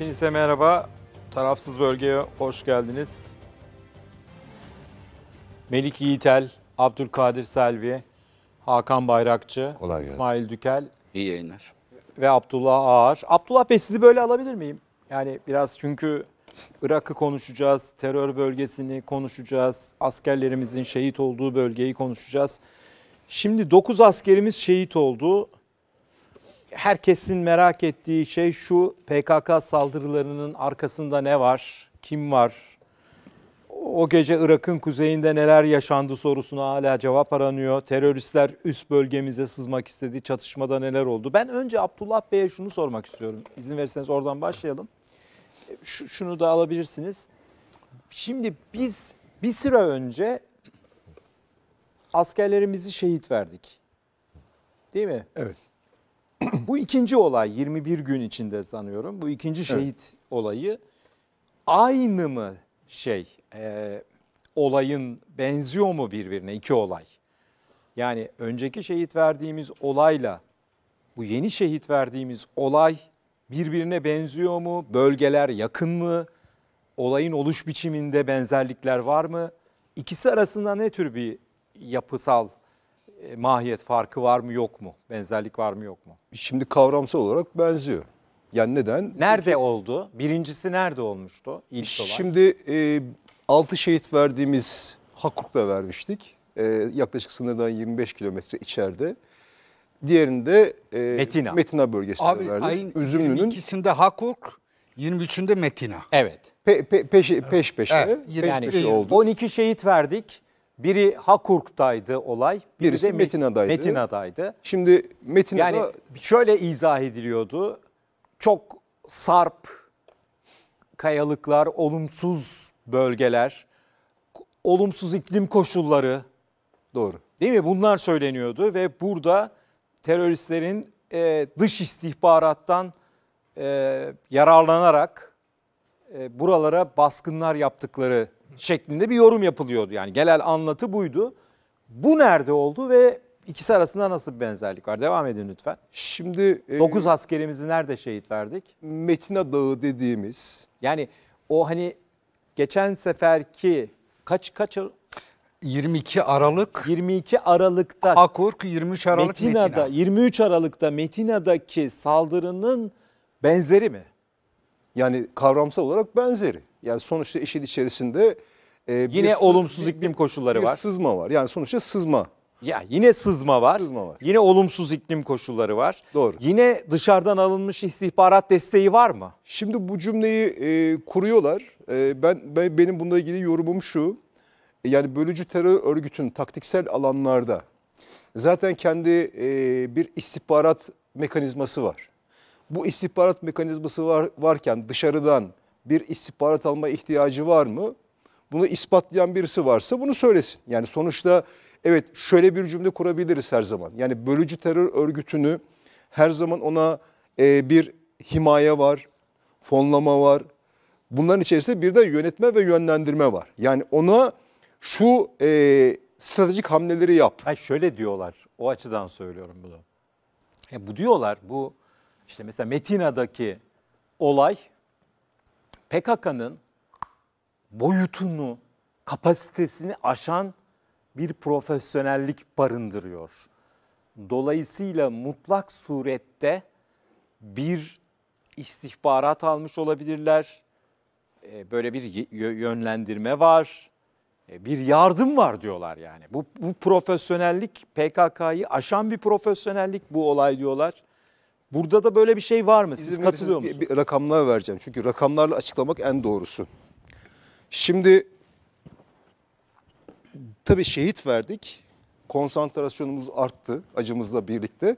Hepinize merhaba. Tarafsız bölgeye hoş geldiniz. Melik Yiğitel, Abdülkadir Selvi, Hakan Bayrakçı, Kolay gelsin. İsmail Dükel. İyi yayınlar. Ve Abdullah Ağar. Abdullah Bey sizi böyle alabilir miyim? Yani biraz çünkü Irak'ı konuşacağız, terör bölgesini konuşacağız, askerlerimizin şehit olduğu bölgeyi konuşacağız. Şimdi 9 askerimiz şehit oldu herkesin merak ettiği şey şu PKK saldırılarının arkasında ne var, kim var, o gece Irak'ın kuzeyinde neler yaşandı sorusuna hala cevap aranıyor. Teröristler üst bölgemize sızmak istedi, çatışmada neler oldu. Ben önce Abdullah Bey'e şunu sormak istiyorum. İzin verirseniz oradan başlayalım. Şu şunu da alabilirsiniz. Şimdi biz bir sıra önce askerlerimizi şehit verdik. Değil mi? Evet. bu ikinci olay 21 gün içinde sanıyorum. Bu ikinci şehit evet. olayı aynı mı şey e, olayın benziyor mu birbirine iki olay? Yani önceki şehit verdiğimiz olayla bu yeni şehit verdiğimiz olay birbirine benziyor mu? Bölgeler yakın mı? Olayın oluş biçiminde benzerlikler var mı? İkisi arasında ne tür bir yapısal e, mahiyet farkı var mı yok mu? Benzerlik var mı yok mu? Şimdi kavramsal olarak benziyor. Yani neden? Nerede Çünkü, oldu? Birincisi nerede olmuştu? İlk şimdi olarak? e, 6 şehit verdiğimiz Hakuk'ta vermiştik. E, yaklaşık sınırdan 25 kilometre içeride. Diğerinde e, Metina. Metina bölgesinde Abi, verdik. Ayın Üzümlü'nün. ikisinde Hakuk, 23'ünde Metina. Evet. Pe, pe, peş, peş peşe. Evet. Peş yani peşe oldu. 12 şehit verdik. Biri Hakurk'taydı olay, biri Birisi de Metina'daydı. Metina'daydı. Şimdi Metina'da... Yani şöyle izah ediliyordu. Çok sarp, kayalıklar, olumsuz bölgeler, olumsuz iklim koşulları. Doğru. Değil mi? Bunlar söyleniyordu ve burada teröristlerin e, dış istihbarattan e, yararlanarak e, buralara baskınlar yaptıkları şeklinde bir yorum yapılıyordu. Yani genel anlatı buydu. Bu nerede oldu ve ikisi arasında nasıl bir benzerlik var? Devam edin lütfen. Şimdi 9 e, askerimizi nerede şehit verdik? Metina Dağı dediğimiz. Yani o hani geçen seferki kaç kaç 22 Aralık 22 Aralık'ta Akurk 23 Aralık Metina'da Metina. 23 Aralık'ta Metina'daki saldırının benzeri mi? Yani kavramsal olarak benzeri. Yani sonuçta işin içerisinde e, yine bir, olumsuz bir, iklim koşulları bir var. Sızma var. Yani sonuçta sızma. Ya yine sızma var. Sızma var. Yine olumsuz iklim koşulları var. Doğru. Yine dışarıdan alınmış istihbarat desteği var mı? Şimdi bu cümleyi e, kuruyorlar. E, ben, ben benim bununla ilgili yorumum şu. E, yani bölücü terör örgütünün taktiksel alanlarda zaten kendi e, bir istihbarat mekanizması var. Bu istihbarat mekanizması var, varken dışarıdan bir istihbarat alma ihtiyacı var mı? Bunu ispatlayan birisi varsa bunu söylesin. Yani sonuçta evet şöyle bir cümle kurabiliriz her zaman. Yani bölücü terör örgütünü her zaman ona e, bir himaye var, fonlama var. Bunların içerisinde bir de yönetme ve yönlendirme var. Yani ona şu e, stratejik hamleleri yap. Ha şöyle diyorlar. O açıdan söylüyorum bunu. Ya e, bu diyorlar bu işte mesela Metina'daki olay PKK'nın boyutunu, kapasitesini aşan bir profesyonellik barındırıyor. Dolayısıyla mutlak surette bir istihbarat almış olabilirler. E, böyle bir yönlendirme var. E, bir yardım var diyorlar yani. Bu, bu profesyonellik PKK'yı aşan bir profesyonellik bu olay diyorlar. Burada da böyle bir şey var mı? Siz İzin katılıyor musunuz? Bir, bir rakamlar vereceğim. Çünkü rakamlarla açıklamak en doğrusu. Şimdi tabii şehit verdik. Konsantrasyonumuz arttı acımızla birlikte.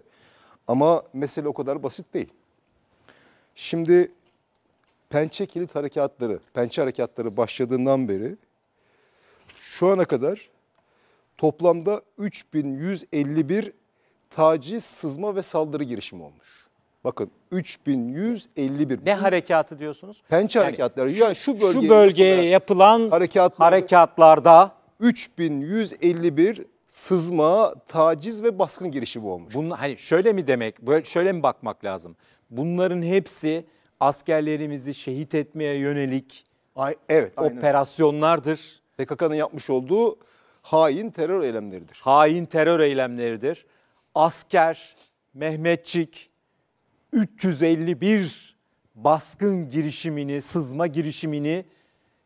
Ama mesele o kadar basit değil. Şimdi pençe kilit harekatları, pençe harekatları başladığından beri şu ana kadar toplamda 3151 taciz, sızma ve saldırı girişimi olmuş. Bakın 3151. Ne harekatı diyorsunuz? Pençe yani harekatları. Yani şu, bölgeye, şu bölgeye yapılan harekatlarda, harekatlarda 3151 sızma, taciz ve baskın girişimi olmuş. Bunun hani şöyle mi demek? Böyle şöyle mi bakmak lazım? Bunların hepsi askerlerimizi şehit etmeye yönelik Ay, evet, operasyonlardır. PKK'nın yapmış olduğu hain terör eylemleridir. Hain terör eylemleridir. Asker, Mehmetçik, 351 baskın girişimini, sızma girişimini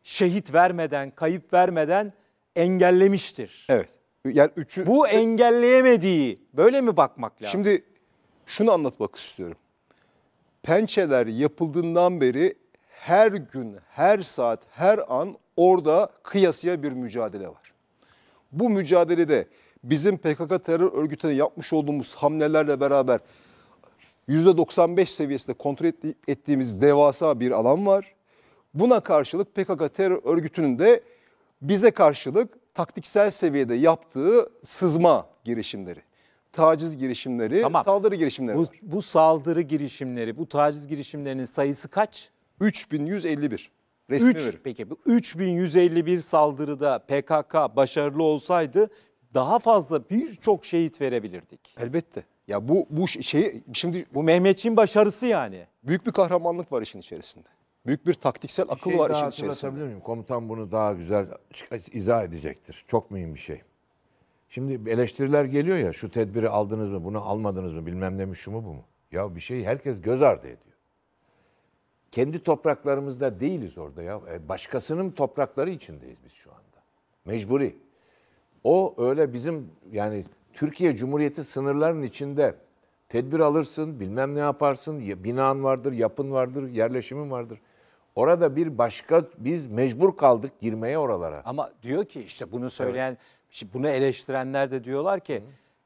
şehit vermeden, kayıp vermeden engellemiştir. Evet. Yani üçü... Bu engelleyemediği böyle mi bakmak lazım? Şimdi şunu anlatmak istiyorum. Pençeler yapıldığından beri her gün, her saat, her an orada kıyasıya bir mücadele var. Bu mücadelede bizim PKK terör örgütüne yapmış olduğumuz hamlelerle beraber %95 seviyesinde kontrol ettiğimiz devasa bir alan var. Buna karşılık PKK terör örgütünün de bize karşılık taktiksel seviyede yaptığı sızma girişimleri, taciz girişimleri, tamam. saldırı girişimleri bu, var. Bu saldırı girişimleri, bu taciz girişimlerinin sayısı kaç? 3151. Resmi 3, verim. peki bu 3151 saldırıda PKK başarılı olsaydı daha fazla birçok şehit verebilirdik. Elbette. Ya bu bu şeyi şimdi bu Mehmetçiğin başarısı yani. Büyük bir kahramanlık var işin içerisinde. Büyük bir taktiksel akıl şey var işin içerisinde. miyim? Komutan bunu daha güzel izah edecektir. Çok mühim bir şey. Şimdi eleştiriler geliyor ya şu tedbiri aldınız mı bunu almadınız mı bilmem ne şu mu bu mu? Ya bir şeyi herkes göz ardı ediyor. Kendi topraklarımızda değiliz orada ya. E, başkasının toprakları içindeyiz biz şu anda. Mecburi. O öyle bizim yani Türkiye Cumhuriyeti sınırlarının içinde tedbir alırsın, bilmem ne yaparsın, binan vardır, yapın vardır, yerleşimin vardır. Orada bir başka biz mecbur kaldık girmeye oralara. Ama diyor ki işte bunu söyleyen, evet. işte bunu eleştirenler de diyorlar ki Hı.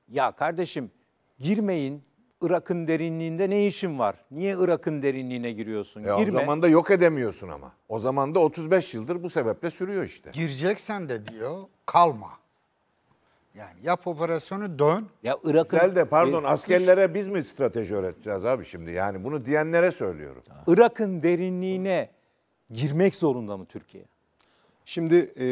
ya kardeşim girmeyin. Irak'ın derinliğinde ne işin var? Niye Irak'ın derinliğine giriyorsun? Ya e, Girme. O zaman da yok edemiyorsun ama. O zaman da 35 yıldır bu sebeple sürüyor işte. Gireceksen de diyor kalma. Yani yap operasyonu dön. Ya Irak'ın... Güzel de pardon e, askerlere biz mi strateji öğreteceğiz abi şimdi? Yani bunu diyenlere söylüyorum. Irak'ın derinliğine girmek zorunda mı Türkiye? Şimdi e,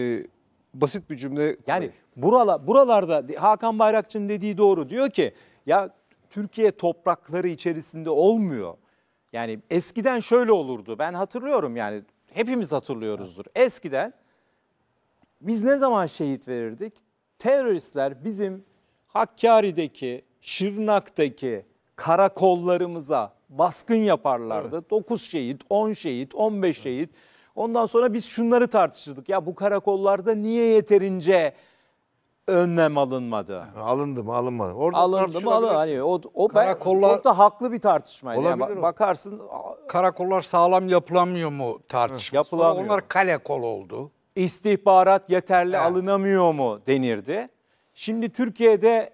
basit bir cümle... Yani burala, buralarda Hakan Bayrakçı'nın dediği doğru. Diyor ki ya Türkiye toprakları içerisinde olmuyor. Yani eskiden şöyle olurdu. Ben hatırlıyorum yani hepimiz hatırlıyoruzdur. Eskiden biz ne zaman şehit verirdik? teröristler bizim Hakkari'deki, Şırnak'taki karakollarımıza baskın yaparlardı. Evet. 9 şehit, 10 şehit, 15 evet. şehit. Ondan sonra biz şunları tartışırdık. Ya bu karakollarda niye yeterince önlem alınmadı? Alındı mı alınmadı. Orada alındı mı alın. Hani o, o Karakollar, ben, çok da haklı bir tartışmaydı. Yani bakarsın. Karakollar sağlam yapılamıyor mu tartışması. Yapılamıyor. Sonra onlar kale kol oldu istihbarat yeterli evet. alınamıyor mu denirdi. Şimdi Türkiye'de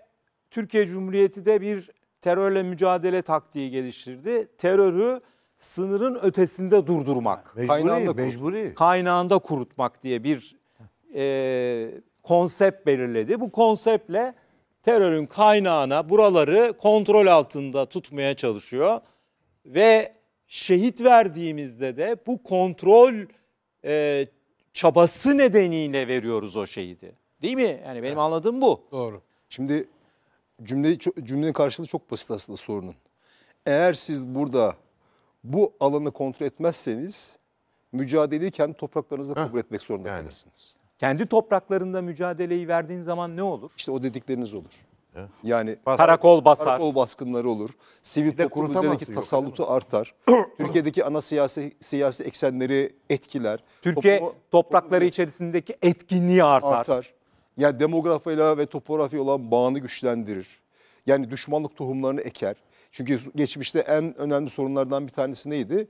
Türkiye Cumhuriyeti de bir terörle mücadele taktiği geliştirdi. Terörü sınırın ötesinde durdurmak. kaynağında, mecburi. kaynağında kurutmak diye bir e, konsept belirledi. Bu konseptle terörün kaynağına buraları kontrol altında tutmaya çalışıyor. Ve şehit verdiğimizde de bu kontrol e, çabası nedeniyle veriyoruz o şehidi. Değil mi? Yani benim evet. anladığım bu. Doğru. Şimdi cümleyi cümlenin karşılığı çok basit aslında sorunun. Eğer siz burada bu alanı kontrol etmezseniz mücadeleyi kendi topraklarınızda kabul etmek zorunda yani. kalırsınız. Kendi topraklarında mücadeleyi verdiğin zaman ne olur? İşte o dedikleriniz olur. Yani karakol basar. Karakol baskınları olur. Sivil toplum üzerindeki tasallutu yok, artar. Türkiye'deki ana siyasi siyasi eksenleri etkiler. Türkiye Toplumu, toprakları içerisindeki etkinliği artar. artar. Yani demografyayla ve topografi olan bağını güçlendirir. Yani düşmanlık tohumlarını eker. Çünkü geçmişte en önemli sorunlardan bir tanesi neydi?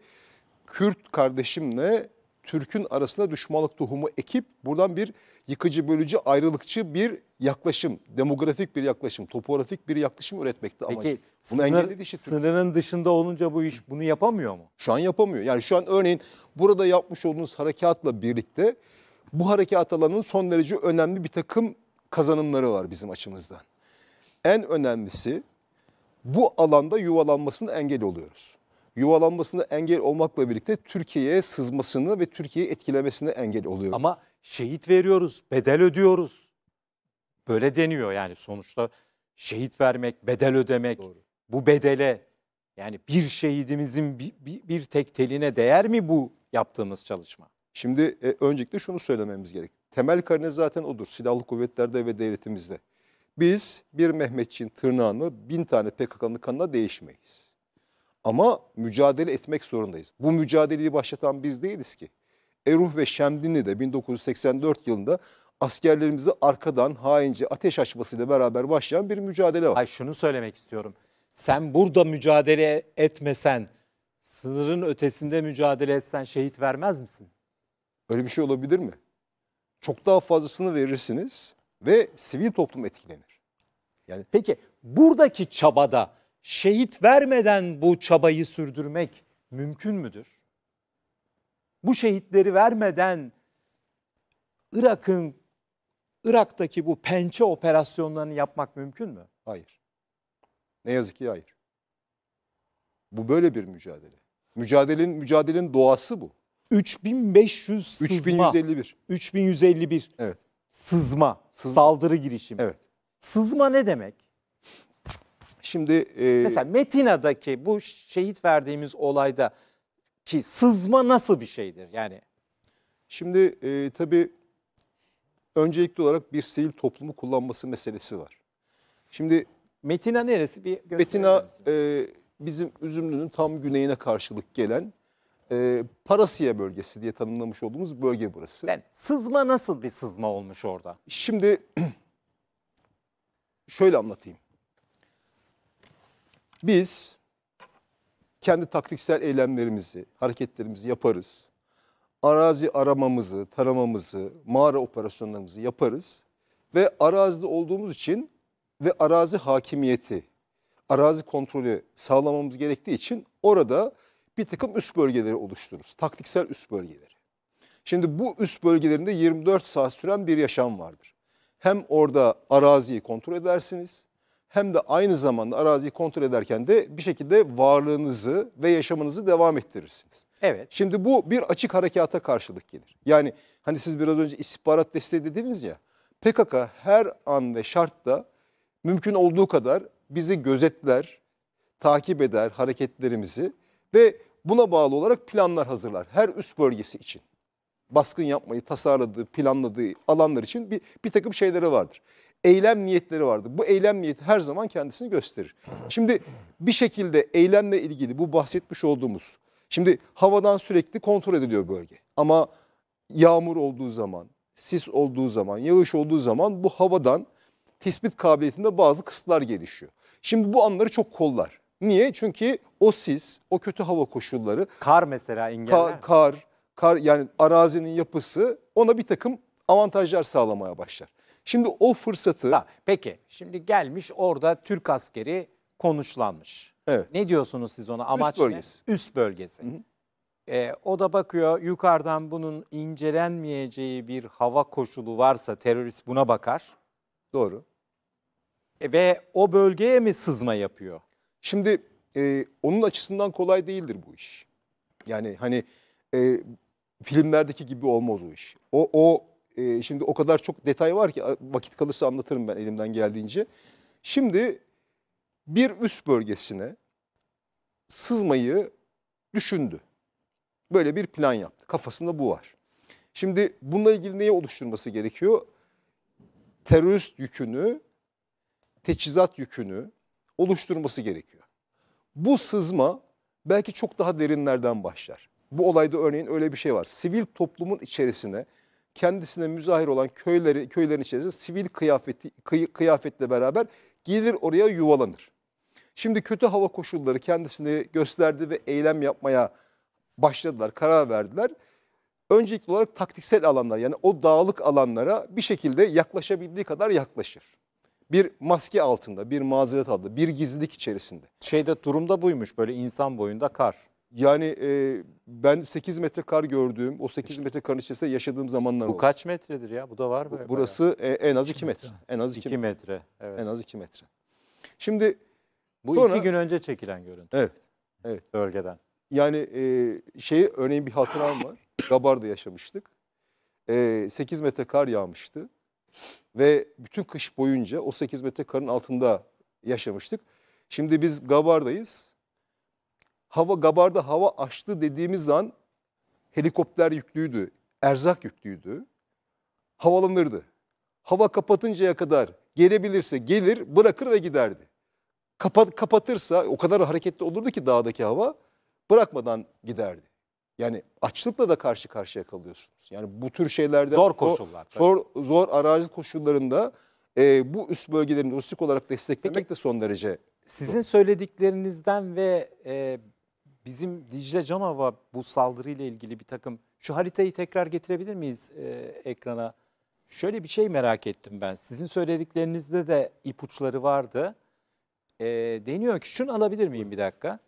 Kürt kardeşimle Türk'ün arasında düşmanlık tohumu ekip buradan bir yıkıcı, bölücü, ayrılıkçı bir yaklaşım, demografik bir yaklaşım, topografik bir yaklaşım üretmekti ama Peki bunu sınır, işi sınırın dışında olunca bu iş bunu yapamıyor mu? Şu an yapamıyor. Yani şu an örneğin burada yapmış olduğunuz harekatla birlikte bu harekat alanının son derece önemli bir takım kazanımları var bizim açımızdan. En önemlisi bu alanda yuvalanmasını engel oluyoruz yuvalanmasına engel olmakla birlikte Türkiye'ye sızmasını ve Türkiye'yi etkilemesine engel oluyor. Ama şehit veriyoruz, bedel ödüyoruz. Böyle deniyor yani sonuçta şehit vermek, bedel ödemek. Doğru. Bu bedele yani bir şehidimizin bir, bir, bir tek teline değer mi bu yaptığımız çalışma? Şimdi e, öncelikle şunu söylememiz gerek. Temel karne zaten odur silahlı kuvvetlerde ve devletimizde. Biz bir Mehmetçin tırnağını bin tane PKK'nın kanına değişmeyiz. Ama mücadele etmek zorundayız. Bu mücadeleyi başlatan biz değiliz ki. Eruh ve Şemdinli de 1984 yılında askerlerimizi arkadan haince ateş açmasıyla beraber başlayan bir mücadele var. Ay şunu söylemek istiyorum. Sen burada mücadele etmesen, sınırın ötesinde mücadele etsen şehit vermez misin? Öyle bir şey olabilir mi? Çok daha fazlasını verirsiniz ve sivil toplum etkilenir. Yani Peki buradaki çabada şehit vermeden bu çabayı sürdürmek mümkün müdür? Bu şehitleri vermeden Irak'ın Irak'taki bu pençe operasyonlarını yapmak mümkün mü? Hayır. Ne yazık ki hayır. Bu böyle bir mücadele. Mücadelenin mücadelenin doğası bu. 3500 sızma. 3151. 3151. Evet. Sızma, sızma. saldırı girişimi. Evet. Sızma ne demek? Şimdi e... mesela Metina'daki bu şehit verdiğimiz olayda ki sızma nasıl bir şeydir yani? Şimdi e, tabii öncelikli olarak bir sivil toplumu kullanması meselesi var. Şimdi Metina neresi? Bir Metina e, bizim Üzümlü'nün tam güneyine karşılık gelen e, Parasiya bölgesi diye tanımlamış olduğumuz bölge burası. Yani sızma nasıl bir sızma olmuş orada? Şimdi şöyle anlatayım. Biz kendi taktiksel eylemlerimizi, hareketlerimizi yaparız. Arazi aramamızı, taramamızı, mağara operasyonlarımızı yaparız. Ve arazide olduğumuz için ve arazi hakimiyeti, arazi kontrolü sağlamamız gerektiği için orada bir takım üst bölgeleri oluştururuz. Taktiksel üst bölgeleri. Şimdi bu üst bölgelerinde 24 saat süren bir yaşam vardır. Hem orada araziyi kontrol edersiniz hem de aynı zamanda araziyi kontrol ederken de bir şekilde varlığınızı ve yaşamınızı devam ettirirsiniz. Evet. Şimdi bu bir açık harekata karşılık gelir. Yani hani siz biraz önce istihbarat desteği dediniz ya PKK her an ve şartta mümkün olduğu kadar bizi gözetler, takip eder hareketlerimizi ve buna bağlı olarak planlar hazırlar her üst bölgesi için. Baskın yapmayı tasarladığı, planladığı alanlar için bir, bir takım şeyleri vardır eylem niyetleri vardır. Bu eylem niyeti her zaman kendisini gösterir. Şimdi bir şekilde eylemle ilgili bu bahsetmiş olduğumuz, şimdi havadan sürekli kontrol ediliyor bölge. Ama yağmur olduğu zaman, sis olduğu zaman, yağış olduğu zaman bu havadan tespit kabiliyetinde bazı kısıtlar gelişiyor. Şimdi bu anları çok kollar. Niye? Çünkü o sis, o kötü hava koşulları. Kar mesela engeller. Kar, kar, kar yani arazinin yapısı ona bir takım avantajlar sağlamaya başlar. Şimdi o fırsatı... Tamam, peki şimdi gelmiş orada Türk askeri konuşlanmış. Evet. Ne diyorsunuz siz ona? Amaç Üst bölgesi. Ne? Üst bölgesi. Hı hı. E, o da bakıyor yukarıdan bunun incelenmeyeceği bir hava koşulu varsa terörist buna bakar. Doğru. E, ve o bölgeye mi sızma yapıyor? Şimdi e, onun açısından kolay değildir bu iş. Yani hani e, filmlerdeki gibi olmaz o iş. O, o e, şimdi o kadar çok detay var ki vakit kalırsa anlatırım ben elimden geldiğince. Şimdi bir üst bölgesine sızmayı düşündü. Böyle bir plan yaptı. Kafasında bu var. Şimdi bununla ilgili neyi oluşturması gerekiyor? Terörist yükünü, teçhizat yükünü oluşturması gerekiyor. Bu sızma belki çok daha derinlerden başlar. Bu olayda örneğin öyle bir şey var. Sivil toplumun içerisine kendisine müzahir olan köyleri köylerin içerisinde sivil kıyafeti kıy, kıyafetle beraber gelir oraya yuvalanır. Şimdi kötü hava koşulları kendisini gösterdi ve eylem yapmaya başladılar, karar verdiler. Öncelikli olarak taktiksel alanlar yani o dağlık alanlara bir şekilde yaklaşabildiği kadar yaklaşır. Bir maske altında, bir mazeret altında, bir gizlilik içerisinde. Şeyde durumda buymuş böyle insan boyunda kar. Yani e, ben 8 metre kar gördüğüm, o 8 metre karın içerisinde yaşadığım zamanlar Bu oldu. kaç metredir ya? Bu da var mı? Burası e, en az 2 metre. En az 2 metre. metre. Evet. En az 2 metre. Şimdi Bu Sonra- iki gün önce çekilen görüntü evet evet bölgeden. yani e, şeyi örneğin bir hatıram var. Gabar'da yaşamıştık. E, 8 metre kar yağmıştı. Ve bütün kış boyunca o 8 metre karın altında yaşamıştık. Şimdi biz Gabar'dayız hava gabardı hava açtı dediğimiz an helikopter yüklüydü, erzak yüklüydü. Havalanırdı. Hava kapatıncaya kadar gelebilirse gelir, bırakır ve giderdi. Kapat, kapatırsa o kadar hareketli olurdu ki dağdaki hava bırakmadan giderdi. Yani açlıkla da karşı karşıya kalıyorsunuz. Yani bu tür şeylerde zor koşullar. Zor, zor, zor arazi koşullarında e, bu üst bölgelerin lojistik olarak desteklemek Peki, de son derece. Sizin söylediklerinizden ve e, bizim Dicle Canova bu saldırıyla ilgili bir takım şu haritayı tekrar getirebilir miyiz e, ekrana? Şöyle bir şey merak ettim ben. Sizin söylediklerinizde de ipuçları vardı. E, deniyor ki şunu alabilir miyim bir dakika?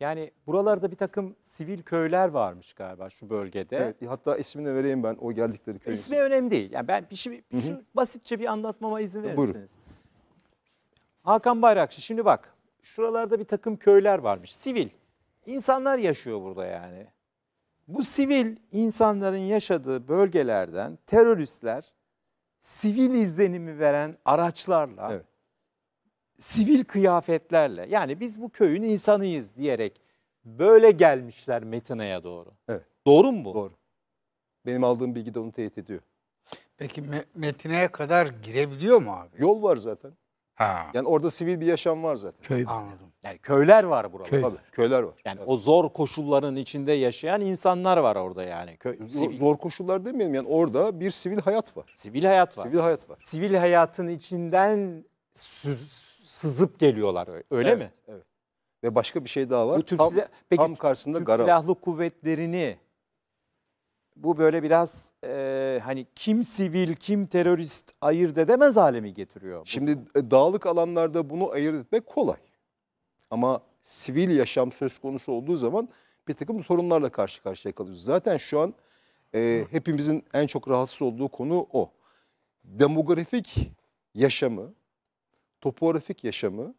Yani buralarda bir takım sivil köyler varmış galiba şu bölgede. Evet, hatta ismini vereyim ben o geldikleri köyün. İsmi önemli değil. Yani ben bir şey, bir şu basitçe bir anlatmama izin verirsiniz. Buyurun. Hakan Bayrakçı şimdi bak şuralarda bir takım köyler varmış sivil. İnsanlar yaşıyor burada yani. Bu sivil insanların yaşadığı bölgelerden teröristler sivil izlenimi veren araçlarla, evet. sivil kıyafetlerle yani biz bu köyün insanıyız diyerek böyle gelmişler Metina'ya doğru. Evet. Doğru mu bu? Doğru. Benim aldığım bilgi de onu teyit ediyor. Peki Metine'ye kadar girebiliyor mu abi? Yol var zaten. Ha. Yani orada sivil bir yaşam var zaten. Köyde. Anladım. Yani köyler var burada. Köy. Tabii köyler var. Yani evet. o zor koşulların içinde yaşayan insanlar var orada yani. Köy, zor, zor koşullar demeyelim yani orada bir sivil hayat var. Sivil hayat var. Sivil hayat var. Sivil hayatın içinden sızıp geliyorlar öyle evet, mi? Evet. Ve başka bir şey daha var. Bu Türk tam, silah... tam karşısında Türk gara. Silahlı kuvvetlerini bu böyle biraz e, hani kim sivil kim terörist ayırt edemez hale mi getiriyor? Bu? Şimdi e, dağlık alanlarda bunu ayırt etmek kolay. Ama sivil yaşam söz konusu olduğu zaman bir takım sorunlarla karşı karşıya kalıyoruz. Zaten şu an e, hepimizin en çok rahatsız olduğu konu o. Demografik yaşamı, topografik yaşamı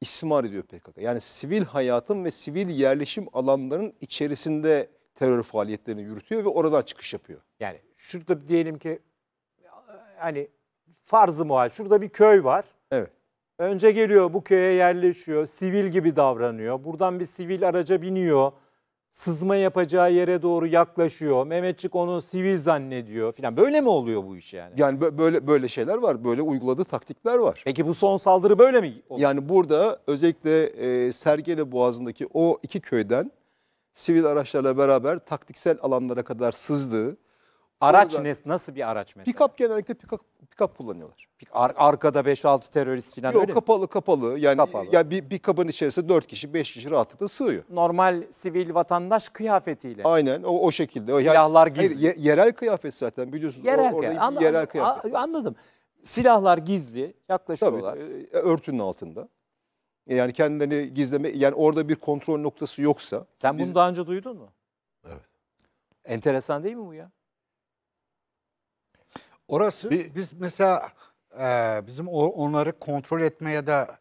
istismar ediyor PKK. Yani sivil hayatın ve sivil yerleşim alanlarının içerisinde terör faaliyetlerini yürütüyor ve oradan çıkış yapıyor. Yani şurada diyelim ki hani farzı muhal şurada bir köy var. Evet. Önce geliyor bu köye yerleşiyor, sivil gibi davranıyor. Buradan bir sivil araca biniyor. Sızma yapacağı yere doğru yaklaşıyor. Mehmetçik onu sivil zannediyor filan. Böyle mi oluyor bu iş yani? Yani böyle böyle şeyler var. Böyle uyguladığı taktikler var. Peki bu son saldırı böyle mi? Oldu? Yani burada özellikle e, Sergele Boğazı'ndaki o iki köyden sivil araçlarla beraber taktiksel alanlara kadar sızdığı. Araç ne, nasıl bir araç mesela? Pikap genellikle pikap, pikap kullanıyorlar. Ar arkada 5-6 terörist falan Yok, öyle kapalı mi? kapalı. Yani, kapalı. Ya bir, bir kabın içerisinde 4 kişi 5 kişi rahatlıkla sığıyor. Normal sivil vatandaş kıyafetiyle. Aynen o, o şekilde. Yani, Silahlar gizli. Hayır, yerel kıyafet zaten biliyorsunuz. Yerel, orada Anladım, yerel kıyafet. Anladım. Silahlar gizli yaklaşıyorlar. Tabii e, örtünün altında. Yani kendini gizleme yani orada bir kontrol noktası yoksa. Sen bunu biz... daha önce duydun mu? Evet. Enteresan değil mi bu ya? Orası bir, biz mesela e, bizim onları kontrol etmeye ya da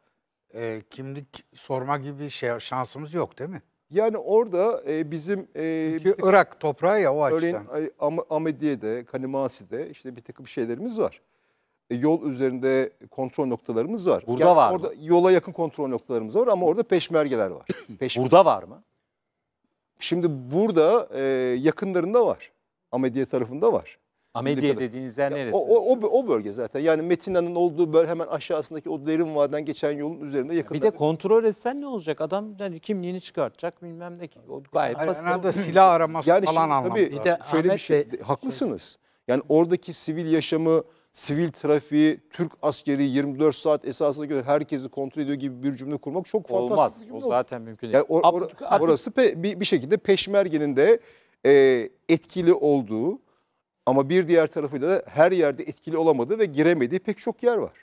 e, kimlik sorma gibi bir şey şansımız yok değil mi? Yani orada e, bizim... E, Çünkü tık, Irak toprağı ya o örneğin, açıdan. Örneğin Amediye'de, Kanimasi'de işte bir takım şeylerimiz var. E, yol üzerinde kontrol noktalarımız var. Burada yani var orada mı? Yola yakın kontrol noktalarımız var ama orada peşmergeler var. Peşmerge. Burada var mı? Şimdi burada e, yakınlarında var. Amediye tarafında var. Amediye dediğiniz yer neresi? O, o, o, bölge zaten. Yani Metina'nın olduğu böl hemen aşağısındaki o derin vadiden geçen yolun üzerinde yakın. Bir de kontrol etsen ne olacak? Adam yani kimliğini çıkartacak bilmem ne. O gayet yani basit. Herhalde silah araması yani falan şimdi, Tabii, şöyle Ahmet bir şey, Bey, haklısınız. Şey. Yani oradaki sivil yaşamı, sivil trafiği, Türk askeri 24 saat esasına göre herkesi kontrol ediyor gibi bir cümle kurmak çok fantastik Olmaz. bir Olmaz. O zaten mümkün değil. Yani or, or, or orası pe, bir, bir şekilde peşmergenin de e, etkili olduğu ama bir diğer tarafıyla da her yerde etkili olamadığı ve giremediği pek çok yer var.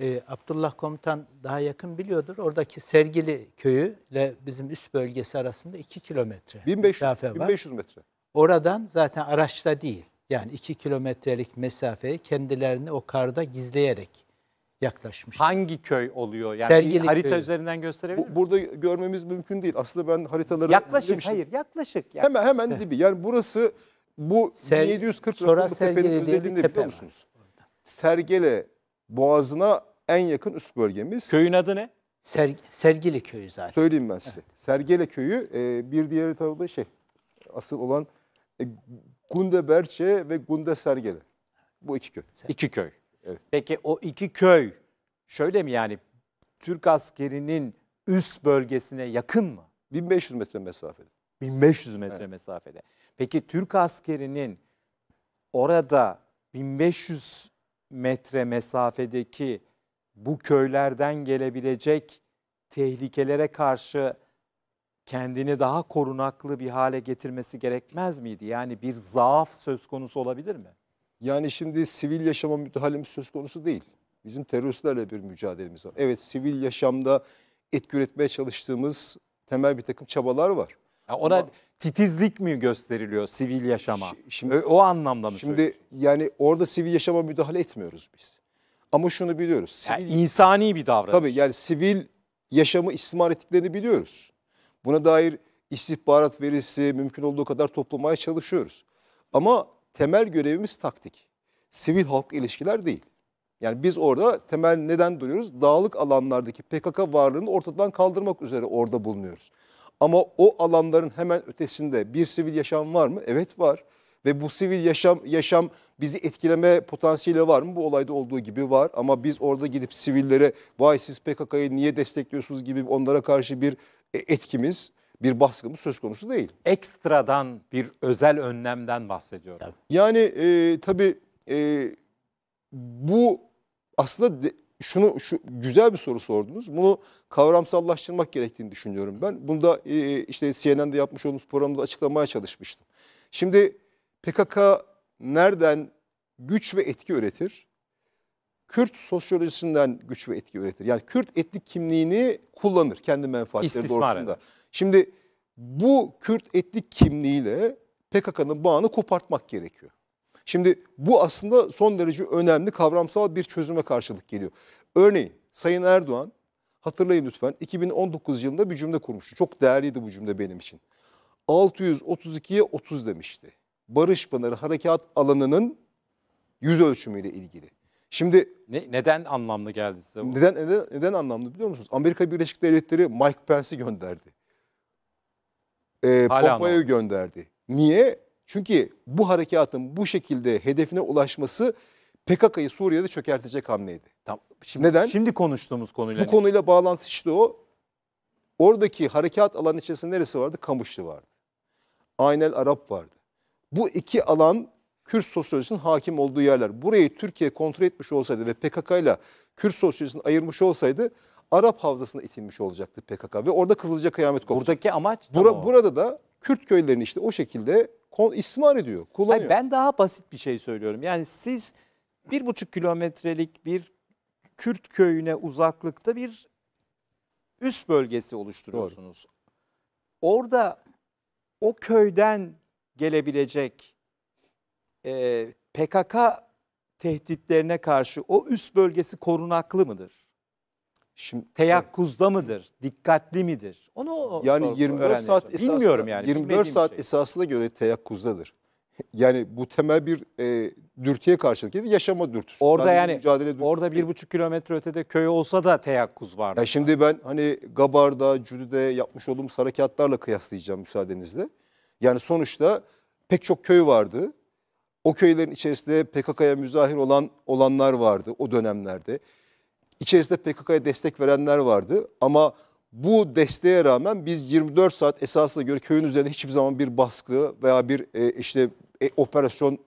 E, Abdullah Komutan daha yakın biliyordur. Oradaki Sergili köyü ile bizim üst bölgesi arasında 2 kilometre 1500, mesafe var. 1500 metre. Oradan zaten araçta değil, yani iki kilometrelik mesafeyi kendilerini o karda gizleyerek yaklaşmış. Hangi köy oluyor? Yani Sergilik harita köyü. üzerinden gösterebilir Bu, Burada görmemiz mümkün değil. Aslında ben haritaları... Yaklaşık, demişim. hayır yaklaşık. yaklaşık. Hemen hemen evet. dibi. Yani burası bu Ser, 1740 rakımlı tepenin özelliğinde tepe biliyor musunuz? Var. Sergele Boğazı'na en yakın üst bölgemiz. Köyün adı ne? Ser, Sergili köyü zaten. Söyleyeyim ben size. Evet. Sergele köyü e, bir diğer tabi şey asıl olan e, Gunde Berçe ve Gunde Sergele. Bu iki köy. İki köy. Evet. Peki o iki köy şöyle mi yani Türk askerinin üst bölgesine yakın mı? 1500 metre mesafede. 1500 metre evet. mesafede. Peki Türk askerinin orada 1500 metre mesafedeki bu köylerden gelebilecek tehlikelere karşı kendini daha korunaklı bir hale getirmesi gerekmez miydi? Yani bir zaaf söz konusu olabilir mi? Yani şimdi sivil yaşama müdahalemiz söz konusu değil. Bizim teröristlerle bir mücadelemiz var. Evet sivil yaşamda etki üretmeye çalıştığımız temel bir takım çabalar var. Yani ona Ama, titizlik mi gösteriliyor sivil yaşama? Şimdi, o anlamda mı Şimdi yani orada sivil yaşama müdahale etmiyoruz biz. Ama şunu biliyoruz. Sivil, yani insani bir davranış. Tabii yani sivil yaşamı istismar ettiklerini biliyoruz. Buna dair istihbarat verisi mümkün olduğu kadar toplamaya çalışıyoruz. Ama temel görevimiz taktik. Sivil halk ilişkiler değil. Yani biz orada temel neden duruyoruz? Dağlık alanlardaki PKK varlığını ortadan kaldırmak üzere orada bulunuyoruz. Ama o alanların hemen ötesinde bir sivil yaşam var mı? Evet var. Ve bu sivil yaşam yaşam bizi etkileme potansiyeli var mı? Bu olayda olduğu gibi var. Ama biz orada gidip sivillere vay siz PKK'yı niye destekliyorsunuz gibi onlara karşı bir e, etkimiz bir baskımız söz konusu değil. Ekstradan bir özel önlemden bahsediyorum. Tabii. Yani e, tabii e, bu aslında de, şunu şu güzel bir soru sordunuz. Bunu kavramsallaştırmak gerektiğini düşünüyorum ben. Bunu da e, işte CNN'de yapmış olduğumuz programda açıklamaya çalışmıştım. Şimdi PKK nereden güç ve etki üretir? Kürt sosyolojisinden güç ve etki üretir. Yani Kürt etnik kimliğini kullanır kendi menfaatleri İstismar doğrusunda. Eder. Şimdi bu Kürt etnik kimliğiyle PKK'nın bağını kopartmak gerekiyor. Şimdi bu aslında son derece önemli kavramsal bir çözüme karşılık geliyor. Örneğin Sayın Erdoğan hatırlayın lütfen 2019 yılında bir cümle kurmuştu. Çok değerliydi bu cümle benim için. 632'ye 30 demişti. Barış Pınarı harekat alanının yüz ölçümüyle ilgili. Şimdi ne, neden anlamlı geldi size bu? Neden, neden, neden anlamlı biliyor musunuz? Amerika Birleşik Devletleri Mike Pence'i gönderdi. Ee, Pompeo gönderdi. Niye? Çünkü bu harekatın bu şekilde hedefine ulaşması PKK'yı Suriye'de çökertecek hamleydi. Tamam. Şimdi, Neden? Şimdi konuştuğumuz konuyla. Bu ne? konuyla bağlantısı işte o. Oradaki harekat alanı içerisinde neresi vardı? Kamışlı vardı. Aynel Arap vardı. Bu iki alan Kürt sosyolojisinin hakim olduğu yerler. Burayı Türkiye kontrol etmiş olsaydı ve PKK ile Kürt sosyolojisini ayırmış olsaydı Arap Havzası'na itilmiş olacaktı PKK ve orada Kızılca kıyamet koptu. Buradaki amaç Bura, o. Burada da Kürt köylerini işte o şekilde ismar ediyor, kullanıyor. Hayır, ben daha basit bir şey söylüyorum. Yani siz bir buçuk kilometrelik bir Kürt köyüne uzaklıkta bir üst bölgesi oluşturuyorsunuz. Doğru. Orada o köyden gelebilecek e, PKK tehditlerine karşı o üst bölgesi korunaklı mıdır? Şimdi teyakkuzda evet. mıdır? Dikkatli midir? Onu yani sor, 24 saat esasında, bilmiyorum yani 24 saat şey. esasına göre teyakkuzdadır. Yani bu temel bir e, dürtüye karşılık yani yaşama dürtüsü. Orada ben yani mücadele dürtüsü. orada bir buçuk kilometre ötede köy olsa da teyakkuz var. Ya şimdi ben hani Gabar'da, Cüdü'de yapmış olduğum harekatlarla kıyaslayacağım müsaadenizle. Yani sonuçta pek çok köy vardı o köylerin içerisinde PKK'ya müzahir olan olanlar vardı o dönemlerde. İçerisinde PKK'ya destek verenler vardı ama bu desteğe rağmen biz 24 saat esasına göre köyün üzerinde hiçbir zaman bir baskı veya bir e, işte e, operasyon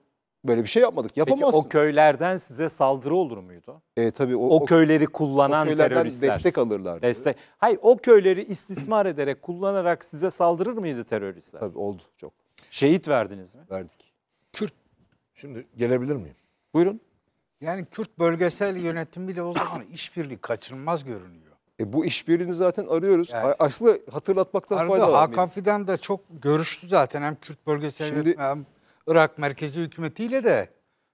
böyle bir şey yapmadık. Yapamazsın. Peki o köylerden size saldırı olur muydu? E, tabii o, o köyleri kullanan o köylerden teröristler. destek alırlardı. Destek. Hayır o köyleri istismar ederek kullanarak size saldırır mıydı teröristler? Tabii oldu çok. Şehit verdiniz mi? Verdik. Şimdi gelebilir miyim? Buyurun. Yani Kürt bölgesel yönetimiyle o zaman işbirliği kaçınılmaz görünüyor. E bu işbirini zaten arıyoruz. Yani, Aslında hatırlatmaktan arada fayda var. Hakan Fidan da çok görüştü zaten hem Kürt bölgesel Şimdi, hem Irak merkezi hükümetiyle de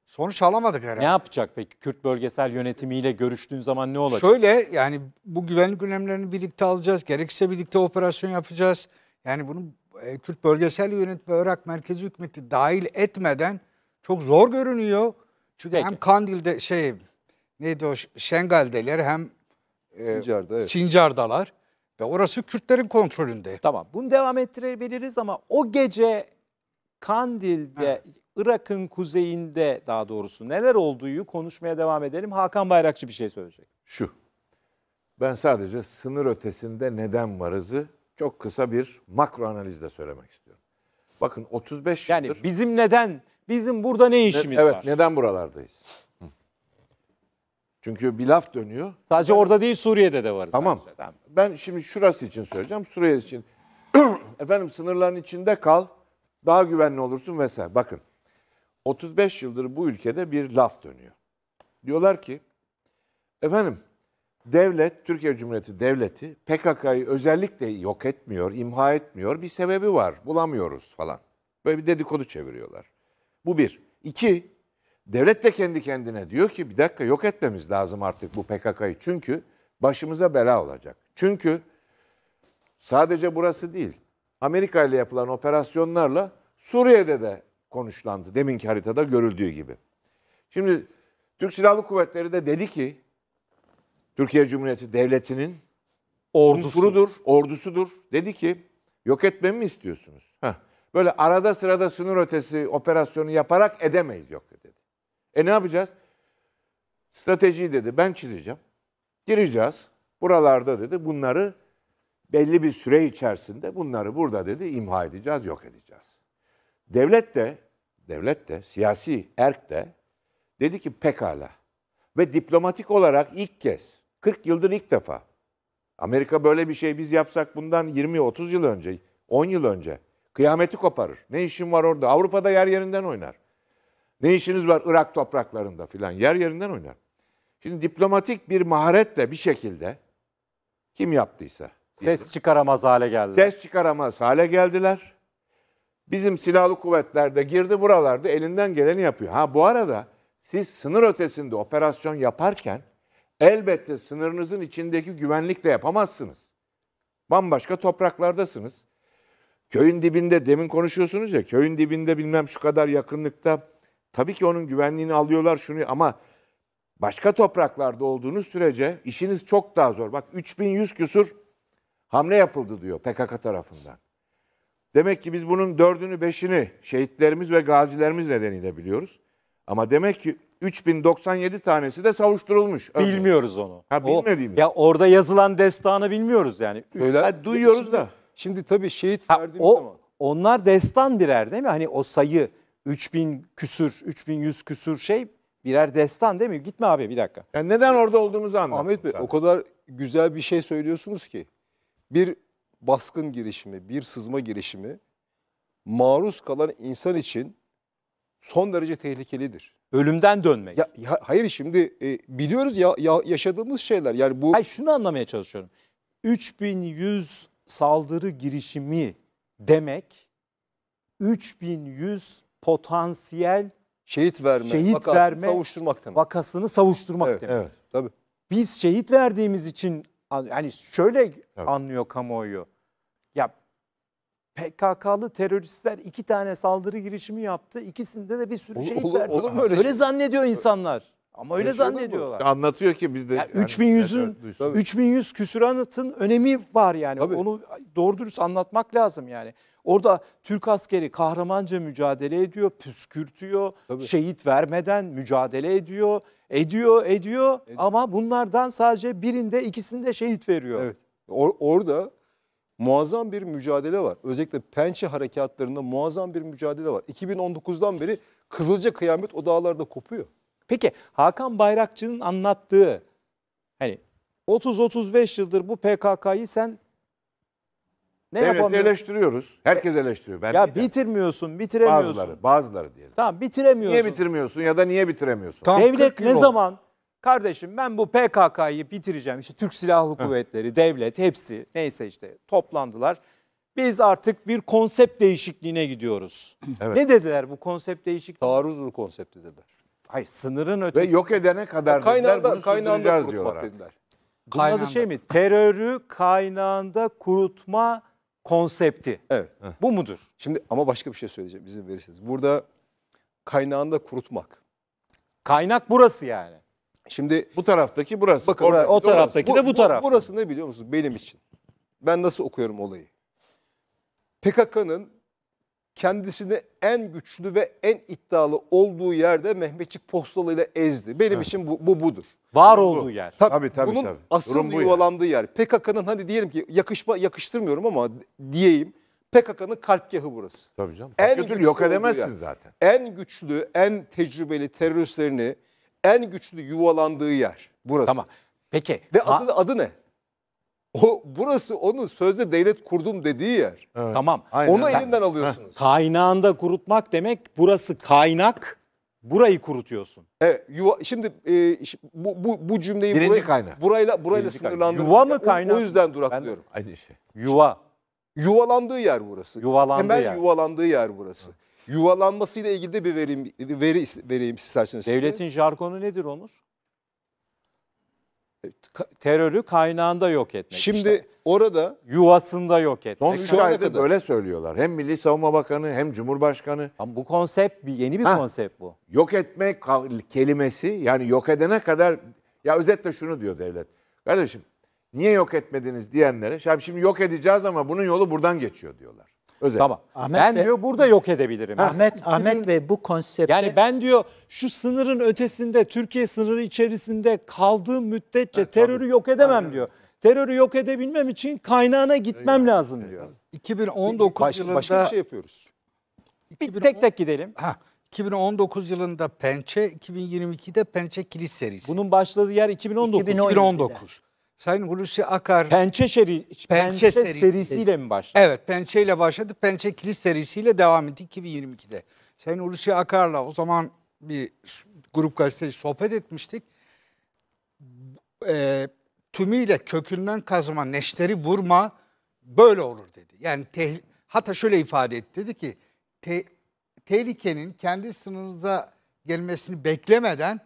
sonuç alamadık herhalde. Ne yapacak peki Kürt bölgesel yönetimiyle görüştüğün zaman ne olacak? Şöyle yani bu güvenlik önlemlerini birlikte alacağız. Gerekirse birlikte operasyon yapacağız. Yani bunu e, Kürt bölgesel yönetim ve Irak merkezi hükümeti dahil etmeden çok zor görünüyor. Çünkü Peki. hem Kandil'de şey neydi o Şengal'deler hem e, Sincar'da, evet. Sincar'dalar ve orası Kürtlerin kontrolünde. Tamam bunu devam ettirebiliriz ama o gece Kandil'de Irak'ın kuzeyinde daha doğrusu neler olduğu konuşmaya devam edelim. Hakan Bayrakçı bir şey söyleyecek. Şu ben sadece sınır ötesinde neden varızı çok kısa bir makro analizle söylemek istiyorum. Bakın 35 yani yıldır... Yani bizim neden Bizim burada ne işimiz evet, var? neden buralardayız? Çünkü bir laf dönüyor. Sadece orada değil Suriye'de de varız. Tamam. Zaten. Ben şimdi şurası için söyleyeceğim. Suriye için. Efendim sınırların içinde kal. Daha güvenli olursun vesaire. Bakın. 35 yıldır bu ülkede bir laf dönüyor. Diyorlar ki efendim devlet, Türkiye Cumhuriyeti devleti PKK'yı özellikle yok etmiyor, imha etmiyor. Bir sebebi var. Bulamıyoruz falan. Böyle bir dedikodu çeviriyorlar. Bu bir. İki, devlet de kendi kendine diyor ki bir dakika yok etmemiz lazım artık bu PKK'yı. Çünkü başımıza bela olacak. Çünkü sadece burası değil. Amerika ile yapılan operasyonlarla Suriye'de de konuşlandı. Deminki haritada görüldüğü gibi. Şimdi Türk Silahlı Kuvvetleri de dedi ki Türkiye Cumhuriyeti Devleti'nin ordusudur, ordusudur. Dedi ki yok etmemi mi istiyorsunuz? Heh. Böyle arada sırada sınır ötesi operasyonu yaparak edemeyiz yok dedi. E ne yapacağız? Strateji dedi ben çizeceğim. Gireceğiz. Buralarda dedi bunları belli bir süre içerisinde bunları burada dedi imha edeceğiz, yok edeceğiz. Devlet de, devlet de, siyasi erk de dedi ki pekala. Ve diplomatik olarak ilk kez, 40 yıldır ilk defa Amerika böyle bir şey biz yapsak bundan 20-30 yıl önce, 10 yıl önce Kıyameti koparır. Ne işin var orada? Avrupa'da yer yerinden oynar. Ne işiniz var Irak topraklarında filan yer yerinden oynar. Şimdi diplomatik bir maharetle bir şekilde kim yaptıysa. Ses çıkaramaz hale geldiler. Ses çıkaramaz hale geldiler. Bizim silahlı kuvvetler de girdi buralarda elinden geleni yapıyor. Ha bu arada siz sınır ötesinde operasyon yaparken elbette sınırınızın içindeki güvenlikle yapamazsınız. Bambaşka topraklardasınız. Köyün dibinde demin konuşuyorsunuz ya köyün dibinde bilmem şu kadar yakınlıkta tabii ki onun güvenliğini alıyorlar şunu ama başka topraklarda olduğunuz sürece işiniz çok daha zor. Bak 3100 küsur hamle yapıldı diyor PKK tarafından. Demek ki biz bunun dördünü beşini şehitlerimiz ve gazilerimiz nedeniyle biliyoruz. Ama demek ki 3097 tanesi de savuşturulmuş. Örneğin. Bilmiyoruz onu. Ha bilmediğimiz. O, ya orada yazılan destanı bilmiyoruz yani. Öyle. Ha, duyuyoruz da. Şimdi tabii şehit ha, verdiğimiz o, zaman. Onlar destan birer değil mi? Hani o sayı 3000 küsür, 3100 küsür şey birer destan değil mi? Gitme abi bir dakika. Yani neden orada olduğumuzu anlat. Ahmet Bey zaten. o kadar güzel bir şey söylüyorsunuz ki. Bir baskın girişimi, bir sızma girişimi maruz kalan insan için son derece tehlikelidir. Ölümden dönmek. Ya, ya hayır şimdi e, biliyoruz ya, ya yaşadığımız şeyler. Yani bu Hayır şunu anlamaya çalışıyorum. 3100 saldırı girişimi demek 3100 potansiyel şehit verme, şehit vakasını verme, savuşturmak demek. Vakasını savuşturmak evet, demek. Evet, tabii. Biz şehit verdiğimiz için yani şöyle tabii. anlıyor kamuoyu. Ya PKK'lı teröristler iki tane saldırı girişimi yaptı. İkisinde de bir sürü olur, şehit olur, verdi. Olur mu öyle? Öyle şey? zannediyor insanlar. Ama öyle Yaşıyor zannediyorlar. Anlatıyor ki bizde. Yani yani 3100'ün 3100 küsuranıtın önemi var yani. Tabii. Onu doğru dürüst anlatmak lazım yani. Orada Türk askeri kahramanca mücadele ediyor, püskürtüyor, Tabii. şehit vermeden mücadele ediyor, ediyor, ediyor Ed ama bunlardan sadece birinde ikisinde şehit veriyor. Evet. Or orada muazzam bir mücadele var. Özellikle pençe harekatlarında muazzam bir mücadele var. 2019'dan beri Kızılca kıyamet o dağlarda kopuyor. Peki Hakan Bayrakçı'nın anlattığı hani 30-35 yıldır bu PKK'yı sen ne Devleti yapamıyorsun? eleştiriyoruz. Herkes e, eleştiriyor. Ben ya değilim. bitirmiyorsun, bitiremiyorsun. Bazıları, bazıları diyelim. Tamam bitiremiyorsun. Niye bitirmiyorsun ya da niye bitiremiyorsun? Tam Devlet ne oldu. zaman kardeşim ben bu PKK'yı bitireceğim. İşte Türk Silahlı Kuvvetleri, devlet hepsi neyse işte toplandılar. Biz artık bir konsept değişikliğine gidiyoruz. Evet. Ne dediler bu konsept değişikliği? Taarruzlu konsepti dediler. Hayır sınırın ötesi. Ve yok edene kadar kaynağında, kaynağında kurutmak dediler. Bunun adı şey mi? Terörü kaynağında kurutma konsepti. Evet. Bu mudur? Şimdi ama başka bir şey söyleyeceğim bizim verirseniz. Burada kaynağında kurutmak. Kaynak burası yani. Şimdi bu taraftaki burası. Bakın, Orada, o taraftaki orası. de bu, bu taraf. Burası ne biliyor musunuz benim için? Ben nasıl okuyorum olayı? PKK'nın kendisini en güçlü ve en iddialı olduğu yerde Mehmetçik Postalı ile ezdi. Benim evet. için bu, bu budur. Var olduğu yer. Tabii tabii. tabii bunun tabii. asıl Durum bu yuvalandığı yer. yer. PKK'nın hani diyelim ki yakışma yakıştırmıyorum ama diyeyim. PKK'nın kalpgahı burası. Tabii canım. En güçlü yok edemezsin yer. zaten. En güçlü, en tecrübeli teröristlerini en güçlü yuvalandığı yer burası. Tamam. Peki. Ve adı, adı ne? O burası onun sözde devlet kurdum dediği yer. Evet. Tamam. Aynen. Onu elinden alıyorsunuz. Kaynağında kurutmak demek burası kaynak, burayı kurutuyorsun. Evet, yuva, şimdi e, bu, bu, bu cümleyi Birinci burayı- kaynak. burayla burayla Birinci kaynak. Yuva mı O- O, yüzden duraklıyorum. Aynı şey. Yuva, Yuvalandığı yer burası. yuvalandı Temel yani. yuvalandığı yer burası. Yuvalanmasıyla ilgili de bir verim, veri vereyim isterseniz. size. Devletin jargonu nedir Onur? terörü kaynağında yok etmek. Şimdi işte. orada yuvasında yok etmek. Son üç ayda kadar. böyle söylüyorlar. Hem Milli Savunma Bakanı hem Cumhurbaşkanı. Ama bu konsept bir yeni bir ha, konsept bu. Yok etme kelimesi yani yok edene kadar ya özetle şunu diyor devlet. Kardeşim niye yok etmediniz diyenlere şimdi yok edeceğiz ama bunun yolu buradan geçiyor diyorlar. Özel. Tamam. Ahmet ben Bey, diyor burada yok edebilirim. Ahmet ha. Ahmet Bey bu konsepti Yani ben diyor şu sınırın ötesinde Türkiye sınırı içerisinde kaldığım müddetçe evet, terörü tabii. yok edemem Aynen. diyor. Terörü yok edebilmem için kaynağına gitmem evet. lazım diyor. 2019 Baş, yılında başka bir şey yapıyoruz. Bir tek tek gidelim. Ha, 2019 yılında Pençe, 2022'de Pençe Kilis serisi. Bunun başladığı yer 2019. 2019. 2019. Sayın Hulusi Akar Pençe, şeri, Pençe, Pençe serisi. serisiyle mi başladı? Evet Pençe ile başladı. Pençe Kilis serisiyle devam etti 2022'de. Sayın Hulusi Akar'la o zaman bir grup gazeteci sohbet etmiştik. E, tümüyle kökünden kazıma neşteri vurma böyle olur dedi. Yani te, hatta şöyle ifade etti dedi ki te, tehlikenin kendi sınırınıza gelmesini beklemeden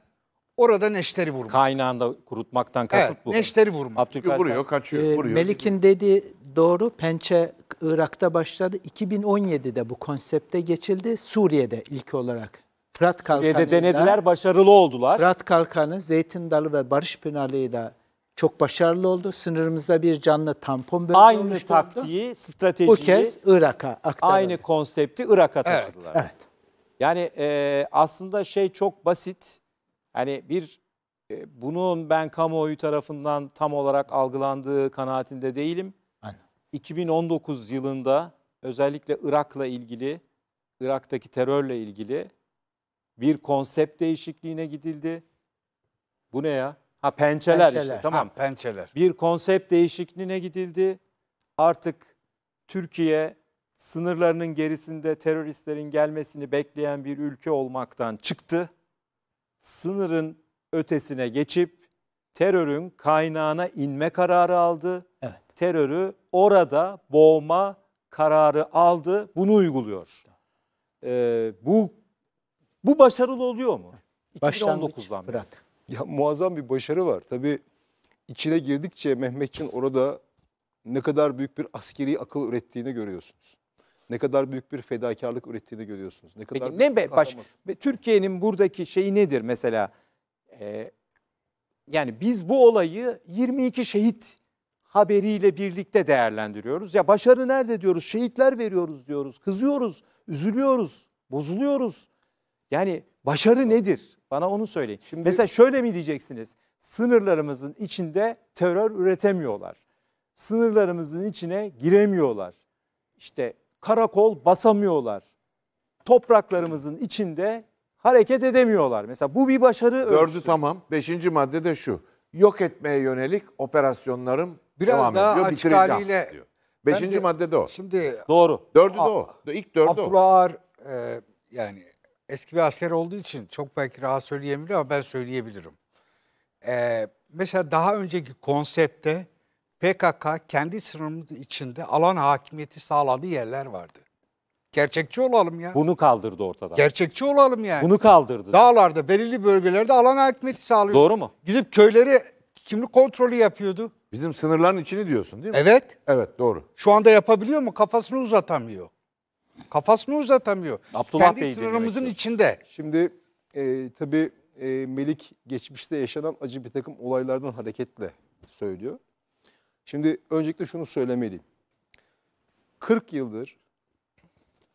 Orada neşteri vurmak. Kaynağında kurutmaktan kasıt evet, bu. Neşteri vurmak. Abdülkadir vuruyor, kaçıyor, e, vuruyor. Melik'in dediği doğru. Pençe Irak'ta başladı. 2017'de bu konsepte geçildi. Suriye'de ilk olarak. Fırat Suriye'de denediler, başarılı oldular. Fırat Kalkanı, Zeytin Dalı ve Barış Pınarı'yla çok başarılı oldu. Sınırımızda bir canlı tampon bölge Aynı oluşturdu. taktiği, stratejiyi. Bu kez Irak'a aktarıldı. Aynı konsepti Irak'a taşıdılar. Evet. evet. Yani e, aslında şey çok basit Hani bir e, bunun ben kamuoyu tarafından tam olarak algılandığı kanaatinde değilim. Aynen. 2019 yılında özellikle Irak'la ilgili, Irak'taki terörle ilgili bir konsept değişikliğine gidildi. Bu ne ya? Ha pençeler, pençeler. işte tamam. Ha, pençeler. Bir konsept değişikliğine gidildi. Artık Türkiye sınırlarının gerisinde teröristlerin gelmesini bekleyen bir ülke olmaktan çıktı sınırın ötesine geçip terörün kaynağına inme kararı aldı. Evet. Terörü orada boğma kararı aldı. Bunu uyguluyor. Ee, bu bu başarılı oluyor mu? 2019'dan beri. Ya muazzam bir başarı var. Tabii içine girdikçe Mehmetçin orada ne kadar büyük bir askeri akıl ürettiğini görüyorsunuz ne kadar büyük bir fedakarlık ürettiğini görüyorsunuz. Ne kadar Peki, ne be, baş, Türkiye'nin buradaki şeyi nedir mesela? Ee, yani biz bu olayı 22 şehit haberiyle birlikte değerlendiriyoruz. Ya başarı nerede diyoruz? Şehitler veriyoruz diyoruz. Kızıyoruz, üzülüyoruz, bozuluyoruz. Yani başarı nedir? Bana onu söyleyin. Şimdi, Mesela şöyle mi diyeceksiniz? Sınırlarımızın içinde terör üretemiyorlar. Sınırlarımızın içine giremiyorlar. İşte karakol basamıyorlar. Topraklarımızın içinde hareket edemiyorlar. Mesela bu bir başarı Dördü ölçüsü. tamam. Beşinci madde de şu. Yok etmeye yönelik operasyonlarım Biraz devam daha ediyor. açık haliyle- diyor. Beşinci Bence- madde de o. Şimdi Doğru. Dördü de o. İlk dördü o. Ağar e, yani eski bir asker olduğu için çok belki rahat söyleyemiyor ama ben söyleyebilirim. E, mesela daha önceki konsepte PKK kendi sınırımız içinde alan hakimiyeti sağladığı yerler vardı. Gerçekçi olalım ya. Bunu kaldırdı ortadan. Gerçekçi olalım yani. Bunu kaldırdı. Dağlarda, belirli bölgelerde alan hakimiyeti sağlıyor. Doğru mu? Gidip köyleri kimlik kontrolü yapıyordu. Bizim sınırların içini diyorsun değil mi? Evet. Evet doğru. Şu anda yapabiliyor mu? Kafasını uzatamıyor. Kafasını uzatamıyor. Abdullah Kendi Bey sınırımızın içinde. Şimdi e, tabii e, Melik geçmişte yaşanan acı bir takım olaylardan hareketle söylüyor. Şimdi öncelikle şunu söylemeliyim. 40 yıldır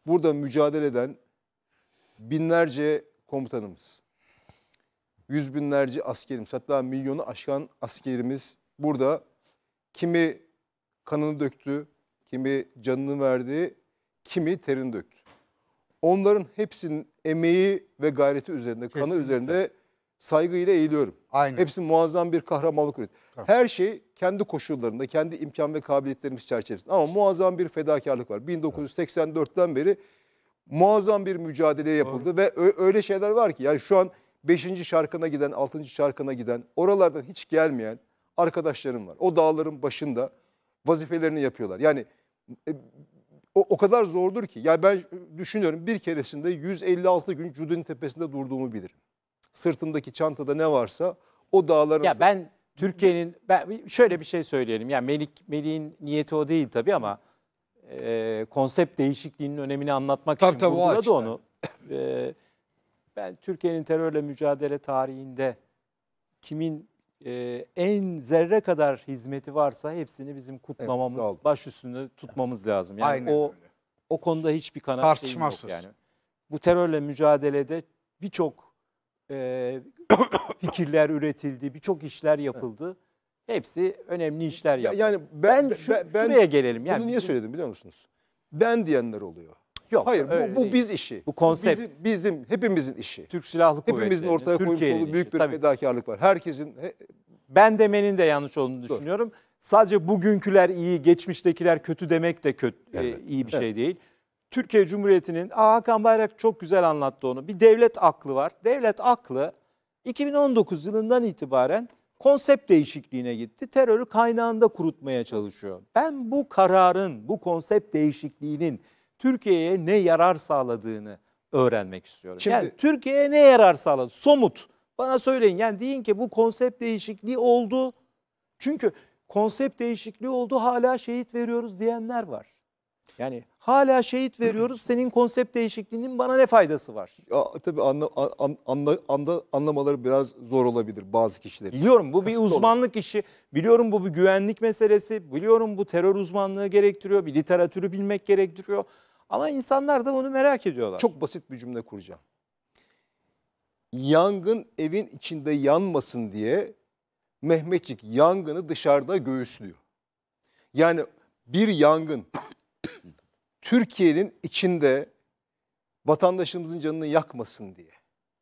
burada mücadele eden binlerce komutanımız, yüz binlerce askerimiz, hatta milyonu aşkan askerimiz burada kimi kanını döktü, kimi canını verdi, kimi terini döktü. Onların hepsinin emeği ve gayreti üzerinde, Kesinlikle. kanı üzerinde saygıyla eğiliyorum. Aynen. Hepsi muazzam bir kahramanlık üret. Tamam. Her şey kendi koşullarında, kendi imkan ve kabiliyetlerimiz çerçevesinde. Ama muazzam bir fedakarlık var. 1984'ten beri muazzam bir mücadele yapıldı Doğru. ve öyle şeyler var ki yani şu an 5. şarkına giden, 6. şarkına giden, oralardan hiç gelmeyen arkadaşlarım var. O dağların başında vazifelerini yapıyorlar. Yani e, o, o kadar zordur ki. Yani ben düşünüyorum bir keresinde 156 gün Cudin'in tepesinde durduğumu bilirim sırtındaki çantada ne varsa o dağların... Ya ben Türkiye'nin ben şöyle bir şey söyleyelim. ya Melik Melik'in niyeti o değil tabii ama e, konsept değişikliğinin önemini anlatmak tabii, için tabii, vurguladı onu. E, ben Türkiye'nin terörle mücadele tarihinde kimin e, en zerre kadar hizmeti varsa hepsini bizim kutlamamız, evet, baş üstünde tutmamız lazım. Yani Aynen o öyle. o konuda hiçbir kanaat yok yani. Bu terörle mücadelede birçok e, fikirler üretildi, birçok işler yapıldı. Hepsi önemli işler yaptı. yani ben, ben, şu, ben şuraya gelelim. Yani bunu niye söyledim biliyor musunuz? Ben diyenler oluyor. Yok. Hayır bu, bu biz işi. Bu konsept. Bizim, bizim hepimizin işi. Türk Silahlı Kuvvetleri. Hepimizin ortaya koymuş olduğu işi. büyük bir Tabii. fedakarlık var. Herkesin he, ben demenin de yanlış olduğunu Dur. düşünüyorum. Sadece bugünküler iyi, geçmiştekiler kötü demek de kötü e, evet. e, iyi bir şey evet. şey değil. Türkiye Cumhuriyeti'nin, Hakan Bayrak çok güzel anlattı onu. Bir devlet aklı var. Devlet aklı 2019 yılından itibaren konsept değişikliğine gitti. Terörü kaynağında kurutmaya çalışıyor. Ben bu kararın, bu konsept değişikliğinin Türkiye'ye ne yarar sağladığını öğrenmek istiyorum. Şimdi, yani Türkiye'ye ne yarar sağladı? Somut. Bana söyleyin. Yani deyin ki bu konsept değişikliği oldu. Çünkü konsept değişikliği oldu hala şehit veriyoruz diyenler var. Yani Hala şehit veriyoruz. Senin konsept değişikliğinin bana ne faydası var? Ya, tabii anla, an, anla, anla, anlamaları biraz zor olabilir bazı kişilerin. Biliyorum bu Kısıtlı bir uzmanlık olur. işi. Biliyorum bu bir güvenlik meselesi. Biliyorum bu terör uzmanlığı gerektiriyor. Bir literatürü bilmek gerektiriyor. Ama insanlar da bunu merak ediyorlar. Çok basit bir cümle kuracağım. Yangın evin içinde yanmasın diye Mehmetçik yangını dışarıda göğüslüyor. Yani bir yangın Türkiye'nin içinde vatandaşımızın canını yakmasın diye,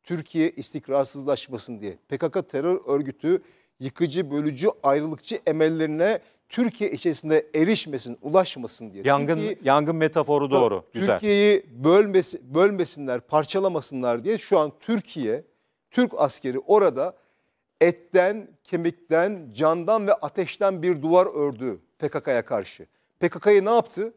Türkiye istikrarsızlaşmasın diye PKK terör örgütü yıkıcı, bölücü, ayrılıkçı emellerine Türkiye içerisinde erişmesin, ulaşmasın diye. Yangın Türkiye, yangın metaforu doğru. Türkiye'yi bölmesi, bölmesinler, parçalamasınlar diye şu an Türkiye, Türk askeri orada etten, kemikten, candan ve ateşten bir duvar ördü PKK'ya karşı. PKK'yı ne yaptı?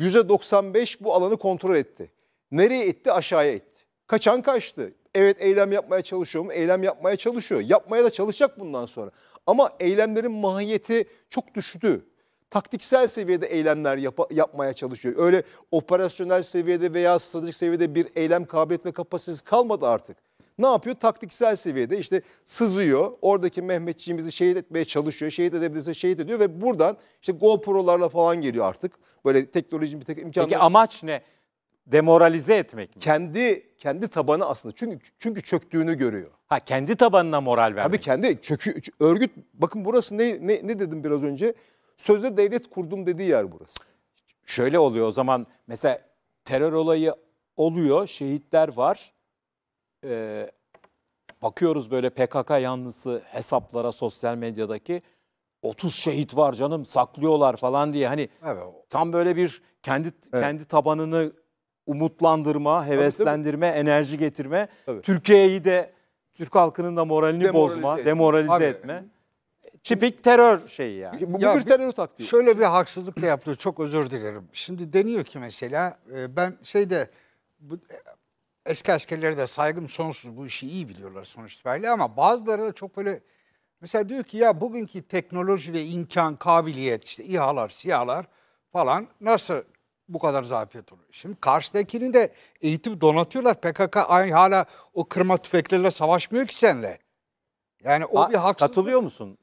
%95 bu alanı kontrol etti. Nereye etti? Aşağıya etti. Kaçan kaçtı. Evet eylem yapmaya çalışıyor mu? Eylem yapmaya çalışıyor. Yapmaya da çalışacak bundan sonra. Ama eylemlerin mahiyeti çok düştü. Taktiksel seviyede eylemler yap yapmaya çalışıyor. Öyle operasyonel seviyede veya stratejik seviyede bir eylem kabiliyet ve kapasitesi kalmadı artık. Ne yapıyor? Taktiksel seviyede işte sızıyor. Oradaki Mehmetçiğimizi şehit etmeye çalışıyor. Şehit edebilirse şehit ediyor ve buradan işte GoPro'larla falan geliyor artık. Böyle teknolojinin bir tek imkanı. Peki amaç ne? Demoralize etmek mi? Kendi kendi tabanı aslında. Çünkü çünkü çöktüğünü görüyor. Ha kendi tabanına moral vermek. Tabii kendi çökü örgüt bakın burası ne ne, ne dedim biraz önce? Sözde devlet kurdum dediği yer burası. Şöyle oluyor o zaman mesela terör olayı oluyor, şehitler var e, bakıyoruz böyle PKK yanlısı hesaplara sosyal medyadaki 30 şehit var canım saklıyorlar falan diye hani evet. tam böyle bir kendi evet. kendi tabanını umutlandırma, heveslendirme, Tabii, enerji getirme, Türkiye'yi de Türk halkının da moralini demoralize bozma, etme. demoralize Abi, etme. Çipik terör şeyi yani. Bu ya bir terör taktiği. Şöyle bir haksızlık yapıyor. Çok özür dilerim. Şimdi deniyor ki mesela e, ben şeyde bu, eski askerlere de saygım sonsuz. Bu işi iyi biliyorlar sonuç itibariyle ama bazıları da çok böyle mesela diyor ki ya bugünkü teknoloji ve imkan, kabiliyet işte İHA'lar, SİHA'lar falan nasıl bu kadar zafiyet oluyor? Şimdi karşıdakini de eğitim donatıyorlar. PKK aynı hala o kırma tüfeklerle savaşmıyor ki senle. Yani o A, bir haksızlık. Katılıyor musun?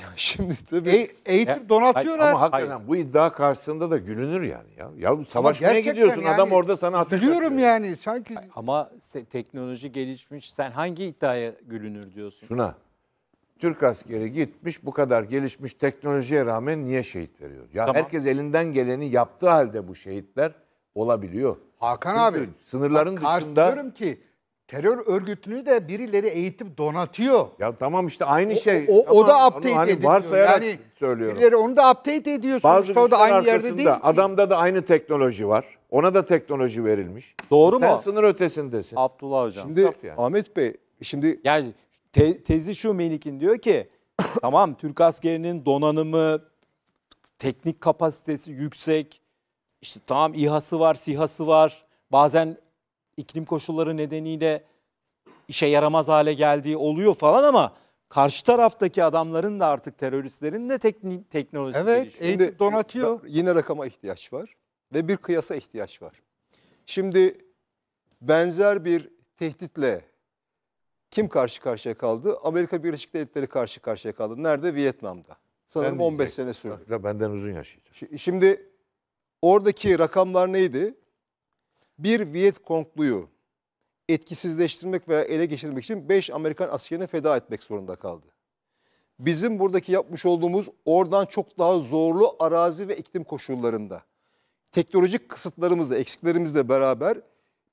Ya şimdi tabii. E, eğitip donatıyorlar. Ama hakikaten hayır. bu iddia karşısında da gülünür yani. Ya, ya savaşmaya gidiyorsun yani, adam orada sana ateş Gülüyorum atıyor. yani sanki. Ama teknoloji gelişmiş sen hangi iddiaya gülünür diyorsun? Şuna. Türk askeri gitmiş bu kadar gelişmiş teknolojiye rağmen niye şehit veriyor? Ya tamam. herkes elinden geleni yaptığı halde bu şehitler olabiliyor. Hakan Çünkü abi. Sınırların dışında. dışında. ki terör örgütünü de birileri eğitip donatıyor. Ya tamam işte aynı şey. O, o, tamam, o da update hani ediliyor. Varsayarak yani, söylüyorum. Birileri onu da update ediyor. Bazı Sonuçta o da aynı yerde değil. Adamda da aynı teknoloji var. Ona da teknoloji verilmiş. Doğru Sen mu? Sen sınır ötesindesin. Abdullah Hocam. Şimdi yani. Ahmet Bey şimdi... Yani te, tezi şu Melik'in diyor ki tamam Türk askerinin donanımı, teknik kapasitesi yüksek. İşte tamam İHA'sı var, SİHA'sı var. Bazen iklim koşulları nedeniyle işe yaramaz hale geldiği oluyor falan ama karşı taraftaki adamların da artık teröristlerin de tekni, teknolojisi evet, gelişiyor. donatıyor. Yine rakama ihtiyaç var ve bir kıyasa ihtiyaç var. Şimdi benzer bir tehditle kim karşı karşıya kaldı? Amerika Birleşik Devletleri karşı karşıya kaldı. Nerede? Vietnam'da. Sanırım ben 15 sene sürdü. Benden uzun yaşayacak. Şimdi oradaki rakamlar neydi? Bir Viet kongluyu etkisizleştirmek veya ele geçirmek için 5 Amerikan askerini feda etmek zorunda kaldı. Bizim buradaki yapmış olduğumuz oradan çok daha zorlu arazi ve iklim koşullarında teknolojik kısıtlarımızla, eksiklerimizle beraber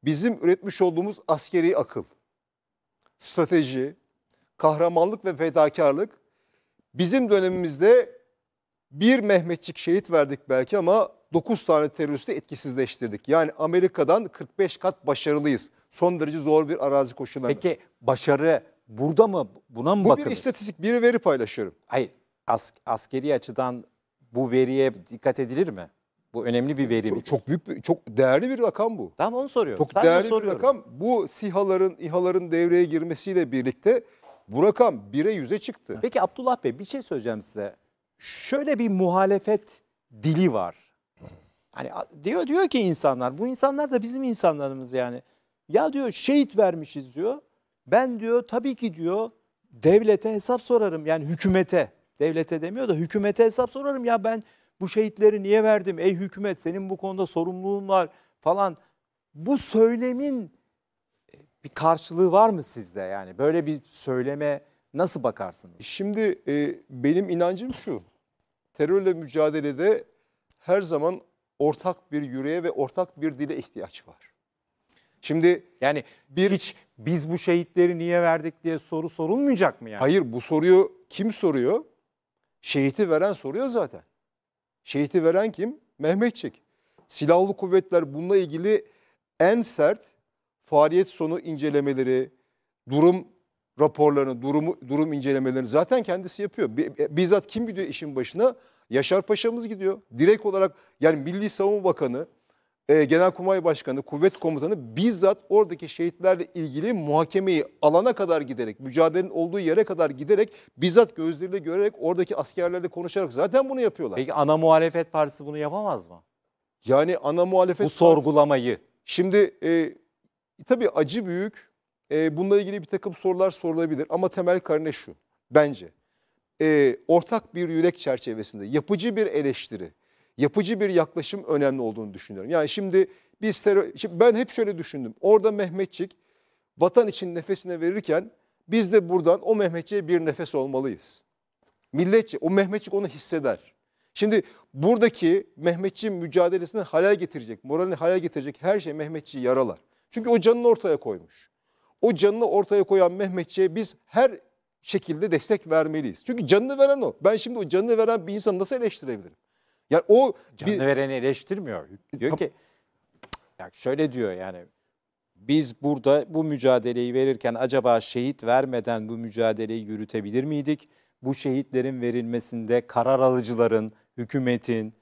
bizim üretmiş olduğumuz askeri akıl, strateji, kahramanlık ve fedakarlık bizim dönemimizde bir Mehmetçik şehit verdik belki ama 9 tane teröristi etkisizleştirdik. Yani Amerika'dan 45 kat başarılıyız. Son derece zor bir arazi koşullarında. Peki başarı burada mı buna mı Bu bakılır? Bu bir istatistik, bir veri paylaşıyorum. Hayır, as, askeri açıdan bu veriye dikkat edilir mi? Bu önemli bir veri. Çok, çok büyük, bir, çok değerli bir rakam bu. Tamam onu soruyorum. Çok Sadece değerli soruyorum. bir rakam. Bu sihaların, ihaların devreye girmesiyle birlikte bu rakam bire yüze çıktı. Peki Abdullah Bey bir şey söyleyeceğim size. Şöyle bir muhalefet dili var Hani diyor diyor ki insanlar bu insanlar da bizim insanlarımız yani. Ya diyor şehit vermişiz diyor. Ben diyor tabii ki diyor devlete hesap sorarım yani hükümete. Devlete demiyor da hükümete hesap sorarım ya ben bu şehitleri niye verdim? Ey hükümet senin bu konuda sorumluluğun var falan. Bu söylemin e, bir karşılığı var mı sizde yani? Böyle bir söyleme nasıl bakarsınız? Şimdi e, benim inancım şu. Terörle mücadelede her zaman ortak bir yüreğe ve ortak bir dile ihtiyaç var. Şimdi yani bir hiç biz bu şehitleri niye verdik diye soru sorulmayacak mı yani? Hayır bu soruyu kim soruyor? Şehiti veren soruyor zaten. Şehiti veren kim? Mehmetçik. Silahlı kuvvetler bununla ilgili en sert faaliyet sonu incelemeleri, durum raporlarını, durumu, durum incelemelerini zaten kendisi yapıyor. E, bizzat kim gidiyor işin başına? Yaşar Paşa'mız gidiyor. Direkt olarak yani Milli Savunma Bakanı, e, Genelkurmay Başkanı, Kuvvet Komutanı bizzat oradaki şehitlerle ilgili muhakemeyi alana kadar giderek, mücadelenin olduğu yere kadar giderek, bizzat gözleriyle görerek, oradaki askerlerle konuşarak zaten bunu yapıyorlar. Peki ana muhalefet partisi bunu yapamaz mı? Yani ana muhalefet Bu sorgulamayı. Partisi, şimdi e, tabii acı büyük, e, bununla ilgili bir takım sorular sorulabilir. Ama temel karne şu bence. E, ortak bir yürek çerçevesinde yapıcı bir eleştiri, yapıcı bir yaklaşım önemli olduğunu düşünüyorum. Yani şimdi biz terör, şimdi ben hep şöyle düşündüm. Orada Mehmetçik vatan için nefesine verirken biz de buradan o Mehmetçiğe bir nefes olmalıyız. Milletçi, o Mehmetçik onu hisseder. Şimdi buradaki Mehmetçi mücadelesini halel getirecek, moralini halel getirecek her şey Mehmetçi'yi yaralar. Çünkü o canını ortaya koymuş o canını ortaya koyan Mehmetçiğe biz her şekilde destek vermeliyiz. Çünkü canını veren o. Ben şimdi o canını veren bir insanı nasıl eleştirebilirim? Yani o canını bir... vereni eleştirmiyor. Diyor ki ya şöyle diyor yani biz burada bu mücadeleyi verirken acaba şehit vermeden bu mücadeleyi yürütebilir miydik? Bu şehitlerin verilmesinde karar alıcıların, hükümetin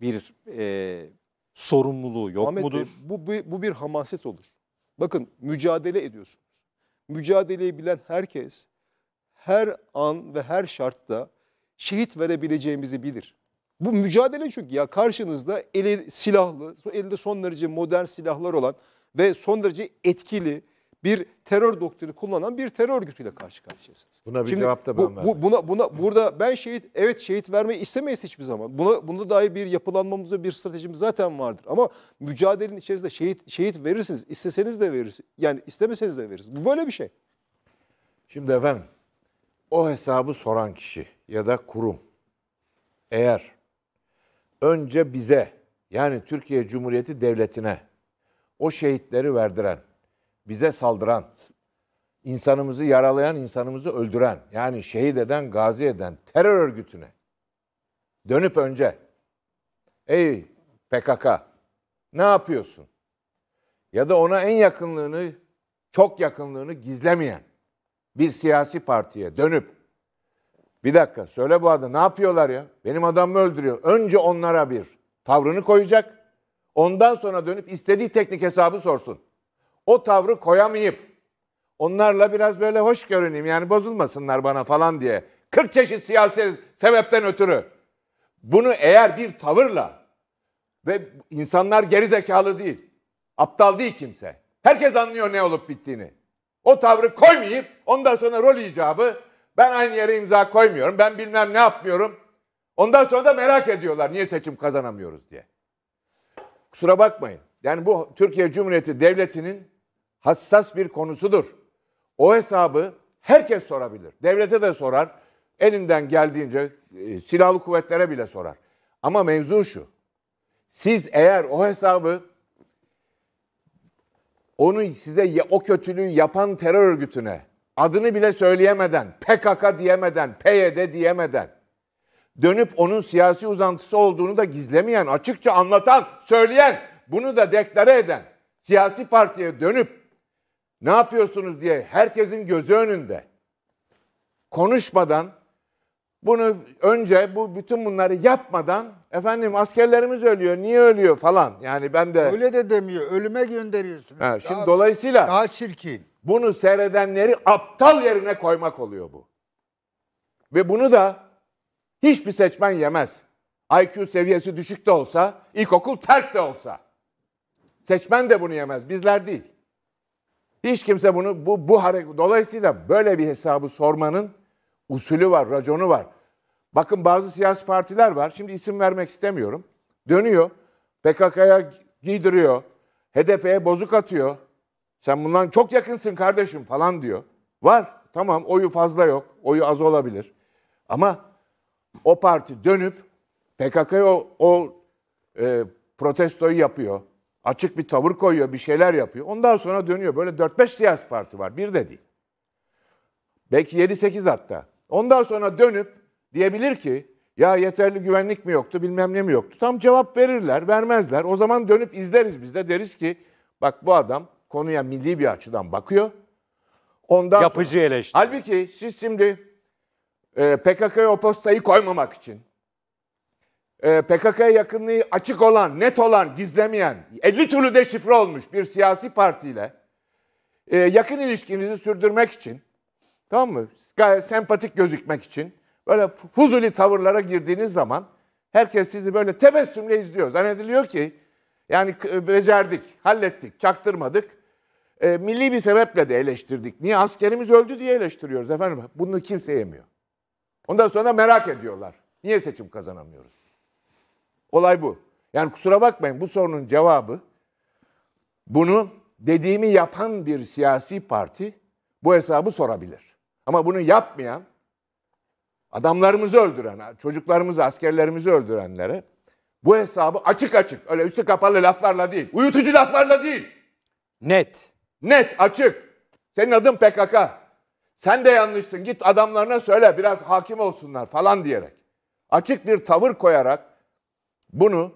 bir e, sorumluluğu yok Ahmet mudur? Bey, bu, bu, bu bir hamaset olur. Bakın mücadele ediyorsunuz. Mücadeleyi bilen herkes her an ve her şartta şehit verebileceğimizi bilir. Bu mücadele çünkü ya karşınızda eli silahlı, elinde son derece modern silahlar olan ve son derece etkili, bir terör doktrini kullanan bir terör örgütüyle karşı karşıyasınız. Buna bir Şimdi, cevap da ben bu, bu, buna, buna, burada ben şehit, evet şehit vermeyi istemeyiz hiçbir zaman. Buna, buna dair bir yapılanmamız ve bir stratejimiz zaten vardır. Ama mücadelenin içerisinde şehit, şehit verirsiniz. isteseniz de veririz. Yani istemeseniz de veririz. Bu böyle bir şey. Şimdi efendim, o hesabı soran kişi ya da kurum eğer önce bize yani Türkiye Cumhuriyeti Devleti'ne o şehitleri verdiren bize saldıran, insanımızı yaralayan, insanımızı öldüren, yani şehit eden, gazi eden terör örgütüne dönüp önce ey PKK ne yapıyorsun? Ya da ona en yakınlığını, çok yakınlığını gizlemeyen bir siyasi partiye dönüp bir dakika söyle bu adam ne yapıyorlar ya? Benim adamı öldürüyor. Önce onlara bir tavrını koyacak. Ondan sonra dönüp istediği teknik hesabı sorsun o tavrı koyamayıp onlarla biraz böyle hoş görüneyim yani bozulmasınlar bana falan diye 40 çeşit siyasi sebepten ötürü bunu eğer bir tavırla ve insanlar geri zekalı değil, aptal değil kimse. Herkes anlıyor ne olup bittiğini. O tavrı koymayıp ondan sonra rol icabı ben aynı yere imza koymuyorum, ben bilmem ne yapmıyorum. Ondan sonra da merak ediyorlar niye seçim kazanamıyoruz diye. Kusura bakmayın. Yani bu Türkiye Cumhuriyeti Devleti'nin hassas bir konusudur. O hesabı herkes sorabilir. Devlete de sorar. Elinden geldiğince e, silahlı kuvvetlere bile sorar. Ama mevzu şu. Siz eğer o hesabı onu size o kötülüğü yapan terör örgütüne adını bile söyleyemeden, PKK diyemeden, PYD diyemeden dönüp onun siyasi uzantısı olduğunu da gizlemeyen, açıkça anlatan, söyleyen, bunu da deklare eden siyasi partiye dönüp ne yapıyorsunuz diye herkesin gözü önünde konuşmadan bunu önce bu bütün bunları yapmadan efendim askerlerimiz ölüyor niye ölüyor falan yani ben de öyle de demiyor ölüme gönderiyorsunuz. He, şimdi daha, dolayısıyla daha çirkin. Bunu seyredenleri aptal yerine koymak oluyor bu. Ve bunu da hiçbir seçmen yemez. IQ seviyesi düşük de olsa, ilkokul terk de olsa. Seçmen de bunu yemez, bizler değil. Hiç kimse bunu bu bu dolayısıyla böyle bir hesabı sormanın usulü var, raconu var. Bakın bazı siyasi partiler var. Şimdi isim vermek istemiyorum. Dönüyor. PKK'ya giydiriyor. HDP'ye bozuk atıyor. Sen bundan çok yakınsın kardeşim falan diyor. Var. Tamam oyu fazla yok. Oyu az olabilir. Ama o parti dönüp PKK'ya o, o e, protestoyu yapıyor. Açık bir tavır koyuyor, bir şeyler yapıyor. Ondan sonra dönüyor. Böyle 4-5 siyasi parti var. Bir de değil. Belki 7-8 hatta. Ondan sonra dönüp diyebilir ki ya yeterli güvenlik mi yoktu bilmem ne mi yoktu. Tam cevap verirler vermezler. O zaman dönüp izleriz biz de deriz ki bak bu adam konuya milli bir açıdan bakıyor. Ondan Yapıcı sonra, eleştiri. Halbuki siz şimdi e, PKK'ya o postayı koymamak için ee, PKK'ya yakınlığı açık olan, net olan, gizlemeyen, 50 türlü de şifre olmuş bir siyasi partiyle e, yakın ilişkinizi sürdürmek için, tamam mı? Gayet sempatik gözükmek için böyle fuzuli tavırlara girdiğiniz zaman herkes sizi böyle tebessümle izliyor. Zannediliyor ki yani becerdik, hallettik, çaktırmadık. E, milli bir sebeple de eleştirdik. Niye? Askerimiz öldü diye eleştiriyoruz efendim. Bunu kimse yemiyor. Ondan sonra merak ediyorlar. Niye seçim kazanamıyoruz? Olay bu. Yani kusura bakmayın bu sorunun cevabı bunu dediğimi yapan bir siyasi parti bu hesabı sorabilir. Ama bunu yapmayan adamlarımızı öldüren, çocuklarımızı, askerlerimizi öldürenlere bu hesabı açık açık öyle üstü kapalı laflarla değil, uyutucu laflarla değil. Net. Net, açık. Senin adın PKK. Sen de yanlışsın. Git adamlarına söyle biraz hakim olsunlar falan diyerek. Açık bir tavır koyarak bunu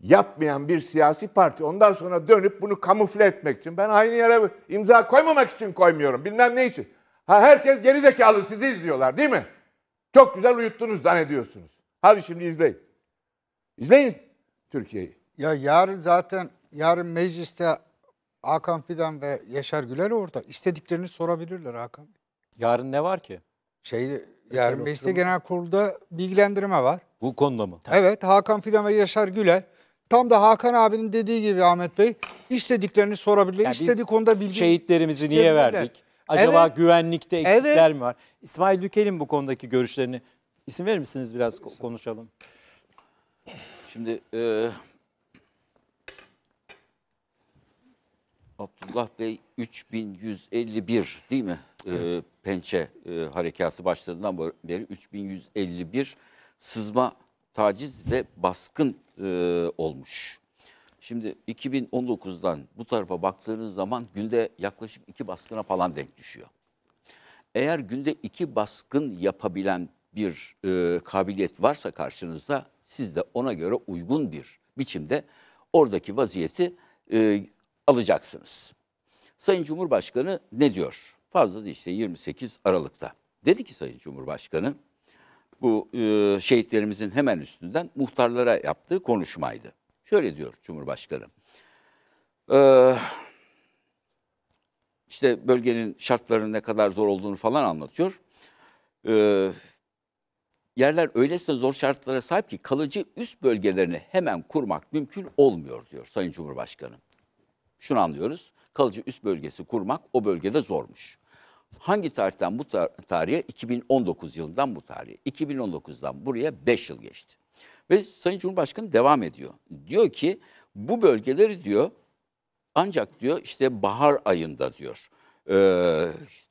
yapmayan bir siyasi parti ondan sonra dönüp bunu kamufle etmek için ben aynı yere imza koymamak için koymuyorum bilmem ne için. Ha herkes gerizekalı zekalı sizi izliyorlar değil mi? Çok güzel uyuttunuz zannediyorsunuz. Hadi şimdi izleyin. İzleyin Türkiye'yi. Ya yarın zaten yarın mecliste Hakan Fidan ve Yaşar Güler orada. İstediklerini sorabilirler Hakan. Yarın ne var ki? Şey Yarın beşte Genel kurulda bilgilendirme var. Bu konuda mı? Evet Hakan Fidan ve Yaşar Güler. Tam da Hakan abinin dediği gibi Ahmet Bey istediklerini sorabilirler. Yani İstediği konuda bilgi... Şehitlerimizi niye verdik? Acaba evet. güvenlikte eksikler evet. mi var? İsmail Dükel'in bu konudaki görüşlerini isim verir misiniz biraz konuşalım? Şimdi e, Abdullah Bey 3151 değil mi? Ee, pençe e, harekatı başladığından beri 3151 sızma, taciz ve baskın e, olmuş. Şimdi 2019'dan bu tarafa baktığınız zaman günde yaklaşık iki baskına falan denk düşüyor. Eğer günde iki baskın yapabilen bir e, kabiliyet varsa karşınızda siz de ona göre uygun bir biçimde oradaki vaziyeti e, alacaksınız. Sayın Cumhurbaşkanı ne diyor? Fazla da işte 28 Aralık'ta. Dedi ki Sayın Cumhurbaşkanı bu e, şehitlerimizin hemen üstünden muhtarlara yaptığı konuşmaydı. Şöyle diyor Cumhurbaşkanı. Ee, işte bölgenin şartlarının ne kadar zor olduğunu falan anlatıyor. Ee, yerler öylesine zor şartlara sahip ki kalıcı üst bölgelerini hemen kurmak mümkün olmuyor diyor Sayın Cumhurbaşkanı. Şunu anlıyoruz. Kalıcı üst bölgesi kurmak o bölgede zormuş. Hangi tarihten bu tar tarihe? 2019 yılından bu tarihe. 2019'dan buraya 5 yıl geçti. Ve Sayın Cumhurbaşkanı devam ediyor. Diyor ki bu bölgeleri diyor ancak diyor işte bahar ayında diyor e,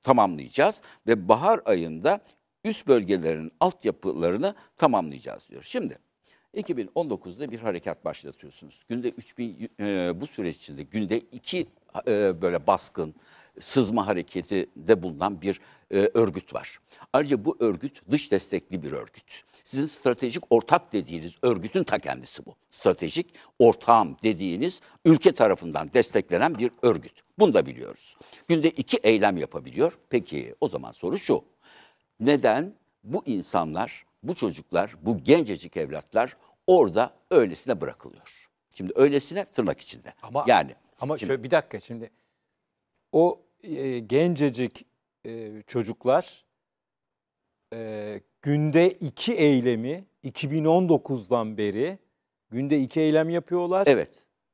tamamlayacağız ve bahar ayında üst bölgelerin altyapılarını tamamlayacağız diyor. Şimdi 2019'da bir harekat başlatıyorsunuz. Günde 3000 e, bu süreç içinde günde iki e, böyle baskın sızma hareketi de bulunan bir e, örgüt var. Ayrıca bu örgüt dış destekli bir örgüt. Sizin stratejik ortak dediğiniz örgütün ta kendisi bu. Stratejik ortağım dediğiniz ülke tarafından desteklenen bir örgüt. Bunu da biliyoruz. Günde iki eylem yapabiliyor. Peki o zaman soru şu. Neden bu insanlar bu çocuklar, bu gencecik evlatlar orada öylesine bırakılıyor. Şimdi öylesine tırnak içinde. Ama yani ama şimdi, şöyle bir dakika şimdi o e, gencecik e, çocuklar e, günde iki eylemi 2019'dan beri günde iki eylem yapıyorlar. Evet.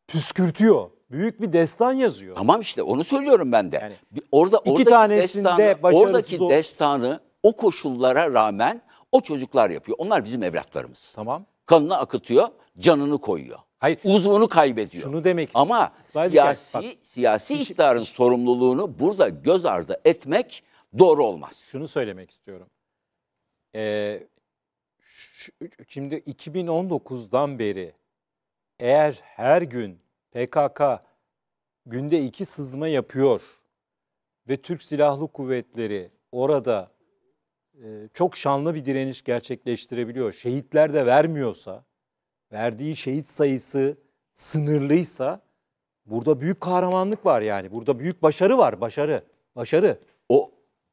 Püskürtüyor. Büyük bir destan yazıyor. Tamam işte onu söylüyorum ben de. Yani, orada iki oradaki tanesinde destanı, oradaki ol... destanı o koşullara rağmen o çocuklar yapıyor. Onlar bizim evlatlarımız. Tamam. Kanını akıtıyor, canını koyuyor. Hayır. Uzvunu kaybediyor. Şunu demek. Ama İsmail siyasi Bak, siyasi iş, iktidarın iş, sorumluluğunu burada göz ardı etmek doğru olmaz. Şunu söylemek istiyorum. Ee, şu, şimdi 2019'dan beri eğer her gün PKK günde iki sızma yapıyor ve Türk Silahlı Kuvvetleri orada ee, çok şanlı bir direniş gerçekleştirebiliyor. Şehitler de vermiyorsa, verdiği şehit sayısı sınırlıysa burada büyük kahramanlık var yani. Burada büyük başarı var, başarı. Başarı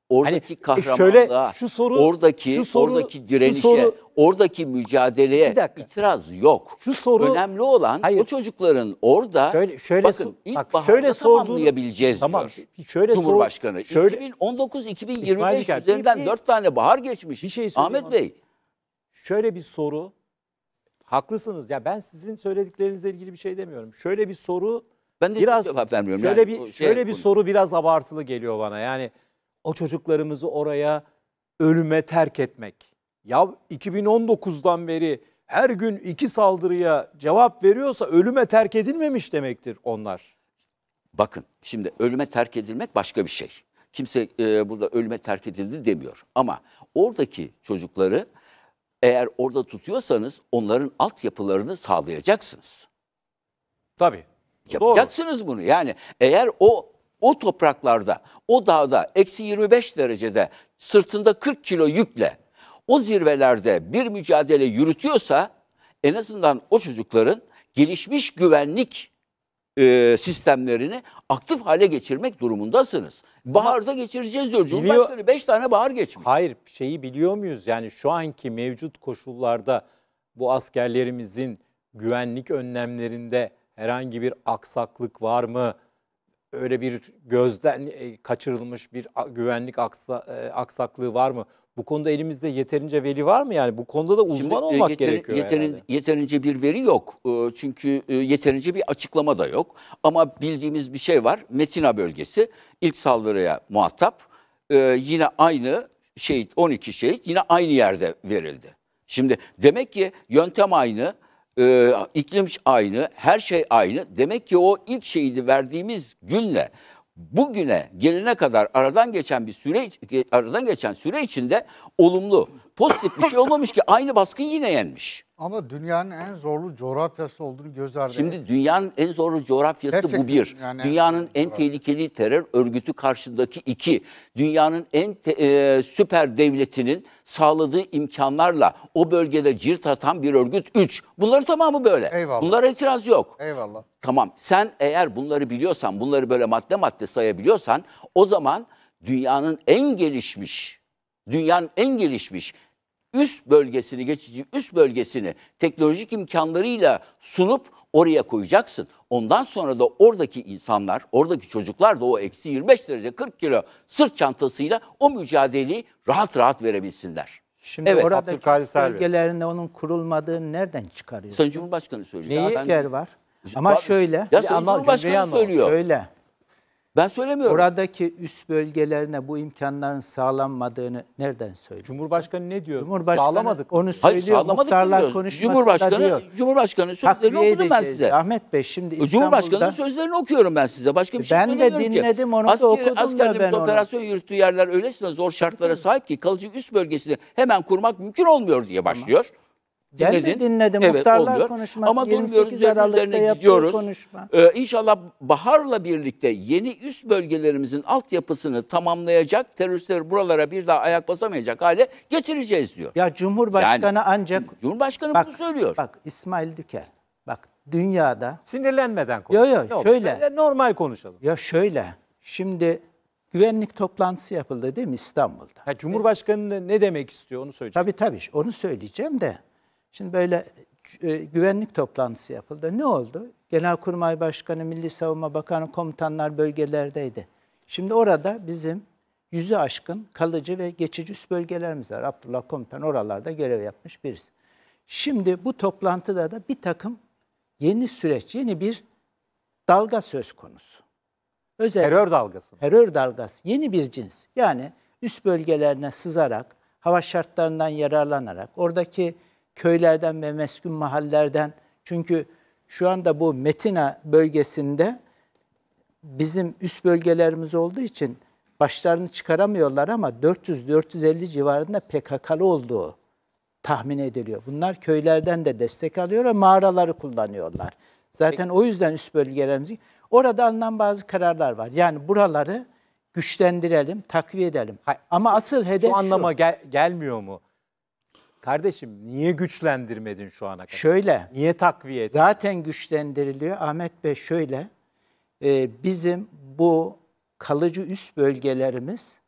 oradaki hani, e, kahramanlığa, şöyle, şu soru, oradaki şu soru, oradaki direnişe, şu soru, oradaki mücadeleye itiraz yok. Şu soru önemli olan hayır, o çocukların orada şöyle, şöyle bakın ilk bak, şöyle sorduğu, anlayabileceğiz tamam, diyor. Şöyle Cumhurbaşkanı şöyle, 2019 2025 üzerinden bir, 4 tane bahar geçmiş. Bir şey Ahmet Bey şöyle bir soru haklısınız. Ya ben sizin söylediklerinizle ilgili bir şey demiyorum. Şöyle bir soru ben de biraz cevap vermiyorum. Şöyle yani, bir şey, şöyle bir konu. soru biraz abartılı geliyor bana. Yani o çocuklarımızı oraya ölüme terk etmek. Ya 2019'dan beri her gün iki saldırıya cevap veriyorsa ölüme terk edilmemiş demektir onlar. Bakın şimdi ölüme terk edilmek başka bir şey. Kimse e, burada ölüme terk edildi demiyor. Ama oradaki çocukları eğer orada tutuyorsanız onların altyapılarını sağlayacaksınız. Tabii. Yapacaksınız Doğru. bunu. Yani eğer o o topraklarda, o dağda eksi 25 derecede sırtında 40 kilo yükle o zirvelerde bir mücadele yürütüyorsa en azından o çocukların gelişmiş güvenlik e, sistemlerini aktif hale geçirmek durumundasınız. Baharda geçireceğiz diyor. Biliyor, Cumhurbaşkanı 5 tane bahar geçmiş. Hayır şeyi biliyor muyuz? Yani şu anki mevcut koşullarda bu askerlerimizin güvenlik önlemlerinde herhangi bir aksaklık var mı? öyle bir gözden e, kaçırılmış bir güvenlik aksa, e, aksaklığı var mı? Bu konuda elimizde yeterince veri var mı? Yani bu konuda da uzman Şimdi, e, olmak yeter, gerekiyor yeterin, herhalde. Yeterince bir veri yok. Çünkü yeterince bir açıklama da yok. Ama bildiğimiz bir şey var. Metina bölgesi ilk saldırıya muhatap. Yine aynı şehit, 12 şehit yine aynı yerde verildi. Şimdi demek ki yöntem aynı, e, iklim aynı, her şey aynı. Demek ki o ilk şehidi verdiğimiz günle bugüne gelene kadar aradan geçen bir süre aradan geçen süre içinde olumlu, pozitif bir şey olmamış ki aynı baskı yine yenmiş. Ama dünyanın en zorlu coğrafyası olduğunu göz ardı Şimdi et. dünyanın en zorlu coğrafyası Gerçekten bu bir. Yani dünyanın en, en tehlikeli terör örgütü karşındaki iki. Dünyanın en e, süper devletinin sağladığı imkanlarla o bölgede cirit atan bir örgüt üç. Bunların tamamı böyle. Eyvallah. Bunlara itiraz yok. Eyvallah. Tamam sen eğer bunları biliyorsan, bunları böyle madde madde sayabiliyorsan o zaman dünyanın en gelişmiş dünyanın en gelişmiş üst bölgesini, geçici üst bölgesini teknolojik imkanlarıyla sunup oraya koyacaksın. Ondan sonra da oradaki insanlar, oradaki çocuklar da o eksi 25 derece 40 kilo sırt çantasıyla o mücadeleyi rahat rahat verebilsinler. Şimdi evet, oradaki bölgelerinde onun kurulmadığı nereden çıkarıyor? Sayın Cumhurbaşkanı söylüyor. Neye yer var? Ama şöyle. Ya Sayın ama Cumhurbaşkanı söylüyor. Şöyle. Ben söylemiyorum. Oradaki üst bölgelerine bu imkanların sağlanmadığını nereden söylüyor? Cumhurbaşkanı ne diyor? Cumhurbaşkanı sağlamadık. Onu söylüyor. Hayır, sağlamadık Muhtarlar konuşmasında Cumhurbaşkanı, diyor. Cumhurbaşkanı sözlerini Takviye okudum ben size. Ahmet Bey şimdi İstanbul'da... Cumhurbaşkanı'nın sözlerini okuyorum ben size. Başka bir şey ben söylemiyorum ki. Ben de dinledim onu Asker, da okudum da ben onu. operasyon yürüttüğü yerler öylesine zor şartlara sahip ki kalıcı üst bölgesini hemen kurmak mümkün olmuyor diye başlıyor. Tamam dinledin. Geldi dinledim. Evet, Muhtarlar olmuyor. konuşması Ama 28 Aralık'ta yaptığı konuşma. Ee, inşallah baharla birlikte yeni üst bölgelerimizin altyapısını tamamlayacak, teröristleri buralara bir daha ayak basamayacak hale getireceğiz diyor. Ya Cumhurbaşkanı yani, ancak... Cumhurbaşkanı bak, bunu söylüyor. Bak İsmail Dükel, bak dünyada... Sinirlenmeden konuş. Yok yok şöyle. normal konuşalım. Ya şöyle, şimdi güvenlik toplantısı yapıldı değil mi İstanbul'da? Ha, Cumhurbaşkanı ne demek istiyor onu söyleyeceğim. Tabii tabii onu söyleyeceğim de Şimdi böyle e, güvenlik toplantısı yapıldı. Ne oldu? Genelkurmay Başkanı, Milli Savunma Bakanı, komutanlar bölgelerdeydi. Şimdi orada bizim yüzü aşkın kalıcı ve geçici üst bölgelerimiz var. Abdullah Komutan oralarda görev yapmış birisi. Şimdi bu toplantıda da bir takım yeni süreç, yeni bir dalga söz konusu. Özellikle, terör dalgası. Terör dalgası. Yeni bir cins. Yani üst bölgelerine sızarak, hava şartlarından yararlanarak, oradaki köylerden ve meskun mahallelerden Çünkü şu anda bu Metina bölgesinde bizim üst bölgelerimiz olduğu için başlarını çıkaramıyorlar ama 400-450 civarında PKK'lı olduğu tahmin ediliyor. Bunlar köylerden de destek alıyor ve mağaraları kullanıyorlar. Zaten Peki. o yüzden üst bölgelerimiz... Orada alınan bazı kararlar var. Yani buraları güçlendirelim, takviye edelim. Hayır, Ama asıl hedef şu. anlama gel, gelmiyor mu? Kardeşim niye güçlendirmedin şu ana kadar? Şöyle. Niye takviye ettin? Zaten güçlendiriliyor. Ahmet Bey şöyle. E, bizim bu kalıcı üst bölgelerimiz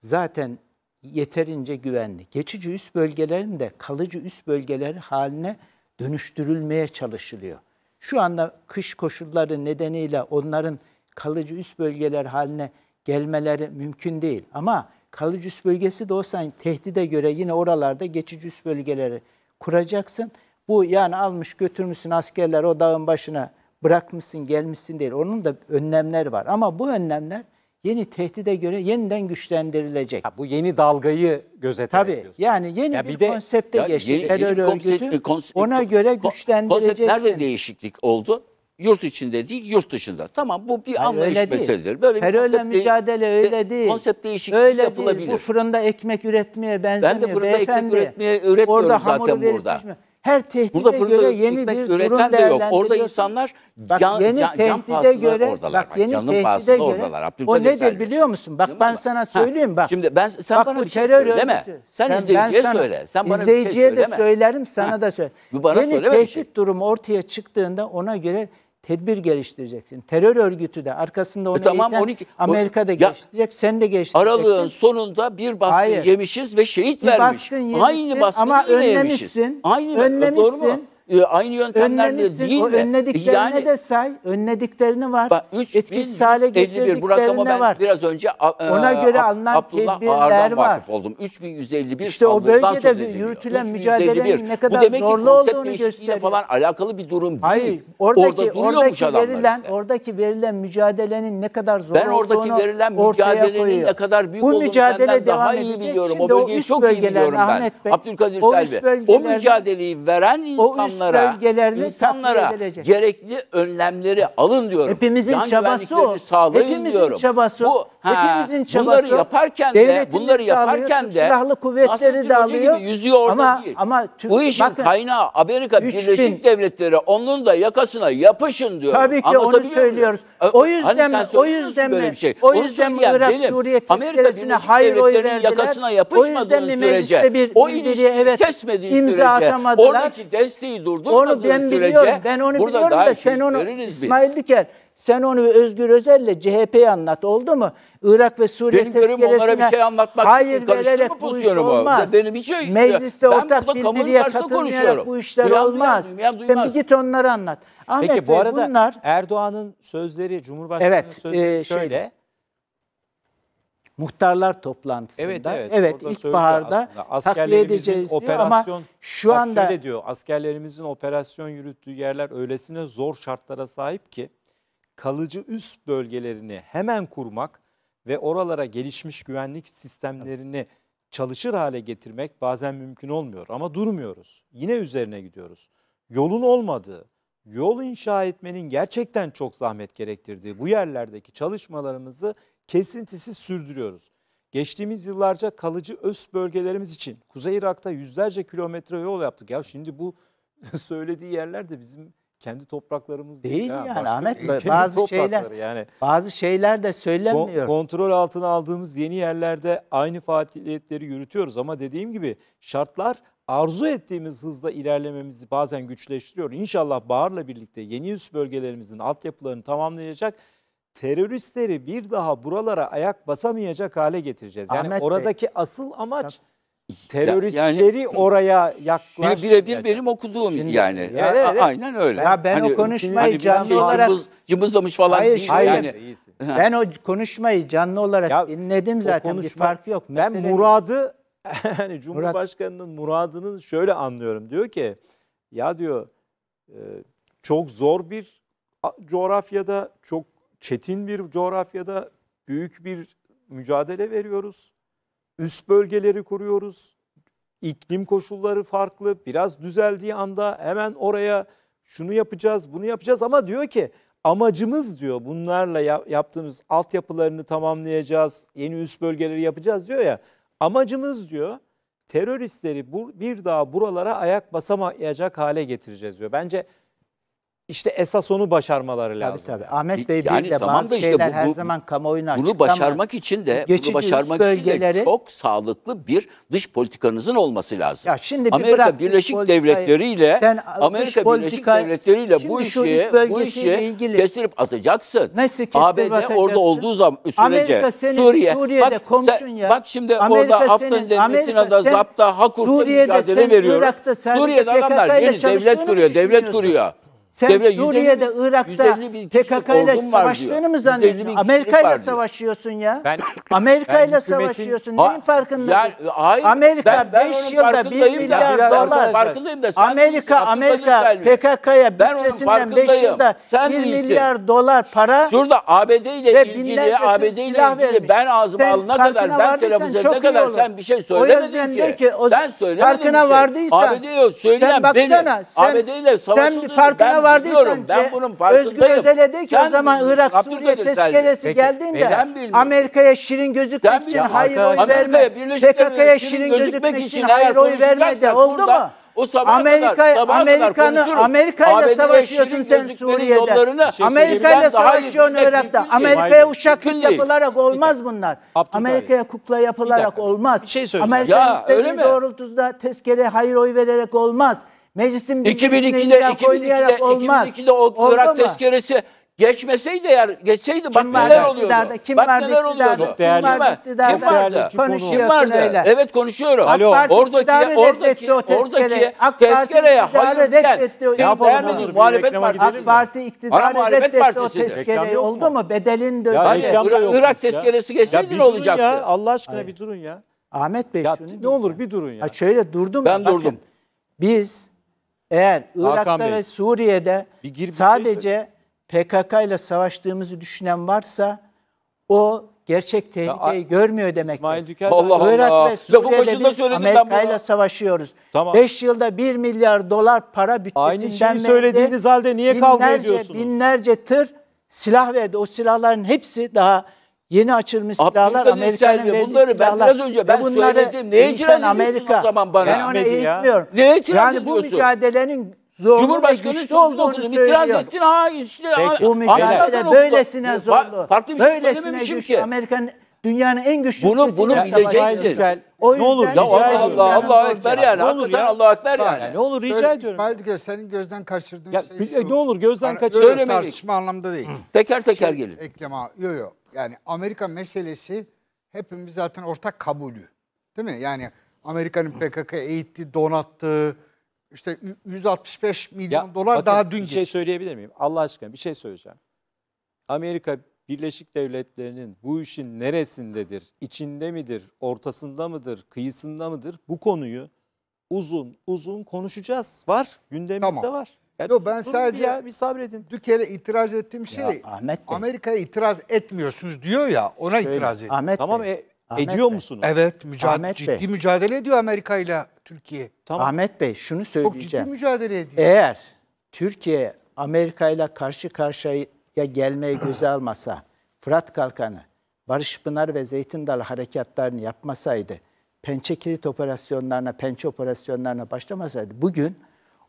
zaten yeterince güvenli. Geçici üst bölgelerin de kalıcı üst bölgeleri haline dönüştürülmeye çalışılıyor. Şu anda kış koşulları nedeniyle onların kalıcı üst bölgeler haline gelmeleri mümkün değil. Ama Kalıcı üs bölgesi de olsa tehdide göre yine oralarda geçici üs bölgeleri kuracaksın. Bu yani almış götürmüşsün askerler o dağın başına bırakmışsın gelmişsin değil. Onun da önlemler var ama bu önlemler yeni tehdide göre yeniden güçlendirilecek. Ha, bu yeni dalgayı gözeterek Tabii diyorsun. yani yeni ya bir, bir konsepte geçti. terör yeni konsept, örgütü e, konsept, ona e, göre güçlendirecek. Konsept nerede değişiklik oldu? Yurt içinde değil, yurt dışında. Tamam bu bir Hayır, anlayış meselesidir. Böyle Her bir öyle mücadele değil, öyle e, değil. Konsept değişikliği öyle yapılabilir. Değil. Bu fırında ekmek üretmeye benzemiyor. Ben de fırında Beyefendi, ekmek üretmeye üretmiyorum orada zaten burada. Mi? Her tehdide burada fırında göre yeni bir üreten de yok. Orada insanlar bak, can, yeni can, can göre, oradalar. Bak, yeni Canın pahasına göre, oradalar. Abdülkadir o nedir Selvi. biliyor musun? Bak ben mi? sana söyleyeyim bak. Şimdi ben sen bak, bana bir şey söyleme. Örgütü. Sen, sen izleyiciye söyle. Sen bana bir şey söyleme. de söylerim sana da söyle. yeni tehdit şey. durumu ortaya çıktığında ona göre tedbir geliştireceksin. Terör örgütü de arkasında onu e tamam, eğiten 12, Amerika da geliştirecek, sen de geliştireceksin. Aralığın sonunda bir baskın Hayır. yemişiz ve şehit bir vermiş. Baskın yemişsin, Aynı baskını ama önlemişsin, yemişiz. Aynı önlemişsin. Doğru mu? e, aynı yöntemlerle değil mi? Önlediklerine yani, de say. Önlediklerini var. Bak, 3 etkisiz hale getirdiklerine bu rakama ben biraz önce e, Ona göre alınan Abdullah tedbirler var. oldum. 3151 İşte o bölgede yürütülen mücadelenin ne kadar bu demek ki olduğunu gösteriyor. falan alakalı bir durum değil. Hayır. Oradaki, Orada duruyormuş oradaki verilen, işte. Oradaki verilen mücadelenin ne kadar zor ben oradaki verilen mücadelenin koyuyor. ne kadar büyük bu mücadele devam daha iyi biliyorum. o bölgeyi çok iyi biliyorum ben. Ahmet Bey, Abdülkadir Selvi. O mücadeleyi veren insanlar insanlara, insanlara gerekli önlemleri alın diyorum. Hepimizin Can çabası o. Sağlayın hepimizin diyorum. çabası Bu, hepimizin çabası. Bunları yaparken de, bunları yaparken de silahlı kuvvetleri de alıyor. yüzüyor ama, değil. Ama Türk, Bu işin bakın, kaynağı Amerika Birleşik Devletleri onun da yakasına yapışın diyorum. Tabii ki onu söylüyoruz. O yüzden hani şey. mi? O yüzden mi? Şey. O yüzden mi Irak benim, Suriye tezkeresine hayır oy verdiler. yakasına yapışmadığın sürece bir o ilişkiyi evet, kesmediğin sürece oradaki desteği durdurmadığın onu ben sürece biliyorum. ben onu burada biliyorum da sen şey onu İsmail Diker sen onu Özgür Özel'le CHP'ye anlat oldu mu? Irak ve Suriye benim tezkeresine onlara bir şey anlatmak hayır vererek bu olmaz. Benim bir şey, Mecliste ben ortak bildiriye katılmayarak bu işler duyan, olmaz. Duyan, duyan, Sen git onları anlat. Ahmet Peki Bey, bu arada bunlar... Erdoğan'ın sözleri, Cumhurbaşkanı'nın evet, sözleri e, şöyle. Şeyde, muhtarlar toplantısında. Evet evet. Evet ilkbaharda takviye edeceğiz operasyon, diyor ama şu anda. Şöyle diyor askerlerimizin operasyon yürüttüğü yerler öylesine zor şartlara sahip ki kalıcı üst bölgelerini hemen kurmak ve oralara gelişmiş güvenlik sistemlerini çalışır hale getirmek bazen mümkün olmuyor ama durmuyoruz. Yine üzerine gidiyoruz. Yolun olmadığı, yol inşa etmenin gerçekten çok zahmet gerektirdiği bu yerlerdeki çalışmalarımızı kesintisiz sürdürüyoruz. Geçtiğimiz yıllarca kalıcı öz bölgelerimiz için Kuzey Irak'ta yüzlerce kilometre yol yaptık. Ya şimdi bu söylediği yerler de bizim kendi topraklarımız değil. Değil ya, yani Ahmet bazı şeyler yani. bazı şeyler de söylenmiyor. Kontrol altına aldığımız yeni yerlerde aynı faaliyetleri yürütüyoruz ama dediğim gibi şartlar arzu ettiğimiz hızla ilerlememizi bazen güçleştiriyor. İnşallah Bahar'la birlikte yeni üst bölgelerimizin altyapılarını tamamlayacak teröristleri bir daha buralara ayak basamayacak hale getireceğiz. Yani Ahmet oradaki Bey. asıl amaç teröristleri yani, oraya yaklaş. Birebir benim okuduğum Şimdi, yani. Ya, ya, evet, aynen öyle. Ya ben hani, o konuşmayı hani canlı şey, olarak cımbız, cımbızlamış falan hayır, değil hayır. yani. ben o konuşmayı canlı olarak ya, dinledim zaten konuşma, bir farkı yok. Mesele ben muradı yani Cumhurbaşkanının Murat. muradını şöyle anlıyorum. Diyor ki ya diyor e, çok zor bir coğrafyada çok çetin bir coğrafyada büyük bir mücadele veriyoruz. Üst bölgeleri kuruyoruz. İklim koşulları farklı. Biraz düzeldiği anda hemen oraya şunu yapacağız, bunu yapacağız ama diyor ki amacımız diyor bunlarla yaptığımız altyapılarını tamamlayacağız, yeni üst bölgeleri yapacağız diyor ya. Amacımız diyor teröristleri bir daha buralara ayak basamayacak hale getireceğiz diyor. Bence işte esas onu başarmaları lazım. Tabii tabii. Ahmet Bey yani, de tamam bazı işte şeyler bu, her zaman kamuoyuna Bunu başarmak için de bunu başarmak bölgeleri, için de çok sağlıklı bir dış politikanızın olması lazım. Ya şimdi bir Amerika Birleşik Devletleri ile Amerika Birleşik Devletleri ile bu işi bu işi ilgili. kestirip atacaksın. Nasıl kestirip ABD atacaksın? orada olduğu zaman sürece Amerika senin, Suriye Suriye'de bak, komşun ya. Bak şimdi Amerika orada Afganistan'da zapta Hakur'da mücadele veriyor. Suriye'de adamlar yeni devlet kuruyor, devlet kuruyor. Sen Devre, Suriye'de, 150, Irak'ta PKK ile savaştığını mı zannediyorsun? Amerika ile savaşıyorsun ya. Ben, Amerika ile savaşıyorsun. Ha, Neyin farkında? Yani, hayır, Amerika 5 yılda 1 milyar dolar. Farkındayım da, Amerika, Amerika PKK'ya bütçesinden 5 yılda 1 milyar dolar para Şurada ABD ile ilgili, ABD ile ilgili ben ağzıma alına kadar, ben televizyona kadar sen bir şey söylemedin ki. ki o, sen söylemedin farkına vardıysan. ABD yok söylem. Sen baksana. ABD ile savaşıldığını ben vardıysan biliyorum. Ben bunun farkındayım. Özgür Özel'e de ki sen o zaman Irak Suriye tezkeresi geldiğinde Amerika'ya şirin gözükmek için hayır oy verme. PKK'ya şirin gözükmek için hayır oy verme de oldu mu? O sabaha Amerika, kadar, Amerika'nı, Amerika savaşıyorsun sen Suriye'de. Şey Amerika'yla Amerika savaşıyorsun Irak'ta. Amerika'ya uşaklık yapılarak olmaz bunlar. Amerika'ya kukla yapılarak olmaz. Bir şey söyleyeceğim. Amerika'nın istediği doğrultusunda tezkere hayır oy vererek olmaz. Meclisin 2002'de 2002'de 2002'de o Irak tezkeresi geçmeseydi eğer geçseydi kim bak neler oluyordu. Derdi, kim bak vardı, neler oluyordu. Derdi, kim vardı? Kim vardı? Kim vardı? öyle. Evet konuşuyorum. Alo. Oradaki oradaki oradaki tezkereye hayır diyen kim vermedi muhalefet partisi. AK Parti iktidarı reddetti o tezkereyi oldu mu? Bedelin dönüyor. Hani Irak tezkeresi geçseydi ne olacaktı? Allah aşkına bir durun ya. Ahmet Bey şunu ne olur bir durun ya. şöyle durdum. Ben durdum. Biz eğer Irak'ta Hakan ve Bey, Suriye'de bir gir bir şey sadece PKK ile savaştığımızı düşünen varsa o gerçek tehlikeyi Ya, görmüyor demek. İsmail Dükel- Allah Irak Allah. ve Suriye'de biz Amerika ile savaşıyoruz. 5 Tamam. yılda 1 milyar dolar para bütçesinden Aynı şeyi söylediğiniz halde niye kavga ediyorsunuz? Binlerce tır silah verdi. O silahların hepsi daha Yeni açılmış silahlar Amerika'nın verdiği bunları silahlar. ben biraz önce ben bunları e söyledim. Neye itiraz Amerika. o zaman bana? Ben onu eğitmiyorum. Neye itiraz yani ediyorsun? Yani bu mücadelenin zorlu Cumhurbaşkanı söz dokundum. İtiraz ettin. Ha işte. Peki. Bu mücadele Amerika böylesine zorlu. Farklı bir şey söylememişim ki. Amerika'nın dünyanın en güçlü bunu bunu bileceksiniz. ne olur ya Allah Allah Allah ekber yani. Ne olur ya Allah ekber yani. Ne olur rica ediyorum. Halbuki senin gözden kaçırdığın şey Ne olur gözden kaçırdığın tartışma anlamda değil. Teker teker şey, gelin. Ekleme. Yok yok. Yani Amerika meselesi hepimiz zaten ortak kabulü. Değil mi? Yani Amerika'nın PKK eğitti, donattı. İşte 165 milyon ya, dolar bakın, daha dün Bir şey geçti. söyleyebilir miyim? Allah aşkına bir şey söyleyeceğim. Amerika Birleşik Devletleri'nin bu işin neresindedir, içinde midir, ortasında mıdır, kıyısında mıdır bu konuyu uzun uzun konuşacağız. Var, gündemimizde tamam. var. Yok ben sadece bir, ya, bir sabredin. Dükel'e itiraz ettiğim şey ya, Ahmet Bey. Amerika'ya itiraz etmiyorsunuz diyor ya ona Şöyle, itiraz ediyor. Ahmet tamam Bey. E, Ahmet ediyor Bey. musunuz? Evet mücadele, ciddi Bey. mücadele ediyor Amerika ile Türkiye. Tamam. Ahmet Bey şunu söyleyeceğim. Çok ciddi mücadele ediyor. Eğer Türkiye Amerika ile karşı karşıya gelmeyi göze almasa Fırat Kalkanı, Barış Pınar ve Zeytin Dalı harekatlarını yapmasaydı, pençe kilit operasyonlarına, pençe operasyonlarına başlamasaydı bugün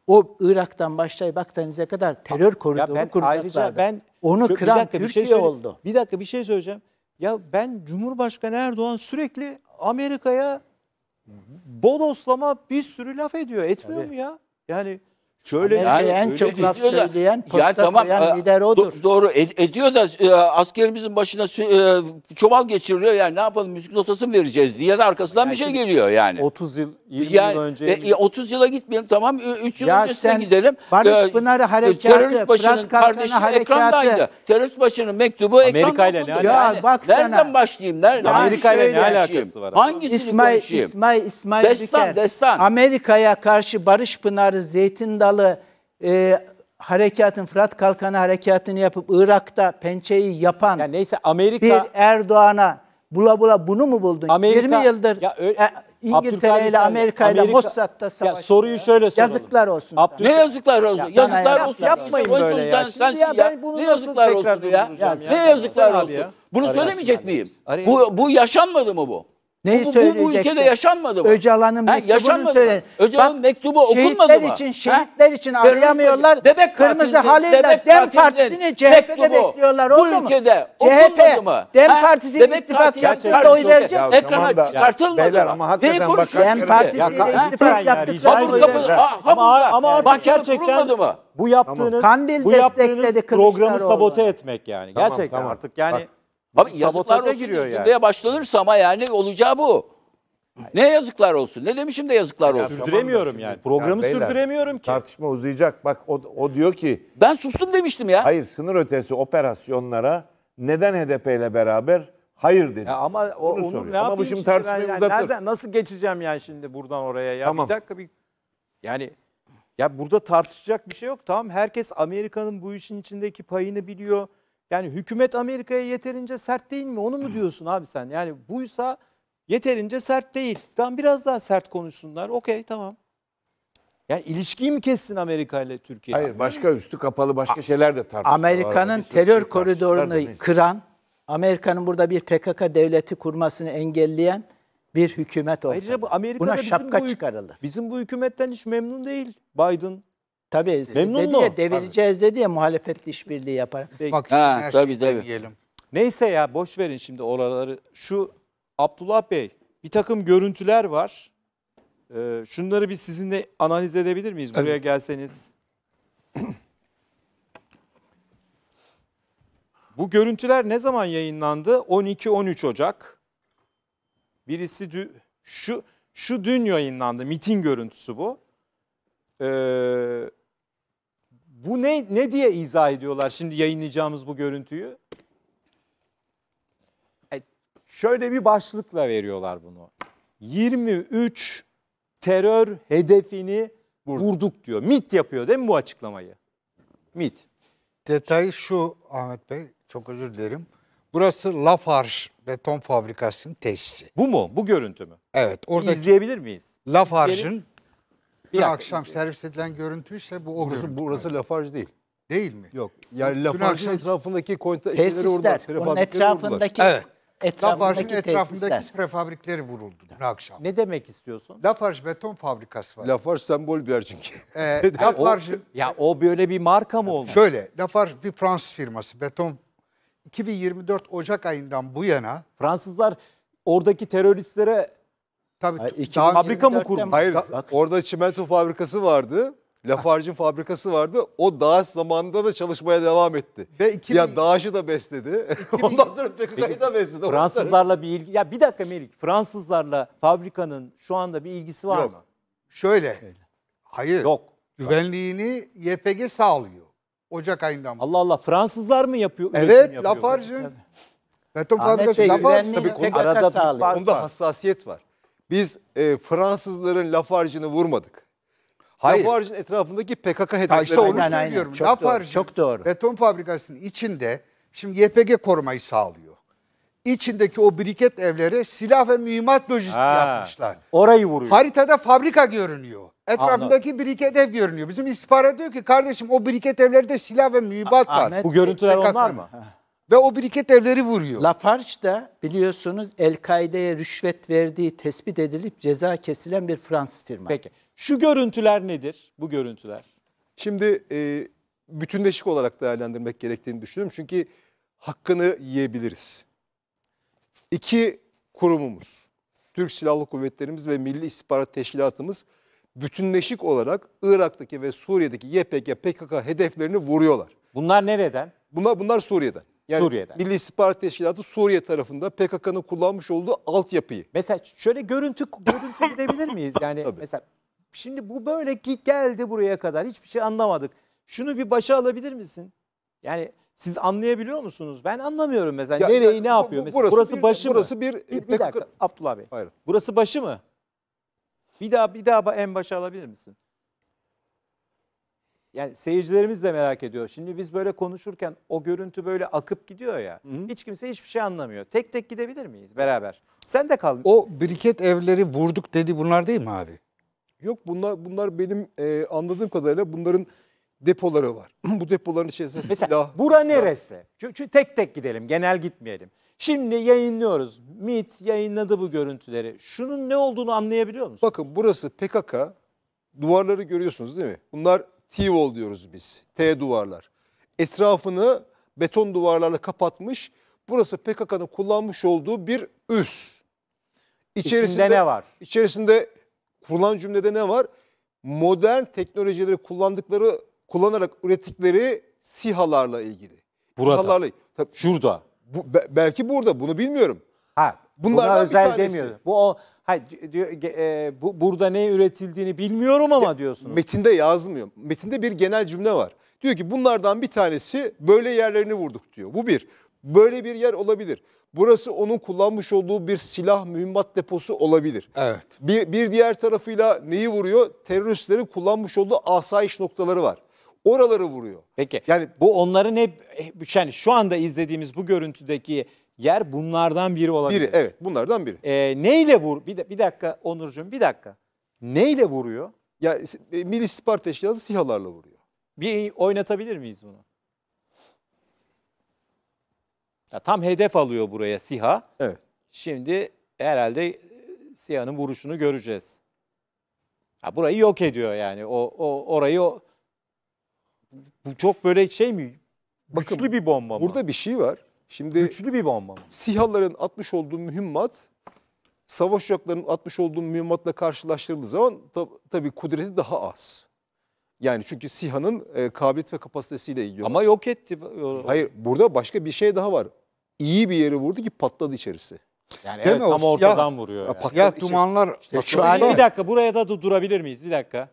o Irak'tan başlayıp Akdeniz'e kadar terör koridoru ben kuracaklardı. Ayrıca ben onu kıran bir dakika, Türkiye bir şey oldu. Bir dakika bir şey söyleyeceğim. Ya ben Cumhurbaşkanı Erdoğan sürekli Amerika'ya bodoslama bir sürü laf ediyor. Etmiyor Tabii. mu ya? Yani Şöyle yani, en çok laf söyleyen, posta yani tamam, koyan lider odur. Do, doğru ed, ediyor da e, askerimizin başına e, çomal geçiriliyor yani ne yapalım müzik notası mı vereceğiz diye de arkasından yani bir şey geliyor yani. 30 yıl, 20 yani, yıl önce. E, 30 e, yıla gitmeyelim tamam 3 yıl ya öncesine gidelim. Barış e, Pınarı e, harekatı, terörist başının kardeşi harekatı. ekrandaydı. Terörist başının mektubu Amerika ile ne alakası? Yani, bak nereden başlayayım? Nereden? Amerika ile ne alakası var? Hangisini İsmail, konuşayım? İsmail, İsmail Destan, Diker. Destan. Amerika'ya karşı Barış Pınarı Zeytin Dalı bağlı e, harekatın Fırat Kalkanı harekatını yapıp Irak'ta pençeyi yapan yani neyse Amerika bir Erdoğan'a bula bula bunu mu buldun? Amerika, 20 yıldır ya, öyle, İngiltere ile Amerika ile Mossad'da savaşıyor. Ya soruyu şöyle soralım. Yazıklar olsun. Abdül... Ne yazıklar olsun? Ya, yazıklar yap, olsun. Yapmayın ya. böyle ya. Sen, sen ya, ya. ne yazıklar olsun ya? ya? Ne yazıklar olsun? Bunu söylemeyecek miyim? Bu, bu yaşanmadı mı bu? Neyi bu, bu, bu ülkede yaşanmadı mı? Öcalan'ın mektubunu söyle. Öcalan'ın mektubu okunmadı şehitler mı? Için, şehitler ha? için arayamıyorlar. Debek Kırmızı Halil'le Dem Partisi'ni CHP'de bekliyorlar. Bu ülkede CHP, mı? Dem Partisi ittifak yaptığında oy verecek. Ekrana çıkartılmadı mı? Neyi konuşuyorsunuz? Dem Partisi'yle ittifak yaptığında Ama artık gerçekten mı? bu yaptığınız, tamam. Kandil bu yaptığınız programı sabote etmek yani. Tamam, gerçekten tamam. artık yani... Bak. Abi yazıklar olsun giriyor yani. başlanırsa ama yani olacağı bu. Ne yazıklar olsun? Ne demişim de yazıklar olsun? Sürdüremiyorum yani. Programı beyler, sürdüremiyorum ki. Tartışma uzayacak. Bak o, o diyor ki Ben sustum demiştim ya. hayır sınır ötesi operasyonlara neden HDP ile beraber hayır dedi. Ya ama o, Bunu soruyor. Ama bu şimdi ben tartışmayı yani? uzatır. Nereden, nasıl geçeceğim yani şimdi buradan oraya ya? Tamam. Bir dakika bir... Yani ya burada tartışacak bir şey yok. Tamam herkes Amerika'nın bu işin içindeki payını biliyor. Yani hükümet Amerika'ya yeterince sert değil mi? Onu mu diyorsun abi sen? Yani buysa yeterince sert değil. Tamam biraz daha sert konuşsunlar. Okey tamam. Yani ilişkiyi mi kessin Amerika ile Türkiye? Hayır başka üstü kapalı başka şeyler de tartışılıyor. Amerika'nın terör koridorunu kıran, Amerika'nın burada bir PKK devleti kurmasını engelleyen bir hükümet oldu. Ayrıca bu Amerika'da Buna bizim şapka bu, çıkarılır. Bizim bu hükümetten hiç memnun değil Biden. Tabii Memnun dedi mu? ya devireceğiz dedi ya muhalefetle işbirliği yapar. Bak ha, her tabii, tabii. deneyelim. Neyse ya boş verin şimdi oraları. Şu Abdullah Bey bir takım görüntüler var. Ee, şunları bir sizinle analiz edebilir miyiz Tabii. buraya gelseniz? Bu görüntüler ne zaman yayınlandı? 12-13 Ocak. Birisi dü- şu şu dün yayınlandı. Mitin görüntüsü bu. Ee, bu ne ne diye izah ediyorlar şimdi yayınlayacağımız bu görüntüyü? E, şöyle bir başlıkla veriyorlar bunu. 23 terör hedefini vurduk, vurduk diyor. MIT yapıyor değil mi bu açıklamayı? MIT. Detay şu Ahmet Bey çok özür dilerim. Burası Lafarge beton fabrikasının tesisi. Bu mu? Bu görüntü mü? Evet. Oradaki İzleyebilir miyiz? Lafarge'ın bir dakika, akşam izleyelim. servis edilen görüntü ise bu o burası, görüntü. Burası Lafarge değil. Değil mi? Yok. Yani Lafarge'ın etrafındaki koyunta işleri orada. Onun etrafındaki evet. etrafındaki etrafındaki prefabrikleri vuruldu dün akşam. Ne demek istiyorsun? Lafarge beton fabrikası var. Lafarge sembol bir yer çünkü. E, ee, Lafarge'ın... ya o böyle bir marka mı olmuş? Şöyle, Lafarge bir Fransız firması. Beton 2024 Ocak ayından bu yana... Fransızlar oradaki teröristlere Tabii. Hayır, iki, daha fabrika mı kurdu? Hayır. Zaten. Orada çimento fabrikası vardı. Lafarge'in fabrikası vardı. O Daesh zamanında da çalışmaya devam etti. Ve 2000, ya Daesh'i da besledi. 2000, Ondan sonra PKK'yı da besledi. Fransızlarla bir ilgi... Ya bir dakika Melik. Fransızlarla fabrikanın şu anda bir ilgisi var Yok. mı? Şöyle. Öyle. Hayır. Yok. Güvenliğini YPG sağlıyor. Ocak ayından. Allah Allah. Fransızlar mı yapıyor? Evet. Lafarge'in. Beton fabrikası Lafarge. Tabii konuda, arada bir, onda hassasiyet var. Biz e, Fransızların Lafarge'ını vurmadık. Hayır. Lafarge'ın etrafındaki PKK hedefleri. İşte onu aynen, söylüyorum. Aynen. Çok Lafarge, doğru, çok doğru. beton fabrikasının içinde şimdi YPG korumayı sağlıyor. İçindeki o biriket evlere silah ve mühimmat lojistiği ha, yapmışlar. Orayı vuruyor. Haritada fabrika görünüyor. Etrafındaki Anladım. biriket ev görünüyor. Bizim istihbarat diyor ki kardeşim o biriket evlerde silah ve mühimmat ah, var. Ahmet, bu görüntüler PKK onlar mı? Ve o biriket evleri vuruyor. Lafarge da biliyorsunuz El-Kaide'ye rüşvet verdiği tespit edilip ceza kesilen bir Fransız firma. Peki şu görüntüler nedir bu görüntüler? Şimdi e, bütünleşik olarak değerlendirmek gerektiğini düşünüyorum. Çünkü hakkını yiyebiliriz. İki kurumumuz, Türk Silahlı Kuvvetlerimiz ve Milli İstihbarat Teşkilatımız bütünleşik olarak Irak'taki ve Suriye'deki YPG, PKK hedeflerini vuruyorlar. Bunlar nereden? Bunlar, bunlar Suriye'den. Yani Suriye'den. Milli İstihbarat Teşkilatı Suriye tarafında PKK'nın kullanmış olduğu altyapıyı. Mesela şöyle görüntü görüntü gidebilir miyiz? Yani Tabii. mesela şimdi bu böyle git geldi buraya kadar hiçbir şey anlamadık. Şunu bir başa alabilir misin? Yani siz anlayabiliyor musunuz? Ben anlamıyorum mesela. Ya, Nereyi ne yapıyor bu, mesela? Burası, burası bir, başı burası mı? bir, bir, e, bir dakika Abdullah Bey. Hayır. Burası başı mı? Bir daha bir daha en başa alabilir misin? yani seyircilerimiz de merak ediyor. Şimdi biz böyle konuşurken o görüntü böyle akıp gidiyor ya. Hı Hiç kimse hiçbir şey anlamıyor. Tek tek gidebilir miyiz beraber? Sen de kal. O briket evleri vurduk dedi bunlar değil mi abi? Yok bunlar bunlar benim e, anladığım kadarıyla bunların depoları var. Bu depoların içerisinde Mesela, silah. Bura neresi? Çünkü tek tek gidelim genel gitmeyelim. Şimdi yayınlıyoruz. MIT yayınladı bu görüntüleri. Şunun ne olduğunu anlayabiliyor musun? Bakın burası PKK. Duvarları görüyorsunuz değil mi? Bunlar T-wall diyoruz biz. T duvarlar. Etrafını beton duvarlarla kapatmış. Burası PKK'nın kullanmış olduğu bir üs. İçerisinde İçinde ne var? İçerisinde kurulan cümlede ne var? Modern teknolojileri kullandıkları, kullanarak ürettikleri sihalarla ilgili. Burada. SİHA'larla, tabii, Şurada. Bu, belki burada bunu bilmiyorum. Ha, Bunlardan buna özel demiyorum. Bu o Ha, diyor, e, bu, burada ne üretildiğini bilmiyorum ama diyorsunuz. Metinde yazmıyor. Metinde bir genel cümle var. Diyor ki bunlardan bir tanesi böyle yerlerini vurduk diyor. Bu bir. Böyle bir yer olabilir. Burası onun kullanmış olduğu bir silah mühimmat deposu olabilir. Evet. Bir, bir diğer tarafıyla neyi vuruyor? Teröristlerin kullanmış olduğu asayiş noktaları var. Oraları vuruyor. Peki. Yani bu onların hep yani şu anda izlediğimiz bu görüntüdeki yer bunlardan biri olabilir. Biri evet bunlardan biri. E, neyle vur? Bir, de, bir dakika Onurcuğum bir dakika. Neyle vuruyor? Ya e, Milli İstihbarat Teşkilatı SİHA'larla vuruyor. Bir oynatabilir miyiz bunu? Ya, tam hedef alıyor buraya SİHA. Evet. Şimdi herhalde e, SİHA'nın vuruşunu göreceğiz. Ya, burayı yok ediyor yani. O, o orayı o... Bu çok böyle şey mi? Bakın, Güçlü bir bomba mı? Burada bir şey var. Şimdi Güçlü bir bomba mı? SİHA'ların atmış olduğu mühimmat savaş uçaklarının atmış olduğu mühimmatla karşılaştırıldığı zaman tab tabii kudreti daha az. Yani çünkü SİHA'nın e, kabiliyet ve kapasitesiyle ilgili. Ama yok etti. Hayır burada başka bir şey daha var. İyi bir yere vurdu ki patladı içerisi. Yani Değil evet, mi? tam o ortadan siyah, vuruyor. Ya, yani. Siyah dumanlar. şu an bir dakika buraya da durabilir miyiz? Bir dakika.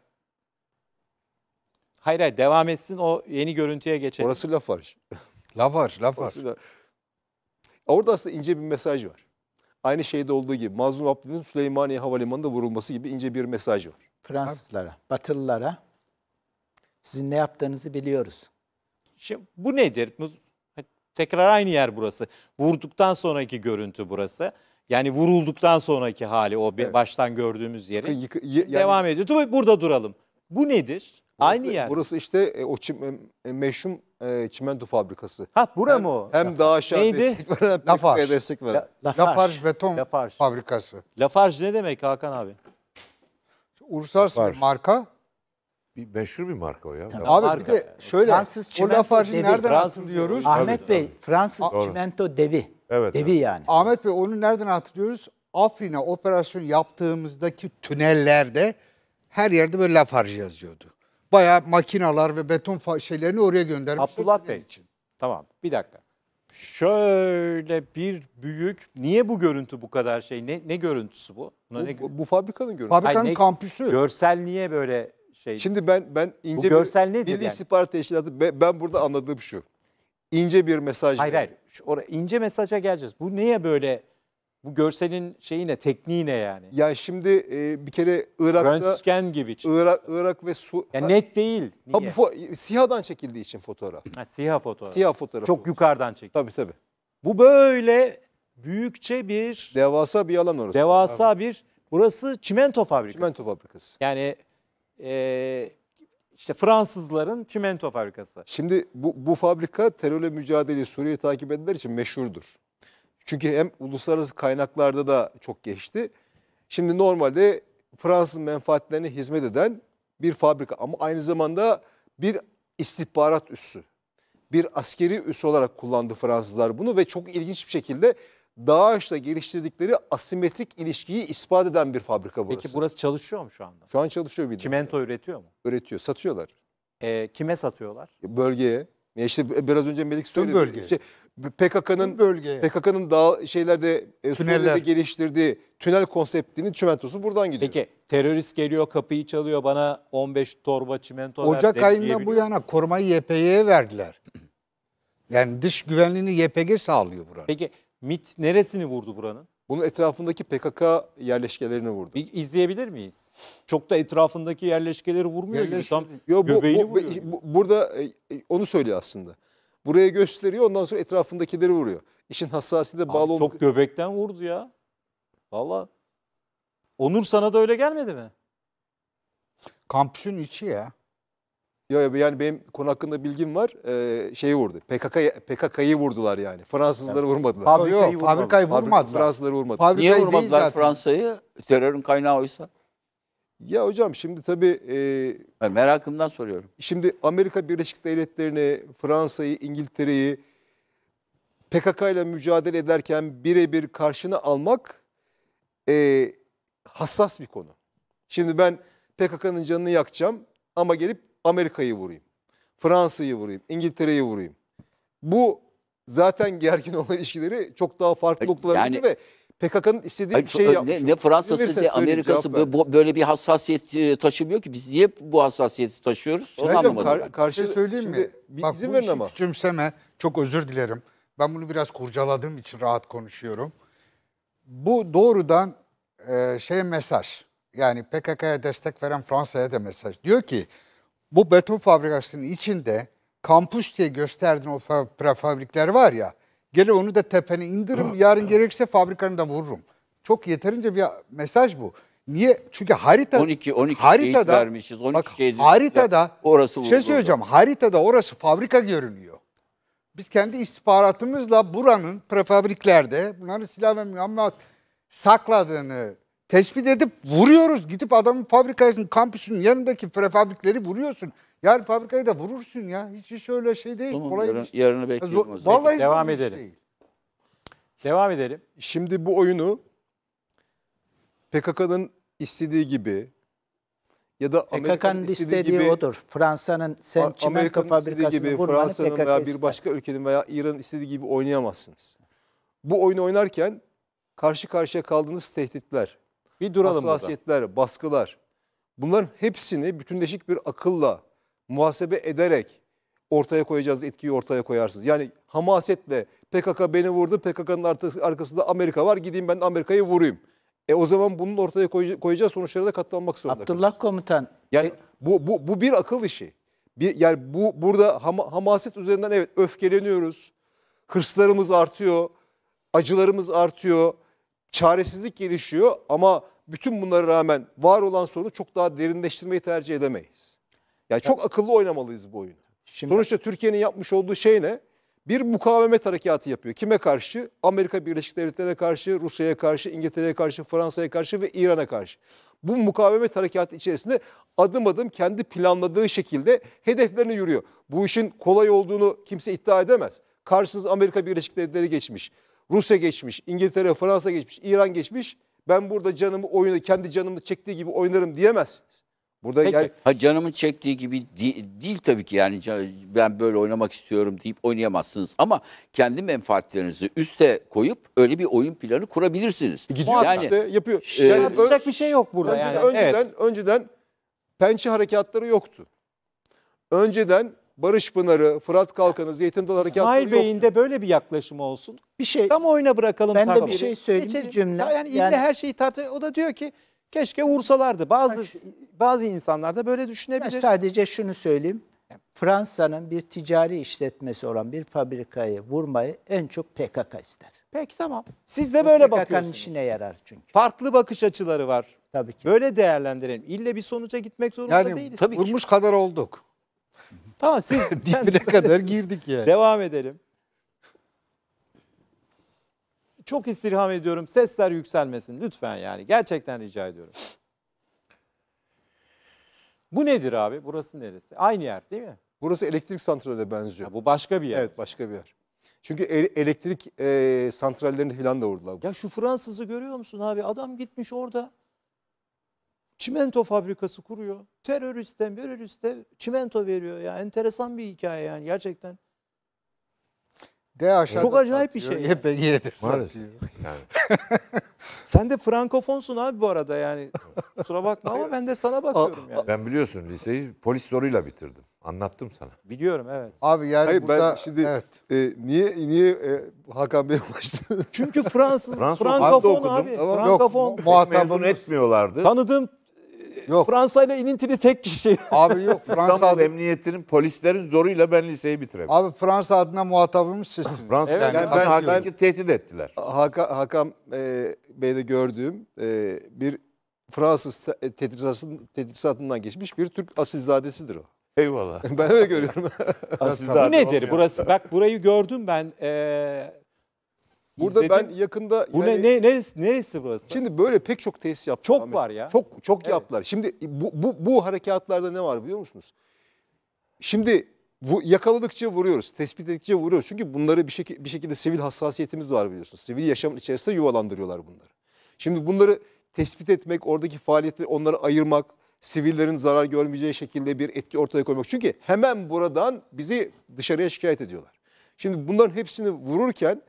Hayır hayır devam etsin o yeni görüntüye geçelim. Orası laf var. laf var laf var. da... Orada aslında ince bir mesaj var. Aynı şeyde olduğu gibi Mazlum Abdü'nün Süleymaniye Havalimanı'nda vurulması gibi ince bir mesaj var. Fransızlara, Batılılara sizin ne yaptığınızı biliyoruz. Şimdi bu nedir? Tekrar aynı yer burası. Vurduktan sonraki görüntü burası. Yani vurulduktan sonraki hali o evet. baştan gördüğümüz yeri. yani... Devam ediyor. Tabii burada duralım. Bu nedir? Aynı yer. Burası işte e, o çim, e, e, meşhum e, çimento fabrikası. Ha bura hem, mı Hem Lafarge. daha aşağı Neydi? destek veren hem Lafarge. destek veren. Lafarge. Lafarge beton Lafarge. fabrikası. Lafarge ne demek Hakan abi? Uluslararası bir marka. Bir meşhur bir marka o ya. Tabii, abi marka. bir de şöyle Fransız o Lafarge'i nereden hatırlıyoruz? Ahmet tabii, Bey tabii. Fransız A çimento devi. Evet, devi evet. yani. Ahmet Bey onu nereden hatırlıyoruz? Afrin'e operasyon yaptığımızdaki tünellerde her yerde böyle Lafarge yazıyordu bayağı makinalar ve beton şeylerini oraya göndermiş. Abdullah Bey için. tamam bir dakika. Şöyle bir büyük, niye bu görüntü bu kadar şey? Ne, ne görüntüsü bu? bu, ne, bu, fabrikanın görüntüsü. Fabrikanın Hayır, kampüsü. Görsel niye böyle şey? Şimdi ben ben ince bu bir, görsel nedir Milli yani? İstihbarat Teşkilatı ben, burada anladığım şu. İnce bir mesaj. Hayır hayır. Şu, or- ince mesaja geleceğiz. Bu niye böyle bu görselin şeyi ne, tekniği ne yani? Yani şimdi e, bir kere Irak'ta... Röntgen gibi çıktı. Irak, Irak ve Su... Yani net değil. Niye? Ha, bu fo- SİHA'dan çekildiği için fotoğraf. Ha, SİHA fotoğraf. SİHA fotoğraf. Çok yukarıdan çekildi. Tabii tabii. Bu böyle büyükçe bir... Devasa bir alan orası. Devasa Abi. bir... Burası çimento fabrikası. Çimento fabrikası. Yani e, işte Fransızların çimento fabrikası. Şimdi bu, bu fabrika terörle mücadeleyi Suriye takip edenler için meşhurdur. Çünkü hem uluslararası kaynaklarda da çok geçti. Şimdi normalde Fransız menfaatlerine hizmet eden bir fabrika ama aynı zamanda bir istihbarat üssü. Bir askeri üs olarak kullandı Fransızlar bunu ve çok ilginç bir şekilde DAEŞ'le geliştirdikleri asimetrik ilişkiyi ispat eden bir fabrika burası. Peki burası çalışıyor mu şu anda? Şu an çalışıyor bir bildiğim. Çimento üretiyor mu? Üretiyor, satıyorlar. E, kime satıyorlar? Bölgeye. İşte e, biraz önce Melik söyledi. Tüm bölge. İşte PKK'nın bölgeye. PKK'nın dağ şeylerde e, Suriye'de geliştirdiği tünel konseptinin çimentosu buradan gidiyor. Peki terörist geliyor kapıyı çalıyor bana 15 torba çimento Ocak ver, ayından bu yana korumayı YPG'ye verdiler. Yani dış güvenliğini YPG sağlıyor buranın. Peki MIT neresini vurdu buranın? Bunun etrafındaki PKK yerleşkelerini vurdu. Bir izleyebilir miyiz? Çok da etrafındaki yerleşkeleri vurmuyor Yerleşke... gibi. Tam Yo, bu, bu, bu, bu, burada e, e, onu söylüyor aslında. Buraya gösteriyor ondan sonra etrafındakileri vuruyor. İşin hassasiyete bağlı Abi Çok göbekten vurdu ya. Valla. Onur sana da öyle gelmedi mi? Kampüsün içi ya. Ya yani benim konu hakkında bilgim var. Ee, şeyi vurdu. PKK PKK'yı vurdular yani. Fransızları vurmadılar. Fabrikayı Yok, vurmadılar. fabrikayı vurmadılar. Fransızları vurmadılar. Fabrikayı Niye vurmadılar Fransa'yı? Terörün kaynağı oysa. Ya hocam şimdi tabii... E, merakımdan soruyorum. Şimdi Amerika Birleşik Devletleri'ni, Fransa'yı, İngiltere'yi PKK ile mücadele ederken birebir karşına almak e, hassas bir konu. Şimdi ben PKK'nın canını yakacağım ama gelip Amerika'yı vurayım. Fransa'yı vurayım, İngiltere'yi vurayım. Bu zaten gergin olan ilişkileri çok daha farklı e, noktalara yani, ve PKK'nın istediği Hayır, şeyi e, yapmış. Ne, ne Fransa'sı ne Amerika'sı böyle bir hassasiyet e, taşımıyor ki biz niye bu hassasiyeti taşıyoruz? Onu anlamadım kar, ben. Karşı şey söyleyeyim mi? Bak, izin verin ama. Küçümseme çok özür dilerim. Ben bunu biraz kurcaladığım için rahat konuşuyorum. Bu doğrudan e, şey mesaj. Yani PKK'ya destek veren Fransa'ya da mesaj. Diyor ki bu beton fabrikasının içinde kampüs diye gösterdiğin o prefabrikler var ya Gele onu da tepene indiririm. Ah, Yarın ah. gerekirse fabrikanı da vururum. Çok yeterince bir mesaj bu. Niye? Çünkü harita 12 12 haritada vermişiz. 12 bak, şehit haritada orası şey söyleyeceğim. Orada. Haritada orası fabrika görünüyor. Biz kendi istihbaratımızla buranın prefabriklerde bunların silah ve mühimmat sakladığını tespit edip vuruyoruz. Gidip adamın fabrikasının kampüsünün yanındaki prefabrikleri vuruyorsun. Yani fabrikayı da vurursun ya. Hiç iş öyle şey değil. Tamam, kolay yarın, Yarını bekliyorum. Ya, vallahi devam edelim. Devam edelim. Şimdi bu oyunu PKK'nın istediği gibi ya da Amerika'nın istediği gibi odur. Fransa'nın sen çimento fabrikasını gibi, Fransa'nın veya bir başka ülkenin veya İran'ın istediği gibi oynayamazsınız. Bu oyunu oynarken karşı karşıya kaldığınız tehditler, bir duralım hassasiyetler, burada. baskılar bunların hepsini bütünleşik bir akılla muhasebe ederek ortaya koyacağınız etkiyi ortaya koyarsınız. Yani hamasetle PKK beni vurdu, PKK'nın arkasında Amerika var, gideyim ben Amerika'yı vurayım. E o zaman bunun ortaya koyacağı sonuçlara da katlanmak zorunda. Abdullah kalır. komutan. Yani e- bu, bu, bu bir akıl işi. Bir, yani bu burada ham, hamaset üzerinden evet öfkeleniyoruz. Hırslarımız artıyor. Acılarımız artıyor. Çaresizlik gelişiyor ama bütün bunlara rağmen var olan sorunu çok daha derinleştirmeyi tercih edemeyiz. Yani çok akıllı oynamalıyız bu oyunu. Şimdi... Sonuçta Türkiye'nin yapmış olduğu şey ne? Bir mukavemet harekatı yapıyor. Kime karşı? Amerika Birleşik Devletleri'ne karşı, Rusya'ya karşı, İngiltere'ye karşı, Fransa'ya karşı ve İran'a karşı. Bu mukavemet harekatı içerisinde adım adım kendi planladığı şekilde hedeflerine yürüyor. Bu işin kolay olduğunu kimse iddia edemez. Karşınız Amerika Birleşik Devletleri geçmiş, Rusya geçmiş, İngiltere, Fransa geçmiş, İran geçmiş. Ben burada canımı oyunu kendi canımı çektiği gibi oynarım diyemezsiniz. Burada Peki. yani ha canımın çektiği gibi değil, değil tabii ki yani ben böyle oynamak istiyorum deyip oynayamazsınız ama kendi menfaatlerinizi üste koyup öyle bir oyun planı kurabilirsiniz. E, gidiyor yani, işte yapıyor. Yani e, yapacak bir şey yok burada önceden, yani. Önceden evet. önceden pençe harekatları yoktu. Önceden Barış Pınarı, Fırat Kalkanı, Zeytin Dalı harekatları yoktu. Bey'in de böyle bir yaklaşım olsun. Bir şey. Tam oyuna bırakalım. Ben tamam. de bir şey söyleyeyim. Bir cümle. Yani, yani illa her şeyi tartıyor. O da diyor ki Keşke vursalardı. Bazı bazı insanlar da böyle düşünebilir. Ben sadece şunu söyleyeyim. Fransa'nın bir ticari işletmesi olan bir fabrikayı vurmayı en çok PKK ister. Peki tamam. Siz de böyle PKK'nın bakıyorsunuz. PKK'nın işine yarar çünkü. Farklı bakış açıları var. Tabii ki. Böyle değerlendirelim. İlle bir sonuca gitmek zorunda yani, değiliz. Tabii vurmuş ki. kadar olduk. Tamam siz dibine kadar girdik yani. Devam edelim çok istirham ediyorum. Sesler yükselmesin lütfen yani. Gerçekten rica ediyorum. Bu nedir abi? Burası neresi? Aynı yer değil mi? Burası elektrik santraline benziyor. Ha, bu başka bir yer. Evet başka bir yer. Çünkü e, elektrik e, santrallerini falan da vurdular. Ya şu Fransız'ı görüyor musun abi? Adam gitmiş orada çimento fabrikası kuruyor. Teröriste, teröriste çimento veriyor ya. Enteresan bir hikaye yani gerçekten. DH'da Çok acayip bir şey. YPG'de satıyor. Yani. Sen de frankofonsun abi bu arada yani. Kusura bakma ama ben de sana bakıyorum yani. Ben biliyorsun liseyi polis soruyla bitirdim. Anlattım sana. Biliyorum evet. Abi yani Hayır, burada ben şimdi evet. e, niye niye e, Hakan Bey'e başladı? Çünkü Fransız, Fransız frankofon abi. Okudum. abi tamam. Frankofon. Yok, muhatabını etmiyorlardı. Tanıdığım Yok. Fransa ile inintili tek kişi. Abi yok Fransa İstanbul Emniyetinin polislerin zoruyla ben liseyi bitiremedim. Abi Fransa adına muhatabımız sizsiniz. Fransa evet, yani, yani ben, Hakan'ı ben, tehdit ettiler. Hakan, Hakan e, Bey'de gördüğüm e, bir Fransız tedrisatından geçmiş bir Türk asilzadesidir o. Eyvallah. ben öyle görüyorum. Bu nedir? Burası, bak burayı gördüm ben. E, Burada İzledim. ben yakında Bu ne, ne neresi, neresi burası? Şimdi böyle pek çok tesis yaptılar. Çok var ya. Çok çok evet. yaptılar. Şimdi bu, bu bu harekatlarda ne var biliyor musunuz? Şimdi bu yakaladıkça vuruyoruz, tespit ettikçe vuruyoruz. Çünkü bunları bir, şek- bir şekilde sivil hassasiyetimiz var biliyorsunuz. Sivil yaşamın içerisinde yuvalandırıyorlar bunları. Şimdi bunları tespit etmek, oradaki faaliyetleri onları ayırmak, sivillerin zarar görmeyeceği şekilde bir etki ortaya koymak. Çünkü hemen buradan bizi dışarıya şikayet ediyorlar. Şimdi bunların hepsini vururken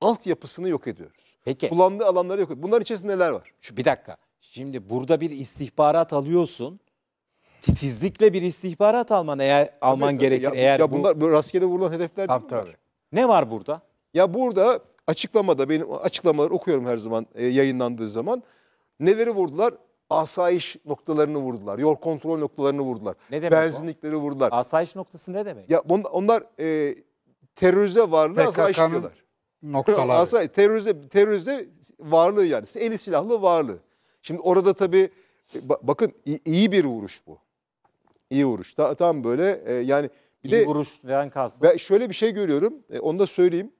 altyapısını yok ediyoruz. Peki. Kullandığı alanları yok ediyoruz. Bunlar içerisinde neler var? Şu bir dakika. Şimdi burada bir istihbarat alıyorsun. Titizlikle bir istihbarat alman eğer alman evet, gerekir. Ya, eğer ya bunlar bu... rastgele vurulan hedefler tabii, değil mi? Tabii. Ne var burada? Ya burada açıklamada benim açıklamaları okuyorum her zaman e, yayınlandığı zaman. Neleri vurdular? Asayiş noktalarını vurdular. Yol kontrol noktalarını vurdular. Ne demek Benzinlikleri o? vurdular. Asayiş noktası ne demek? Ya onlar e, terörize varlığı asayiş diyorlar noktalar. Aslında terörize, terörize varlığı yani. Eli silahlı varlığı. Şimdi orada tabii bakın iyi bir vuruş bu. İyi vuruş. tam böyle e, yani bir iyi de vuruş neden aslında. Ben şöyle bir şey görüyorum. E, onu da söyleyeyim.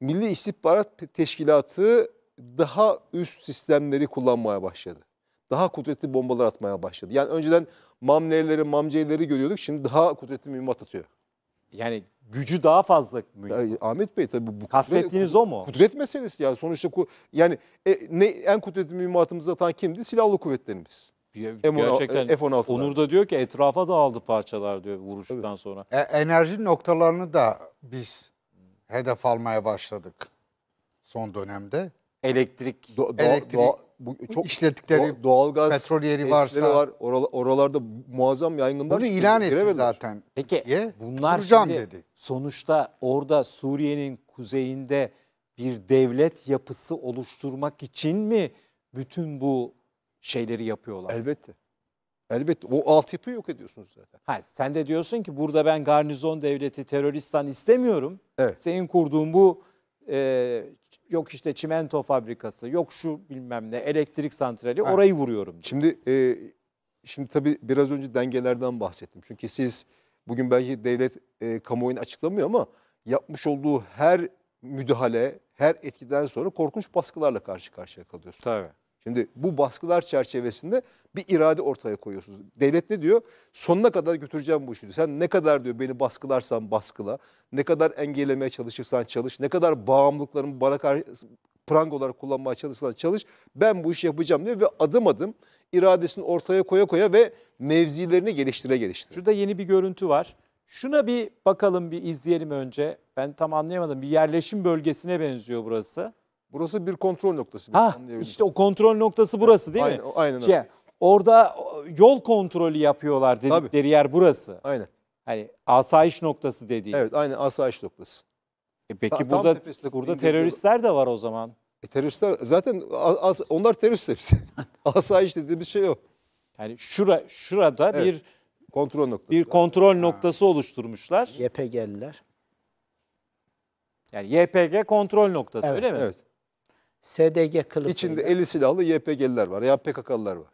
Milli İstihbarat Teşkilatı daha üst sistemleri kullanmaya başladı. Daha kudretli bombalar atmaya başladı. Yani önceden mamneleri, mamceyleri görüyorduk. Şimdi daha kudretli mühimmat atıyor. Yani gücü daha fazla mı? Ya, Ahmet Bey tabii bu kastettiğiniz kudret, o mu? Kudret meselesi ya sonuçta ku, yani e, ne en kudretli mühimmatımızı atan kimdi? Silahlı kuvvetlerimiz. E, gerçekten F-16'lar. Onur da diyor ki etrafa da aldı parçalar diyor vuruştan evet. sonra. E, enerji noktalarını da biz hedef almaya başladık son dönemde elektrik, do, do, elektrik do, bu, çok işlettikleri doğalgaz petrolyeri varsa var. Oral, oralarda muazzam yangınlar Bunu ilan etti zaten. Peki diye, bunlar şimdi dedi. sonuçta orada Suriye'nin kuzeyinde bir devlet yapısı oluşturmak için mi bütün bu şeyleri yapıyorlar? Elbette. Elbette o altyapıyı yok ediyorsunuz zaten. Ha, sen de diyorsun ki burada ben garnizon devleti teröristan istemiyorum. Evet. Senin kurduğun bu e, yok işte çimento fabrikası, yok şu bilmem ne elektrik santrali yani, orayı vuruyorum. Diye. Şimdi e, şimdi tabii biraz önce dengelerden bahsettim. Çünkü siz bugün belki devlet e, kamuoyunu açıklamıyor ama yapmış olduğu her müdahale, her etkiden sonra korkunç baskılarla karşı karşıya kalıyorsunuz. Tabii. Şimdi bu baskılar çerçevesinde bir irade ortaya koyuyorsunuz. Devlet ne diyor? Sonuna kadar götüreceğim bu işi. Sen ne kadar diyor beni baskılarsan baskıla, ne kadar engellemeye çalışırsan çalış, ne kadar bağımlılıklarımı bana karşı prang olarak kullanmaya çalışırsan çalış, ben bu işi yapacağım diyor ve adım adım iradesini ortaya koya koya ve mevzilerini geliştire geliştire. Şurada yeni bir görüntü var. Şuna bir bakalım, bir izleyelim önce. Ben tam anlayamadım. Bir yerleşim bölgesine benziyor burası. Burası bir kontrol noktası. Ha işte o kontrol noktası burası değil aynen, mi? Aynen Şey, orada yol kontrolü yapıyorlar dedikleri Tabii. yer burası. Aynen. Hani asayiş noktası dediği. Evet aynen asayiş noktası. E peki Ta, burada burada teröristler de var o zaman. E, teröristler zaten as, onlar terörist hepsi. asayiş dediğimiz şey o. Yani şura şurada evet. bir kontrol noktası. Bir kontrol noktası oluşturmuşlar. YPG'liler. Yani YPG kontrol noktası evet, öyle mi? Evet. SDG kılıfıyla. İçinde eli silahlı YPG'liler var ya PKK'lılar var.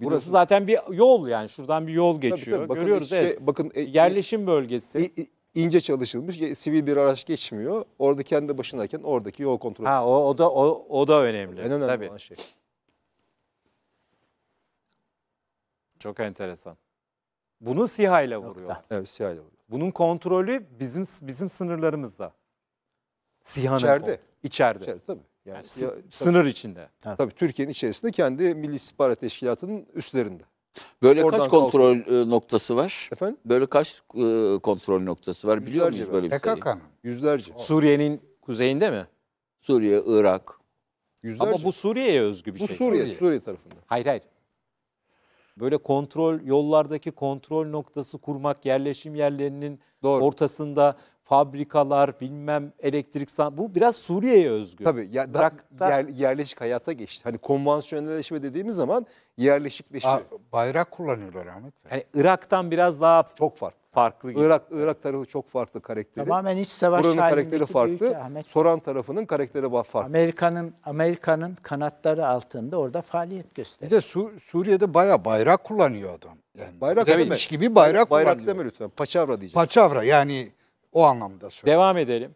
Burası Biliyorsun. zaten bir yol yani şuradan bir yol geçiyor. Tabii, tabii. Bakın Görüyoruz işte, evet. Bakın e, yerleşim bölgesi. E, e, ince çalışılmış. Sivil bir araç geçmiyor. Orada kendi başındayken oradaki yol kontrolü. Ha o, o da o, o da önemli. En önemli tabii. olan şey. Çok enteresan. Bunu SİHA ile vuruyor. Evet SİHA ile vuruyor. Bunun kontrolü bizim bizim sınırlarımızda. SİHA'nın içeride. Konu. İçeride. İçeride tabii. Yani, yani SİHA, sınır içinde. Tabii, tabii Türkiye'nin içerisinde kendi Milli İstihbarat Teşkilatı'nın üstlerinde. Böyle Oradan kaç kontrol kalkıyor. E, noktası var? Efendim? Böyle kaç e, kontrol noktası var? Biliyor Yüzlerce muyuz böyle bir şey? PKK'nın. Yüzlerce. Suriye'nin kuzeyinde mi? Suriye, Irak. Yüzlerce. Ama bu Suriye'ye özgü bir bu şey. Bu Suriye, Suriye, Suriye tarafında. Hayır hayır. Böyle kontrol yollardaki kontrol noktası kurmak, yerleşim yerlerinin Doğru. ortasında fabrikalar, bilmem elektrik bu biraz Suriye'ye özgü. Tabii ya, Irak'ta... yer, yerleşik hayata geçti. Hani konvansiyonelleşme dediğimiz zaman yerleşikleşiyor. bayrak kullanıyorlar Ahmet Bey. Yani Irak'tan biraz daha çok farklı. Farklı. Gibi. Irak Irak tarafı çok farklı karakteri. Tamamen iç savaş Buranın karakteri farklı. Ülke, Soran tarafının karakteri farklı. Amerika'nın Amerika'nın kanatları altında orada faaliyet gösteriyor. Bir de Su Suriye'de baya bayrak kullanıyor adam. Yani bayrak deme. gibi bayrak, bayrak kullanıyor. Bayrak deme lütfen. Paçavra diyeceğim. Paçavra yani o anlamda söylüyorum. Devam edelim.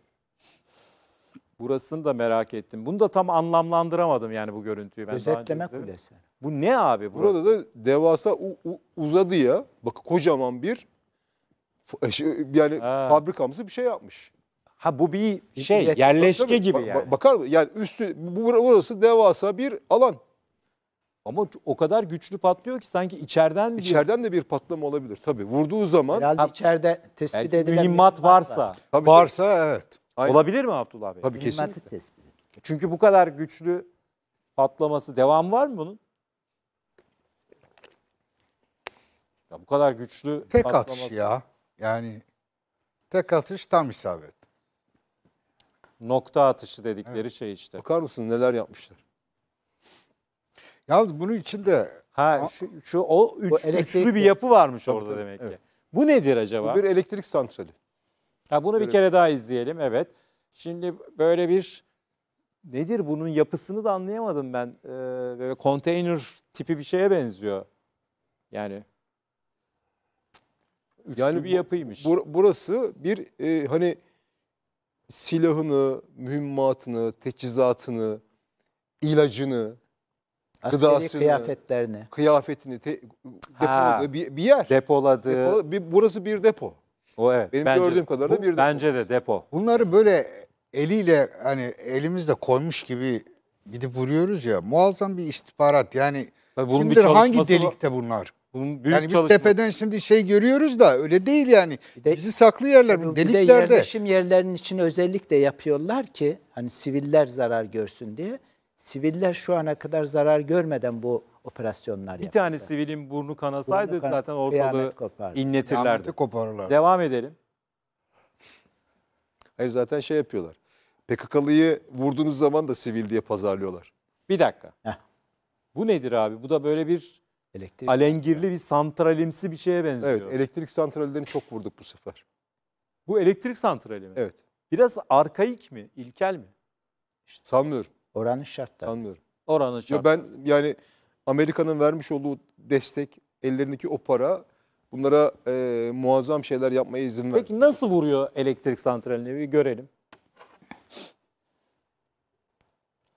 Burasını da merak ettim. Bunu da tam anlamlandıramadım yani bu görüntüyü. Ben Özetlemek kulesi. Bu ne abi burası? Burada da devasa uzadı ya. uzadıya bak kocaman bir e, şey, yani ha. fabrikamsı bir şey yapmış. Ha bu bir şey yerleşke tabii, gibi yani. Bakar mı? Yani üstü burası devasa bir alan. Ama o kadar güçlü patlıyor ki sanki içeriden bir... İçeriden de bir patlama olabilir tabii. Vurduğu zaman... Herhalde ha, içeride tespit yani edilen... Mühimmat varsa. Tabii, varsa evet. Aynen. Olabilir mi Abdullah Bey? Tabii kesinlikle. Çünkü bu kadar güçlü patlaması devam var mı bunun? Ya bu kadar güçlü Tek patlaması... atış ya. Yani tek atış tam isabet. Nokta atışı dedikleri evet. şey işte. Bakar mısın neler yapmışlar? Yalnız bunun içinde ha şu, şu o üç, üçlü bir yapı varmış tabii, orada tabii, demek evet. Bu nedir acaba? Bu bir elektrik santrali. Ha bunu böyle. bir kere daha izleyelim evet. Şimdi böyle bir nedir bunun yapısını da anlayamadım ben. Ee, böyle konteyner tipi bir şeye benziyor. Yani Üçlü yani bir yapıymış. Bur burası bir e, hani silahını, mühimmatını, teçhizatını, ilacını Askeri gıdasını, kıyafetlerini. Kıyafetini te, depoladığı bir, bir yer. Depoladığı. Depola, bir, burası bir depo. O evet. Benim bence, gördüğüm kadarıyla bir depo. Bence de depo. Bunları böyle eliyle hani elimizde koymuş gibi gidip vuruyoruz ya muazzam bir istihbarat yani bunun kimdir bir hangi delikte bunlar? Bunun büyük yani biz tepeden şimdi şey görüyoruz da öyle değil yani. De, Bizi saklı yerler bu deliklerde. Bir de yerleşim yerlerinin için özellikle yapıyorlar ki hani siviller zarar görsün diye. Siviller şu ana kadar zarar görmeden bu operasyonlar yaptı. Bir tane sivilin burnu kanasaydı burnu kan zaten ortalığı inletirlerdi. koparırlar. Devam edelim. Hayır zaten şey yapıyorlar. PKK'lıyı vurduğunuz zaman da sivil diye pazarlıyorlar. Bir dakika. Heh. Bu nedir abi? Bu da böyle bir elektrik alengirli bir santralimsi bir şeye benziyor. Evet elektrik santrallerini çok vurduk bu sefer. Bu elektrik santrali mi? Evet. Biraz arkaik mi? İlkel mi? Sanmıyorum. Oranın şartları. Anlıyorum. Oranın şartları. Ya ben yani Amerika'nın vermiş olduğu destek, ellerindeki o para bunlara e, muazzam şeyler yapmaya izin ver. Peki nasıl vuruyor elektrik santralini bir görelim.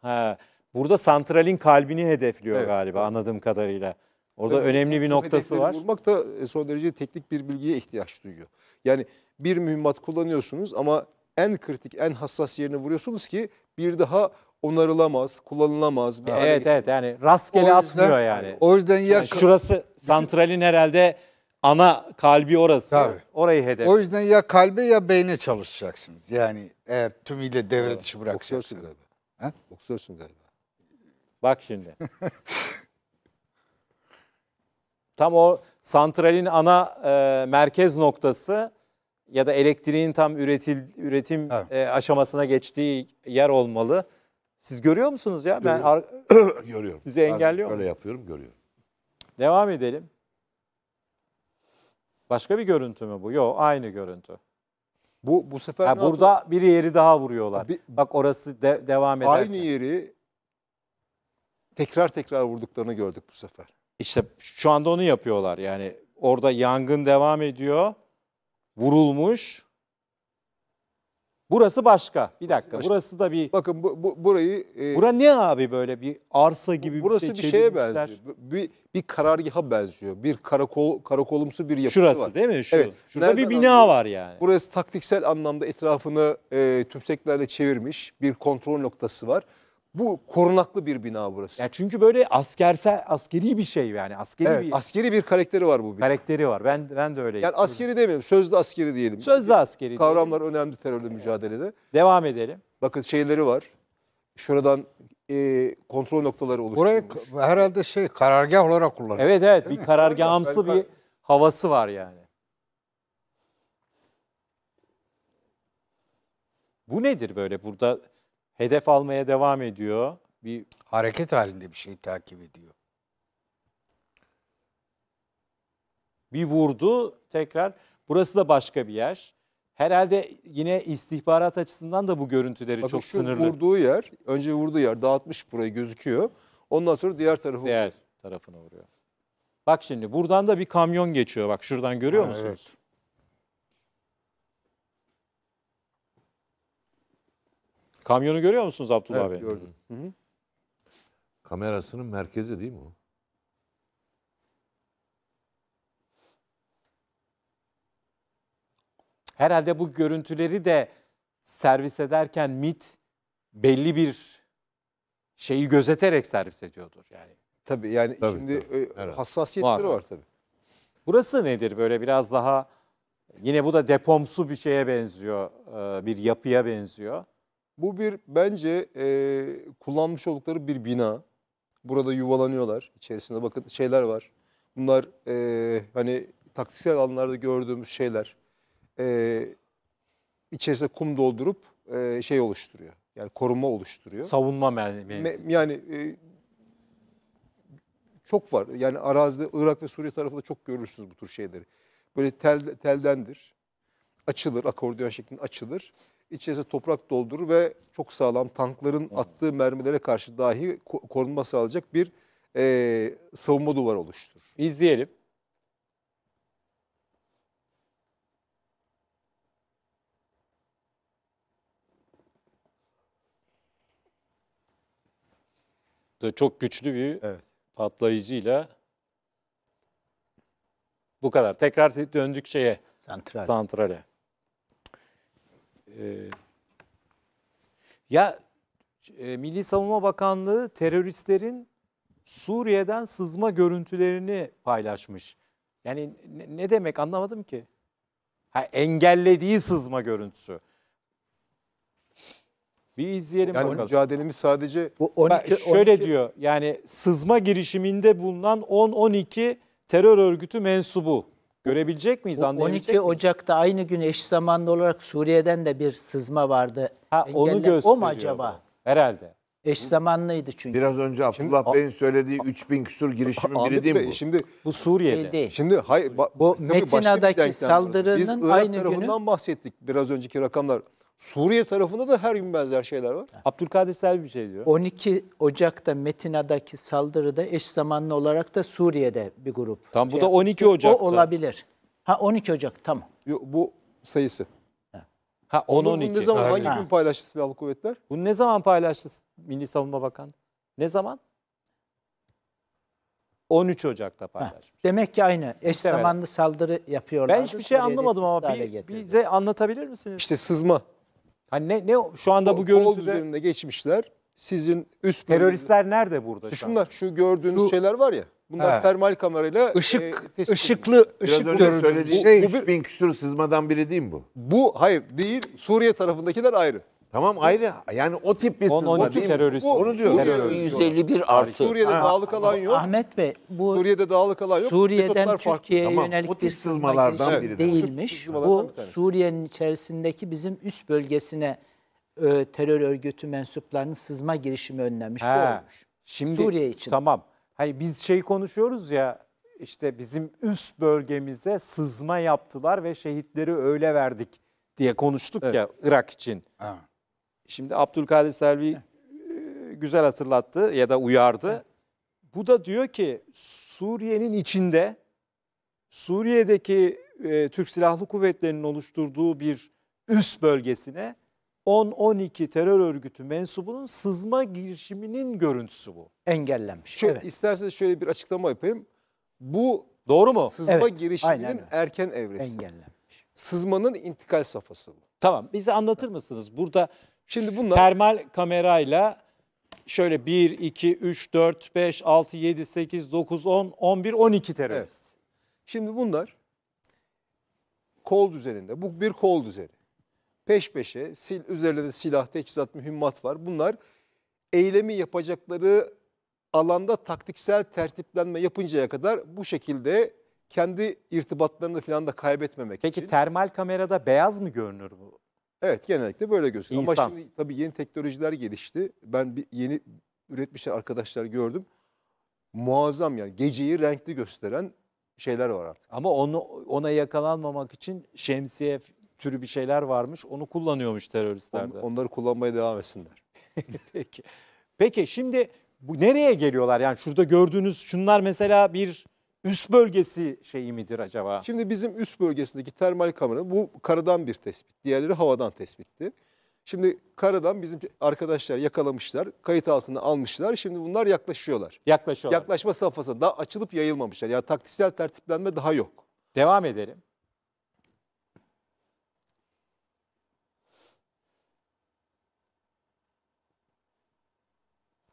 Ha, burada santralin kalbini hedefliyor evet, galiba evet. anladığım kadarıyla. Orada evet, önemli bir noktası var. Vurmak da e, son derece teknik bir bilgiye ihtiyaç duyuyor. Yani bir mühimmat kullanıyorsunuz ama en kritik, en hassas yerine vuruyorsunuz ki bir daha onarılamaz, kullanılamaz. Bir evet evet yani rastgele yüzden, atmıyor yani. O yüzden ya yani şurası santralin herhalde ana kalbi orası. Tabii. Orayı hedef. O yüzden ya kalbe ya beyne çalışacaksınız. Yani eğer tümüyle devre evet. dışı bırakacaksınız. galiba. He? Boksuyorsun galiba. Bak şimdi. tam o santralin ana e, merkez noktası ya da elektriğin tam üretil, üretim e, aşamasına geçtiği yer olmalı. Siz görüyor musunuz ya? Ben ar- görüyorum. Sizi engelliyor Şöyle mu? yapıyorum, görüyorum. Devam edelim. Başka bir görüntü mü bu? Yok, aynı görüntü. Bu bu sefer ne burada yapıyor? bir yeri daha vuruyorlar. Bir- Bak orası de- devam eder. aynı yeri tekrar tekrar vurduklarını gördük bu sefer. İşte şu anda onu yapıyorlar. Yani orada yangın devam ediyor. Vurulmuş. Burası başka. Bir dakika. Başka. Burası da bir Bakın bu, bu burayı e, Bura ne abi böyle bir arsa gibi bir şey. Burası bir şeye benziyor. Bir bir karargaha benziyor. Bir karakol karakolumsu bir yapısı Şurası, var. Şurası değil mi? Şu. Evet. Şurada Nereden bir bina anlıyor? var yani. Burası taktiksel anlamda etrafını e, tümseklerle çevirmiş bir kontrol noktası var. Bu korunaklı bir bina burası. Ya çünkü böyle askerse askeri bir şey yani askeri evet, bir askeri bir karakteri var bu bina. Karakteri var. Ben ben de öyleyim. Yani askeri demeyelim, Sözde askeri diyelim. Sözde askeri. Kavramlar diyelim. önemli terörle evet. mücadelede. Devam edelim. Bakın şeyleri var. Şuradan e, kontrol noktaları oluşuyor. Burayı herhalde şey karargah olarak kullanıyor. Evet evet Değil bir mi? karargahımsı bir havası var yani. Bu nedir böyle burada? hedef almaya devam ediyor. Bir hareket halinde bir şey takip ediyor. Bir vurdu tekrar. Burası da başka bir yer. Herhalde yine istihbarat açısından da bu görüntüleri Bakın çok şu sınırlı. vurduğu yer, önce vurduğu yer dağıtmış burayı gözüküyor. Ondan sonra diğer tarafı Diğer tarafına vuruyor. Bak şimdi buradan da bir kamyon geçiyor. Bak şuradan görüyor ha, musunuz? Evet. Kamyonu görüyor musunuz Abdullah evet, abi? gördüm. Hı -hı. Kamerasının merkezi değil mi o? Herhalde bu görüntüleri de servis ederken MIT belli bir şeyi gözeterek servis ediyordur yani. Tabii yani tabii, şimdi tabii. E, hassasiyetleri Muhakkak. var tabii. Burası nedir böyle biraz daha yine bu da depomsu bir şeye benziyor, e, bir yapıya benziyor. Bu bir bence e, kullanmış oldukları bir bina. Burada yuvalanıyorlar. İçerisinde bakın şeyler var. Bunlar e, hani taktiksel alanlarda gördüğümüz şeyler. E, içerisinde kum doldurup e, şey oluşturuyor. Yani koruma oluşturuyor. Savunma yani. Me, yani e, çok var. Yani arazide Irak ve Suriye tarafında çok görürsünüz bu tür şeyleri. Böyle tel, teldendir. Açılır, akordeon şeklinde açılır içerisine toprak doldurur ve çok sağlam tankların attığı mermilere karşı dahi korunma sağlayacak bir e, savunma duvarı oluşturur. İzleyelim. Çok güçlü bir evet. patlayıcıyla bu kadar. Tekrar döndük şeye. Santrale. Santrale. Ee, ya e, Milli Savunma Bakanlığı teröristlerin Suriye'den sızma görüntülerini paylaşmış. Yani ne, ne demek anlamadım ki. Ha, engellediği sızma görüntüsü. Bir izleyelim yani bakalım. mücadelemiz sadece... Bu 12, ben şöyle 12... diyor yani sızma girişiminde bulunan 10-12 terör örgütü mensubu Görebilecek miyiz? Bu 12 Ocak'ta mi? aynı gün eş zamanlı olarak Suriye'den de bir sızma vardı. Ha, onu gösteriyor. O mu acaba? Herhalde. Eş zamanlıydı çünkü. Biraz önce Abdullah şimdi, Bey'in söylediği 3000 küsur girişimin biri değil mi bu? Şimdi bu Suriye'de. Değil, değil. Şimdi hay, bu Metin'deki saldırının aynı günü. Biz Irak tarafından bahsettik biraz önceki rakamlar. Suriye tarafında da her gün benzer şeyler var. Abdülkadir Selvi bir şey diyor. 12 Ocak'ta Metina'daki saldırıda eş zamanlı olarak da Suriye'de bir grup. Tam bu şey da 12 Ocak'ta. O olabilir. Ha 12 Ocak tamam. Yo, bu sayısı. Ha 10 Onu 12. Ne zaman Aynen. hangi gün paylaştı silahlı kuvvetler? Bunu ne zaman paylaştı Milli Savunma Bakanı? Ne zaman? 13 Ocak'ta paylaşmış. demek ki aynı eş zamanlı saldırı yapıyorlar. Ben hiçbir şey anlamadım ama bir, bize anlatabilir misiniz? İşte sızma. Hani ne, ne şu anda bu görüntüde? Kol üzerinde geçmişler. Sizin üst Teröristler bölümünde... nerede burada? Şu şunlar şu gördüğünüz şu, şeyler var ya. Bunlar he. termal kamerayla Işık, e, ışıklı ışık görüntü. Şey, bu, bu, 3000 küsur sızmadan biri değil mi bu? Bu hayır değil. Suriye tarafındakiler ayrı. Tamam ayrı. Yani o tip bir sızma 10-12 terörist. Onu diyor. Suriye- Terörist. 151 artı. Suriye'de dağlık alan yok. Ahmet Bey bu Suriye'de dağlık alan yok. Suriye'den metotlar Türkiye'ye Tamam, yönelik bir sızmalardan biri değilmiş. Bu Suriye'nin içerisindeki bizim üst bölgesine e, terör örgütü mensuplarının sızma girişimi önlenmiş. He, olmuş. Şimdi Suriye için. Tamam. Hani biz şey konuşuyoruz ya işte bizim üst bölgemize sızma yaptılar ve şehitleri öyle verdik diye konuştuk ya Irak için. Şimdi Abdülkadir Selvi e, güzel hatırlattı ya da uyardı. Bu da diyor ki Suriye'nin içinde Suriye'deki e, Türk Silahlı Kuvvetleri'nin oluşturduğu bir üst bölgesine 10-12 terör örgütü mensubunun sızma girişiminin görüntüsü bu. Engellenmiş. Şöyle, evet. İsterseniz şöyle bir açıklama yapayım. Bu doğru mu? Sızma evet, girişiminin aynen. erken evresi. Engellenmiş. Sızmanın intikal safhası bu. Tamam bize anlatır mısınız? Burada Şimdi bunlar... Termal kamerayla şöyle 1, 2, 3, 4, 5, 6, 7, 8, 9, 10, 11, 12 terörist. Evet. Şimdi bunlar kol düzeninde. Bu bir kol düzeni. Peş peşe sil, üzerlerinde silah, teçhizat, mühimmat var. Bunlar eylemi yapacakları alanda taktiksel tertiplenme yapıncaya kadar bu şekilde kendi irtibatlarını falan da kaybetmemek Peki için. termal kamerada beyaz mı görünür bu Evet genellikle böyle gözüküyor. İnsan. Ama şimdi tabii yeni teknolojiler gelişti. Ben bir yeni üretmişler arkadaşlar gördüm. Muazzam yani geceyi renkli gösteren şeyler var artık. Ama onu ona yakalanmamak için şemsiye türü bir şeyler varmış. Onu kullanıyormuş teröristler de. On, onları kullanmaya devam etsinler. Peki. Peki şimdi bu nereye geliyorlar? Yani şurada gördüğünüz şunlar mesela bir üst bölgesi şeyi midir acaba? Şimdi bizim üst bölgesindeki termal kamera bu karadan bir tespit. Diğerleri havadan tespitti. Şimdi karadan bizim arkadaşlar yakalamışlar, kayıt altına almışlar. Şimdi bunlar yaklaşıyorlar. Yaklaşıyorlar. Yaklaşma safhasında daha açılıp yayılmamışlar. Yani taktiksel tertiplenme daha yok. Devam edelim.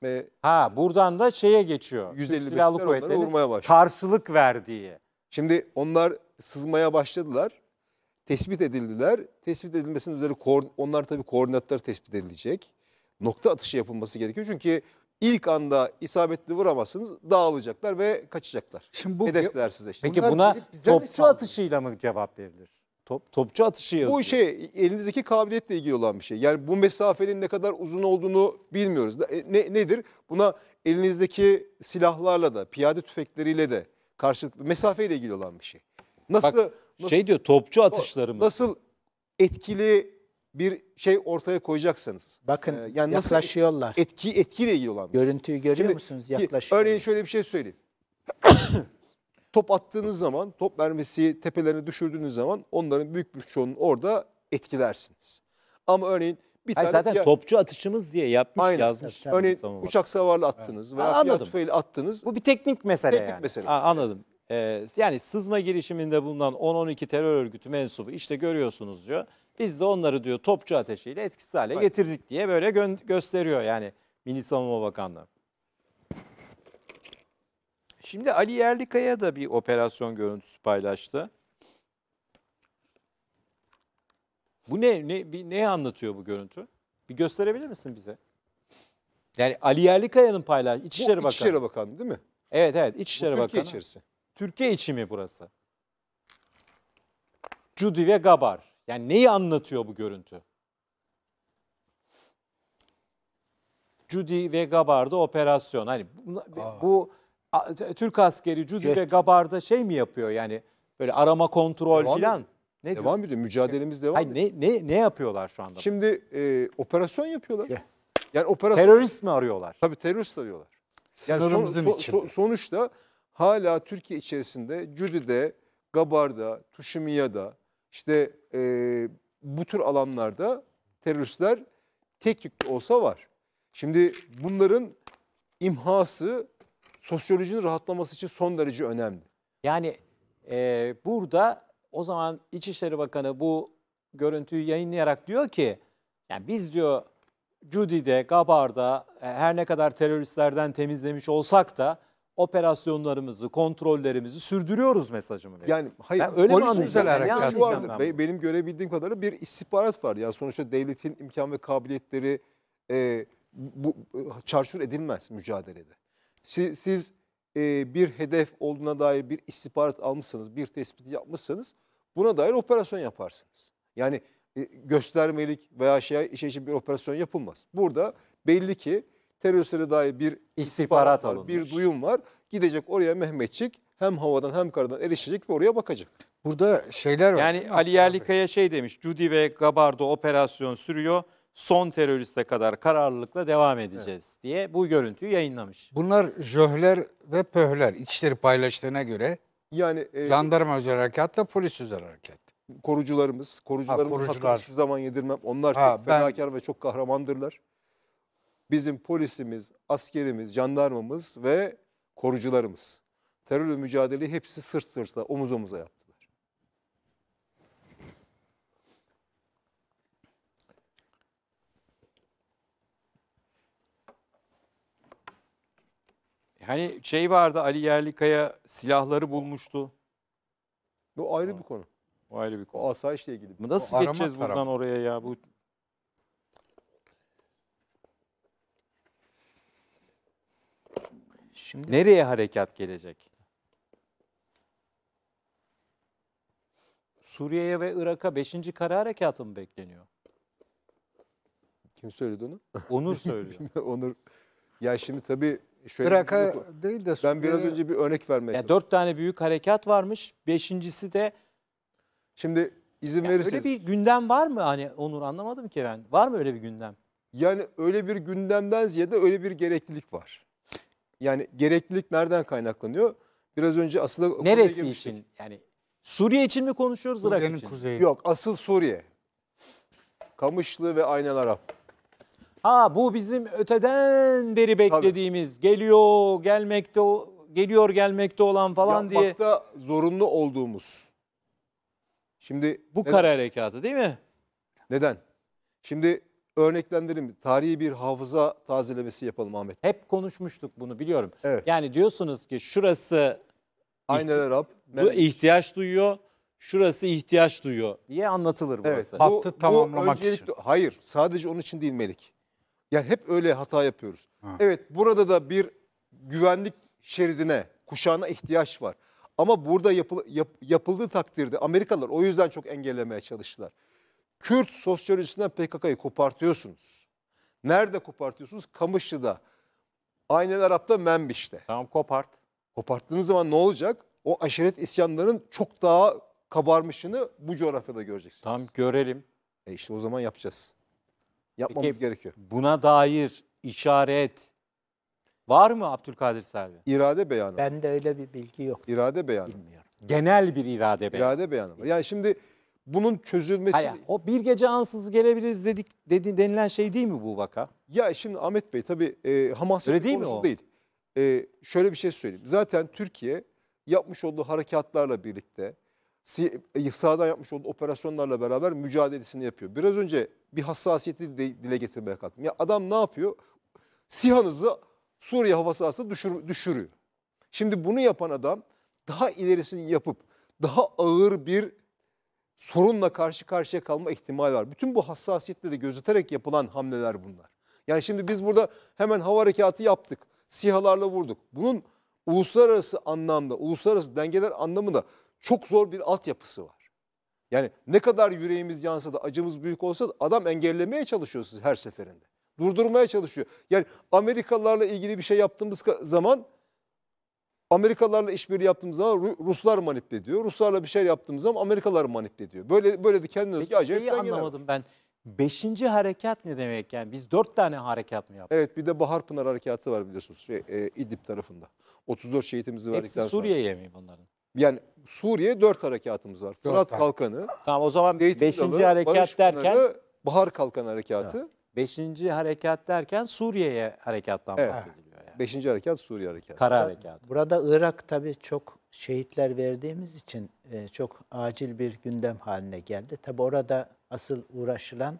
E, ha buradan da şeye geçiyor. 155 silahlı kuvvetleri vurmaya başlıyor. Karşılık verdiği. Şimdi onlar sızmaya başladılar. Tespit edildiler. Tespit edilmesinin üzere onlar tabii koordinatları tespit edilecek. Nokta atışı yapılması gerekiyor. Çünkü ilk anda isabetli vuramazsınız dağılacaklar ve kaçacaklar. Şimdi bu, Hedefler size. Peki Bunlar buna toplu atışıyla mı cevap verilir? Top, topçu atışı yazıyor. Bu şey elinizdeki kabiliyetle ilgili olan bir şey. Yani bu mesafenin ne kadar uzun olduğunu bilmiyoruz. E, ne, nedir? Buna elinizdeki silahlarla da, piyade tüfekleriyle de karşılıklı mesafeyle ilgili olan bir şey. Nasıl, Bak, nasıl şey diyor topçu atışları mı? Nasıl etkili bir şey ortaya koyacaksınız? Bakın e, yani yaklaşıyorlar. Nasıl etki etkiyle ilgili olan. Bir şey. Görüntüyü görüyor Şimdi, musunuz? Yaklaşıyor. Örneğin şöyle bir şey söyleyeyim top attığınız zaman, top vermesi tepelerini düşürdüğünüz zaman onların büyük bir çoğunun orada etkilersiniz. Ama örneğin bir Hayır, tane zaten ya, topçu atışımız diye yapmış aynen. yazmış. Örneğin uçak savarlı attınız evet. veya anladım. tüfeğiyle attınız. Bu bir teknik mesele teknik yani. mesele. Aa, anladım. Ee, yani sızma girişiminde bulunan 10-12 terör örgütü mensubu işte görüyorsunuz diyor. Biz de onları diyor topçu ateşiyle etkisiz hale Hayır. getirdik diye böyle gösteriyor yani Milli Savunma Bakanlığı. Şimdi Ali Yerlikaya da bir operasyon görüntüsü paylaştı. Bu ne ne bir ne anlatıyor bu görüntü? Bir gösterebilir misin bize? Yani Ali Yerlikaya'nın paylaş İçişleri Bakanı. İçişleri Bakanı değil mi? Evet evet İçişleri bu Bakanı. Türkiye içerisi. Türkiye içi mi burası? Cudi ve Gabar. Yani neyi anlatıyor bu görüntü? Cudi ve Gabar'da operasyon. Hani bu, bu Türk askeri Cudi şey- ve Gabar'da şey mi yapıyor yani böyle arama kontrol devam filan? Ne devam diyor? ediyor. Mücadelemiz devam ediyor. Ne, ne, ne yapıyorlar şu anda? Şimdi e, operasyon yapıyorlar. Şey. Yani operasyon... Terörist mi arıyorlar? Tabii terörist arıyorlar. Sınırımızın yani son, içinde. So, sonuçta hala Türkiye içerisinde Cudi'de, Gabar'da, Tuşumiya'da işte e, bu tür alanlarda teröristler tek tük olsa var. Şimdi bunların imhası sosyolojinin rahatlaması için son derece önemli. Yani e, burada o zaman İçişleri Bakanı bu görüntüyü yayınlayarak diyor ki yani biz diyor Cudi'de, Gabar'da e, her ne kadar teröristlerden temizlemiş olsak da operasyonlarımızı, kontrollerimizi sürdürüyoruz mesajımı veriyor. Yani hayır, ben öyle polis özel harekatı vardı. Ben benim görebildiğim kadarıyla bir istihbarat var. Yani sonuçta devletin imkan ve kabiliyetleri e, bu, çarçur edilmez mücadelede. Siz, siz e, bir hedef olduğuna dair bir istihbarat almışsınız, bir tespit yapmışsınız. buna dair operasyon yaparsınız. Yani e, göstermelik veya şey, şey için bir operasyon yapılmaz. Burada belli ki teröristlere dair bir istihbarat, istihbarat var, bir duyum var. Gidecek oraya Mehmetçik hem havadan hem karadan erişecek ve oraya bakacak. Burada şeyler var. Yani Ali Yerlikaya şey demiş, Judy ve Gabardo operasyon sürüyor son teröriste kadar kararlılıkla devam edeceğiz evet. diye bu görüntüyü yayınlamış. Bunlar jöhler ve pöhler içleri paylaştığına göre yani e, jandarma özel harekatla polis özel harekat. Korucularımız, korucularımız ha, korucular. hiçbir zaman yedirmem. Onlar ha, çok fedakar ben... ve çok kahramandırlar. Bizim polisimiz, askerimiz, jandarmamız ve korucularımız. Terörle mücadeleyi hepsi sırt sırtla, omuz omuza yaptı. Hani şey vardı Ali Yerlikaya silahları bulmuştu. Bu ayrı bir konu. Bu ayrı bir konu. O asayişle ilgili. Bu Nasıl arama geçeceğiz tarafı. buradan oraya ya? Bu Şimdi nereye harekat gelecek? Suriye'ye ve Irak'a 5. kara harekatı mı bekleniyor? Kim söyledi onu? Onur söylüyor. Onur. Ya şimdi tabii şöyle Irak'a değil de Ben biraz e, önce bir örnek vermek ya Dört tane büyük harekat varmış. Beşincisi de Şimdi izin yani verirseniz. Öyle bir gündem var mı? Hani Onur anlamadım ki ben. Var mı öyle bir gündem? Yani öyle bir gündemden ziyade öyle bir gereklilik var. Yani gereklilik nereden kaynaklanıyor? Biraz önce aslında... Neresi için? Yani Suriye için mi konuşuyoruz Irak için? Kuzeyi. Yok asıl Suriye. Kamışlı ve Aynalar Arap. Ha bu bizim öteden beri beklediğimiz Tabii. geliyor gelmekte geliyor gelmekte olan falan Yapmakta diye. Yapmakta zorunlu olduğumuz. Şimdi bu neden? kara harekatı değil mi? Neden? Şimdi örneklendirelim. Tarihi bir hafıza tazelemesi yapalım Ahmet. Hep konuşmuştuk bunu biliyorum. Evet. Yani diyorsunuz ki şurası Aynen Rab. Bu ihtiyaç duyuyor. Şurası ihtiyaç duyuyor diye anlatılır burası. Evet, bu, Hattı tamamlamak bu öncelikle, için. Hayır sadece onun için değil Melik. Yani hep öyle hata yapıyoruz. Ha. Evet burada da bir güvenlik şeridine, kuşağına ihtiyaç var. Ama burada yapıl, yap, yapıldığı takdirde Amerikalılar o yüzden çok engellemeye çalıştılar. Kürt sosyolojisinden PKK'yı kopartıyorsunuz. Nerede kopartıyorsunuz? Kamışlı'da. Aynen Arap'ta Membiş'te. Tamam kopart. Koparttığınız zaman ne olacak? O aşiret isyanlarının çok daha kabarmışını bu coğrafyada göreceksiniz. Tamam görelim. E işte o zaman yapacağız. Yapmamız Peki, gerekiyor. Buna dair işaret var mı Abdülkadir Selvi? İrade beyanı. Ben de öyle bir bilgi yok. İrade beyanı. Bilmiyorum. Genel bir irade beyanı. İrade beyanı. Var. Yani şimdi bunun çözülmesi... Hayır, o bir gece ansız gelebiliriz dedik dedi, denilen şey değil mi bu vaka? Ya şimdi Ahmet Bey tabii e, Hamas'ın konusu değil. Mi o? değil. E, şöyle bir şey söyleyeyim. Zaten Türkiye yapmış olduğu harekatlarla birlikte e, sahada yapmış olduğu operasyonlarla beraber mücadelesini yapıyor. Biraz önce bir hassasiyeti dile getirmeye kalktım. Ya adam ne yapıyor? SİHA'nızı Suriye hava sahası düşür, düşürüyor. Şimdi bunu yapan adam daha ilerisini yapıp daha ağır bir sorunla karşı karşıya kalma ihtimali var. Bütün bu hassasiyetle de gözeterek yapılan hamleler bunlar. Yani şimdi biz burada hemen hava harekatı yaptık. SİHA'larla vurduk. Bunun uluslararası anlamda, uluslararası dengeler anlamında çok zor bir altyapısı var. Yani ne kadar yüreğimiz yansa da acımız büyük olsa da adam engellemeye çalışıyor siz her seferinde. Durdurmaya çalışıyor. Yani Amerikalılarla ilgili bir şey yaptığımız zaman Amerikalılarla işbirliği yaptığımız zaman Ruslar manipüle ediyor. Ruslarla bir şey yaptığımız zaman Amerikalılar manipüle ediyor. Böyle böyle de kendine özgü acayip şeyi anlamadım ben. Beşinci harekat ne demek yani? Biz dört tane harekat mı yaptık? Evet bir de Bahar Pınar harekatı var biliyorsunuz şey, e, İdlib tarafında. 34 şehitimizi Hepsi verdikten sonra. Hepsi Suriye'ye mi bunların? Yani Suriye dört harekatımız var. Fırat tane. Kalkanı. Tamam o zaman Zeytin 5. Dalı, harekat Barış derken Pınarı, Bahar Kalkanı harekatı. Evet. 5. harekat derken Suriye'ye harekattan evet. bahsediliyor. Yani. 5. harekat Suriye harekatı. Kara harekatı. Burada Irak tabii çok şehitler verdiğimiz için e, çok acil bir gündem haline geldi. Tabii orada asıl uğraşılan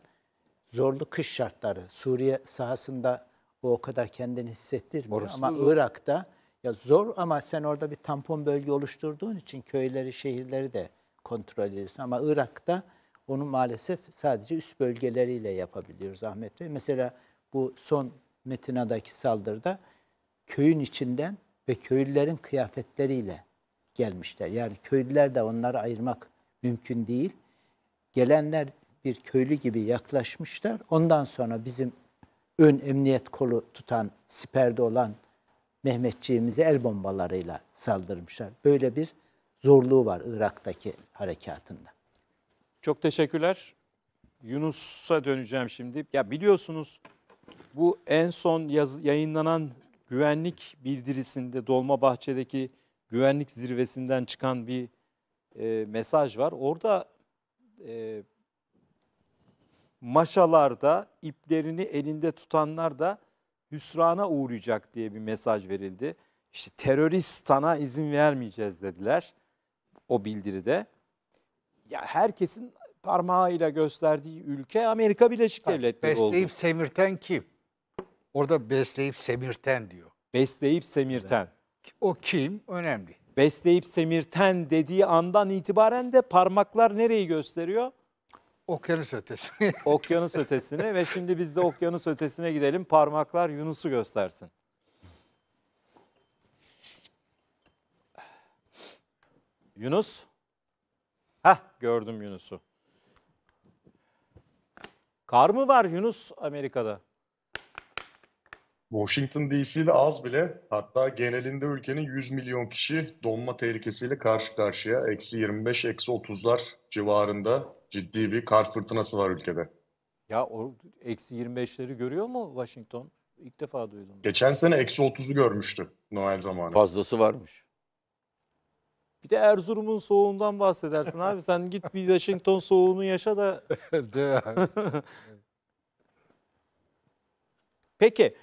zorlu kış şartları. Suriye sahasında o, kadar kendini hissettirmiyor Orası ama Irak'ta ya zor ama sen orada bir tampon bölge oluşturduğun için köyleri, şehirleri de kontrol ediyorsun. Ama Irak'ta onu maalesef sadece üst bölgeleriyle yapabiliyoruz Ahmet Bey. Mesela bu son Metina'daki saldırıda köyün içinden ve köylülerin kıyafetleriyle gelmişler. Yani köylüler de onları ayırmak mümkün değil. Gelenler bir köylü gibi yaklaşmışlar. Ondan sonra bizim ön emniyet kolu tutan, siperde olan Mehmetçiğimize el bombalarıyla saldırmışlar. Böyle bir zorluğu var Irak'taki harekatında. Çok teşekkürler. Yunus'a döneceğim şimdi. Ya biliyorsunuz bu en son yaz, yayınlanan güvenlik bildirisinde Dolmabahçe'deki güvenlik zirvesinden çıkan bir e, mesaj var. Orada e, maşalarda iplerini elinde tutanlar da hüsrana uğrayacak diye bir mesaj verildi. İşte teröristana izin vermeyeceğiz dediler o bildiride. Ya herkesin parmağıyla gösterdiği ülke Amerika Birleşik Devletleri besleyip oldu. Besleyip semirten kim? Orada besleyip semirten diyor. Besleyip semirten. O kim? Önemli. Besleyip semirten dediği andan itibaren de parmaklar nereyi gösteriyor? Okyanus ötesi. okyanus ötesine ve şimdi biz de okyanus ötesine gidelim. Parmaklar Yunus'u göstersin. Yunus. Hah gördüm Yunus'u. Kar mı var Yunus Amerika'da? Washington DC'de az bile hatta genelinde ülkenin 100 milyon kişi donma tehlikesiyle karşı karşıya. Eksi 25, eksi 30'lar civarında Ciddi bir kar fırtınası var ülkede. Ya o eksi 25'leri görüyor mu Washington? İlk defa duydum. Geçen sene eksi 30'u görmüştü Noel zamanı. Fazlası varmış. Bir de Erzurum'un soğuğundan bahsedersin abi. Sen git bir Washington soğuğunu yaşa da. Peki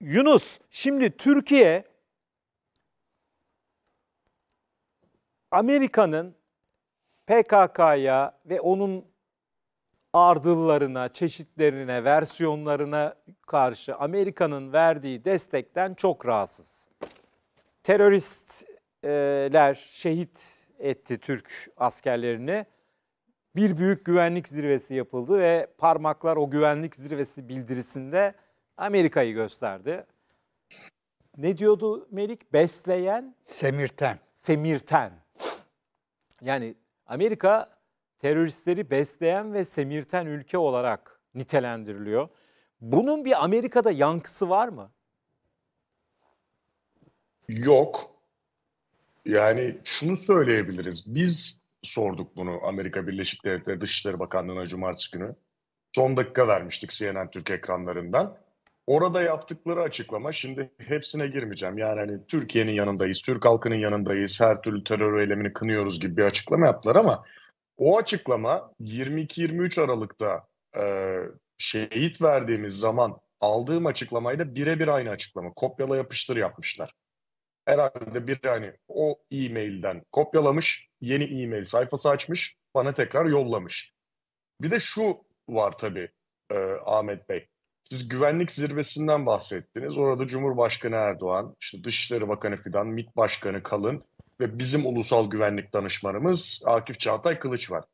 Yunus şimdi Türkiye Amerika'nın PKK'ya ve onun ardıllarına, çeşitlerine, versiyonlarına karşı Amerika'nın verdiği destekten çok rahatsız. Teröristler şehit etti Türk askerlerini. Bir büyük güvenlik zirvesi yapıldı ve parmaklar o güvenlik zirvesi bildirisinde Amerika'yı gösterdi. Ne diyordu Melik? Besleyen? Semirten. Semirten. Yani Amerika teröristleri besleyen ve semirten ülke olarak nitelendiriliyor. Bunun bir Amerika'da yankısı var mı? Yok. Yani şunu söyleyebiliriz. Biz sorduk bunu Amerika Birleşik Devletleri Dışişleri Bakanlığı'na cumartesi günü. Son dakika vermiştik CNN Türk ekranlarından. Orada yaptıkları açıklama şimdi hepsine girmeyeceğim. Yani hani Türkiye'nin yanındayız, Türk halkının yanındayız, her türlü terör eylemini kınıyoruz gibi bir açıklama yaptılar ama o açıklama 22-23 Aralık'ta e, şehit verdiğimiz zaman aldığım açıklamayla birebir aynı açıklama. Kopyala yapıştır yapmışlar. Herhalde bir yani o e-mailden kopyalamış, yeni e-mail sayfası açmış, bana tekrar yollamış. Bir de şu var tabii e, Ahmet Bey. Siz güvenlik zirvesinden bahsettiniz. Orada Cumhurbaşkanı Erdoğan, işte Dışişleri Bakanı Fidan, MİT Başkanı Kalın ve bizim ulusal güvenlik danışmanımız Akif Çağatay Kılıç var.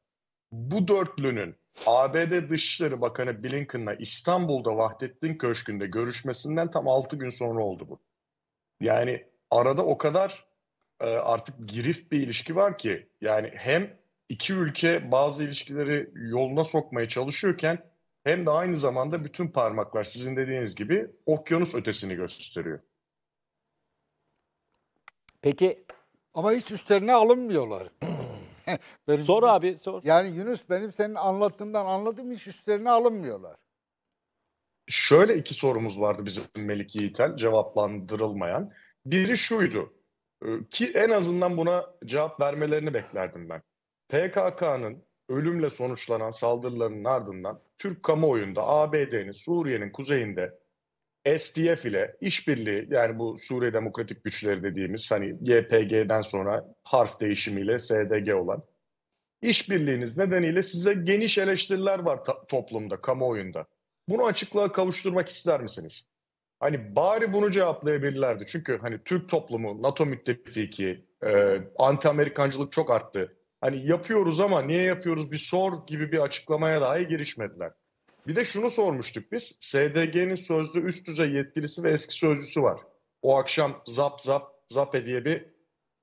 Bu dörtlünün ABD Dışişleri Bakanı Blinken'la İstanbul'da Vahdettin Köşkü'nde görüşmesinden tam 6 gün sonra oldu bu. Yani arada o kadar e, artık girift bir ilişki var ki yani hem iki ülke bazı ilişkileri yoluna sokmaya çalışıyorken hem de aynı zamanda bütün parmaklar sizin dediğiniz gibi okyanus ötesini gösteriyor. Peki Ama hiç üstlerine alınmıyorlar. Benim sor Yunus- abi sor. Yani Yunus benim senin anlattığımdan anladım hiç üstlerine alınmıyorlar. Şöyle iki sorumuz vardı bizim Melik Yiğitel cevaplandırılmayan. Biri şuydu e, ki en azından buna cevap vermelerini beklerdim ben. PKK'nın ölümle sonuçlanan saldırılarının ardından Türk kamuoyunda ABD'nin Suriye'nin kuzeyinde SDF ile işbirliği yani bu Suriye Demokratik Güçleri dediğimiz hani YPG'den sonra harf değişimiyle SDG olan işbirliğiniz nedeniyle size geniş eleştiriler var toplumda, kamuoyunda. Bunu açıklığa kavuşturmak ister misiniz? Hani bari bunu cevaplayabilirlerdi. Çünkü hani Türk toplumu, NATO müttefiki, e, anti-Amerikancılık çok arttı hani yapıyoruz ama niye yapıyoruz bir sor gibi bir açıklamaya dahi girişmediler. Bir de şunu sormuştuk biz. SDG'nin sözlü üst düzey yetkilisi ve eski sözcüsü var. O akşam zap zap zap diye bir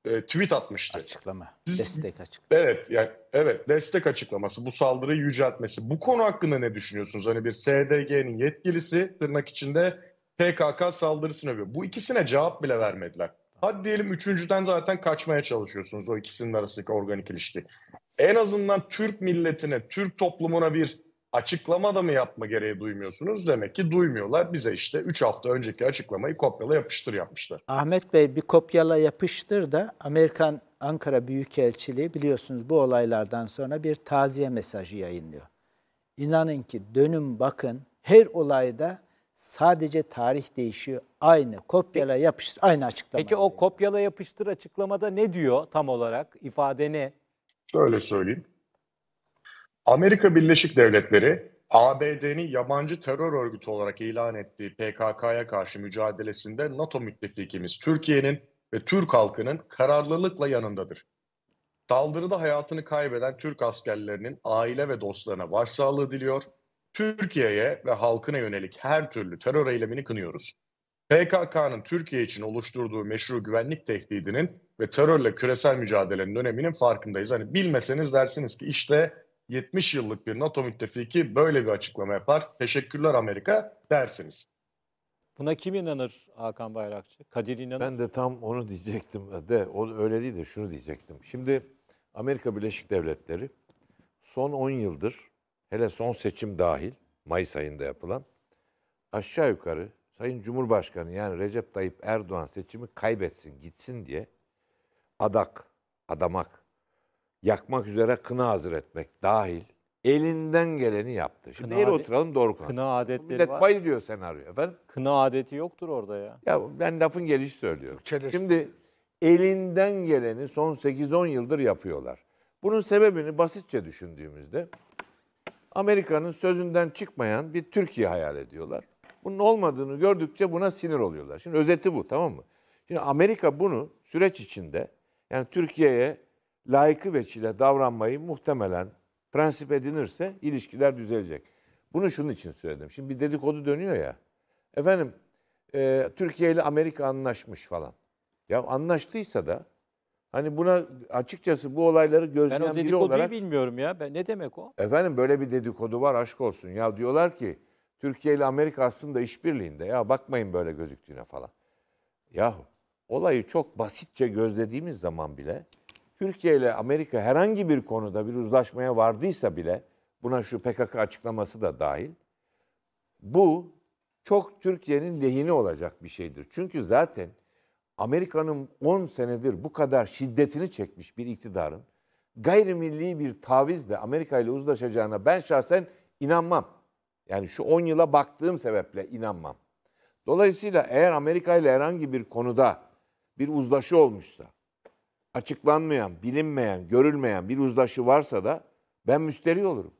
e, tweet atmıştı. Açıklama. Destek açıklaması. Evet yani evet destek açıklaması bu saldırıyı yüceltmesi. Bu konu hakkında ne düşünüyorsunuz? Hani bir SDG'nin yetkilisi tırnak içinde PKK saldırısını övüyor. Bu ikisine cevap bile vermediler. Hadi diyelim üçüncüden zaten kaçmaya çalışıyorsunuz o ikisinin arasındaki organik ilişki. En azından Türk milletine, Türk toplumuna bir açıklama da mı yapma gereği duymuyorsunuz? Demek ki duymuyorlar. Bize işte 3 hafta önceki açıklamayı kopyala yapıştır yapmışlar. Ahmet Bey bir kopyala yapıştır da Amerikan Ankara Büyükelçiliği biliyorsunuz bu olaylardan sonra bir taziye mesajı yayınlıyor. İnanın ki dönün bakın her olayda sadece tarih değişiyor Aynı kopyala yapıştır aynı açıklama. Peki o kopyala yapıştır açıklamada ne diyor tam olarak? İfade ne? Şöyle söyleyeyim. Amerika Birleşik Devletleri ABD'nin yabancı terör örgütü olarak ilan ettiği PKK'ya karşı mücadelesinde NATO müttefikimiz Türkiye'nin ve Türk halkının kararlılıkla yanındadır. Saldırıda hayatını kaybeden Türk askerlerinin aile ve dostlarına başsağlığı diliyor. Türkiye'ye ve halkına yönelik her türlü terör eylemini kınıyoruz. PKK'nın Türkiye için oluşturduğu meşru güvenlik tehdidinin ve terörle küresel mücadelenin öneminin farkındayız. Hani bilmeseniz dersiniz ki işte 70 yıllık bir NATO müttefiki böyle bir açıklama yapar. Teşekkürler Amerika dersiniz. Buna kim inanır Hakan Bayrakçı? Kadir inanır. Ben de tam onu diyecektim de o öyle değil de şunu diyecektim. Şimdi Amerika Birleşik Devletleri son 10 yıldır hele son seçim dahil Mayıs ayında yapılan aşağı yukarı Sayın Cumhurbaşkanı yani Recep Tayyip Erdoğan seçimi kaybetsin gitsin diye adak, adamak, yakmak üzere kına hazır etmek dahil elinden geleni yaptı. Şimdi kına eğri oturalım doğru konu. Kına adetleri Millet var. bayılıyor senaryo efendim. Kına adeti yoktur orada ya. Ya ben lafın gelişi söylüyorum. Çeleşti. Şimdi elinden geleni son 8-10 yıldır yapıyorlar. Bunun sebebini basitçe düşündüğümüzde Amerika'nın sözünden çıkmayan bir Türkiye hayal ediyorlar. Bunun olmadığını gördükçe buna sinir oluyorlar. Şimdi özeti bu tamam mı? Şimdi Amerika bunu süreç içinde yani Türkiye'ye layıkı veçile davranmayı muhtemelen prensip edinirse ilişkiler düzelecek. Bunu şunun için söyledim. Şimdi bir dedikodu dönüyor ya. Efendim e, Türkiye ile Amerika anlaşmış falan. Ya anlaştıysa da hani buna açıkçası bu olayları gözleyen biri olarak... Ben o dedikoduyu bilmiyorum ya. Ben, ne demek o? Efendim böyle bir dedikodu var aşk olsun. Ya diyorlar ki Türkiye ile Amerika aslında işbirliğinde. Ya bakmayın böyle gözüktüğüne falan. Yahu olayı çok basitçe gözlediğimiz zaman bile Türkiye ile Amerika herhangi bir konuda bir uzlaşmaya vardıysa bile buna şu PKK açıklaması da dahil bu çok Türkiye'nin lehine olacak bir şeydir. Çünkü zaten Amerika'nın 10 senedir bu kadar şiddetini çekmiş bir iktidarın gayrimilli bir tavizle Amerika ile uzlaşacağına ben şahsen inanmam. Yani şu 10 yıla baktığım sebeple inanmam. Dolayısıyla eğer Amerika ile herhangi bir konuda bir uzlaşı olmuşsa, açıklanmayan, bilinmeyen, görülmeyen bir uzlaşı varsa da ben müsteri olurum.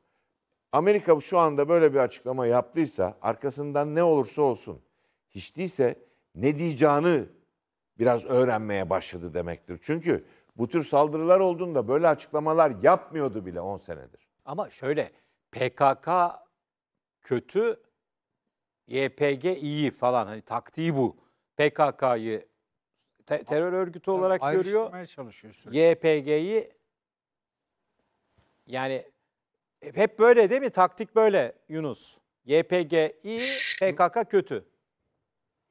Amerika şu anda böyle bir açıklama yaptıysa arkasından ne olursa olsun hiç değilse ne diyeceğini biraz öğrenmeye başladı demektir. Çünkü bu tür saldırılar olduğunda böyle açıklamalar yapmıyordu bile 10 senedir. Ama şöyle PKK kötü, YPG iyi falan hani taktiği bu. PKK'yı te- terör örgütü yani olarak görüyor. çalışıyor YPG'yi yani hep böyle değil mi? Taktik böyle Yunus. YPG iyi, PKK kötü.